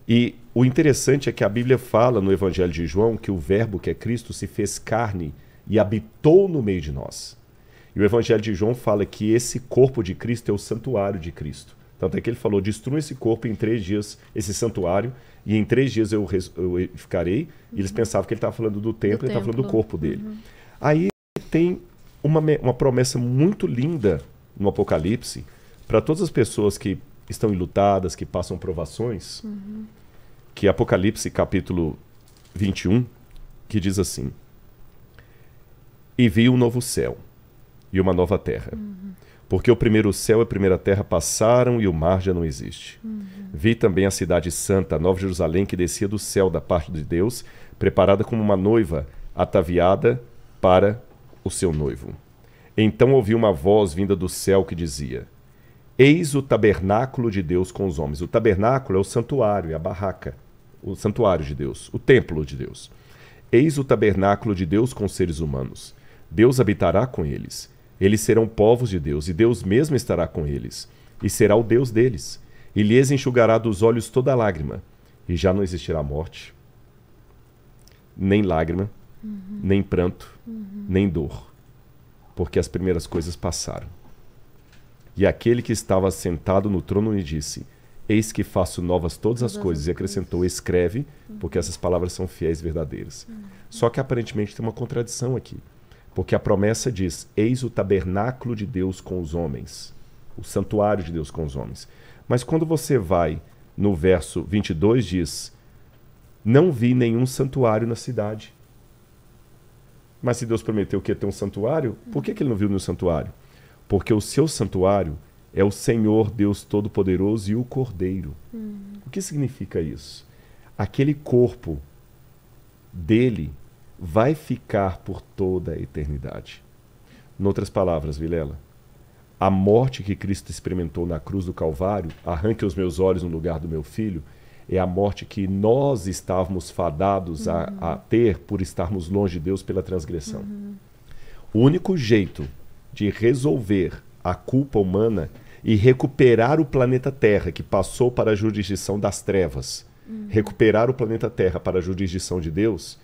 E o interessante é que a Bíblia fala no Evangelho de João que o Verbo que é Cristo se fez carne e habitou no meio de nós. E o Evangelho de João fala que esse corpo de Cristo é o santuário de Cristo. Tanto é que ele falou: destrua esse corpo em três dias, esse santuário, e em três dias eu, eu ficarei. E eles uhum. pensavam que ele estava falando do templo, ele estava falando do corpo dele. Uhum. Aí tem uma, uma promessa muito linda no Apocalipse para todas as pessoas que estão enlutadas, que passam provações, uhum. que é Apocalipse capítulo 21, que diz assim: E vi um novo céu e uma nova terra. Uhum. Porque o primeiro céu e a primeira terra passaram e o mar já não existe. Uhum. Vi também a cidade santa, a Nova Jerusalém, que descia do céu da parte de Deus, preparada como uma noiva ataviada para o seu noivo. Então ouvi uma voz vinda do céu que dizia: Eis o tabernáculo de Deus com os homens. O tabernáculo é o santuário, é a barraca, o santuário de Deus, o templo de Deus. Eis o tabernáculo de Deus com os seres humanos. Deus habitará com eles eles serão povos de Deus, e Deus mesmo estará com eles, e será o Deus deles, e lhes enxugará dos olhos toda lágrima, e já não existirá morte, nem lágrima, uhum. nem pranto, uhum. nem dor, porque as primeiras coisas passaram. E aquele que estava sentado no trono lhe disse: Eis que faço novas todas, as coisas. E acrescentou: Escreve, porque uhum. essas palavras são fiéis e verdadeiras. Uhum. Só que aparentemente tem uma contradição aqui. Porque a promessa diz: Eis o tabernáculo de Deus com os homens, o santuário de Deus com os homens. Mas quando você vai no verso 22, diz: Não vi nenhum santuário na cidade. Mas se Deus prometeu que ia ter um santuário, por que, que ele não viu no santuário? Porque o seu santuário é o Senhor Deus Todo-Poderoso e o Cordeiro. Hum. O que significa isso? Aquele corpo dele vai ficar por toda a eternidade. Noutras palavras, Vilela, a morte que Cristo experimentou na cruz do Calvário, arranque os meus olhos no lugar do meu filho, é a morte que nós estávamos fadados uhum. a, a, ter por estarmos longe de Deus pela transgressão. Uhum. O único jeito de resolver a culpa humana e recuperar o planeta Terra, que passou para a jurisdição das trevas, uhum. recuperar o planeta Terra para a jurisdição de Deus,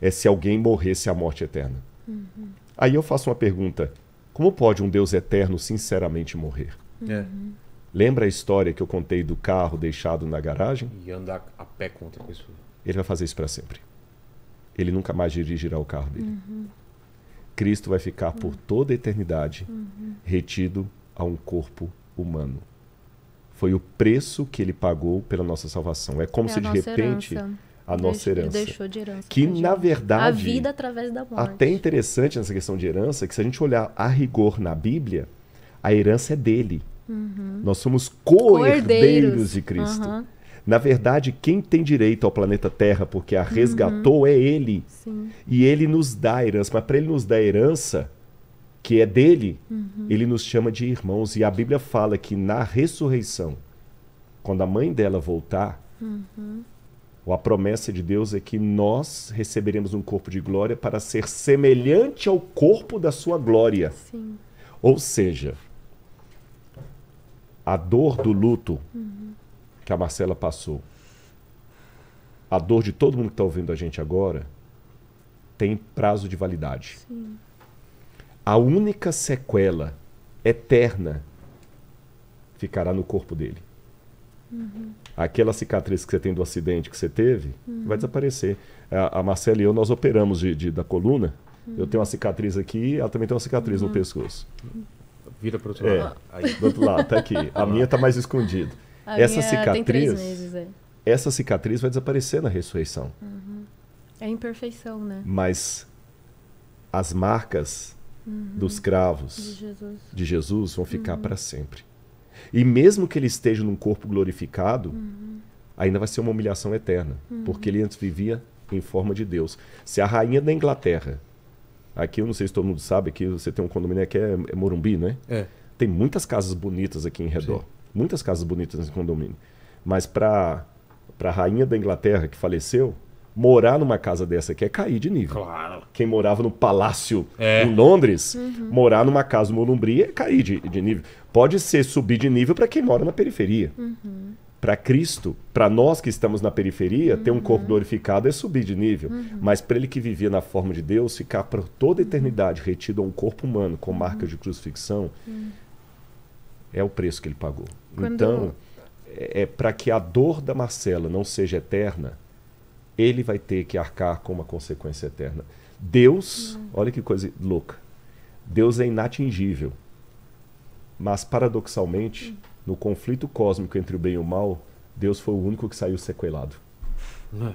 é se alguém morresse a morte é eterna. Uhum. Aí eu faço uma pergunta: como pode um Deus eterno sinceramente morrer? É. Uhum. Lembra a história que eu contei do carro deixado na garagem? E andar a pé contra a pessoa. Ele vai fazer isso para sempre. Ele nunca mais dirigirá o carro dele. Uhum. Cristo vai ficar por uhum. toda a eternidade uhum. retido a um corpo humano. Foi o preço que ele pagou pela nossa salvação. É como é se de repente. Herança a nossa herança. Deixou de herança. Que, na verdade. A vida através da morte. Até é interessante nessa questão de herança, que se a gente olhar a rigor na Bíblia, a herança é dele. Uhum. Nós somos co-herdeiros de Cristo. Uhum. Na verdade, quem tem direito ao planeta Terra porque a uhum. resgatou uhum. é ele. Sim. E ele nos dá a herança. Mas para ele nos dar a herança, que é dele, uhum. ele nos chama de irmãos. E a Bíblia fala que na ressurreição, quando a mãe dela voltar, Uhum. A promessa de Deus é que nós receberemos um corpo de glória para ser semelhante ao corpo da sua glória. Sim. Ou seja, a dor do luto uhum. que a Marcela passou, a dor de todo mundo que está ouvindo a gente agora, tem prazo de validade. Sim. A única sequela eterna ficará no corpo dele. Uhum aquela cicatriz que você tem do acidente que você teve uhum. vai desaparecer. A, a Marcela e eu, nós operamos de, de da coluna. Uhum. Eu tenho uma cicatriz aqui, ela também tem uma cicatriz uhum. no pescoço. Vira para o outro lado. É, do outro lado, tá aqui. A minha está mais escondida. A essa cicatriz, meses, é. essa cicatriz vai desaparecer na ressurreição. Uhum. É imperfeição, né? Mas as marcas uhum. dos cravos de Jesus, de Jesus vão ficar uhum. para sempre. E mesmo que ele esteja num corpo glorificado, uhum. ainda vai ser uma humilhação eterna, uhum. porque ele antes vivia em forma de Deus. Se a rainha da Inglaterra, aqui eu não sei se todo mundo sabe, aqui você tem um condomínio que é, é Morumbi, né? É. Tem muitas casas bonitas aqui em redor. Sim. Muitas casas bonitas nesse condomínio. Mas para a rainha da Inglaterra que faleceu, morar numa casa dessa aqui é cair de nível. Claro. Quem morava no palácio é. em Londres, uhum. morar numa casa no Morumbri é cair de, de nível. Pode ser subir de nível para quem mora na periferia. Uhum. Para Cristo, para nós que estamos na periferia, uhum. ter um uhum. corpo glorificado é subir de nível. Uhum. Mas para ele que vivia na forma de Deus, ficar por toda a uhum. eternidade retido a um corpo humano com marcas de crucifixão, é o preço que ele pagou. Quando... Então, é, é para que a dor da Marcela não seja eterna, ele vai ter que arcar com uma consequência eterna. Deus, hum. olha que coisa louca. Deus é inatingível. Mas, paradoxalmente, hum. no conflito cósmico entre o bem e o mal, Deus foi o único que saiu sequelado. Né?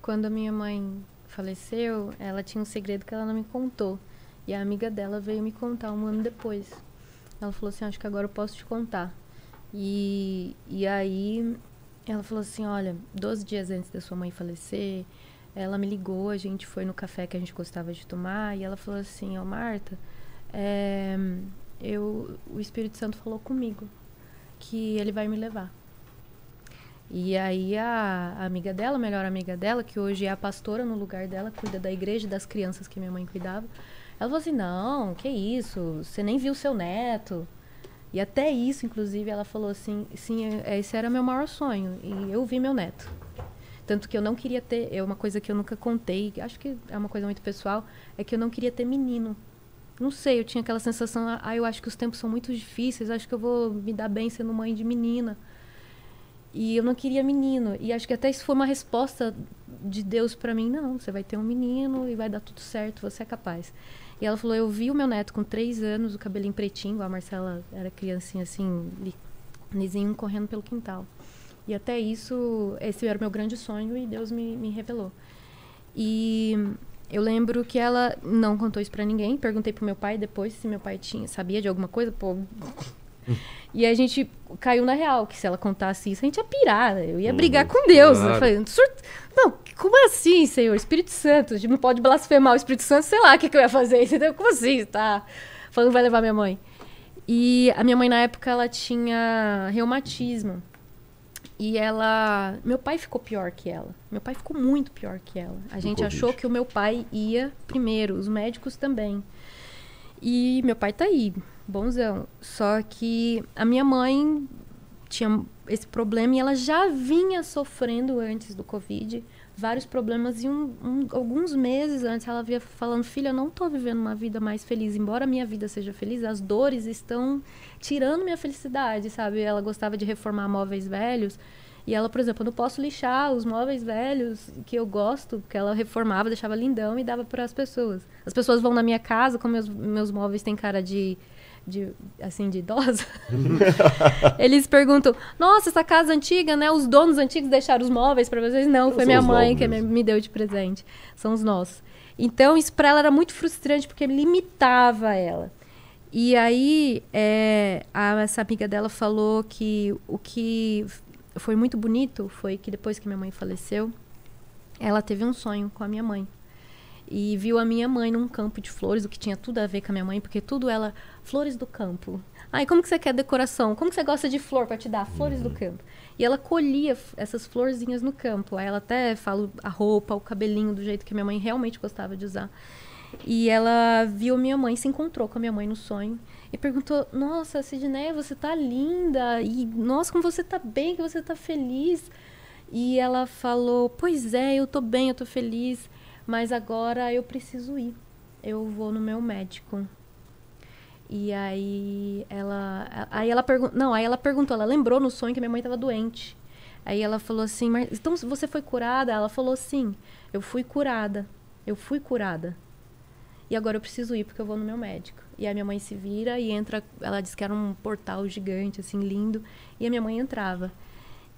Quando a minha mãe faleceu, ela tinha um segredo que ela não me contou. E a amiga dela veio me contar um ano depois. Ela falou assim: Acho que agora eu posso te contar. E, e aí ela falou assim: olha, 12 dias antes da sua mãe falecer, ela me ligou, a gente foi no café que a gente gostava de tomar, e ela falou assim: ó, oh, Marta, é, eu, o Espírito Santo falou comigo que ele vai me levar. E aí a, amiga dela, a melhor amiga dela, que hoje é a pastora no lugar dela, cuida da igreja das crianças que minha mãe cuidava, ela falou assim: não, que isso, você nem viu seu neto. E até isso, inclusive, ela falou assim: sim, é, é, esse era meu maior sonho. E eu vi meu neto. Tanto que eu não queria ter. É uma coisa que eu nunca contei, acho que é uma coisa muito pessoal, é que eu não queria ter menino. Não sei, eu tinha aquela sensação, ah, ah eu acho que os tempos são muito difíceis, acho que eu vou me dar bem sendo mãe de menina. E eu não queria menino. E acho que até isso foi uma resposta de Deus para mim: não, você vai ter um menino e vai dar tudo certo, você é capaz. E ela falou: Eu vi o meu neto com três anos, o cabelinho pretinho, a Marcela era criancinha assim, lisinho, correndo pelo quintal. E até isso, esse era o meu grande sonho e Deus me, me revelou. E eu lembro que ela não contou isso para ninguém. Perguntei pro meu pai depois se meu pai tinha, sabia de alguma coisa. Pô, e a gente caiu na real, que se ela contasse isso, a gente ia pirar, né? eu ia uhum. brigar com Deus. Né? Claro. Falei, não, como assim, Senhor? Espírito Santo, a gente não pode blasfemar o Espírito Santo, sei lá o que, que eu ia fazer, entendeu? Como assim? Tá falando vai levar minha mãe. E a minha mãe, na época, ela tinha reumatismo. E ela. Meu pai ficou pior que ela. Meu pai ficou muito pior que ela. A gente achou que o meu pai ia primeiro, os médicos também. E meu pai tá aí, bonzão. Só que a minha mãe tinha esse problema e ela já vinha sofrendo antes do Covid vários problemas e um, um, alguns meses antes ela vinha falando filha eu não estou vivendo uma vida mais feliz embora minha vida seja feliz as dores estão tirando minha felicidade sabe ela gostava de reformar móveis velhos e ela por exemplo eu não posso lixar os móveis velhos que eu gosto porque ela reformava deixava lindão e dava para as pessoas as pessoas vão na minha casa como meus, meus móveis têm cara de de, assim, de idosa, (laughs) eles perguntam: Nossa, essa casa antiga, né? Os donos antigos deixaram os móveis para vocês? Não, foi minha mãe que me deu de presente. São os nossos. Então, isso para ela era muito frustrante, porque limitava ela. E aí, é, a, essa amiga dela falou que o que foi muito bonito foi que depois que minha mãe faleceu, ela teve um sonho com a minha mãe e viu a minha mãe num campo de flores, o que tinha tudo a ver com a minha mãe, porque tudo ela flores do campo. Ai, como que você quer decoração? Como que você gosta de flor para te dar flores uhum. do campo? E ela colhia essas florzinhas no campo. Aí ela até fala a roupa, o cabelinho do jeito que a minha mãe realmente gostava de usar. E ela viu minha mãe, se encontrou com a minha mãe no sonho e perguntou: "Nossa, Sidney, você tá linda. E nossa, como você tá bem, que você tá feliz". E ela falou: "Pois é, eu tô bem, eu tô feliz". Mas agora eu preciso ir. Eu vou no meu médico. E aí ela. Aí ela perguntou. Não, aí ela perguntou, ela lembrou no sonho que minha mãe estava doente. Aí ela falou assim, mas então você foi curada? Ela falou sim, eu fui curada. Eu fui curada. E agora eu preciso ir porque eu vou no meu médico. E a minha mãe se vira e entra. Ela disse que era um portal gigante, assim, lindo. E a minha mãe entrava.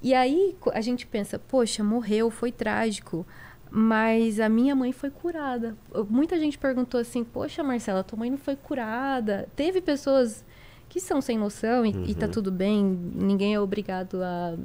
E aí a gente pensa, poxa, morreu, foi trágico. Mas a minha mãe foi curada. Muita gente perguntou assim: Poxa, Marcela, tua mãe não foi curada. Teve pessoas que são sem noção e, uhum. E tá uhum. tudo bem, ninguém é obrigado a.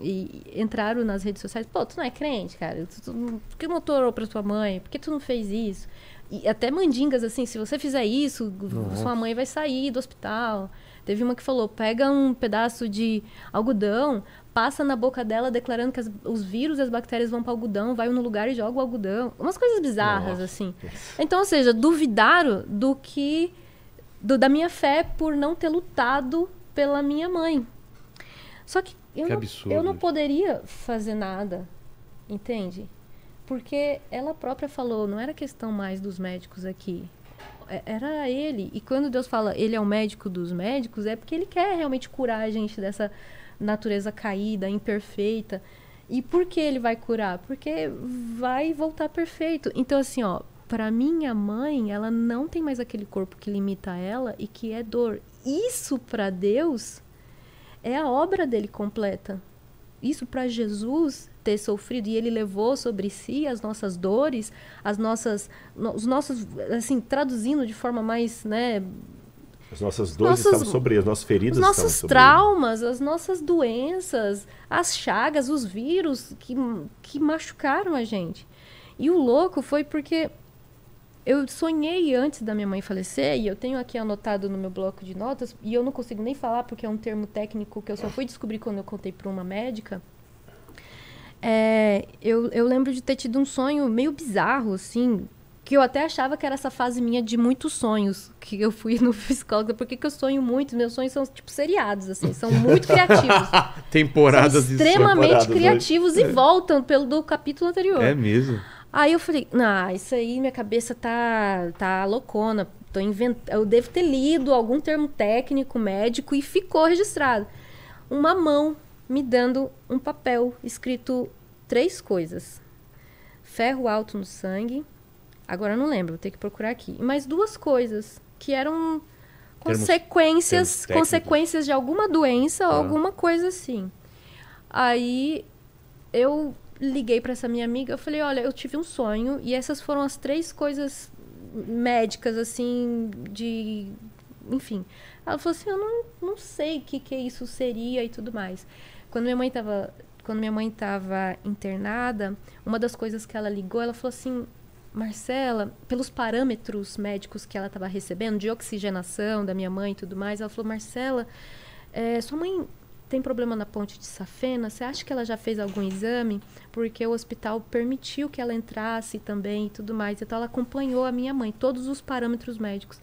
E entraram nas redes sociais: Pô, tu não é crente, cara. Tu, tu, por que não orou pra tua mãe? Por que tu não fez isso? E até mandingas assim: Se você fizer isso, Nossa. sua mãe vai sair do hospital. Teve uma que falou: pega um pedaço de algodão, passa na boca dela declarando que as, os vírus e as bactérias vão para o algodão, vai no lugar e joga o algodão. Umas coisas bizarras, Nossa. assim. Então, ou seja, duvidaram do que. Do, da minha fé por não ter lutado pela minha mãe. Só que eu, que absurdo, não, eu não poderia fazer nada, entende? Porque ela própria falou, não era questão mais dos médicos aqui. É, era ele. E quando Deus fala ele é o médico dos médicos, é porque ele quer realmente curar a gente dessa natureza caída, imperfeita. E por que ele vai curar? Porque vai voltar perfeito. Então, assim, ó, para minha mãe, ela não tem mais aquele corpo que limita ela e que é dor. Isso para Deus é a obra dele completa. Isso para Jesus ter sofrido e ele levou sobre si as nossas dores, as nossas os nossos assim, traduzindo de forma mais, né, as nossas dores nossas, estavam sobre, as nossas feridas os nossos traumas, ele. as nossas doenças, as chagas, os vírus que, que machucaram a gente. E o louco foi porque eu sonhei antes da minha mãe falecer, e eu tenho aqui anotado no meu bloco de notas, e eu não consigo nem falar porque é um termo técnico que eu só fui descobrir quando eu contei para uma médica. É, eu, eu lembro de ter tido um sonho meio bizarro, assim, que eu até achava que era essa fase minha de muitos sonhos, que eu fui no (laughs) psicólogo, por que eu sonho muito, meus sonhos são tipo seriados assim, são muito (laughs) criativos. Temporadas são extremamente temporadas, né? criativos e é. voltam pelo do capítulo anterior. É mesmo. Aí eu falei, não isso aí minha cabeça tá tá loucona, tô invent... eu devo ter lido algum termo técnico médico e ficou registrado. Uma mão me dando um papel escrito três coisas: ferro alto no sangue. Agora eu não lembro, vou ter que procurar aqui. E mais duas coisas que eram consequências, termos consequências de alguma doença ah. ou alguma coisa assim. Aí eu liguei para essa minha amiga, eu falei, olha, eu tive um sonho e essas foram as três coisas médicas assim de, enfim. Ela falou assim, eu não, não sei o que que isso seria e tudo mais. Quando minha mãe estava quando minha mãe estava internada, uma das coisas que ela ligou, ela falou assim: Marcela, pelos parâmetros médicos que ela estava recebendo, de oxigenação da minha mãe e tudo mais, ela falou: Marcela, é, sua mãe tem problema na ponte de safena? Você acha que ela já fez algum exame? Porque o hospital permitiu que ela entrasse também e tudo mais. Então, ela acompanhou a minha mãe, todos os parâmetros médicos.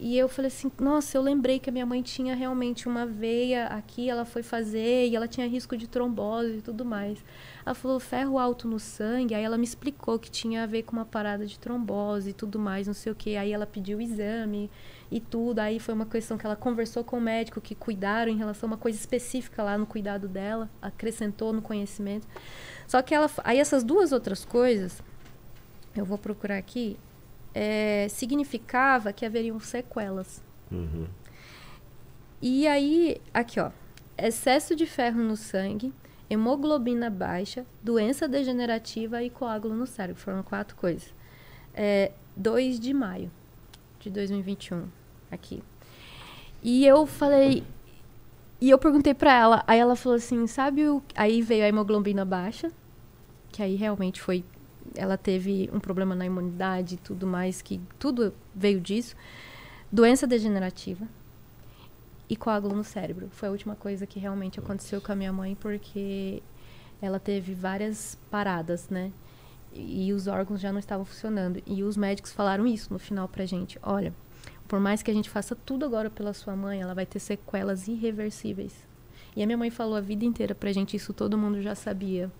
E eu falei assim, nossa, eu lembrei que a minha mãe tinha realmente uma veia aqui, ela foi fazer e ela tinha risco de trombose e tudo mais. Ela falou ferro alto no sangue, aí ela me explicou que tinha a ver com uma parada de trombose e tudo mais, não sei o que. Aí ela pediu o exame e tudo. Aí foi uma questão que ela conversou com o médico que cuidaram em relação a uma coisa específica lá no cuidado dela, acrescentou no conhecimento. Só que ela, aí essas duas outras coisas, eu vou procurar aqui, é, significava que haveriam sequelas. Uhum. E aí, aqui ó, excesso de ferro no sangue, hemoglobina baixa, doença degenerativa e coágulo no cérebro. Foram quatro coisas. É, 2 de maio de 2021, aqui. E eu falei. E eu perguntei pra ela. Aí ela falou assim: sabe o. Aí veio a hemoglobina baixa, que aí realmente foi ela teve um problema na imunidade e tudo mais, que tudo veio disso. Doença degenerativa e coágulo no cérebro. Foi a última coisa que realmente aconteceu com a minha mãe, porque ela teve várias paradas, né? E, os órgãos já não estavam funcionando. E os médicos falaram isso no final pra gente. Olha, por mais que a gente faça tudo agora pela sua mãe, ela vai ter sequelas irreversíveis. E a minha mãe falou a vida inteira pra gente isso, todo mundo já sabia.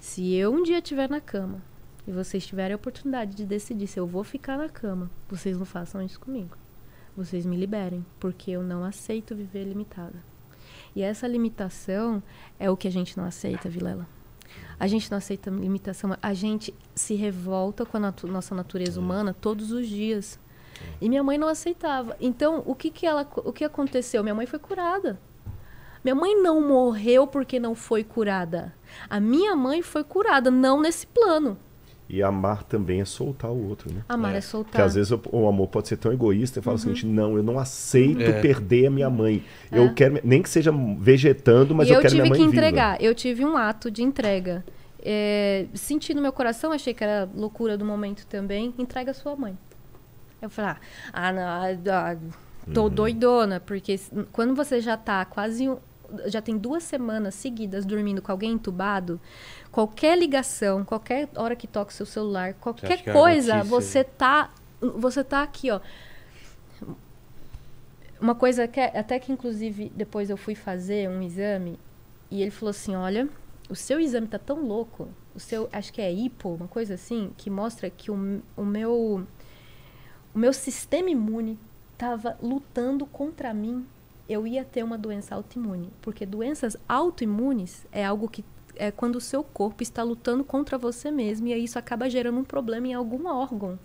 Se eu um dia estiver na cama e vocês tiverem a oportunidade de decidir se eu vou ficar na cama, vocês não façam isso comigo. Vocês me liberem, porque eu não aceito viver limitada. E essa limitação é o que a gente não aceita, Vilela. A gente não aceita limitação, a gente se revolta com a natu nossa natureza é. humana todos os dias. É. E minha mãe não aceitava. Então, o que, que ela o que aconteceu? Minha mãe foi curada. Minha mãe não morreu porque não foi curada. A minha mãe foi curada, não nesse plano. E amar também é soltar o outro, né? Amar é, é soltar. Porque às vezes o, o, amor pode ser tão egoísta e fala uhum. o seguinte: não, eu não aceito é. perder a minha mãe. É. Eu quero, nem que seja vegetando, mas e eu, eu quero minha mãe viva. Eu tive que entregar. Viva. Eu tive um ato de entrega. É, senti no meu coração, achei que era loucura do momento também. Entrega a sua mãe. Eu falei: ah, ah não, ah, ah tô uhum. doidona, porque quando você já tá quase um, já tem duas semanas seguidas dormindo com alguém entubado, qualquer ligação, qualquer hora que toque seu celular, qualquer é coisa, é você tá você tá aqui, ó. Uma coisa que até que inclusive depois eu fui fazer um exame e ele falou assim, olha, o seu exame tá tão louco, o seu, acho que é hipo, uma coisa assim, que mostra que o, o meu o meu sistema imune estava lutando contra mim eu ia ter uma doença autoimune. Porque doenças autoimunes é algo que é quando o seu corpo está lutando contra você mesmo e aí isso acaba gerando um problema em algum órgão,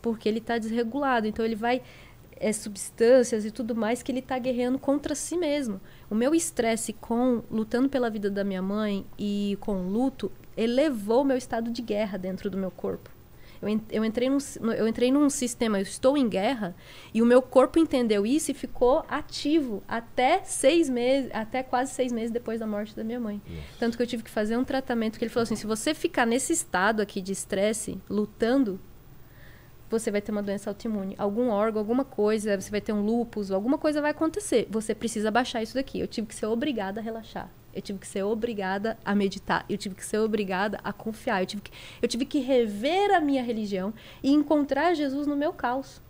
porque ele está desregulado. Então ele vai é, substâncias e tudo mais que ele está guerreando contra si mesmo. O meu estresse com lutando pela vida da minha mãe e com luto elevou o meu estado de guerra dentro do meu corpo. Eu, eu, entrei num, eu entrei num sistema, eu estou em guerra, e o meu corpo entendeu isso e ficou ativo até seis meses, até quase seis meses depois da morte da minha mãe. Nossa. Tanto que eu tive que fazer um tratamento que ele falou assim: se você ficar nesse estado aqui de estresse, lutando, você vai ter uma doença autoimune. Algum órgão, alguma coisa, você vai ter um lúpus, alguma coisa vai acontecer. Você precisa baixar isso daqui. Eu tive que ser obrigada a relaxar eu tive que ser obrigada a meditar, eu tive que ser obrigada a confiar, eu tive que, eu tive que rever a minha religião e encontrar Jesus no meu caos.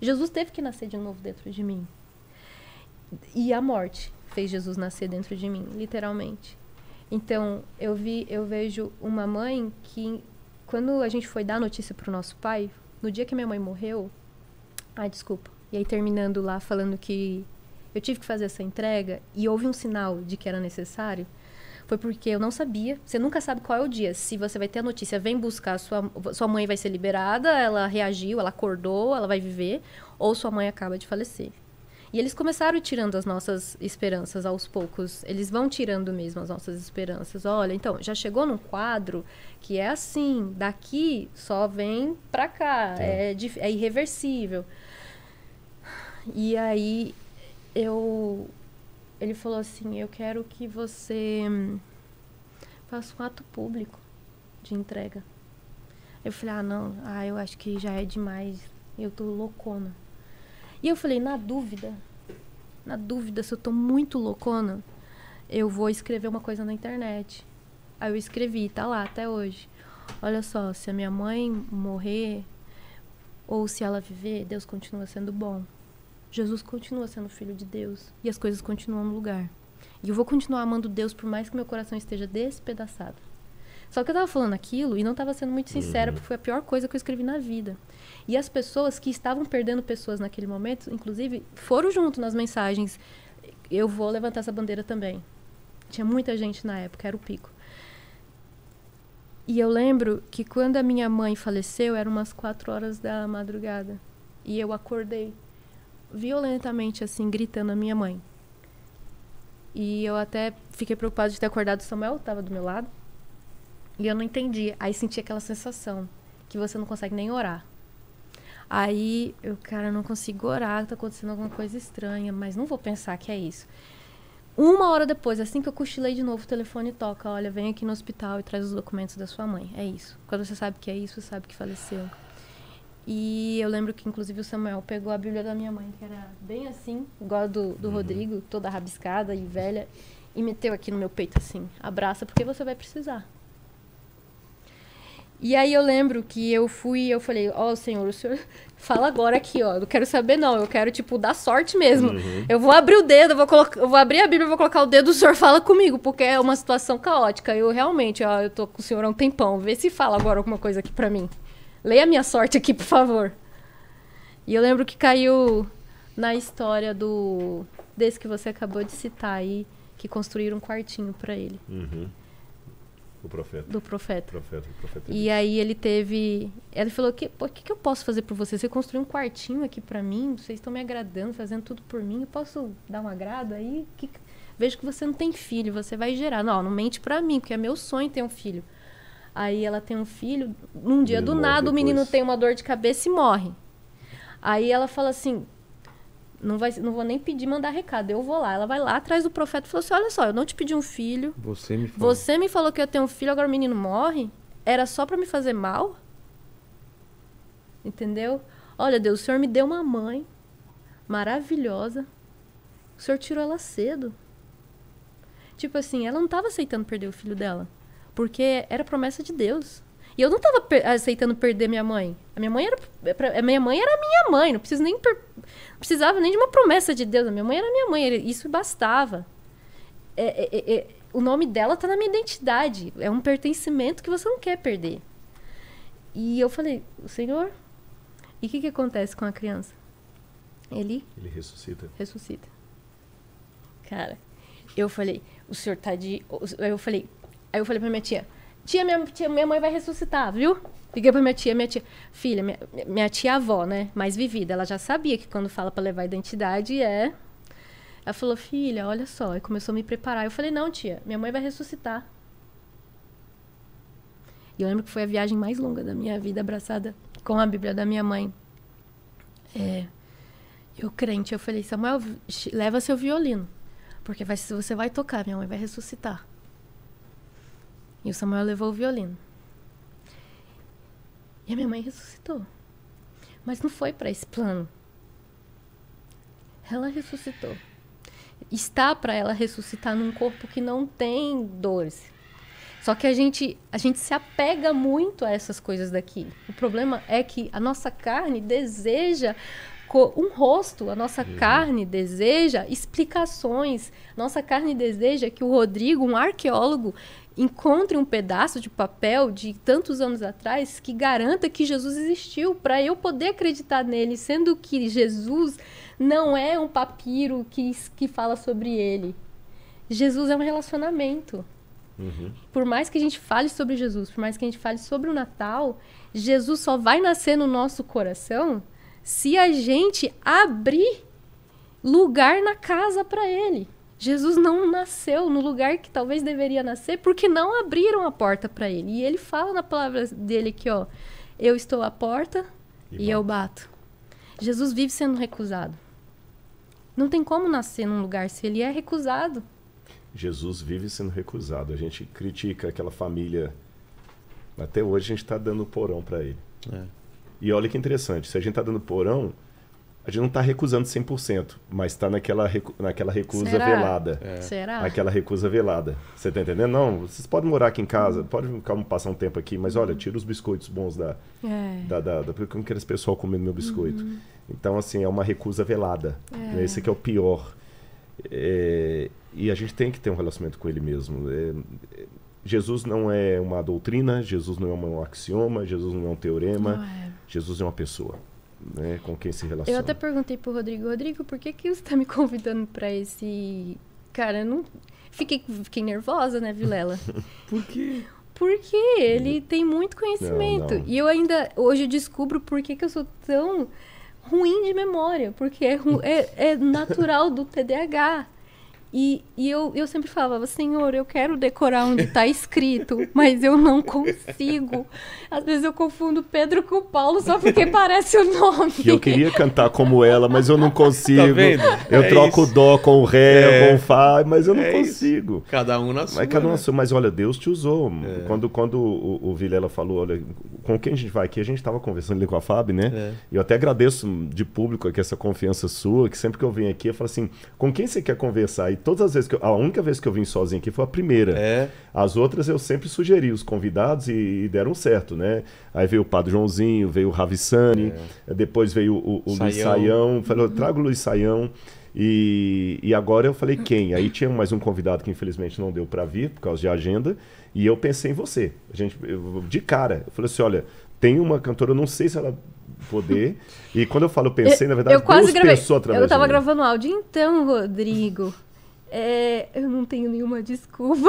Jesus teve que nascer de novo dentro de mim. E a morte fez Jesus nascer dentro de mim, literalmente. Então, eu vi, eu vejo uma mãe que quando a gente foi dar notícia pro nosso pai, no dia que minha mãe morreu, ai, desculpa. E aí terminando lá falando que eu tive que fazer essa entrega e houve um sinal de que era necessário, foi porque eu não sabia. Você nunca sabe qual é o dia. Se você vai ter a notícia, vem buscar, sua, sua mãe vai ser liberada, ela reagiu, ela acordou, ela vai viver, ou sua mãe acaba de falecer. E eles começaram tirando as nossas esperanças aos poucos. Eles vão tirando mesmo as nossas esperanças. Olha, então, já chegou num quadro que é assim, daqui só vem pra cá, é, é, é irreversível. E aí eu ele falou assim: "Eu quero que você hum, faça um ato público de entrega". Eu falei: "Ah, não, ah, eu acho que já é demais. Eu tô loucona". E eu falei: "Na dúvida, na dúvida se eu tô muito loucona, eu vou escrever uma coisa na internet". Aí eu escrevi, tá lá até hoje. Olha só, se a minha mãe morrer ou se ela viver, Deus continua sendo bom Jesus continua sendo filho de Deus e as coisas continuam no lugar. E eu vou continuar amando Deus por mais que meu coração esteja despedaçado. Só que eu tava falando aquilo e não tava sendo muito sincera, uhum. porque foi a pior coisa que eu escrevi na vida. E as pessoas que estavam perdendo pessoas naquele momento, inclusive, foram junto nas mensagens. Eu vou levantar essa bandeira também. Tinha muita gente na época, era o pico. E eu lembro que quando a minha mãe faleceu, eram umas quatro horas da madrugada. E eu acordei violentamente, assim, gritando a minha mãe. E eu até fiquei preocupada de ter acordado o Samuel, estava do meu lado. E eu não entendi. Aí senti aquela sensação que você não consegue nem orar. Aí eu, cara, não consigo orar, tá acontecendo alguma coisa estranha, mas não vou pensar que é isso. Uma hora depois, assim que eu cochilei de novo, o telefone toca: olha, vem aqui no hospital e traz os documentos da sua mãe. É isso. Quando você sabe que é isso, você sabe que faleceu. E eu lembro que, inclusive, o Samuel pegou a Bíblia da minha mãe, que era bem assim, igual a do, do uhum. Rodrigo, toda rabiscada e velha, e meteu aqui no meu peito assim: abraça, porque você vai precisar. E aí eu lembro que eu fui eu falei: Ó, oh, senhor, o senhor (laughs) fala agora aqui, ó. Eu quero saber, não. Eu quero, tipo, dar sorte mesmo. Uhum. Eu vou abrir o dedo, eu vou, colocar, eu vou abrir a Bíblia, eu vou colocar o dedo, o senhor fala comigo, porque é uma situação caótica. Eu realmente, ó, eu tô com o senhor há um tempão. Vê se fala agora alguma coisa aqui pra mim leia a minha sorte aqui, por favor. E eu lembro que caiu na história do desse que você acabou de citar aí, que construíram um quartinho para ele. Uhum. Do profeta. Do profeta. profeta, do profeta e aí ele teve. Ele falou: que, O que, que, eu posso fazer por você? Você construiu um quartinho aqui para mim? Vocês estão me agradando, fazendo tudo por mim? Eu posso dar um agrado aí? Que, vejo que você não tem filho, você vai gerar. Não, não mente para mim, porque é meu sonho ter um filho. Aí ela tem um filho. Num dia, do nada, depois. o menino tem uma dor de cabeça e morre. Aí ela fala assim: não, vai, não vou nem pedir mandar recado, eu vou lá. Ela vai lá atrás do profeta e falou assim: Olha só, eu não te pedi um filho. Você me falou. Você me falou que eu tenho um filho, agora o menino morre? Era só para me fazer mal? Entendeu? Olha, Deus, o senhor me deu uma mãe maravilhosa. O senhor tirou ela cedo. Tipo assim, ela não estava aceitando perder o filho dela. Porque era promessa de Deus. E eu não estava per aceitando perder minha mãe. A minha mãe era é a minha mãe era minha mãe, não preciso nem não precisava nem de uma promessa de Deus. A minha mãe era minha mãe, isso bastava. É, é, é, é, o nome dela está na minha identidade, é um pertencimento que você não quer perder. E eu falei, o Senhor, e o que, que acontece com a criança? Ele? Ele ressuscita. Ressuscita. Cara, eu falei, o senhor tá de. Eu falei, Aí eu falei pra minha tia, tia, minha, tia, minha mãe vai ressuscitar, viu? Liguei pra minha tia, minha tia, filha, minha, minha tia-avó, né, mais vivida, ela já sabia que quando fala para levar identidade é... Ela falou, filha, olha só, e começou a me preparar. Eu falei, não, tia, minha mãe vai ressuscitar. E eu lembro que foi a viagem mais longa da minha vida, abraçada com a Bíblia da minha mãe. É, eu crente, eu falei, Samuel, leva seu violino, porque vai, você vai tocar, minha mãe vai ressuscitar. E o Samuel levou o violino. E a minha mãe ressuscitou. Mas não foi para esse plano. Ela ressuscitou. Está para ela ressuscitar num corpo que não tem dores. Só que a gente, a gente se apega muito a essas coisas daqui. O problema é que a nossa carne deseja um rosto, a nossa uhum. carne deseja explicações. Nossa carne deseja que o Rodrigo, um arqueólogo, encontre um pedaço de papel de tantos anos atrás que garanta que Jesus existiu, para eu poder acreditar nele, sendo que Jesus não é um papiro que, que fala sobre ele. Jesus é um relacionamento. Uhum. Por mais que a gente fale sobre Jesus, por mais que a gente fale sobre o Natal, Jesus só vai nascer no nosso coração se a gente abrir lugar na casa para ele. Jesus não nasceu no lugar que talvez deveria nascer, porque não abriram a porta para ele. E ele fala na palavra dele aqui, ó, eu estou à porta e, e eu bato. Jesus vive sendo recusado. Não tem como nascer num lugar se ele é recusado. Jesus vive sendo recusado. A gente critica aquela família. Até hoje a gente está dando porão para ele. É. E olha que interessante, se a gente está dando porão, a gente não está recusando 100%, mas está naquela, recu naquela recusa Será? velada. É. Será? Naquela recusa velada. Você está entendendo? Não, vocês podem morar aqui em casa, hum. podem passar um tempo aqui, mas olha, tira os biscoitos bons da... É. da, da, da porque eu não quero esse pessoal comendo meu biscoito. Uhum. Então, assim, é uma recusa velada. É. Esse aqui é o pior. É, e a gente tem que ter um relacionamento com ele mesmo. É, é, Jesus não é uma doutrina, Jesus não é um axioma, Jesus não é um teorema. Não ah, é. Jesus é uma pessoa. Né, com quem se relaciona. Eu até perguntei pro Rodrigo, Rodrigo, por que que você está me (laughs) convidando para esse cara? Eu não fiquei fiquei nervosa, né, Vilela? (laughs) por quê? Porque ele tem muito conhecimento. Não, não. E eu ainda hoje eu descubro por que que eu sou tão ruim de memória, porque é, é, é natural do TDAH. E, e eu, eu sempre falava, senhor, eu quero decorar onde está escrito, mas eu não consigo. Às vezes eu confundo Pedro com Paulo só porque (laughs) parece o nome. E eu queria cantar como ela, mas eu não tá consigo. Tá eu é troco o dó com o ré, é. com o fá, mas eu não é consigo. Isso. Cada um na sua. Mas, cada um na né? sua. mas olha, Deus te usou. É. Quando, quando o, o Vilela falou, olha, com quem a gente vai aqui? A gente estava conversando ali com a Fábio, né? E é. eu até agradeço de público aqui essa confiança sua, que sempre que eu venho aqui, eu falo assim, com quem você quer conversar? E Todas as vezes que eu, a única vez que eu vim sozinho aqui foi a primeira. É. As outras eu sempre sugeri os convidados e, e deram certo, né? Aí veio o Padre Joãozinho, veio o Ravissani, é. depois veio o, o, Saião. Luiz Saião, falou, uhum. trago o Luiz Saião. E, e, agora eu falei quem? Aí tinha mais um convidado que infelizmente não deu para vir por causa de agenda. E eu pensei em você. A gente, eu, de cara, eu falei assim: olha, tem uma cantora, eu não sei se ela poder. E quando eu falo pensei, (laughs) eu, na verdade, eu quase duas gravei. Eu tava gravando áudio. Então, Rodrigo, é, eu não tenho nenhuma desculpa.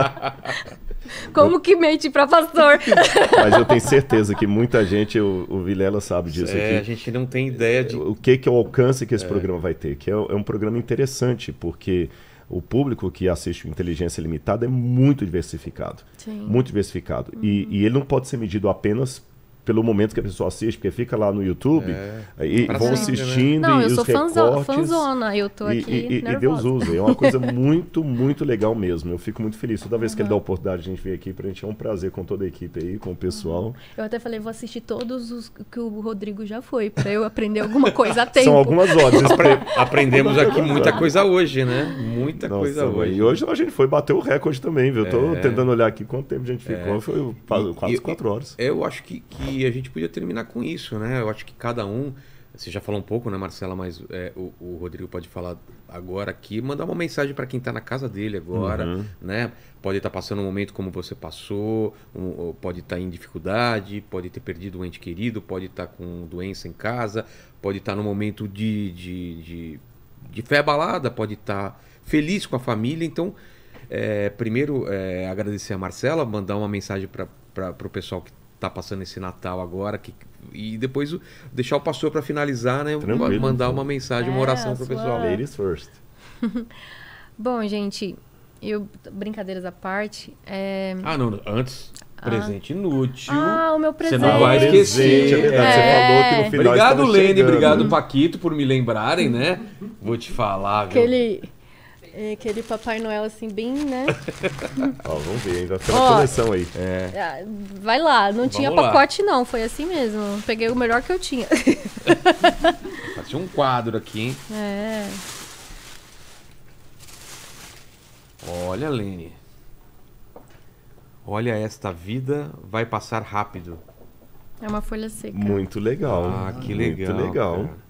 (laughs) Como que mente para pastor? (laughs) Mas eu tenho certeza que muita gente, o, o Vilela sabe disso. É, aqui. a gente não tem ideia de. O que, que é o alcance que esse é. programa vai ter? Que é, é um programa interessante, porque o público que assiste Inteligência Limitada é muito diversificado. Sim. Muito diversificado. Uhum. E, e, ele não pode ser medido apenas pelo momento que a pessoa assiste, porque fica lá no YouTube é, e vão sempre, né? assistindo né? Não, e eu os sou recortes. Fanzona, eu tô aqui e, e, e, Deus usa. É uma coisa (laughs) muito, muito legal mesmo. Eu fico muito feliz. Toda vez uhum. que ele dá a oportunidade de a gente vir aqui pra gente, é um prazer com toda a equipe aí, com o pessoal. Uhum. Eu até falei, vou assistir todos os que o Rodrigo já foi, pra eu aprender alguma coisa a (laughs) tempo. São algumas horas. (laughs) aprendemos aqui muita coisa hoje, né? Muita Nossa, coisa hoje. E hoje a gente foi bater o recorde também, viu? Eu tô é. tentando olhar aqui quanto tempo a gente é. ficou. Foi quase e, quatro horas. Eu acho que, que e a gente podia terminar com isso, né? Eu acho que cada um. Você já falou um pouco, né, Marcela? Mas é, o, o, Rodrigo pode falar agora aqui, mandar uma mensagem para quem está na casa dele agora, uhum. né? Pode estar tá passando um momento como você passou, um, pode estar tá em dificuldade, pode ter perdido um ente querido, pode estar tá com doença em casa, pode estar tá momento de, de, de, de fé balada, pode estar tá feliz com a família. Então, é, primeiro, é, agradecer a Marcela, mandar uma mensagem para o pessoal que tá passando esse Natal agora, que, e depois deixar o pastor para finalizar, né? Tranquilo, mandar então. uma mensagem, uma é, oração é, sua... pessoal. Ladies first. (laughs) Bom, gente, eu brincadeiras à parte. É... Ah, não, antes. Ah. Presente inútil. Ah, o meu presente. Você não vai esquecer. É verdade, é. Você falou que no final Obrigado, Lene. Obrigado, Paquito, por me lembrarem, né? Vou te falar, Aquele... É aquele Papai Noel, assim, bem, né? (laughs) Ó, vamos ver, ainda tem na coleção aí. É, é. Vai lá, não tinha lá. pacote não, foi assim mesmo. Peguei o melhor que eu tinha. (laughs) Tinha um quadro aqui, hein? É. Olha, Lene. Olha, esta vida vai passar rápido. É uma folha seca. Muito legal. Ah, que legal. Muito legal. cara.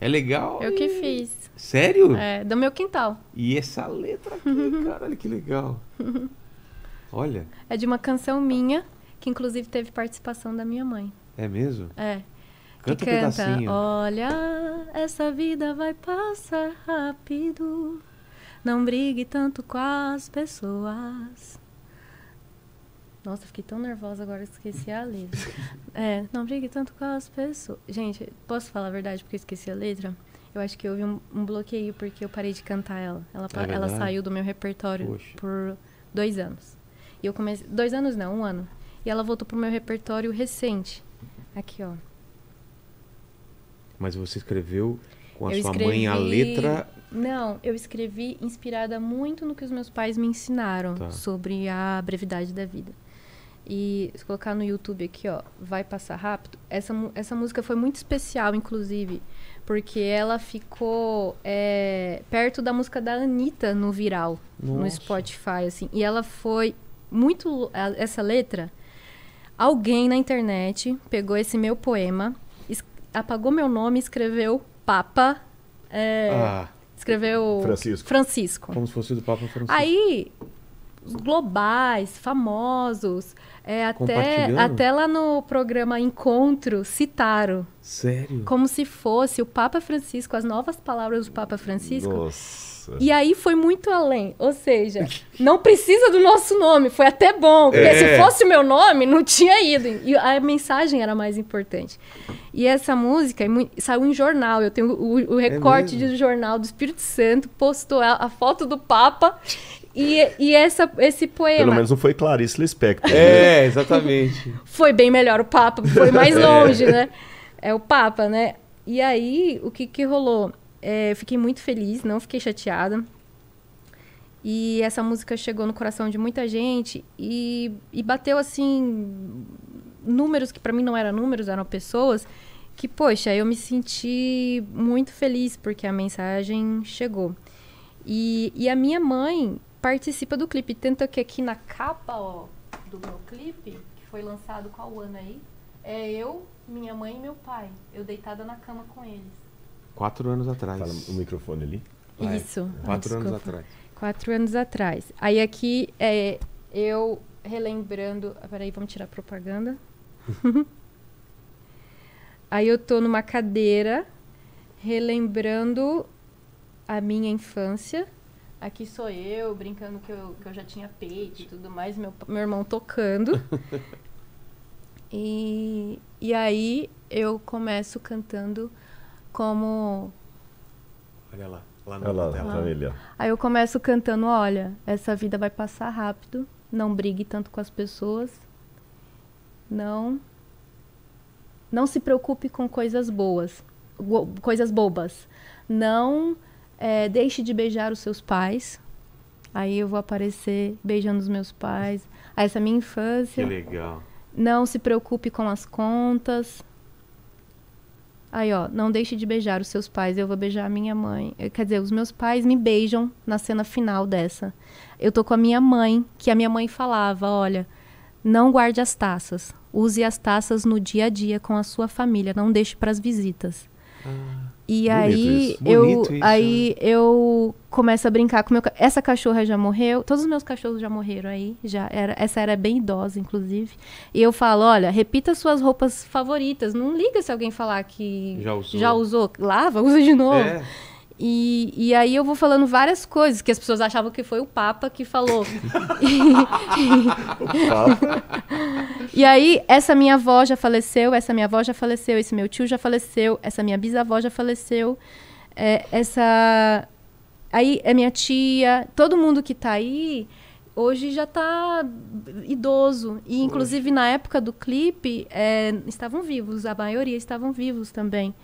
É legal. Eu e... que fiz. Sério? É, do meu quintal. E essa letra aqui, (laughs) caralho, que legal. (laughs) Olha. É de uma canção minha, que inclusive teve participação da minha mãe. É mesmo? É. Canta que um canta, pedacinho. Olha, essa vida vai passar rápido. Não brigue tanto com as pessoas. Nossa, fiquei tão nervosa agora que esqueci a letra. (laughs) É, não brigue tanto com as pessoas. Gente, posso falar a verdade porque eu esqueci a letra? Eu acho que houve um, um bloqueio porque eu parei de cantar ela. Ela, é ela saiu do meu repertório Poxa. por dois anos. E eu comecei. Dois anos não, um ano. E ela voltou pro meu repertório recente. Aqui, ó. Mas você escreveu com a eu sua escrevi... mãe a letra não, eu escrevi inspirada muito no que os meus pais me ensinaram tá. sobre a brevidade da vida. E se colocar no YouTube aqui, ó, vai passar rápido. Essa, essa música foi muito especial, inclusive, porque ela ficou é, perto da música da Anitta no viral, Nossa. no Spotify, assim. E ela foi muito. Essa letra, alguém na internet pegou esse meu poema, apagou meu nome e escreveu Papa. É, ah, escreveu. Francisco. Francisco. Como se fosse do Papa Francisco. Aí globais, famosos. É, até, até lá no programa Encontro, citaram. Sério? Como se fosse o Papa Francisco, as novas palavras do Papa Francisco. Nossa. E aí foi muito além. Ou seja, não precisa do nosso nome, foi até bom. Porque é. se fosse o meu nome, não tinha ido. E a mensagem era mais importante. E essa música é saiu em jornal. Eu tenho o, o recorte é de jornal do Espírito Santo, postou a, a foto do Papa e, e essa, esse poema. Pelo menos não foi Clarice Lispector. É, né? É, exatamente. (laughs) foi bem melhor o Papa, foi mais (laughs) é. longe, é. né? É o Papa, né? E aí, o que, que rolou? É, fiquei muito feliz, não fiquei chateada. E essa música chegou no coração de muita gente e, e bateu assim números que para mim não eram números, eram pessoas que, poxa, eu me senti muito feliz porque a mensagem chegou. E, e a minha mãe, participa do clipe. Tanto é que aqui na capa ó, do meu clipe, que foi lançado qual ano aí, é eu, minha mãe e meu pai. Eu deitada na cama com eles. Quatro anos atrás. Fala o microfone ali. Vai. Isso. Quatro ah, anos atrás. Quatro anos atrás. Aí aqui é eu relembrando. Ah, peraí, vamos tirar a propaganda. (laughs) Aí eu tô numa cadeira relembrando a minha infância aqui sou eu, brincando que eu, que eu já tinha peito e tudo mais, meu, meu irmão tocando. (laughs) e, e aí eu começo cantando como. Olha lá, lá na Olha lá, família. Tá aí eu começo cantando: olha, essa vida vai passar rápido, não brigue tanto com as pessoas, não. Não se preocupe com coisas boas, coisas bobas. Não é, deixe de beijar os seus pais. Aí eu vou aparecer beijando os meus pais. Ah, essa é minha infância. Que legal. Não se preocupe com as contas. Aí, ó, não deixe de beijar os seus pais, eu vou beijar a minha mãe. Quer dizer, os meus pais me beijam na cena final dessa. Eu tô com a minha mãe, que a minha mãe falava: olha, não guarde as taças. Use as taças no dia a dia com a sua família, não deixe para as visitas. Ah. E Bonito aí isso. eu isso, aí né? eu começo a brincar com meu essa cachorra já morreu, todos os meus cachorros já morreram aí, já era essa era bem idosa inclusive. E eu falo, olha, repita suas roupas favoritas, não liga se alguém falar que já usou, já usou lava, (laughs) usa de novo. É. E, e aí eu vou falando várias coisas que as pessoas achavam que foi o Papa que falou. (laughs) e, Papa. e aí, essa minha avó já faleceu, essa minha avó já faleceu, esse meu tio já faleceu, essa minha bisavó já faleceu, é, essa. Aí é minha tia, todo mundo que tá aí hoje já está idoso. E, inclusive, na época do clipe, é, estavam vivos, a maioria estavam vivos também.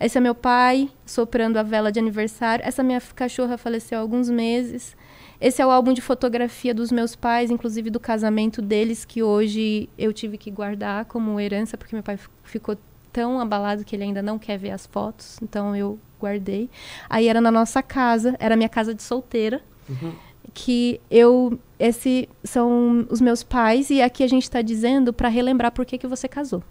Esse é meu pai soprando a vela de aniversário. Essa minha cachorra faleceu há alguns meses. Esse é o álbum de fotografia dos meus pais, inclusive do casamento deles, que hoje eu tive que guardar como herança, porque meu pai ficou tão abalado que ele ainda não quer ver as fotos. Então eu guardei. Aí era na nossa casa, era minha casa de solteira. Uhum. Que eu. Esses são os meus pais, e aqui a gente está dizendo para relembrar por que, que você casou.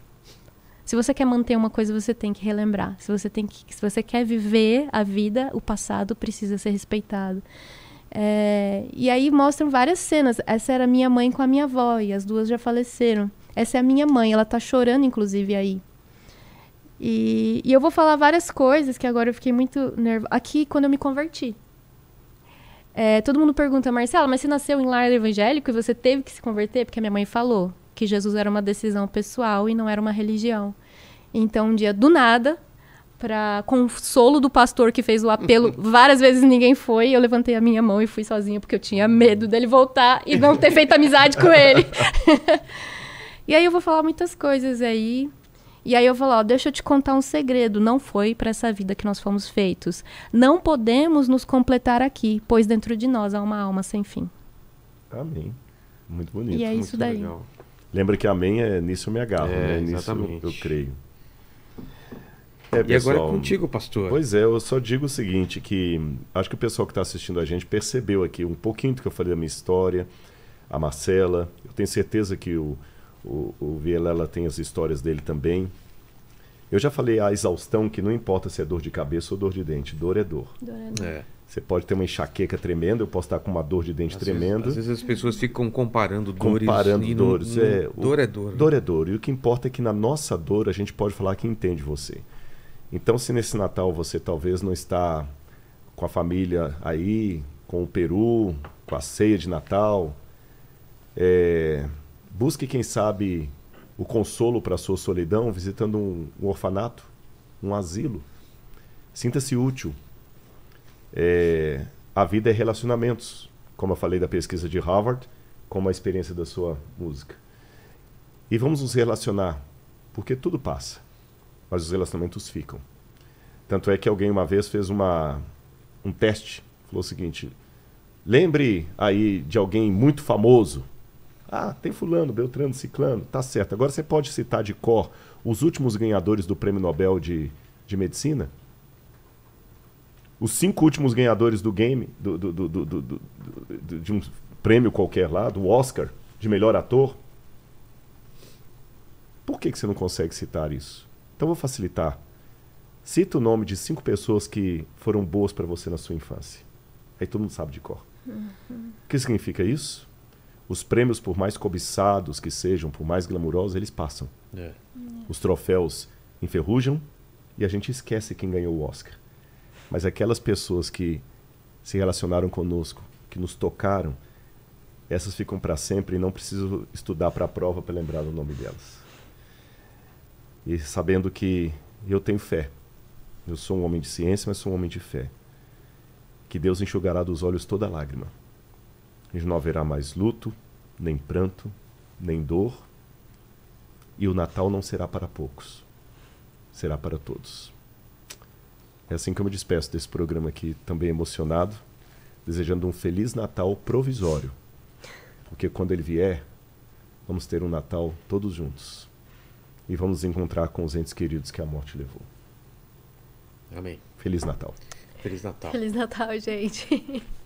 Se você quer manter uma coisa, você tem que relembrar. Se você, tem que, se você quer viver a vida, o passado precisa ser respeitado. É, e aí mostram várias cenas. Essa era minha mãe com a minha avó, e as duas já faleceram. Essa é a minha mãe, ela tá chorando, inclusive, aí. E, e eu vou falar várias coisas que agora eu fiquei muito nervosa. Aqui, quando eu me converti. É, todo mundo pergunta, Marcela, mas você nasceu em lar evangélico e você teve que se converter? Porque a minha mãe falou que Jesus era uma decisão pessoal e não era uma religião. Então, um dia do nada, para consolo do pastor que fez o apelo, uhum. várias vezes ninguém foi, eu levantei a minha mão e fui sozinha porque eu tinha medo dele voltar e não ter feito amizade com ele. (laughs) e aí eu vou falar muitas coisas aí, e aí eu vou falar, ó, deixa eu te contar um segredo. Não foi para essa vida que nós fomos feitos. Não podemos nos completar aqui, pois dentro de nós há uma alma sem fim. Amém. Muito bonito. E é isso daí. Legal. Lembra que amém é nisso eu me agarro, é, né? Exatamente. Nisso eu, eu creio. É, pessoal, e agora é contigo, pastor. Pois é, eu só digo o seguinte, que acho que o pessoal que está assistindo a gente percebeu aqui um pouquinho do que eu falei da minha história, a Marcela, eu tenho certeza que o, o, o Vielela tem as histórias dele também. Eu já falei a exaustão que não importa se é dor de cabeça ou dor de dente, dor é dor. Dor é, é. dor. É. Você pode ter uma enxaqueca tremenda, eu posso estar com uma dor de dente às tremenda. Vezes, às vezes as pessoas ficam comparando dores. Comparando e dores. Não, é, o, dor é dor. Né? Dor é dor. E o que importa é que na nossa dor a gente pode falar que entende você. Então, se nesse Natal você talvez não está com a família aí, com o Peru, com a ceia de Natal, é, busque, quem sabe, o consolo para a sua solidão visitando um, um orfanato, um asilo. Sinta-se útil é, a vida é relacionamentos, como eu falei da pesquisa de Harvard, como a experiência da sua música. E vamos nos relacionar, porque tudo passa, mas os relacionamentos ficam. Tanto é que alguém uma vez fez uma, um teste, falou o seguinte: lembre aí de alguém muito famoso. Ah, tem fulano, Beltrano, Ciclano, tá certo. Agora você pode citar de cor os últimos ganhadores do Prêmio Nobel de, de Medicina? Os cinco últimos ganhadores do game, do, do, do, de um prêmio qualquer lá, do Oscar, de melhor ator. Por que, que você não consegue citar isso? Então vou facilitar. Cita o nome de cinco pessoas que foram boas para você na sua infância. Aí todo mundo sabe de cor. Uhum. O que significa isso? Os prêmios, por mais cobiçados que sejam, por mais glamurosos, eles passam. É. Os troféus enferrujam e a gente esquece quem ganhou o Oscar. Mas aquelas pessoas que se relacionaram conosco, que nos tocaram, essas ficam para sempre e não preciso estudar para a prova para lembrar o nome delas. E sabendo que eu tenho fé. Eu sou um homem de ciência, mas sou um homem de fé. Que Deus enxugará dos olhos toda lágrima. E não haverá mais luto, nem pranto, nem dor. E o Natal não será para poucos, será para todos. É assim que eu me despeço desse programa aqui, também emocionado, desejando um feliz Natal provisório. Porque quando ele vier, vamos ter um Natal todos juntos. E vamos nos encontrar com os entes queridos que a morte levou. Amém. Feliz Natal. Feliz Natal. Feliz Natal, gente. (laughs)